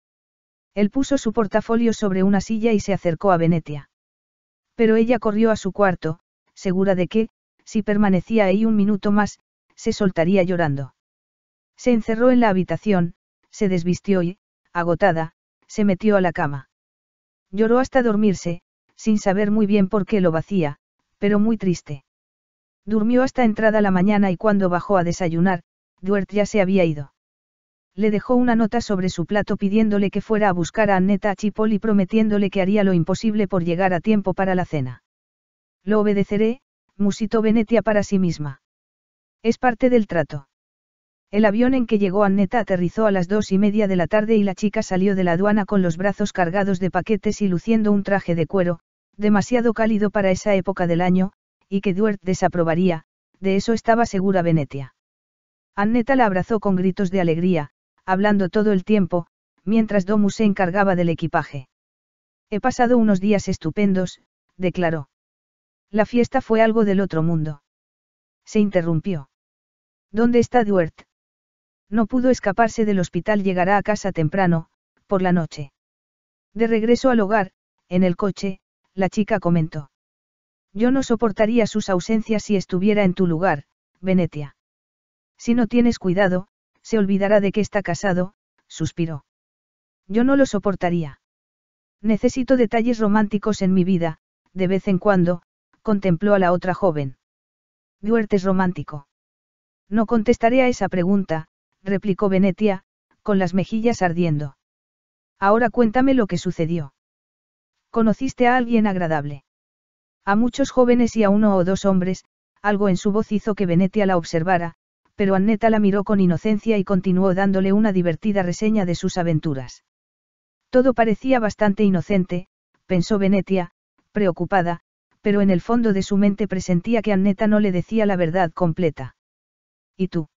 A: Él puso su portafolio sobre una silla y se acercó a Venetia. Pero ella corrió a su cuarto, segura de que, si permanecía ahí un minuto más, se soltaría llorando. Se encerró en la habitación, se desvistió y, agotada, se metió a la cama. Lloró hasta dormirse, sin saber muy bien por qué lo vacía, pero muy triste. Durmió hasta entrada la mañana y cuando bajó a desayunar, Duert ya se había ido. Le dejó una nota sobre su plato pidiéndole que fuera a buscar a Anneta Chipoli y prometiéndole que haría lo imposible por llegar a tiempo para la cena. Lo obedeceré, musitó Venetia para sí misma. Es parte del trato. El avión en que llegó Anneta aterrizó a las dos y media de la tarde y la chica salió de la aduana con los brazos cargados de paquetes y luciendo un traje de cuero, demasiado cálido para esa época del año, y que Duert desaprobaría, de eso estaba segura Venetia. Anneta la abrazó con gritos de alegría, hablando todo el tiempo, mientras Domus se encargaba del equipaje. He pasado unos días estupendos, declaró. La fiesta fue algo del otro mundo. Se interrumpió. ¿Dónde está Duert? No pudo escaparse del hospital, llegará a casa temprano, por la noche. De regreso al hogar, en el coche, la chica comentó. Yo no soportaría sus ausencias si estuviera en tu lugar, Venetia. Si no tienes cuidado, se olvidará de que está casado, suspiró. Yo no lo soportaría. Necesito detalles románticos en mi vida, de vez en cuando, contempló a la otra joven. Duertes romántico. No contestaré a esa pregunta, replicó Venetia, con las mejillas ardiendo. Ahora cuéntame lo que sucedió. ¿Conociste a alguien agradable? A muchos jóvenes y a uno o dos hombres, algo en su voz hizo que Venetia la observara, pero Anneta la miró con inocencia y continuó dándole una divertida reseña de sus aventuras. Todo parecía bastante inocente, pensó Venetia, preocupada, pero en el fondo de su mente presentía que Anneta no le decía la verdad completa. ¿Y tú?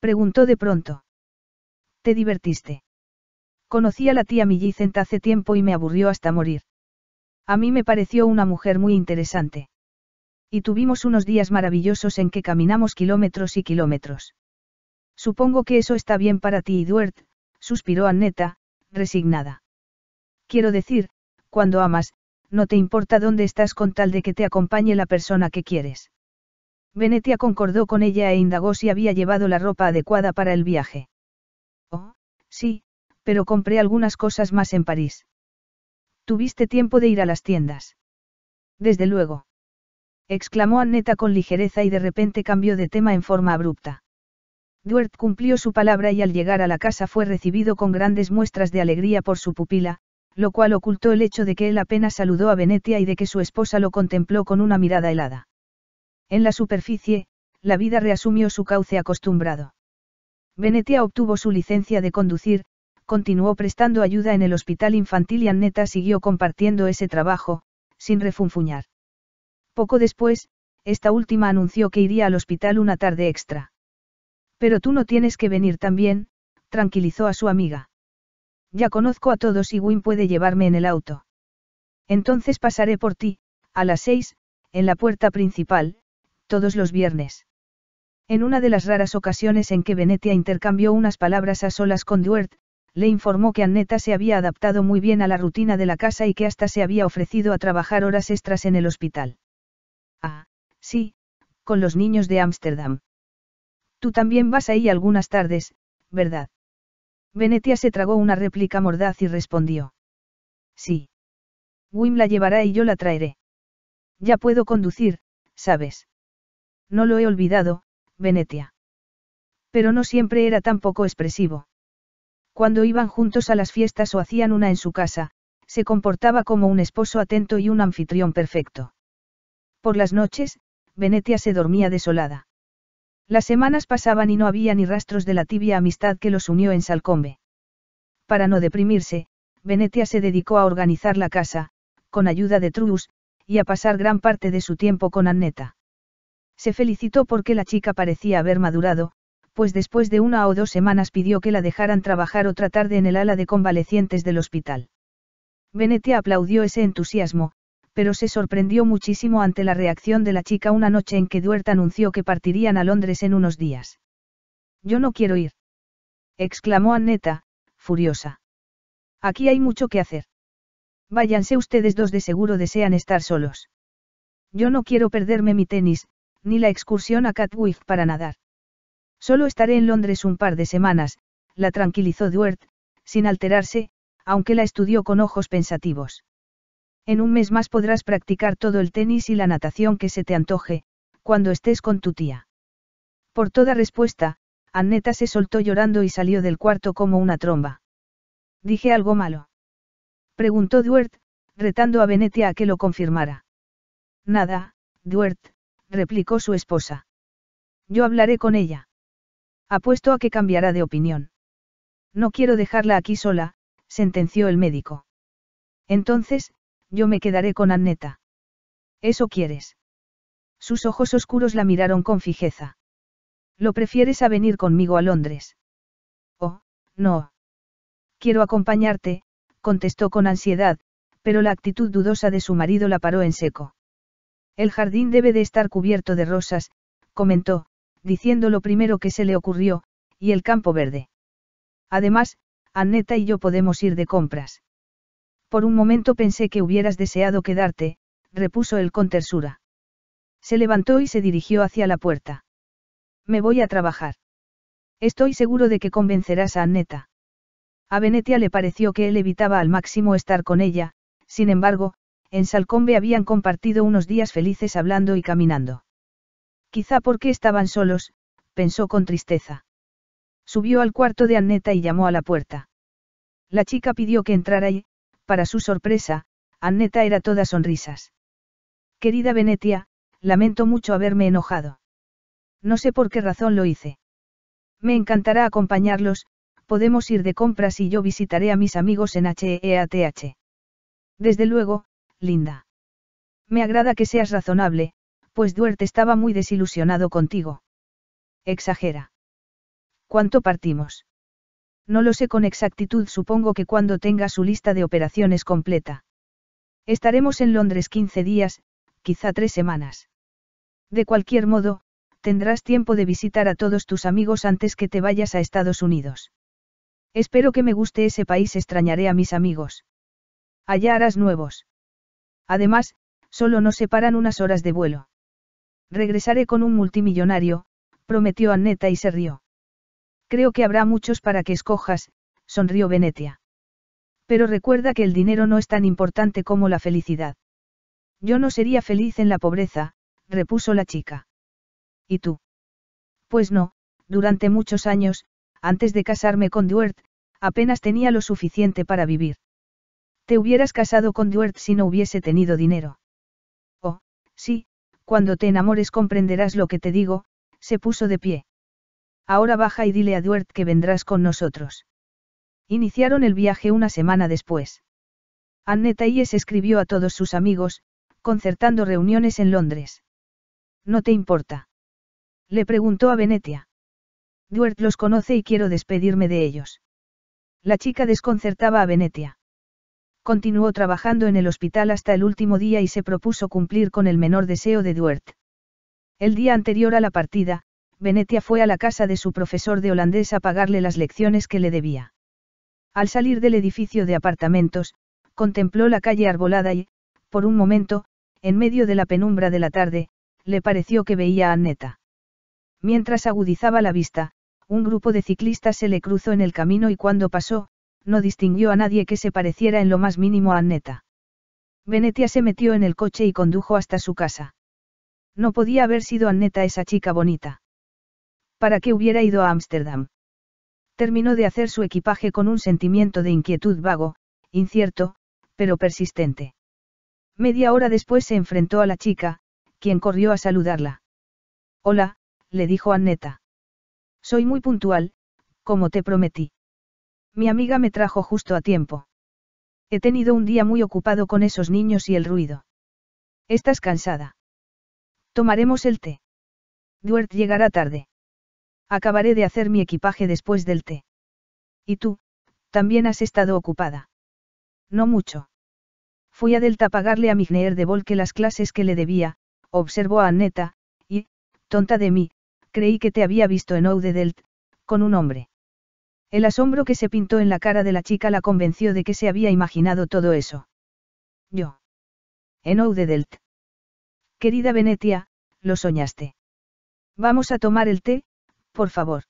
A: Preguntó de pronto. ¿Te divertiste? Conocí a la tía Millicent hace tiempo y me aburrió hasta morir. A mí me pareció una mujer muy interesante. Y tuvimos unos días maravillosos en que caminamos kilómetros y kilómetros. Supongo que eso está bien para ti, Duert, suspiró Anneta, resignada. Quiero decir, cuando amas, no te importa dónde estás con tal de que te acompañe la persona que quieres. Venetia concordó con ella e indagó si había llevado la ropa adecuada para el viaje. Oh, sí, pero compré algunas cosas más en París. Tuviste tiempo de ir a las tiendas. Desde luego. Exclamó Anneta con ligereza y de repente cambió de tema en forma abrupta. Duert cumplió su palabra y al llegar a la casa fue recibido con grandes muestras de alegría por su pupila, lo cual ocultó el hecho de que él apenas saludó a Venetia y de que su esposa lo contempló con una mirada helada. En la superficie, la vida reasumió su cauce acostumbrado. Venetia obtuvo su licencia de conducir, continuó prestando ayuda en el hospital infantil y Anneta siguió compartiendo ese trabajo, sin refunfuñar. Poco después, esta última anunció que iría al hospital una tarde extra. Pero tú no tienes que venir también, tranquilizó a su amiga. Ya conozco a todos y Wynn puede llevarme en el auto. Entonces pasaré por ti, a las seis, en la puerta principal, todos los viernes. En una de las raras ocasiones en que Venetia intercambió unas palabras a solas con Duert, le informó que Anneta se había adaptado muy bien a la rutina de la casa y que hasta se había ofrecido a trabajar horas extras en el hospital. Ah, sí, con los niños de Ámsterdam. Tú también vas ahí algunas tardes, ¿verdad? Venetia se tragó una réplica mordaz y respondió. Sí. Wim la llevará y yo la traeré. Ya puedo conducir, sabes. No lo he olvidado, Venetia. Pero no siempre era tan poco expresivo. Cuando iban juntos a las fiestas o hacían una en su casa, se comportaba como un esposo atento y un anfitrión perfecto. Por las noches, Venetia se dormía desolada. Las semanas pasaban y no había ni rastros de la tibia amistad que los unió en Salcombe. Para no deprimirse, Venetia se dedicó a organizar la casa, con ayuda de Truus, y a pasar gran parte de su tiempo con Anneta. Se felicitó porque la chica parecía haber madurado, pues después de una o dos semanas pidió que la dejaran trabajar otra tarde en el ala de convalecientes del hospital. Venetia aplaudió ese entusiasmo, pero se sorprendió muchísimo ante la reacción de la chica una noche en que Duert anunció que partirían a Londres en unos días. Yo no quiero ir. exclamó Anneta, furiosa. Aquí hay mucho que hacer. Váyanse ustedes dos de seguro desean estar solos. Yo no quiero perderme mi tenis, ni la excursión a Catwick para nadar. Solo estaré en Londres un par de semanas, la tranquilizó Duert, sin alterarse, aunque la estudió con ojos pensativos. En un mes más podrás practicar todo el tenis y la natación que se te antoje, cuando estés con tu tía. Por toda respuesta, Anneta se soltó llorando y salió del cuarto como una tromba. ¿Dije algo malo? Preguntó Duert, retando a Venetia a que lo confirmara. Nada, Duert, replicó su esposa. Yo hablaré con ella. Apuesto a que cambiará de opinión. No quiero dejarla aquí sola, sentenció el médico. Entonces, yo me quedaré con Anneta. ¿Eso quieres? Sus ojos oscuros la miraron con fijeza. ¿Lo prefieres a venir conmigo a Londres? Oh, no. Quiero acompañarte, contestó con ansiedad, pero la actitud dudosa de su marido la paró en seco. El jardín debe de estar cubierto de rosas, comentó, diciendo lo primero que se le ocurrió, y el campo verde. Además, Anneta y yo podemos ir de compras. Por un momento pensé que hubieras deseado quedarte, repuso él con tersura. Se levantó y se dirigió hacia la puerta. Me voy a trabajar. Estoy seguro de que convencerás a Anneta. A Venetia le pareció que él evitaba al máximo estar con ella, sin embargo, en Salcombe habían compartido unos días felices hablando y caminando. Quizá porque estaban solos, pensó con tristeza. Subió al cuarto de Anneta y llamó a la puerta. La chica pidió que entrara y, para su sorpresa, Anneta era toda sonrisas. Querida Venetia, lamento mucho haberme enojado. No sé por qué razón lo hice. Me encantará acompañarlos, podemos ir de compras y yo visitaré a mis amigos en HEATH. E Desde luego, Linda. Me agrada que seas razonable, pues Duarte estaba muy desilusionado contigo. Exagera. ¿Cuánto partimos? No lo sé con exactitud, supongo que cuando tenga su lista de operaciones completa. Estaremos en Londres 15 días, quizá tres semanas. De cualquier modo, tendrás tiempo de visitar a todos tus amigos antes que te vayas a Estados Unidos. Espero que me guste ese país, extrañaré a mis amigos. Allá harás nuevos. Además, solo nos separan unas horas de vuelo. Regresaré con un multimillonario, prometió Anneta y se rió. Creo que habrá muchos para que escojas, sonrió Venetia. Pero recuerda que el dinero no es tan importante como la felicidad. Yo no sería feliz en la pobreza, repuso la chica. ¿Y tú? Pues no, durante muchos años, antes de casarme con Duert, apenas tenía lo suficiente para vivir. Te hubieras casado con Duert si no hubiese tenido dinero. Oh, sí, cuando te enamores comprenderás lo que te digo, se puso de pie. Ahora baja y dile a Duert que vendrás con nosotros. Iniciaron el viaje una semana después. Annette Ies escribió a todos sus amigos, concertando reuniones en Londres. ¿No te importa? Le preguntó a Venetia. Duert los conoce y quiero despedirme de ellos. La chica desconcertaba a Venetia. Continuó trabajando en el hospital hasta el último día y se propuso cumplir con el menor deseo de Duert. El día anterior a la partida, Venetia fue a la casa de su profesor de holandés a pagarle las lecciones que le debía. Al salir del edificio de apartamentos, contempló la calle arbolada y, por un momento, en medio de la penumbra de la tarde, le pareció que veía a Anneta. Mientras agudizaba la vista, un grupo de ciclistas se le cruzó en el camino y cuando pasó, no distinguió a nadie que se pareciera en lo más mínimo a Anneta. Venetia se metió en el coche y condujo hasta su casa. No podía haber sido Anneta esa chica bonita para qué hubiera ido a Ámsterdam. Terminó de hacer su equipaje con un sentimiento de inquietud vago, incierto, pero persistente. Media hora después se enfrentó a la chica, quien corrió a saludarla. Hola, le dijo Anneta. Soy muy puntual, como te prometí. Mi amiga me trajo justo a tiempo. He tenido un día muy ocupado con esos niños y el ruido. ¿Estás cansada? Tomaremos el té. Duert llegará tarde. Acabaré de hacer mi equipaje después del té. ¿Y tú? También has estado ocupada. No mucho. Fui a Delta a pagarle a Migneer de Volque las clases que le debía, observó a y, tonta de mí, creí que te había visto en Oude Delt, con un hombre. El asombro que se pintó en la cara de la chica la convenció de que se había imaginado todo eso. Yo. En Oude Delt. Querida Venetia, lo soñaste. Vamos a tomar el té, por favor.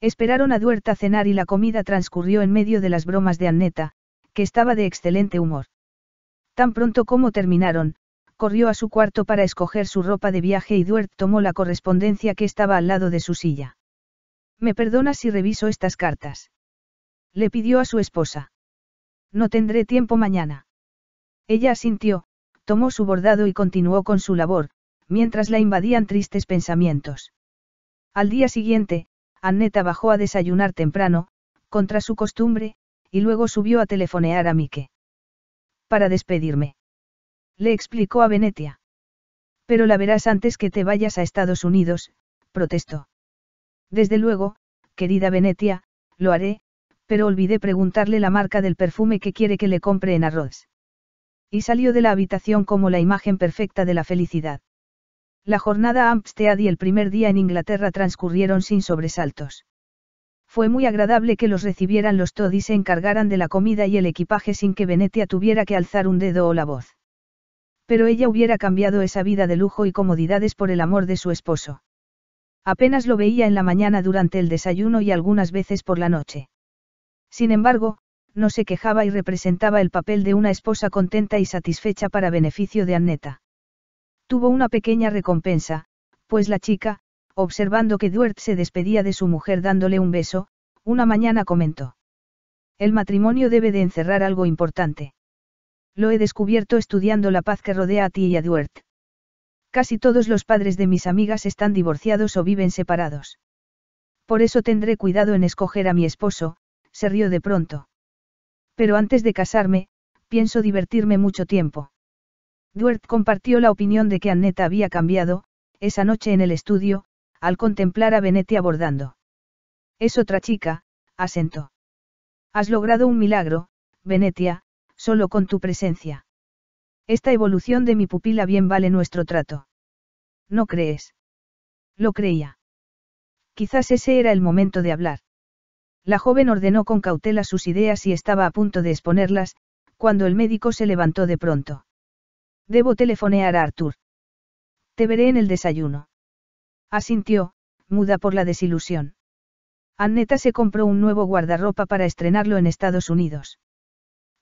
A: Esperaron a Duerta cenar y la comida transcurrió en medio de las bromas de Anneta, que estaba de excelente humor. Tan pronto como terminaron, corrió a su cuarto para escoger su ropa de viaje y Duert tomó la correspondencia que estaba al lado de su silla. ¿Me perdonas si reviso estas cartas? Le pidió a su esposa. No tendré tiempo mañana. Ella asintió, tomó su bordado y continuó con su labor, mientras la invadían tristes pensamientos. Al día siguiente, Anneta bajó a desayunar temprano, contra su costumbre, y luego subió a telefonear a Mike. Para despedirme. Le explicó a Venetia. Pero la verás antes que te vayas a Estados Unidos, protestó. Desde luego, querida Venetia, lo haré, pero olvidé preguntarle la marca del perfume que quiere que le compre en arroz. Y salió de la habitación como la imagen perfecta de la felicidad. La jornada a Amstead y el primer día en Inglaterra transcurrieron sin sobresaltos. Fue muy agradable que los recibieran los Todd y se encargaran de la comida y el equipaje sin que Venetia tuviera que alzar un dedo o la voz. Pero ella hubiera cambiado esa vida de lujo y comodidades por el amor de su esposo. Apenas lo veía en la mañana durante el desayuno y algunas veces por la noche. Sin embargo, no se quejaba y representaba el papel de una esposa contenta y satisfecha para beneficio de Anneta. Tuvo una pequeña recompensa, pues la chica, observando que Duert se despedía de su mujer dándole un beso, una mañana comentó. El matrimonio debe de encerrar algo importante. Lo he descubierto estudiando la paz que rodea a ti y a Duert. Casi todos los padres de mis amigas están divorciados o viven separados. Por eso tendré cuidado en escoger a mi esposo, se rió de pronto. Pero antes de casarme, pienso divertirme mucho tiempo. Duert compartió la opinión de que Annette había cambiado, esa noche en el estudio, al contemplar a Venetia abordando. Es otra chica, asentó. Has logrado un milagro, Venetia, solo con tu presencia. Esta evolución de mi pupila bien vale nuestro trato. ¿No crees? Lo creía. Quizás ese era el momento de hablar. La joven ordenó con cautela sus ideas y estaba a punto de exponerlas, cuando el médico se levantó de pronto. Debo telefonear a Arthur. Te veré en el desayuno. Asintió, muda por la desilusión. Anneta se compró un nuevo guardarropa para estrenarlo en Estados Unidos.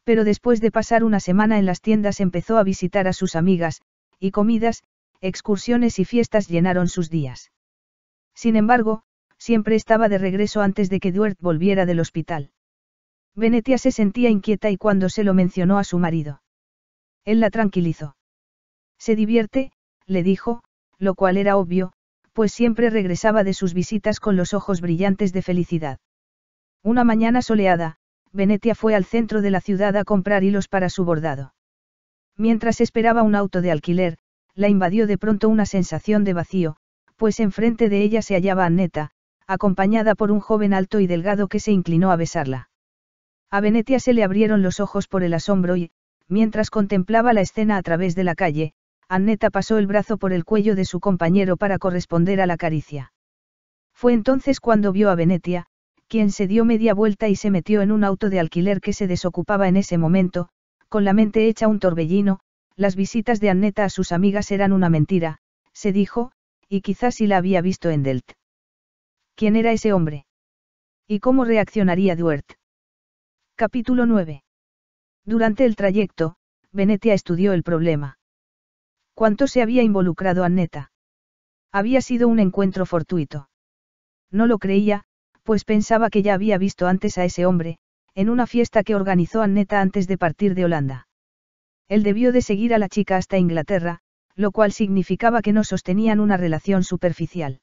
A: Pero después de pasar una semana en las tiendas empezó a visitar a sus amigas, y comidas, excursiones y fiestas llenaron sus días. Sin embargo, siempre estaba de regreso antes de que Duert volviera del hospital. Venetia se sentía inquieta y cuando se lo mencionó a su marido. Él la tranquilizó. Se divierte, le dijo, lo cual era obvio, pues siempre regresaba de sus visitas con los ojos brillantes de felicidad. Una mañana soleada, Venetia fue al centro de la ciudad a comprar hilos para su bordado. Mientras esperaba un auto de alquiler, la invadió de pronto una sensación de vacío, pues enfrente de ella se hallaba Anneta, acompañada por un joven alto y delgado que se inclinó a besarla. A Venetia se le abrieron los ojos por el asombro y, Mientras contemplaba la escena a través de la calle, Anneta pasó el brazo por el cuello de su compañero para corresponder a la caricia. Fue entonces cuando vio a Venetia, quien se dio media vuelta y se metió en un auto de alquiler que se desocupaba en ese momento, con la mente hecha un torbellino, las visitas de Anneta a sus amigas eran una mentira, se dijo, y quizás si la había visto en Delt. ¿Quién era ese hombre? ¿Y cómo reaccionaría Duert? Capítulo 9. Durante el trayecto, Venetia estudió el problema. ¿Cuánto se había involucrado Anneta? Había sido un encuentro fortuito. No lo creía, pues pensaba que ya había visto antes a ese hombre, en una fiesta que organizó Anneta antes de partir de Holanda. Él debió de seguir a la chica hasta Inglaterra, lo cual significaba que no sostenían una relación superficial.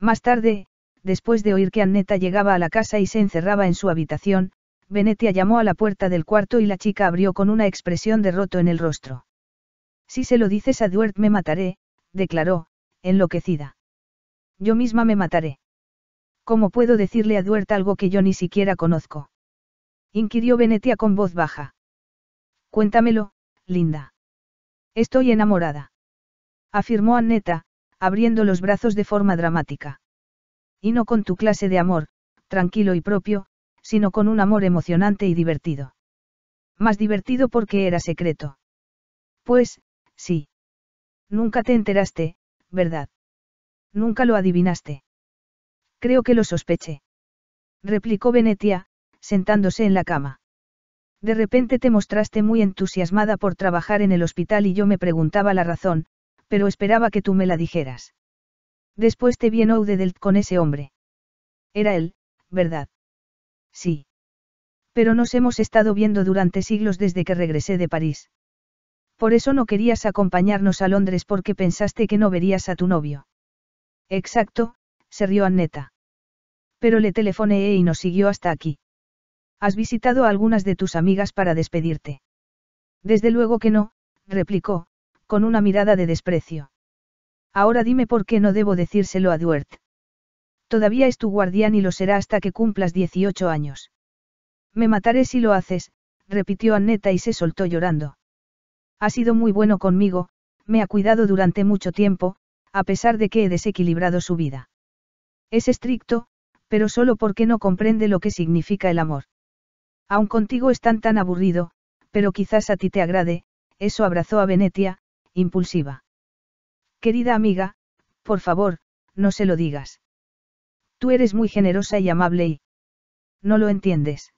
A: Más tarde, después de oír que Anneta llegaba a la casa y se encerraba en su habitación, Venetia llamó a la puerta del cuarto y la chica abrió con una expresión de roto en el rostro. Si se lo dices a Duert me mataré, declaró, enloquecida. Yo misma me mataré. ¿Cómo puedo decirle a Duert algo que yo ni siquiera conozco? inquirió Venetia con voz baja. Cuéntamelo, linda. Estoy enamorada. Afirmó Anneta, abriendo los brazos de forma dramática. Y no con tu clase de amor, tranquilo y propio, sino con un amor emocionante y divertido. Más divertido porque era secreto. Pues, sí. Nunca te enteraste, ¿verdad? Nunca lo adivinaste. Creo que lo sospeché. Replicó Venetia, sentándose en la cama. De repente te mostraste muy entusiasmada por trabajar en el hospital y yo me preguntaba la razón, pero esperaba que tú me la dijeras. Después te vi en Oudedelt con ese hombre. Era él, ¿verdad? Sí. Pero nos hemos estado viendo durante siglos desde que regresé de París. Por eso no querías acompañarnos a Londres porque pensaste que no verías a tu novio. Exacto, se rió Anneta. Pero le telefoné y nos siguió hasta aquí. ¿Has visitado a algunas de tus amigas para despedirte? Desde luego que no, replicó, con una mirada de desprecio. Ahora dime por qué no debo decírselo a Duert. Todavía es tu guardián y lo será hasta que cumplas 18 años. Me mataré si lo haces, repitió Anneta y se soltó llorando. Ha sido muy bueno conmigo, me ha cuidado durante mucho tiempo, a pesar de que he desequilibrado su vida. Es estricto, pero solo porque no comprende lo que significa el amor. Aun contigo están tan aburrido, pero quizás a ti te agrade, eso abrazó a Venetia, impulsiva. Querida amiga, por favor, no se lo digas. Tú eres muy generosa y amable y... No lo entiendes.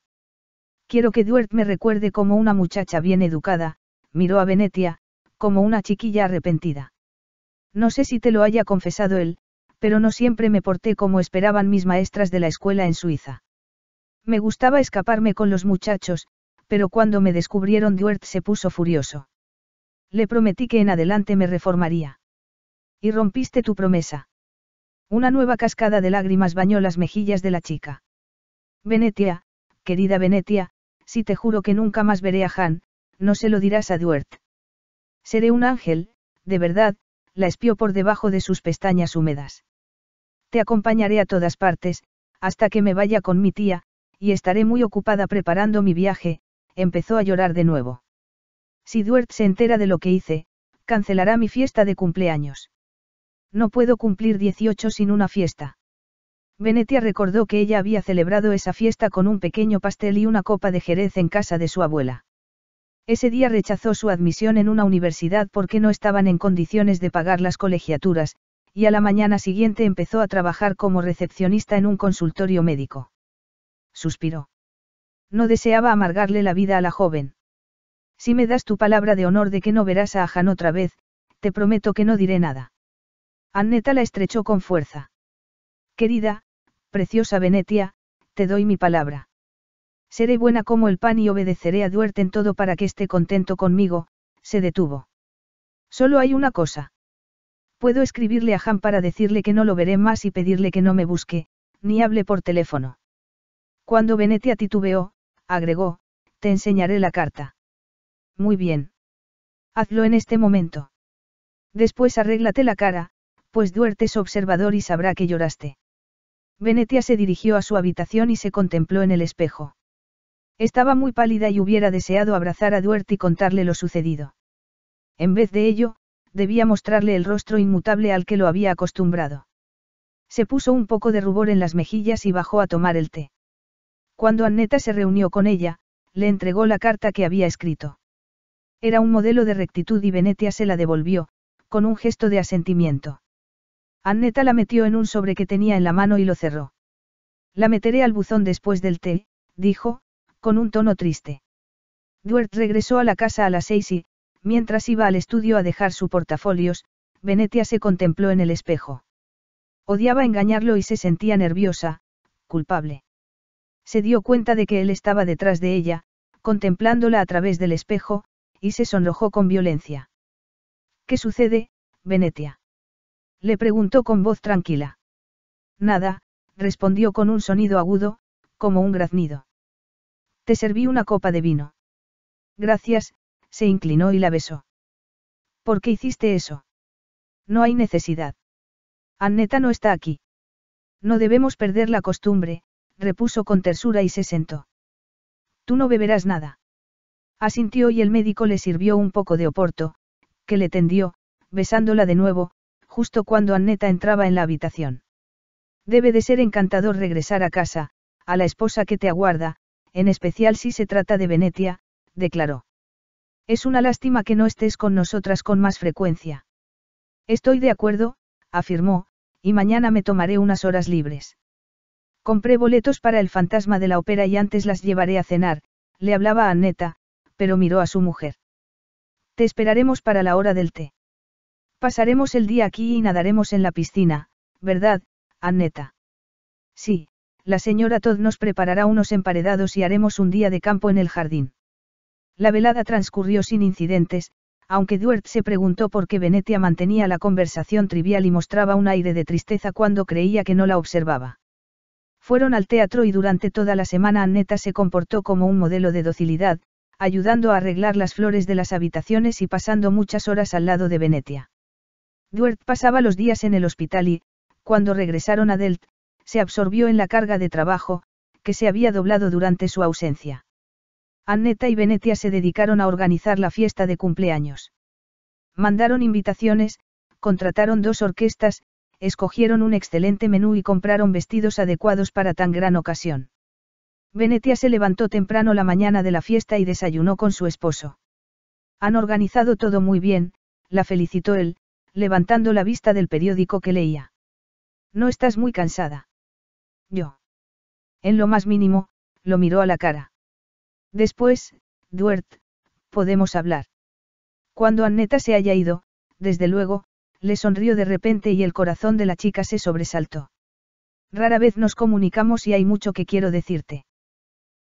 A: Quiero que Duert me recuerde como una muchacha bien educada, miró a Venetia, como una chiquilla arrepentida. No sé si te lo haya confesado él, pero no siempre me porté como esperaban mis maestras de la escuela en Suiza. Me gustaba escaparme con los muchachos, pero cuando me descubrieron Duert se puso furioso. Le prometí que en adelante me reformaría. Y rompiste tu promesa. Una nueva cascada de lágrimas bañó las mejillas de la chica. Venetia, querida Venetia, si te juro que nunca más veré a Han, no se lo dirás a Duert. Seré un ángel, de verdad, la espió por debajo de sus pestañas húmedas. Te acompañaré a todas partes, hasta que me vaya con mi tía, y estaré muy ocupada preparando mi viaje, empezó a llorar de nuevo. Si Duert se entera de lo que hice, cancelará mi fiesta de cumpleaños. No puedo cumplir 18 sin una fiesta. Venetia recordó que ella había celebrado esa fiesta con un pequeño pastel y una copa de jerez en casa de su abuela. Ese día rechazó su admisión en una universidad porque no estaban en condiciones de pagar las colegiaturas, y a la mañana siguiente empezó a trabajar como recepcionista en un consultorio médico. Suspiró. No deseaba amargarle la vida a la joven. Si me das tu palabra de honor de que no verás a Ajan otra vez, te prometo que no diré nada. Anneta la estrechó con fuerza. Querida, preciosa Venetia, te doy mi palabra. Seré buena como el pan y obedeceré a Duerte en todo para que esté contento conmigo, se detuvo. Solo hay una cosa. Puedo escribirle a Han para decirle que no lo veré más y pedirle que no me busque, ni hable por teléfono. Cuando Venetia titubeó, agregó, te enseñaré la carta. Muy bien. Hazlo en este momento. Después arréglate la cara, pues Duarte es observador y sabrá que lloraste. Venetia se dirigió a su habitación y se contempló en el espejo. Estaba muy pálida y hubiera deseado abrazar a Duerte y contarle lo sucedido. En vez de ello, debía mostrarle el rostro inmutable al que lo había acostumbrado. Se puso un poco de rubor en las mejillas y bajó a tomar el té. Cuando Anneta se reunió con ella, le entregó la carta que había escrito. Era un modelo de rectitud y Venetia se la devolvió, con un gesto de asentimiento. Anneta la metió en un sobre que tenía en la mano y lo cerró. La meteré al buzón después del té, dijo, con un tono triste. Duert regresó a la casa a las seis y, mientras iba al estudio a dejar su portafolios, Venetia se contempló en el espejo. Odiaba engañarlo y se sentía nerviosa, culpable. Se dio cuenta de que él estaba detrás de ella, contemplándola a través del espejo, y se sonrojó con violencia. ¿Qué sucede, Venetia? Le preguntó con voz tranquila. Nada, respondió con un sonido agudo, como un graznido. Te serví una copa de vino. Gracias, se inclinó y la besó. ¿Por qué hiciste eso? No hay necesidad. Anneta no está aquí. No debemos perder la costumbre, repuso con tersura y se sentó. Tú no beberás nada. Asintió y el médico le sirvió un poco de oporto, que le tendió, besándola de nuevo, justo cuando Anneta entraba en la habitación. Debe de ser encantador regresar a casa, a la esposa que te aguarda, en especial si se trata de Venetia, declaró. Es una lástima que no estés con nosotras con más frecuencia. Estoy de acuerdo, afirmó, y mañana me tomaré unas horas libres. Compré boletos para el fantasma de la ópera y antes las llevaré a cenar, le hablaba a Anneta, pero miró a su mujer. Te esperaremos para la hora del té. Pasaremos el día aquí y nadaremos en la piscina, ¿verdad, Anneta? Sí, la señora Todd nos preparará unos emparedados y haremos un día de campo en el jardín. La velada transcurrió sin incidentes, aunque Duert se preguntó por qué Venetia mantenía la conversación trivial y mostraba un aire de tristeza cuando creía que no la observaba. Fueron al teatro y durante toda la semana Anneta se comportó como un modelo de docilidad, ayudando a arreglar las flores de las habitaciones y pasando muchas horas al lado de Venetia. Duert pasaba los días en el hospital y, cuando regresaron a Delt, se absorbió en la carga de trabajo, que se había doblado durante su ausencia. Anneta y Venetia se dedicaron a organizar la fiesta de cumpleaños. Mandaron invitaciones, contrataron dos orquestas, escogieron un excelente menú y compraron vestidos adecuados para tan gran ocasión. Venetia se levantó temprano la mañana de la fiesta y desayunó con su esposo. Han organizado todo muy bien, la felicitó él, levantando la vista del periódico que leía. No estás muy cansada. Yo. En lo más mínimo, lo miró a la cara. Después, Duert, podemos hablar. Cuando Anneta se haya ido, desde luego, le sonrió de repente y el corazón de la chica se sobresaltó. Rara vez nos comunicamos y hay mucho que quiero decirte.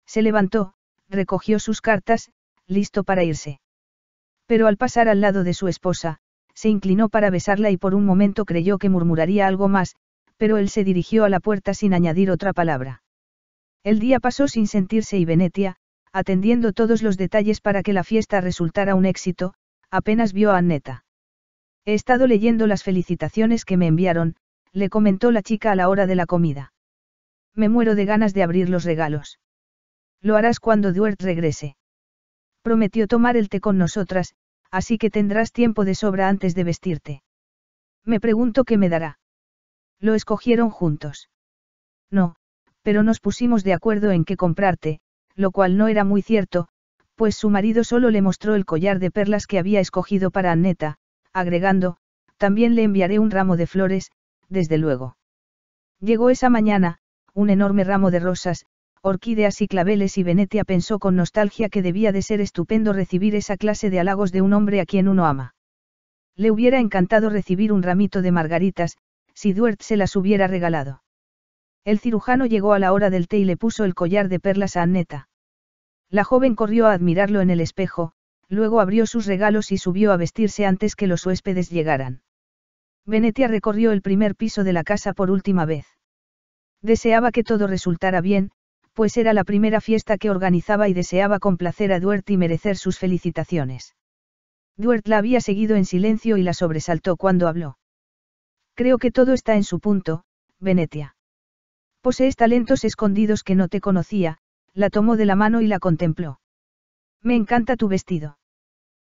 A: Se levantó, recogió sus cartas, listo para irse. Pero al pasar al lado de su esposa, se inclinó para besarla y por un momento creyó que murmuraría algo más, pero él se dirigió a la puerta sin añadir otra palabra. El día pasó sin sentirse y Venetia, atendiendo todos los detalles para que la fiesta resultara un éxito, apenas vio a Anneta. He estado leyendo las felicitaciones que me enviaron, le comentó la chica a la hora de la comida. Me muero de ganas de abrir los regalos. Lo harás cuando Duert regrese. Prometió tomar el té con nosotras, así que tendrás tiempo de sobra antes de vestirte. Me pregunto qué me dará. Lo escogieron juntos. No, pero nos pusimos de acuerdo en qué comprarte, lo cual no era muy cierto, pues su marido solo le mostró el collar de perlas que había escogido para Anneta, agregando, también le enviaré un ramo de flores, desde luego. Llegó esa mañana, un enorme ramo de rosas, orquídeas y claveles y Venetia pensó con nostalgia que debía de ser estupendo recibir esa clase de halagos de un hombre a quien uno ama. Le hubiera encantado recibir un ramito de margaritas, si Duert se las hubiera regalado. El cirujano llegó a la hora del té y le puso el collar de perlas a Anneta. La joven corrió a admirarlo en el espejo, luego abrió sus regalos y subió a vestirse antes que los huéspedes llegaran. Venetia recorrió el primer piso de la casa por última vez. Deseaba que todo resultara bien, pues era la primera fiesta que organizaba y deseaba complacer a Duert y merecer sus felicitaciones. Duert la había seguido en silencio y la sobresaltó cuando habló. Creo que todo está en su punto, Venetia. Posees talentos escondidos que no te conocía, la tomó de la mano y la contempló. Me encanta tu vestido.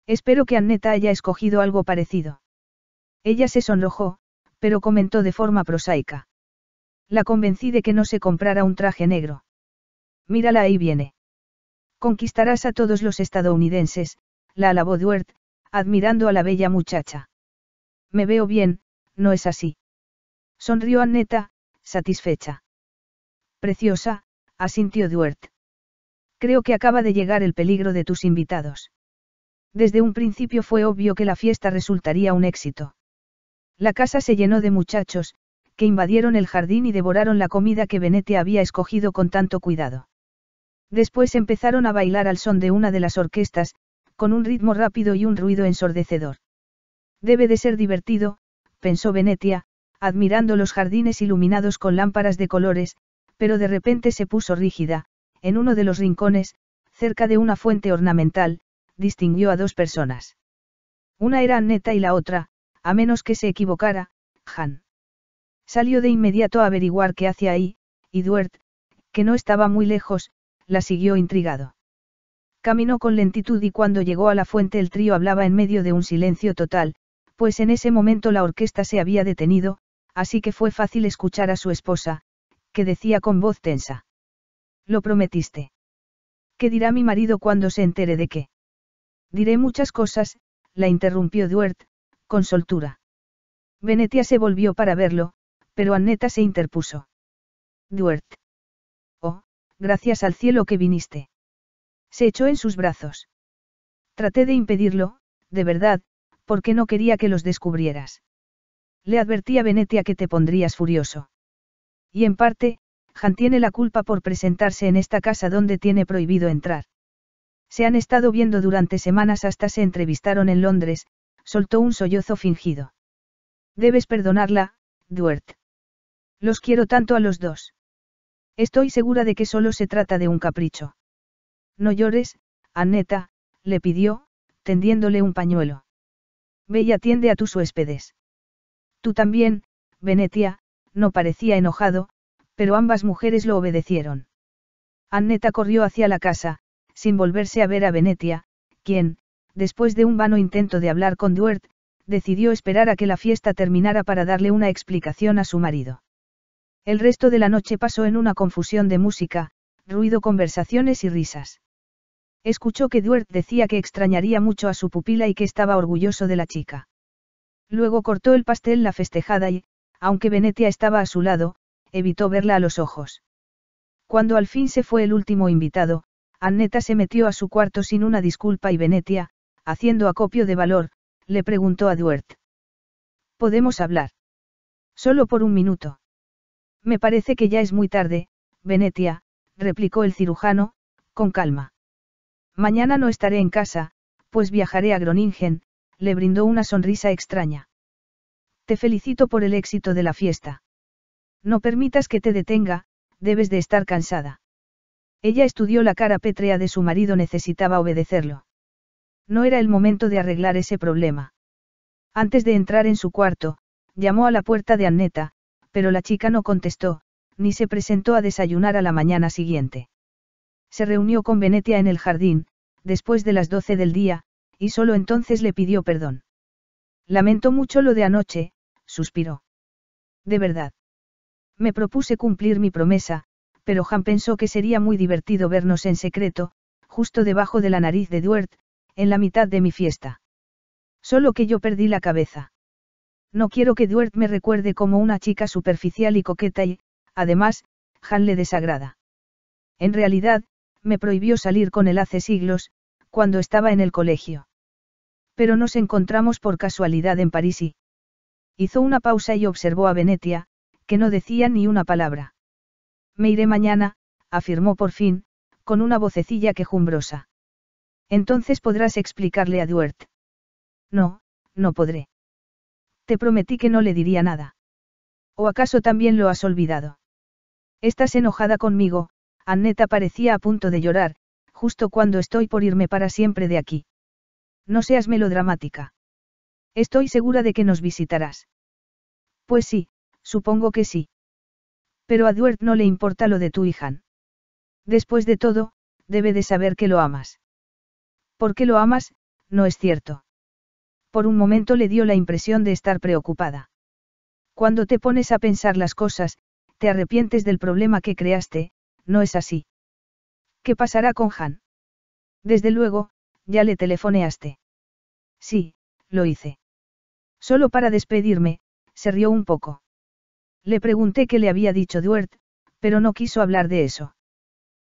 A: Espero que Anneta haya escogido algo parecido. Ella se sonrojó, pero comentó de forma prosaica. La convencí de que no se comprara un traje negro. Mírala ahí viene. Conquistarás a todos los estadounidenses, la alabó Duert, admirando a la bella muchacha. Me veo bien, no es así. Sonrió Anneta, satisfecha. Preciosa, asintió Duert. Creo que acaba de llegar el peligro de tus invitados. Desde un principio fue obvio que la fiesta resultaría un éxito. La casa se llenó de muchachos, que invadieron el jardín y devoraron la comida que Benete había escogido con tanto cuidado. Después empezaron a bailar al son de una de las orquestas, con un ritmo rápido y un ruido ensordecedor. Debe de ser divertido, pensó Venetia, admirando los jardines iluminados con lámparas de colores, pero de repente se puso rígida, en uno de los rincones, cerca de una fuente ornamental, distinguió a dos personas. Una era Anneta y la otra, a menos que se equivocara, Han. Salió de inmediato a averiguar qué hacía ahí, y Duert, que no estaba muy lejos, la siguió intrigado. Caminó con lentitud y cuando llegó a la fuente el trío hablaba en medio de un silencio total, pues en ese momento la orquesta se había detenido, así que fue fácil escuchar a su esposa, que decía con voz tensa. Lo prometiste. ¿Qué dirá mi marido cuando se entere de qué? Diré muchas cosas, la interrumpió Duert, con soltura. Venetia se volvió para verlo, pero Anneta se interpuso. Duert gracias al cielo que viniste. Se echó en sus brazos. Traté de impedirlo, de verdad, porque no quería que los descubrieras. Le advertí a Venetia que te pondrías furioso. Y en parte, Han tiene la culpa por presentarse en esta casa donde tiene prohibido entrar. Se han estado viendo durante semanas hasta se entrevistaron en Londres, soltó un sollozo fingido. Debes perdonarla, Duert. Los quiero tanto a los dos. Estoy segura de que solo se trata de un capricho. No llores, Aneta", le pidió, tendiéndole un pañuelo. Ve y atiende a tus huéspedes. Tú también, Venetia, no parecía enojado, pero ambas mujeres lo obedecieron. Aneta corrió hacia la casa, sin volverse a ver a Venetia, quien, después de un vano intento de hablar con Duert, decidió esperar a que la fiesta terminara para darle una explicación a su marido. El resto de la noche pasó en una confusión de música, ruido, conversaciones y risas. Escuchó que Duert decía que extrañaría mucho a su pupila y que estaba orgulloso de la chica. Luego cortó el pastel la festejada y, aunque Venetia estaba a su lado, evitó verla a los ojos. Cuando al fin se fue el último invitado, Anneta se metió a su cuarto sin una disculpa y Venetia, haciendo acopio de valor, le preguntó a Duert. ¿Podemos hablar? Solo por un minuto. Me parece que ya es muy tarde, Venetia, replicó el cirujano, con calma. Mañana no estaré en casa, pues viajaré a Groningen, le brindó una sonrisa extraña. Te felicito por el éxito de la fiesta. No permitas que te detenga, debes de estar cansada. Ella estudió la cara pétrea de su marido, necesitaba obedecerlo. No era el momento de arreglar ese problema. Antes de entrar en su cuarto, llamó a la puerta de Anneta, pero la chica no contestó, ni se presentó a desayunar a la mañana siguiente. Se reunió con Venetia en el jardín, después de las doce del día, y solo entonces le pidió perdón. Lamento mucho lo de anoche, suspiró. De verdad. Me propuse cumplir mi promesa, pero Han pensó que sería muy divertido vernos en secreto, justo debajo de la nariz de Duert, en la mitad de mi fiesta. Solo que yo perdí la cabeza. No quiero que Duert me recuerde como una chica superficial y coqueta y, además, Han le desagrada. En realidad, me prohibió salir con él hace siglos, cuando estaba en el colegio. Pero nos encontramos por casualidad en París y... Hizo una pausa y observó a Venetia, que no decía ni una palabra. Me iré mañana, afirmó por fin, con una vocecilla quejumbrosa. Entonces podrás explicarle a Duert. No, no podré prometí que no le diría nada. ¿O acaso también lo has olvidado? Estás enojada conmigo, Anneta parecía a punto de llorar, justo cuando estoy por irme para siempre de aquí. No seas melodramática. Estoy segura de que nos visitarás. Pues sí, supongo que sí. Pero a Duert no le importa lo de tu hija. Después de todo, debe de saber que lo amas. ¿Por qué lo amas, no es cierto. Por un momento le dio la impresión de estar preocupada. Cuando te pones a pensar las cosas, te arrepientes del problema que creaste, no es así. ¿Qué pasará con Han? Desde luego, ya le telefoneaste. Sí, lo hice. Solo para despedirme, se rió un poco. Le pregunté qué le había dicho Duert, pero no quiso hablar de eso.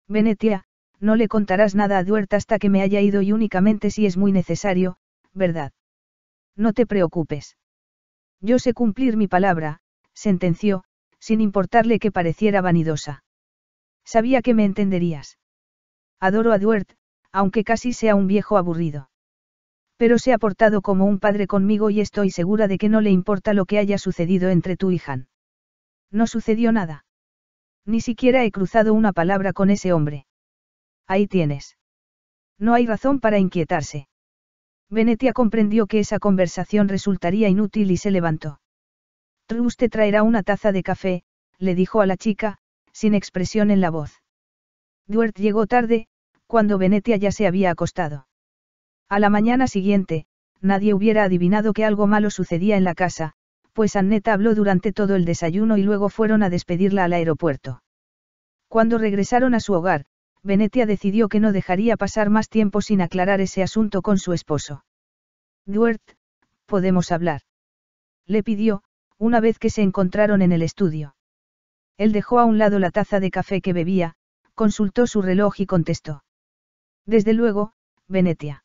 A: Venetia, no le contarás nada a Duert hasta que me haya ido y únicamente si es muy necesario, ¿verdad? No te preocupes. Yo sé cumplir mi palabra, sentenció, sin importarle que pareciera vanidosa. Sabía que me entenderías. Adoro a Duert, aunque casi sea un viejo aburrido. Pero se ha portado como un padre conmigo y estoy segura de que no le importa lo que haya sucedido entre tú y Han. No sucedió nada. Ni siquiera he cruzado una palabra con ese hombre. Ahí tienes. No hay razón para inquietarse. Venetia comprendió que esa conversación resultaría inútil y se levantó. «Truste te traerá una taza de café, le dijo a la chica, sin expresión en la voz. Duert llegó tarde, cuando Venetia ya se había acostado. A la mañana siguiente, nadie hubiera adivinado que algo malo sucedía en la casa, pues Annette habló durante todo el desayuno y luego fueron a despedirla al aeropuerto. Cuando regresaron a su hogar, Venetia decidió que no dejaría pasar más tiempo sin aclarar ese asunto con su esposo. Duert, podemos hablar. Le pidió, una vez que se encontraron en el estudio. Él dejó a un lado la taza de café que bebía, consultó su reloj y contestó. Desde luego, Venetia.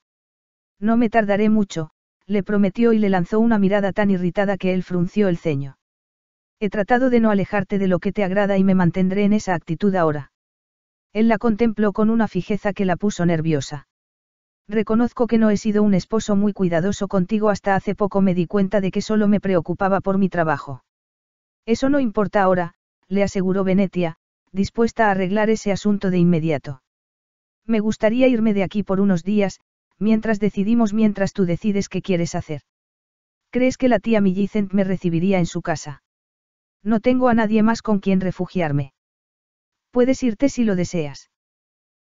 A: No me tardaré mucho, le prometió y le lanzó una mirada tan irritada que él frunció el ceño. He tratado de no alejarte de lo que te agrada y me mantendré en esa actitud ahora. Él la contempló con una fijeza que la puso nerviosa. Reconozco que no he sido un esposo muy cuidadoso contigo hasta hace poco me di cuenta de que solo me preocupaba por mi trabajo. Eso no importa ahora, le aseguró Venetia, dispuesta a arreglar ese asunto de inmediato. Me gustaría irme de aquí por unos días, mientras decidimos mientras tú decides qué quieres hacer. ¿Crees que la tía Millicent me recibiría en su casa? No tengo a nadie más con quien refugiarme. Puedes irte si lo deseas.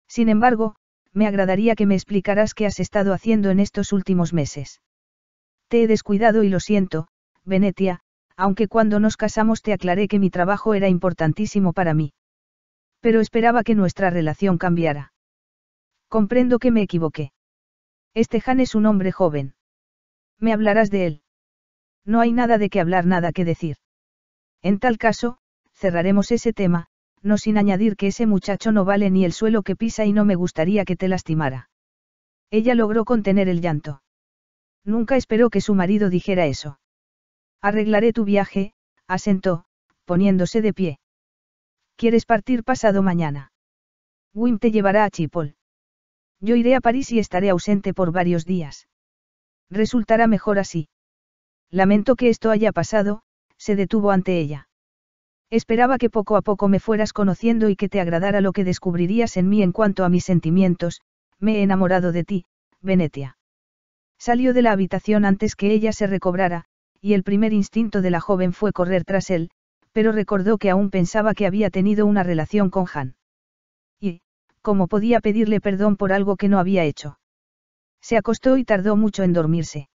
A: Sin embargo, me agradaría que me explicaras qué has estado haciendo en estos últimos meses. Te he descuidado y lo siento, Venetia, aunque cuando nos casamos te aclaré que mi trabajo era importantísimo para mí. Pero esperaba que nuestra relación cambiara. Comprendo que me equivoqué. Este Han es un hombre joven. Me hablarás de él. No hay nada de qué hablar, nada que decir. En tal caso, cerraremos ese tema, no sin añadir que ese muchacho no vale ni el suelo que pisa y no me gustaría que te lastimara. Ella logró contener el llanto. Nunca esperó que su marido dijera eso. Arreglaré tu viaje, asentó, poniéndose de pie. ¿Quieres partir pasado mañana? Wim te llevará a Chipol. Yo iré a París y estaré ausente por varios días. Resultará mejor así. Lamento que esto haya pasado, se detuvo ante ella. Esperaba que poco a poco me fueras conociendo y que te agradara lo que descubrirías en mí en cuanto a mis sentimientos, me he enamorado de ti, Venetia. Salió de la habitación antes que ella se recobrara, y el primer instinto de la joven fue correr tras él, pero recordó que aún pensaba que había tenido una relación con Han. Y, como podía pedirle perdón por algo que no había hecho? Se acostó y tardó mucho en dormirse.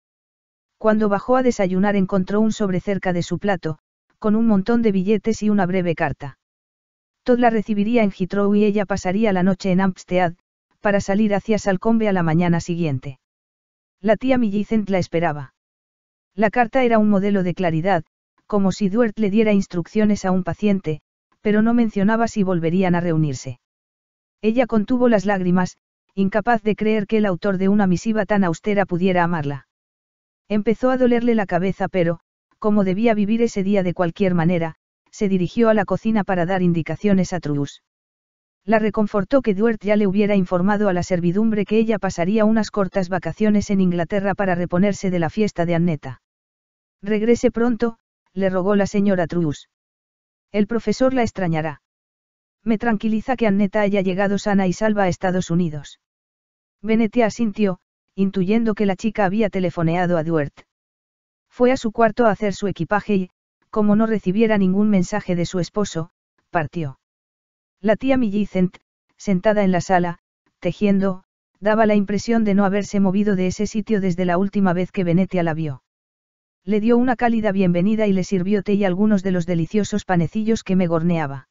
A: Cuando bajó a desayunar encontró un sobre cerca de su plato, con un montón de billetes y una breve carta. Todd la recibiría en Heathrow y ella pasaría la noche en Ampstead, para salir hacia Salcombe a la mañana siguiente. La tía Millicent la esperaba. La carta era un modelo de claridad, como si Duert le diera instrucciones a un paciente, pero no mencionaba si volverían a reunirse. Ella contuvo las lágrimas, incapaz de creer que el autor de una misiva tan austera pudiera amarla. Empezó a dolerle la cabeza, pero, como debía vivir ese día de cualquier manera, se dirigió a la cocina para dar indicaciones a Truus. La reconfortó que Duert ya le hubiera informado a la servidumbre que ella pasaría unas cortas vacaciones en Inglaterra para reponerse de la fiesta de Anneta. Regrese pronto, le rogó la señora Truus. El profesor la extrañará. Me tranquiliza que Anneta haya llegado sana y salva a Estados Unidos. Venetia asintió, intuyendo que la chica había telefoneado a Duert. Fue a su cuarto a hacer su equipaje y, como no recibiera ningún mensaje de su esposo, partió. La tía Millicent, sentada en la sala, tejiendo, daba la impresión de no haberse movido de ese sitio desde la última vez que Venetia la vio. Le dio una cálida bienvenida y le sirvió té y algunos de los deliciosos panecillos que me gorneaba.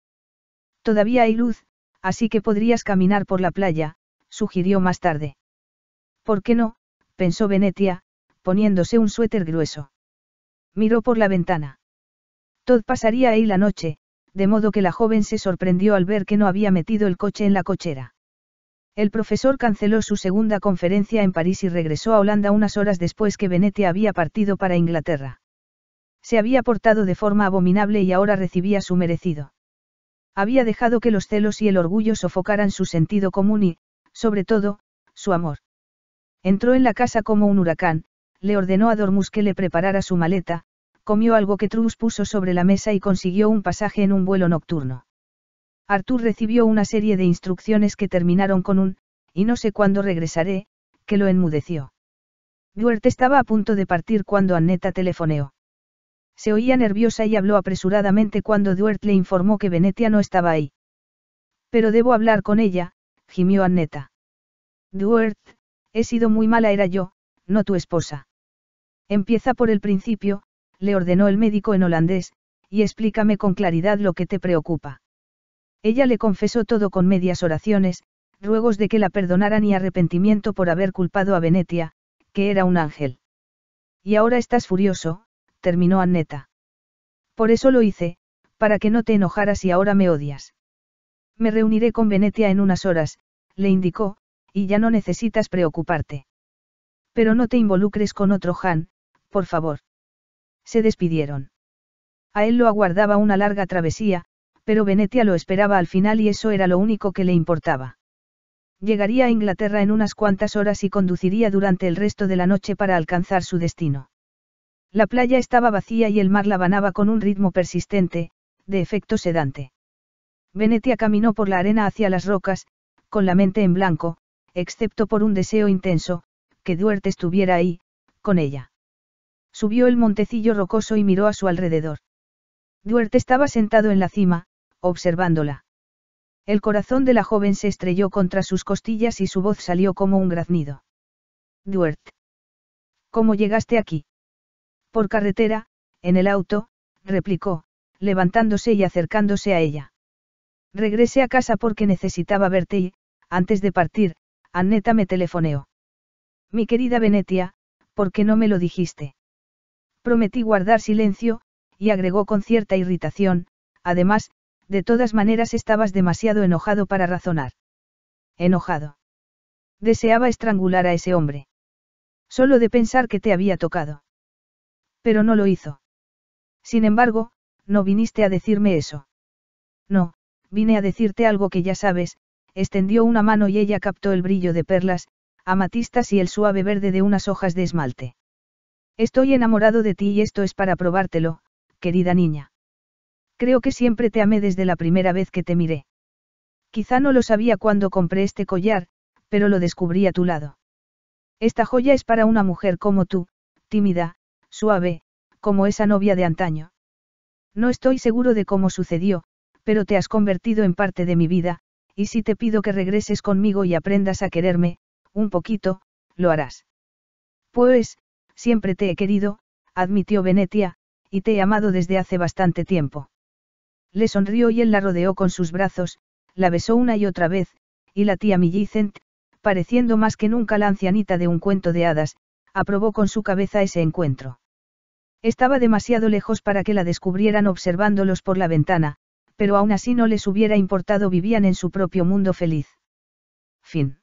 A: Todavía hay luz, así que podrías caminar por la playa, sugirió más tarde. ¿Por qué no? pensó Venetia, poniéndose un suéter grueso. Miró por la ventana. Todd pasaría ahí la noche, de modo que la joven se sorprendió al ver que no había metido el coche en la cochera. El profesor canceló su segunda conferencia en París y regresó a Holanda unas horas después que Venete había partido para Inglaterra. Se había portado de forma abominable y ahora recibía su merecido. Había dejado que los celos y el orgullo sofocaran su sentido común y, sobre todo, su amor. Entró en la casa como un huracán, le ordenó a Dormus que le preparara su maleta, comió algo que Truss puso sobre la mesa y consiguió un pasaje en un vuelo nocturno. Arthur recibió una serie de instrucciones que terminaron con un, y no sé cuándo regresaré, que lo enmudeció. Duert estaba a punto de partir cuando Anneta telefoneó. Se oía nerviosa y habló apresuradamente cuando Duert le informó que Venetia no estaba ahí. Pero debo hablar con ella, gimió Anneta. Duert, he sido muy mala era yo, no tu esposa. Empieza por el principio, le ordenó el médico en holandés, y explícame con claridad lo que te preocupa. Ella le confesó todo con medias oraciones, ruegos de que la perdonaran y arrepentimiento por haber culpado a Venetia, que era un ángel. Y ahora estás furioso, terminó Anneta. Por eso lo hice, para que no te enojaras y ahora me odias. Me reuniré con Venetia en unas horas, le indicó, y ya no necesitas preocuparte. Pero no te involucres con otro Han, por favor. Se despidieron. A él lo aguardaba una larga travesía, pero Venetia lo esperaba al final y eso era lo único que le importaba. Llegaría a Inglaterra en unas cuantas horas y conduciría durante el resto de la noche para alcanzar su destino. La playa estaba vacía y el mar la banaba con un ritmo persistente, de efecto sedante. Venetia caminó por la arena hacia las rocas, con la mente en blanco, excepto por un deseo intenso, que Duarte estuviera ahí, con ella. Subió el montecillo rocoso y miró a su alrededor. Duert estaba sentado en la cima, observándola. El corazón de la joven se estrelló contra sus costillas y su voz salió como un graznido. Duert. ¿Cómo llegaste aquí? Por carretera, en el auto, replicó, levantándose y acercándose a ella. Regresé a casa porque necesitaba verte y, antes de partir, Anneta me telefoneó. Mi querida Venetia, ¿por qué no me lo dijiste? Prometí guardar silencio, y agregó con cierta irritación, además, de todas maneras estabas demasiado enojado para razonar. Enojado. Deseaba estrangular a ese hombre. Solo de pensar que te había tocado. Pero no lo hizo. Sin embargo, no viniste a decirme eso. No, vine a decirte algo que ya sabes, extendió una mano y ella captó el brillo de perlas, amatistas y el suave verde de unas hojas de esmalte. Estoy enamorado de ti y esto es para probártelo, querida niña. Creo que siempre te amé desde la primera vez que te miré. Quizá no lo sabía cuando compré este collar, pero lo descubrí a tu lado. Esta joya es para una mujer como tú, tímida, suave, como esa novia de antaño. No estoy seguro de cómo sucedió, pero te has convertido en parte de mi vida, y si te pido que regreses conmigo y aprendas a quererme, un poquito, lo harás. Pues, siempre te he querido, admitió Venetia, y te he amado desde hace bastante tiempo. Le sonrió y él la rodeó con sus brazos, la besó una y otra vez, y la tía Millicent, pareciendo más que nunca la ancianita de un cuento de hadas, aprobó con su cabeza ese encuentro. Estaba demasiado lejos para que la descubrieran observándolos por la ventana, pero aún así no les hubiera importado vivían en su propio mundo feliz. Fin.